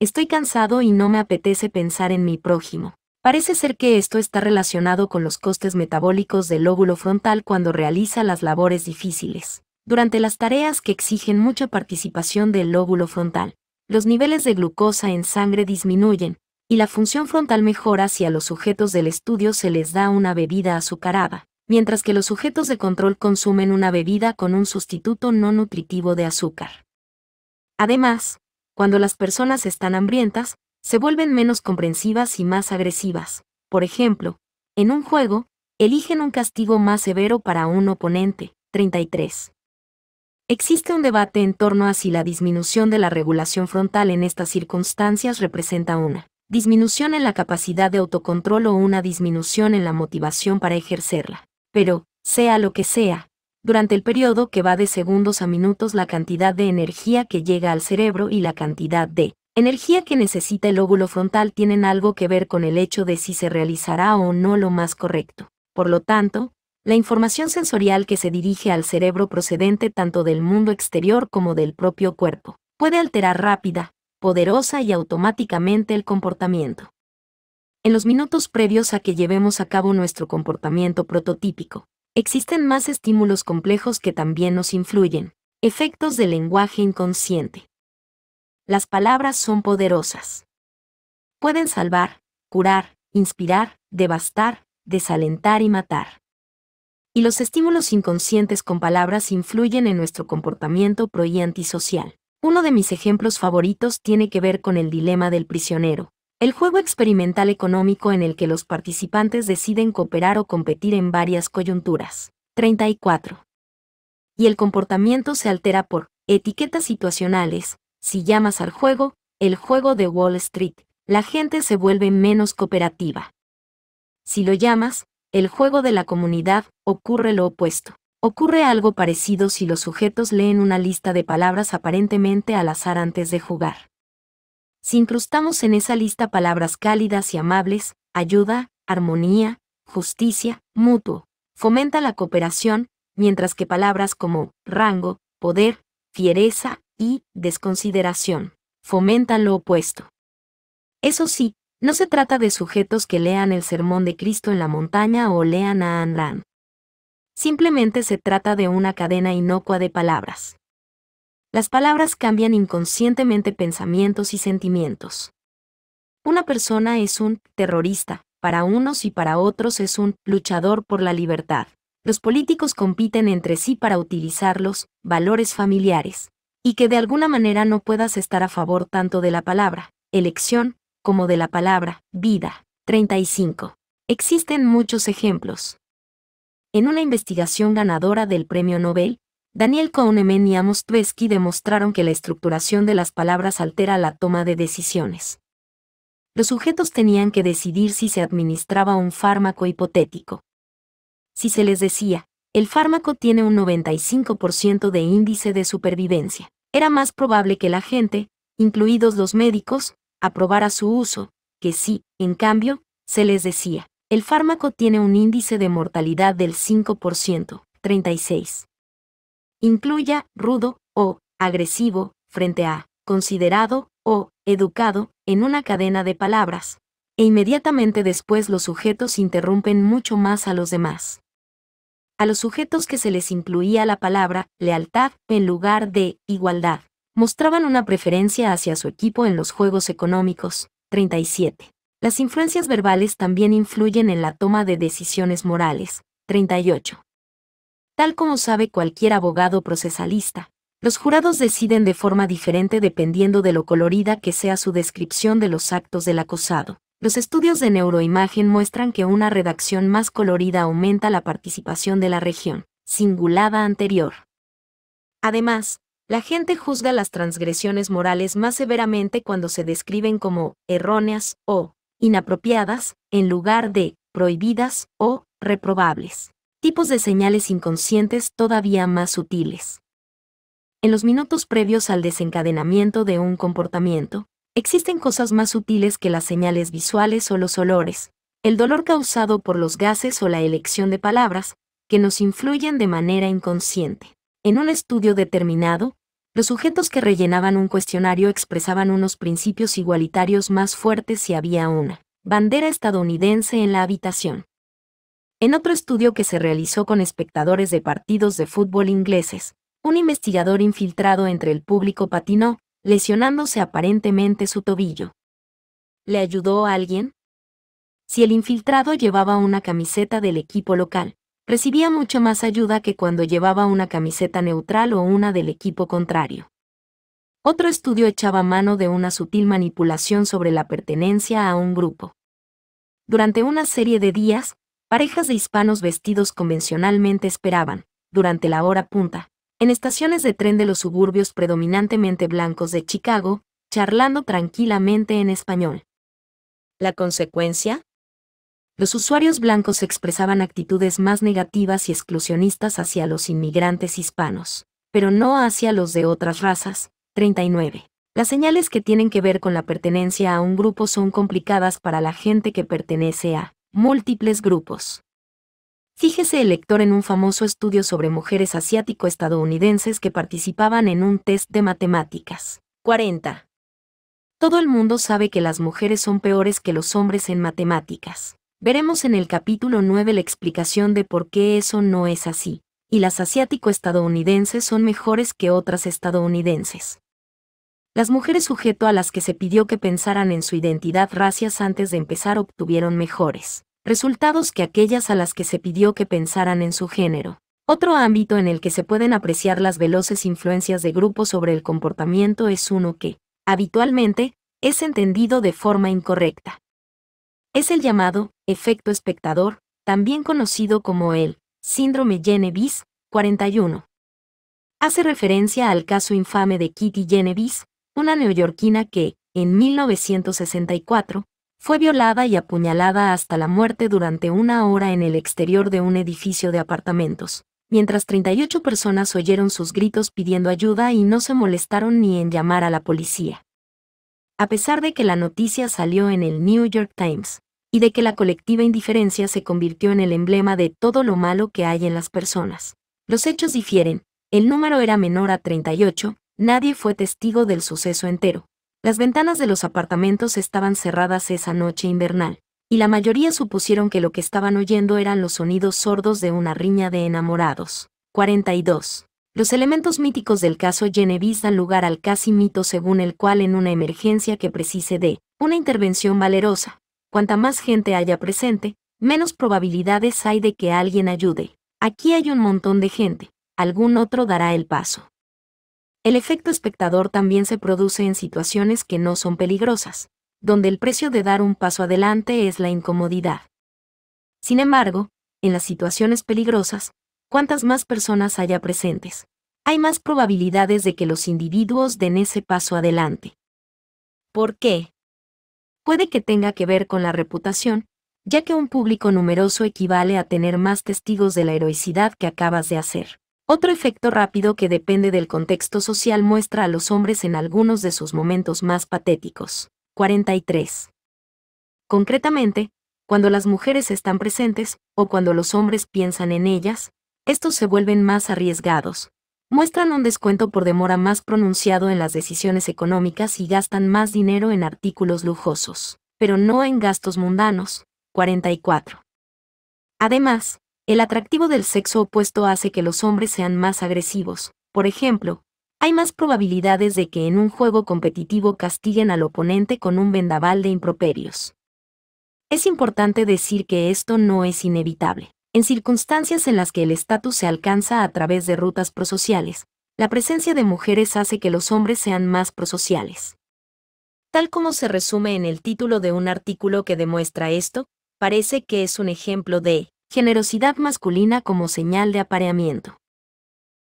S1: Estoy cansado y no me apetece pensar en mi prójimo. Parece ser que esto está relacionado con los costes metabólicos del lóbulo frontal cuando realiza las labores difíciles. Durante las tareas que exigen mucha participación del lóbulo frontal, los niveles de glucosa en sangre disminuyen, y la función frontal mejora si a los sujetos del estudio se les da una bebida azucarada mientras que los sujetos de control consumen una bebida con un sustituto no nutritivo de azúcar. Además, cuando las personas están hambrientas, se vuelven menos comprensivas y más agresivas. Por ejemplo, en un juego, eligen un castigo más severo para un oponente. 33. Existe un debate en torno a si la disminución de la regulación frontal en estas circunstancias representa una disminución en la capacidad de autocontrol o una disminución en la motivación para ejercerla pero, sea lo que sea, durante el periodo que va de segundos a minutos la cantidad de energía que llega al cerebro y la cantidad de energía que necesita el óvulo frontal tienen algo que ver con el hecho de si se realizará o no lo más correcto. Por lo tanto, la información sensorial que se dirige al cerebro procedente tanto del mundo exterior como del propio cuerpo puede alterar rápida, poderosa y automáticamente el comportamiento en los minutos previos a que llevemos a cabo nuestro comportamiento prototípico. Existen más estímulos complejos que también nos influyen. Efectos del lenguaje inconsciente. Las palabras son poderosas. Pueden salvar, curar, inspirar, devastar, desalentar y matar. Y los estímulos inconscientes con palabras influyen en nuestro comportamiento pro y antisocial. Uno de mis ejemplos favoritos tiene que ver con el dilema del prisionero. El juego experimental económico en el que los participantes deciden cooperar o competir en varias coyunturas. 34. Y el comportamiento se altera por etiquetas situacionales. Si llamas al juego, el juego de Wall Street, la gente se vuelve menos cooperativa. Si lo llamas, el juego de la comunidad, ocurre lo opuesto. Ocurre algo parecido si los sujetos leen una lista de palabras aparentemente al azar antes de jugar. Si incrustamos en esa lista palabras cálidas y amables, ayuda, armonía, justicia, mutuo, fomenta la cooperación, mientras que palabras como rango, poder, fiereza y desconsideración fomentan lo opuesto. Eso sí, no se trata de sujetos que lean el sermón de Cristo en la montaña o lean a Anran. Simplemente se trata de una cadena inocua de palabras. Las palabras cambian inconscientemente pensamientos y sentimientos. Una persona es un terrorista, para unos y para otros es un luchador por la libertad. Los políticos compiten entre sí para utilizarlos, valores familiares, y que de alguna manera no puedas estar a favor tanto de la palabra elección como de la palabra vida. 35. Existen muchos ejemplos. En una investigación ganadora del Premio Nobel, Daniel Kahneman y Amos Tversky demostraron que la estructuración de las palabras altera la toma de decisiones. Los sujetos tenían que decidir si se administraba un fármaco hipotético. Si se les decía, el fármaco tiene un 95% de índice de supervivencia, era más probable que la gente, incluidos los médicos, aprobara su uso, que si, en cambio, se les decía, el fármaco tiene un índice de mortalidad del 5%, 36 incluya rudo o agresivo frente a considerado o educado en una cadena de palabras, e inmediatamente después los sujetos interrumpen mucho más a los demás. A los sujetos que se les incluía la palabra lealtad en lugar de igualdad, mostraban una preferencia hacia su equipo en los juegos económicos. 37. Las influencias verbales también influyen en la toma de decisiones morales. 38 tal como sabe cualquier abogado procesalista. Los jurados deciden de forma diferente dependiendo de lo colorida que sea su descripción de los actos del acosado. Los estudios de neuroimagen muestran que una redacción más colorida aumenta la participación de la región, singulada anterior. Además, la gente juzga las transgresiones morales más severamente cuando se describen como erróneas o inapropiadas, en lugar de prohibidas o reprobables tipos de señales inconscientes todavía más sutiles. En los minutos previos al desencadenamiento de un comportamiento, existen cosas más sutiles que las señales visuales o los olores, el dolor causado por los gases o la elección de palabras, que nos influyen de manera inconsciente. En un estudio determinado, los sujetos que rellenaban un cuestionario expresaban unos principios igualitarios más fuertes si había una bandera estadounidense en la habitación. En otro estudio que se realizó con espectadores de partidos de fútbol ingleses, un investigador infiltrado entre el público patinó, lesionándose aparentemente su tobillo. ¿Le ayudó alguien? Si el infiltrado llevaba una camiseta del equipo local, recibía mucho más ayuda que cuando llevaba una camiseta neutral o una del equipo contrario. Otro estudio echaba mano de una sutil manipulación sobre la pertenencia a un grupo. Durante una serie de días, Parejas de hispanos vestidos convencionalmente esperaban, durante la hora punta, en estaciones de tren de los suburbios predominantemente blancos de Chicago, charlando tranquilamente en español. ¿La consecuencia? Los usuarios blancos expresaban actitudes más negativas y exclusionistas hacia los inmigrantes hispanos, pero no hacia los de otras razas. 39. Las señales que tienen que ver con la pertenencia a un grupo son complicadas para la gente que pertenece a múltiples grupos. Fíjese el lector en un famoso estudio sobre mujeres asiático-estadounidenses que participaban en un test de matemáticas. 40. Todo el mundo sabe que las mujeres son peores que los hombres en matemáticas. Veremos en el capítulo 9 la explicación de por qué eso no es así, y las asiático-estadounidenses son mejores que otras estadounidenses. Las mujeres sujeto a las que se pidió que pensaran en su identidad racias antes de empezar obtuvieron mejores resultados que aquellas a las que se pidió que pensaran en su género. Otro ámbito en el que se pueden apreciar las veloces influencias de grupo sobre el comportamiento es uno que, habitualmente, es entendido de forma incorrecta. Es el llamado efecto espectador, también conocido como el síndrome Genevis, 41. Hace referencia al caso infame de Kitty Genevieve, una neoyorquina que, en 1964, fue violada y apuñalada hasta la muerte durante una hora en el exterior de un edificio de apartamentos, mientras 38 personas oyeron sus gritos pidiendo ayuda y no se molestaron ni en llamar a la policía. A pesar de que la noticia salió en el New York Times, y de que la colectiva indiferencia se convirtió en el emblema de todo lo malo que hay en las personas. Los hechos difieren, el número era menor a 38, nadie fue testigo del suceso entero, las ventanas de los apartamentos estaban cerradas esa noche invernal, y la mayoría supusieron que lo que estaban oyendo eran los sonidos sordos de una riña de enamorados. 42. Los elementos míticos del caso Genevieve dan lugar al casi mito según el cual en una emergencia que precise de una intervención valerosa, cuanta más gente haya presente, menos probabilidades hay de que alguien ayude. Aquí hay un montón de gente, algún otro dará el paso. El efecto espectador también se produce en situaciones que no son peligrosas, donde el precio de dar un paso adelante es la incomodidad. Sin embargo, en las situaciones peligrosas, cuantas más personas haya presentes, hay más probabilidades de que los individuos den ese paso adelante. ¿Por qué? Puede que tenga que ver con la reputación, ya que un público numeroso equivale a tener más testigos de la heroicidad que acabas de hacer. Otro efecto rápido que depende del contexto social muestra a los hombres en algunos de sus momentos más patéticos. 43. Concretamente, cuando las mujeres están presentes, o cuando los hombres piensan en ellas, estos se vuelven más arriesgados, muestran un descuento por demora más pronunciado en las decisiones económicas y gastan más dinero en artículos lujosos, pero no en gastos mundanos. 44. Además, el atractivo del sexo opuesto hace que los hombres sean más agresivos. Por ejemplo, hay más probabilidades de que en un juego competitivo castiguen al oponente con un vendaval de improperios. Es importante decir que esto no es inevitable. En circunstancias en las que el estatus se alcanza a través de rutas prosociales, la presencia de mujeres hace que los hombres sean más prosociales. Tal como se resume en el título de un artículo que demuestra esto, parece que es un ejemplo de Generosidad masculina como señal de apareamiento.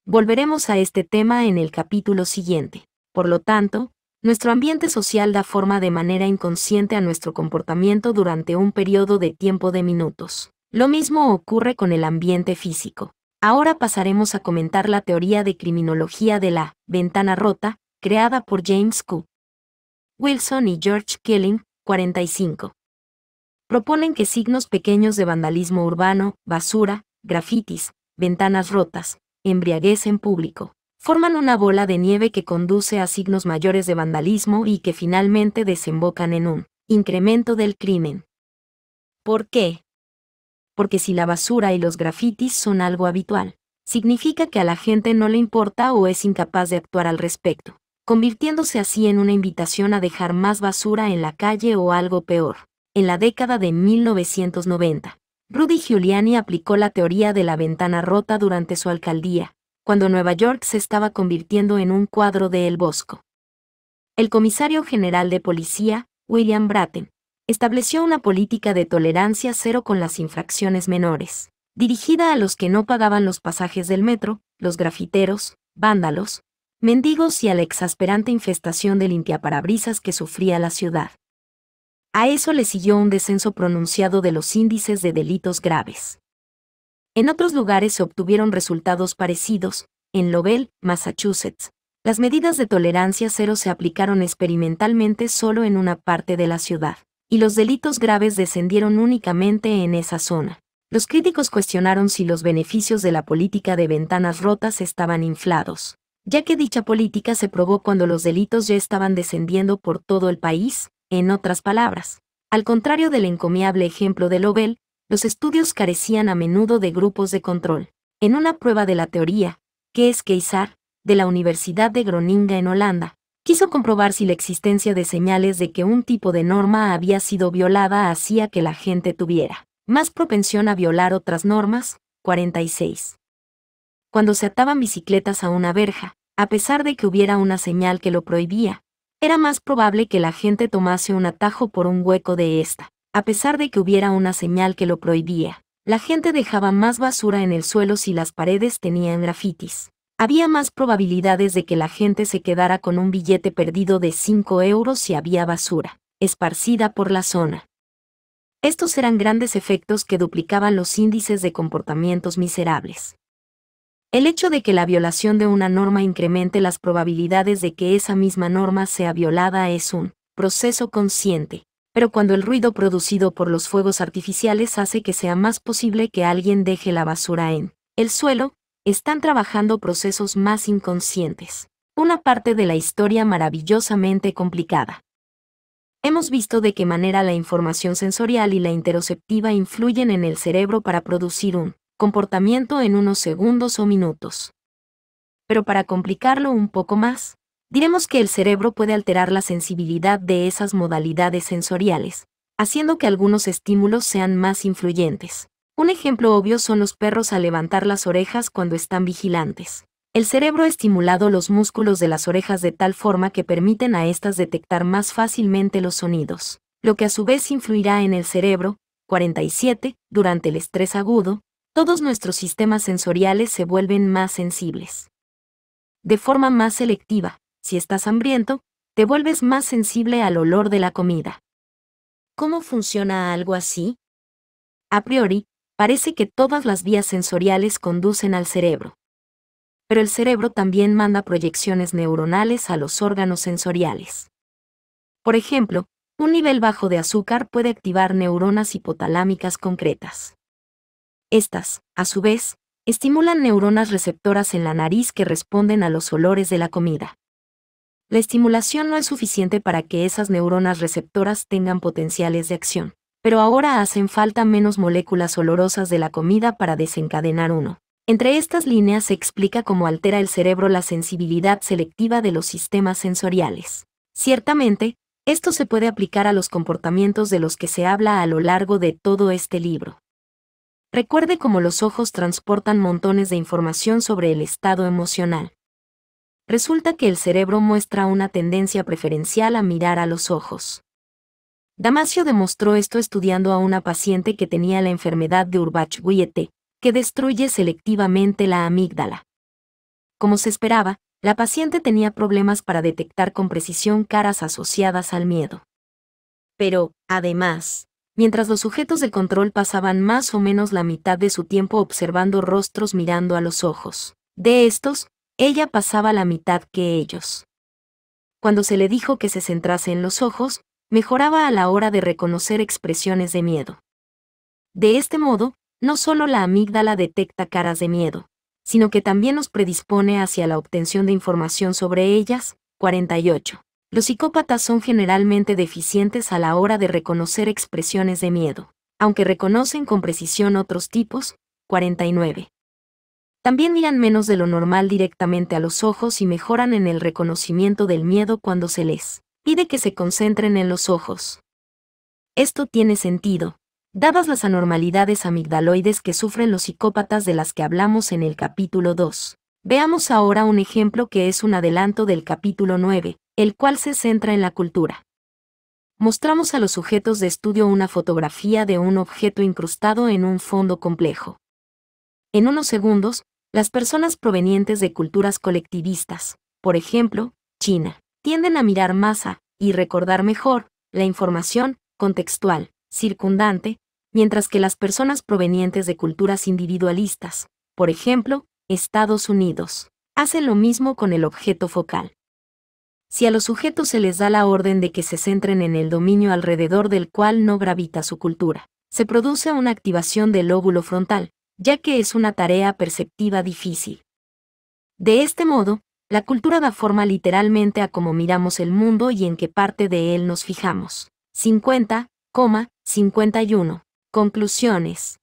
S1: Volveremos a este tema en el capítulo siguiente. Por lo tanto, nuestro ambiente social da forma de manera inconsciente a nuestro comportamiento durante un periodo de tiempo de minutos. Lo mismo ocurre con el ambiente físico. Ahora pasaremos a comentar la teoría de criminología de la ventana rota, creada por James Q. Wilson y George Killing, 45 proponen que signos pequeños de vandalismo urbano, basura, grafitis, ventanas rotas, embriaguez en público, forman una bola de nieve que conduce a signos mayores de vandalismo y que finalmente desembocan en un incremento del crimen. ¿Por qué? Porque si la basura y los grafitis son algo habitual, significa que a la gente no le importa o es incapaz de actuar al respecto, convirtiéndose así en una invitación a dejar más basura en la calle o algo peor, en la década de 1990. Rudy Giuliani aplicó la teoría de la ventana rota durante su alcaldía, cuando Nueva York se estaba convirtiendo en un cuadro de El Bosco. El comisario general de policía, William Bratton, estableció una política de tolerancia cero con las infracciones menores, dirigida a los que no pagaban los pasajes del metro, los grafiteros, vándalos, mendigos y a la exasperante infestación de limpiaparabrisas que sufría la ciudad. A eso le siguió un descenso pronunciado de los índices de delitos graves. En otros lugares se obtuvieron resultados parecidos. En Lowell, Massachusetts, las medidas de tolerancia cero se aplicaron experimentalmente solo en una parte de la ciudad, y los delitos graves descendieron únicamente en esa zona. Los críticos cuestionaron si los beneficios de la política de ventanas rotas estaban inflados, ya que dicha política se probó cuando los delitos ya estaban descendiendo por todo el país, en otras palabras. Al contrario del encomiable ejemplo de Lobel, los estudios carecían a menudo de grupos de control. En una prueba de la teoría, que es Keizar, de la Universidad de Groninga en Holanda, quiso comprobar si la existencia de señales de que un tipo de norma había sido violada hacía que la gente tuviera más propensión a violar otras normas. 46. Cuando se ataban bicicletas a una verja, a pesar de que hubiera una señal que lo prohibía, era más probable que la gente tomase un atajo por un hueco de esta, a pesar de que hubiera una señal que lo prohibía. La gente dejaba más basura en el suelo si las paredes tenían grafitis. Había más probabilidades de que la gente se quedara con un billete perdido de 5 euros si había basura, esparcida por la zona. Estos eran grandes efectos que duplicaban los índices de comportamientos miserables. El hecho de que la violación de una norma incremente las probabilidades de que esa misma norma sea violada es un proceso consciente, pero cuando el ruido producido por los fuegos artificiales hace que sea más posible que alguien deje la basura en el suelo, están trabajando procesos más inconscientes. Una parte de la historia maravillosamente complicada. Hemos visto de qué manera la información sensorial y la interoceptiva influyen en el cerebro para producir un comportamiento en unos segundos o minutos. Pero para complicarlo un poco más, diremos que el cerebro puede alterar la sensibilidad de esas modalidades sensoriales, haciendo que algunos estímulos sean más influyentes. Un ejemplo obvio son los perros al levantar las orejas cuando están vigilantes. El cerebro ha estimulado los músculos de las orejas de tal forma que permiten a éstas detectar más fácilmente los sonidos, lo que a su vez influirá en el cerebro, 47, durante el estrés agudo, todos nuestros sistemas sensoriales se vuelven más sensibles. De forma más selectiva, si estás hambriento, te vuelves más sensible al olor de la comida. ¿Cómo funciona algo así? A priori, parece que todas las vías sensoriales conducen al cerebro. Pero el cerebro también manda proyecciones neuronales a los órganos sensoriales. Por ejemplo, un nivel bajo de azúcar puede activar neuronas hipotalámicas concretas. Estas, a su vez, estimulan neuronas receptoras en la nariz que responden a los olores de la comida. La estimulación no es suficiente para que esas neuronas receptoras tengan potenciales de acción, pero ahora hacen falta menos moléculas olorosas de la comida para desencadenar uno. Entre estas líneas se explica cómo altera el cerebro la sensibilidad selectiva de los sistemas sensoriales. Ciertamente, esto se puede aplicar a los comportamientos de los que se habla a lo largo de todo este libro. Recuerde cómo los ojos transportan montones de información sobre el estado emocional. Resulta que el cerebro muestra una tendencia preferencial a mirar a los ojos. Damasio demostró esto estudiando a una paciente que tenía la enfermedad de Urbach-Wiete, que destruye selectivamente la amígdala. Como se esperaba, la paciente tenía problemas para detectar con precisión caras asociadas al miedo. Pero, además, mientras los sujetos de control pasaban más o menos la mitad de su tiempo observando rostros mirando a los ojos. De estos, ella pasaba la mitad que ellos. Cuando se le dijo que se centrase en los ojos, mejoraba a la hora de reconocer expresiones de miedo. De este modo, no solo la amígdala detecta caras de miedo, sino que también nos predispone hacia la obtención de información sobre ellas. 48. Los psicópatas son generalmente deficientes a la hora de reconocer expresiones de miedo, aunque reconocen con precisión otros tipos, 49. También miran menos de lo normal directamente a los ojos y mejoran en el reconocimiento del miedo cuando se les pide que se concentren en los ojos. Esto tiene sentido, dadas las anormalidades amigdaloides que sufren los psicópatas de las que hablamos en el capítulo 2. Veamos ahora un ejemplo que es un adelanto del capítulo 9, el cual se centra en la cultura. Mostramos a los sujetos de estudio una fotografía de un objeto incrustado en un fondo complejo. En unos segundos, las personas provenientes de culturas colectivistas, por ejemplo, China, tienden a mirar más a, y recordar mejor, la información contextual, circundante, mientras que las personas provenientes de culturas individualistas, por ejemplo, Estados Unidos, hacen lo mismo con el objeto focal si a los sujetos se les da la orden de que se centren en el dominio alrededor del cual no gravita su cultura. Se produce una activación del lóbulo frontal, ya que es una tarea perceptiva difícil. De este modo, la cultura da forma literalmente a cómo miramos el mundo y en qué parte de él nos fijamos. 50, 51. Conclusiones.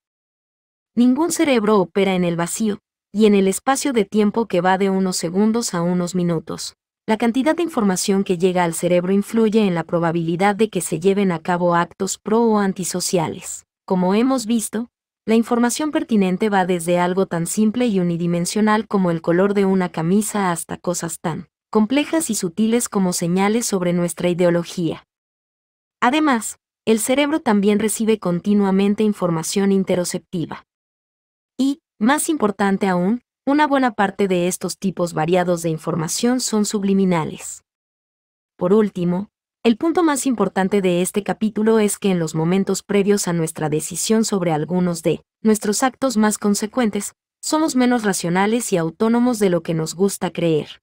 S1: Ningún cerebro opera en el vacío, y en el espacio de tiempo que va de unos segundos a unos minutos. La cantidad de información que llega al cerebro influye en la probabilidad de que se lleven a cabo actos pro o antisociales. Como hemos visto, la información pertinente va desde algo tan simple y unidimensional como el color de una camisa hasta cosas tan complejas y sutiles como señales sobre nuestra ideología. Además, el cerebro también recibe continuamente información interoceptiva. Y, más importante aún, una buena parte de estos tipos variados de información son subliminales. Por último, el punto más importante de este capítulo es que en los momentos previos a nuestra decisión sobre algunos de nuestros actos más consecuentes, somos menos racionales y autónomos de lo que nos gusta creer.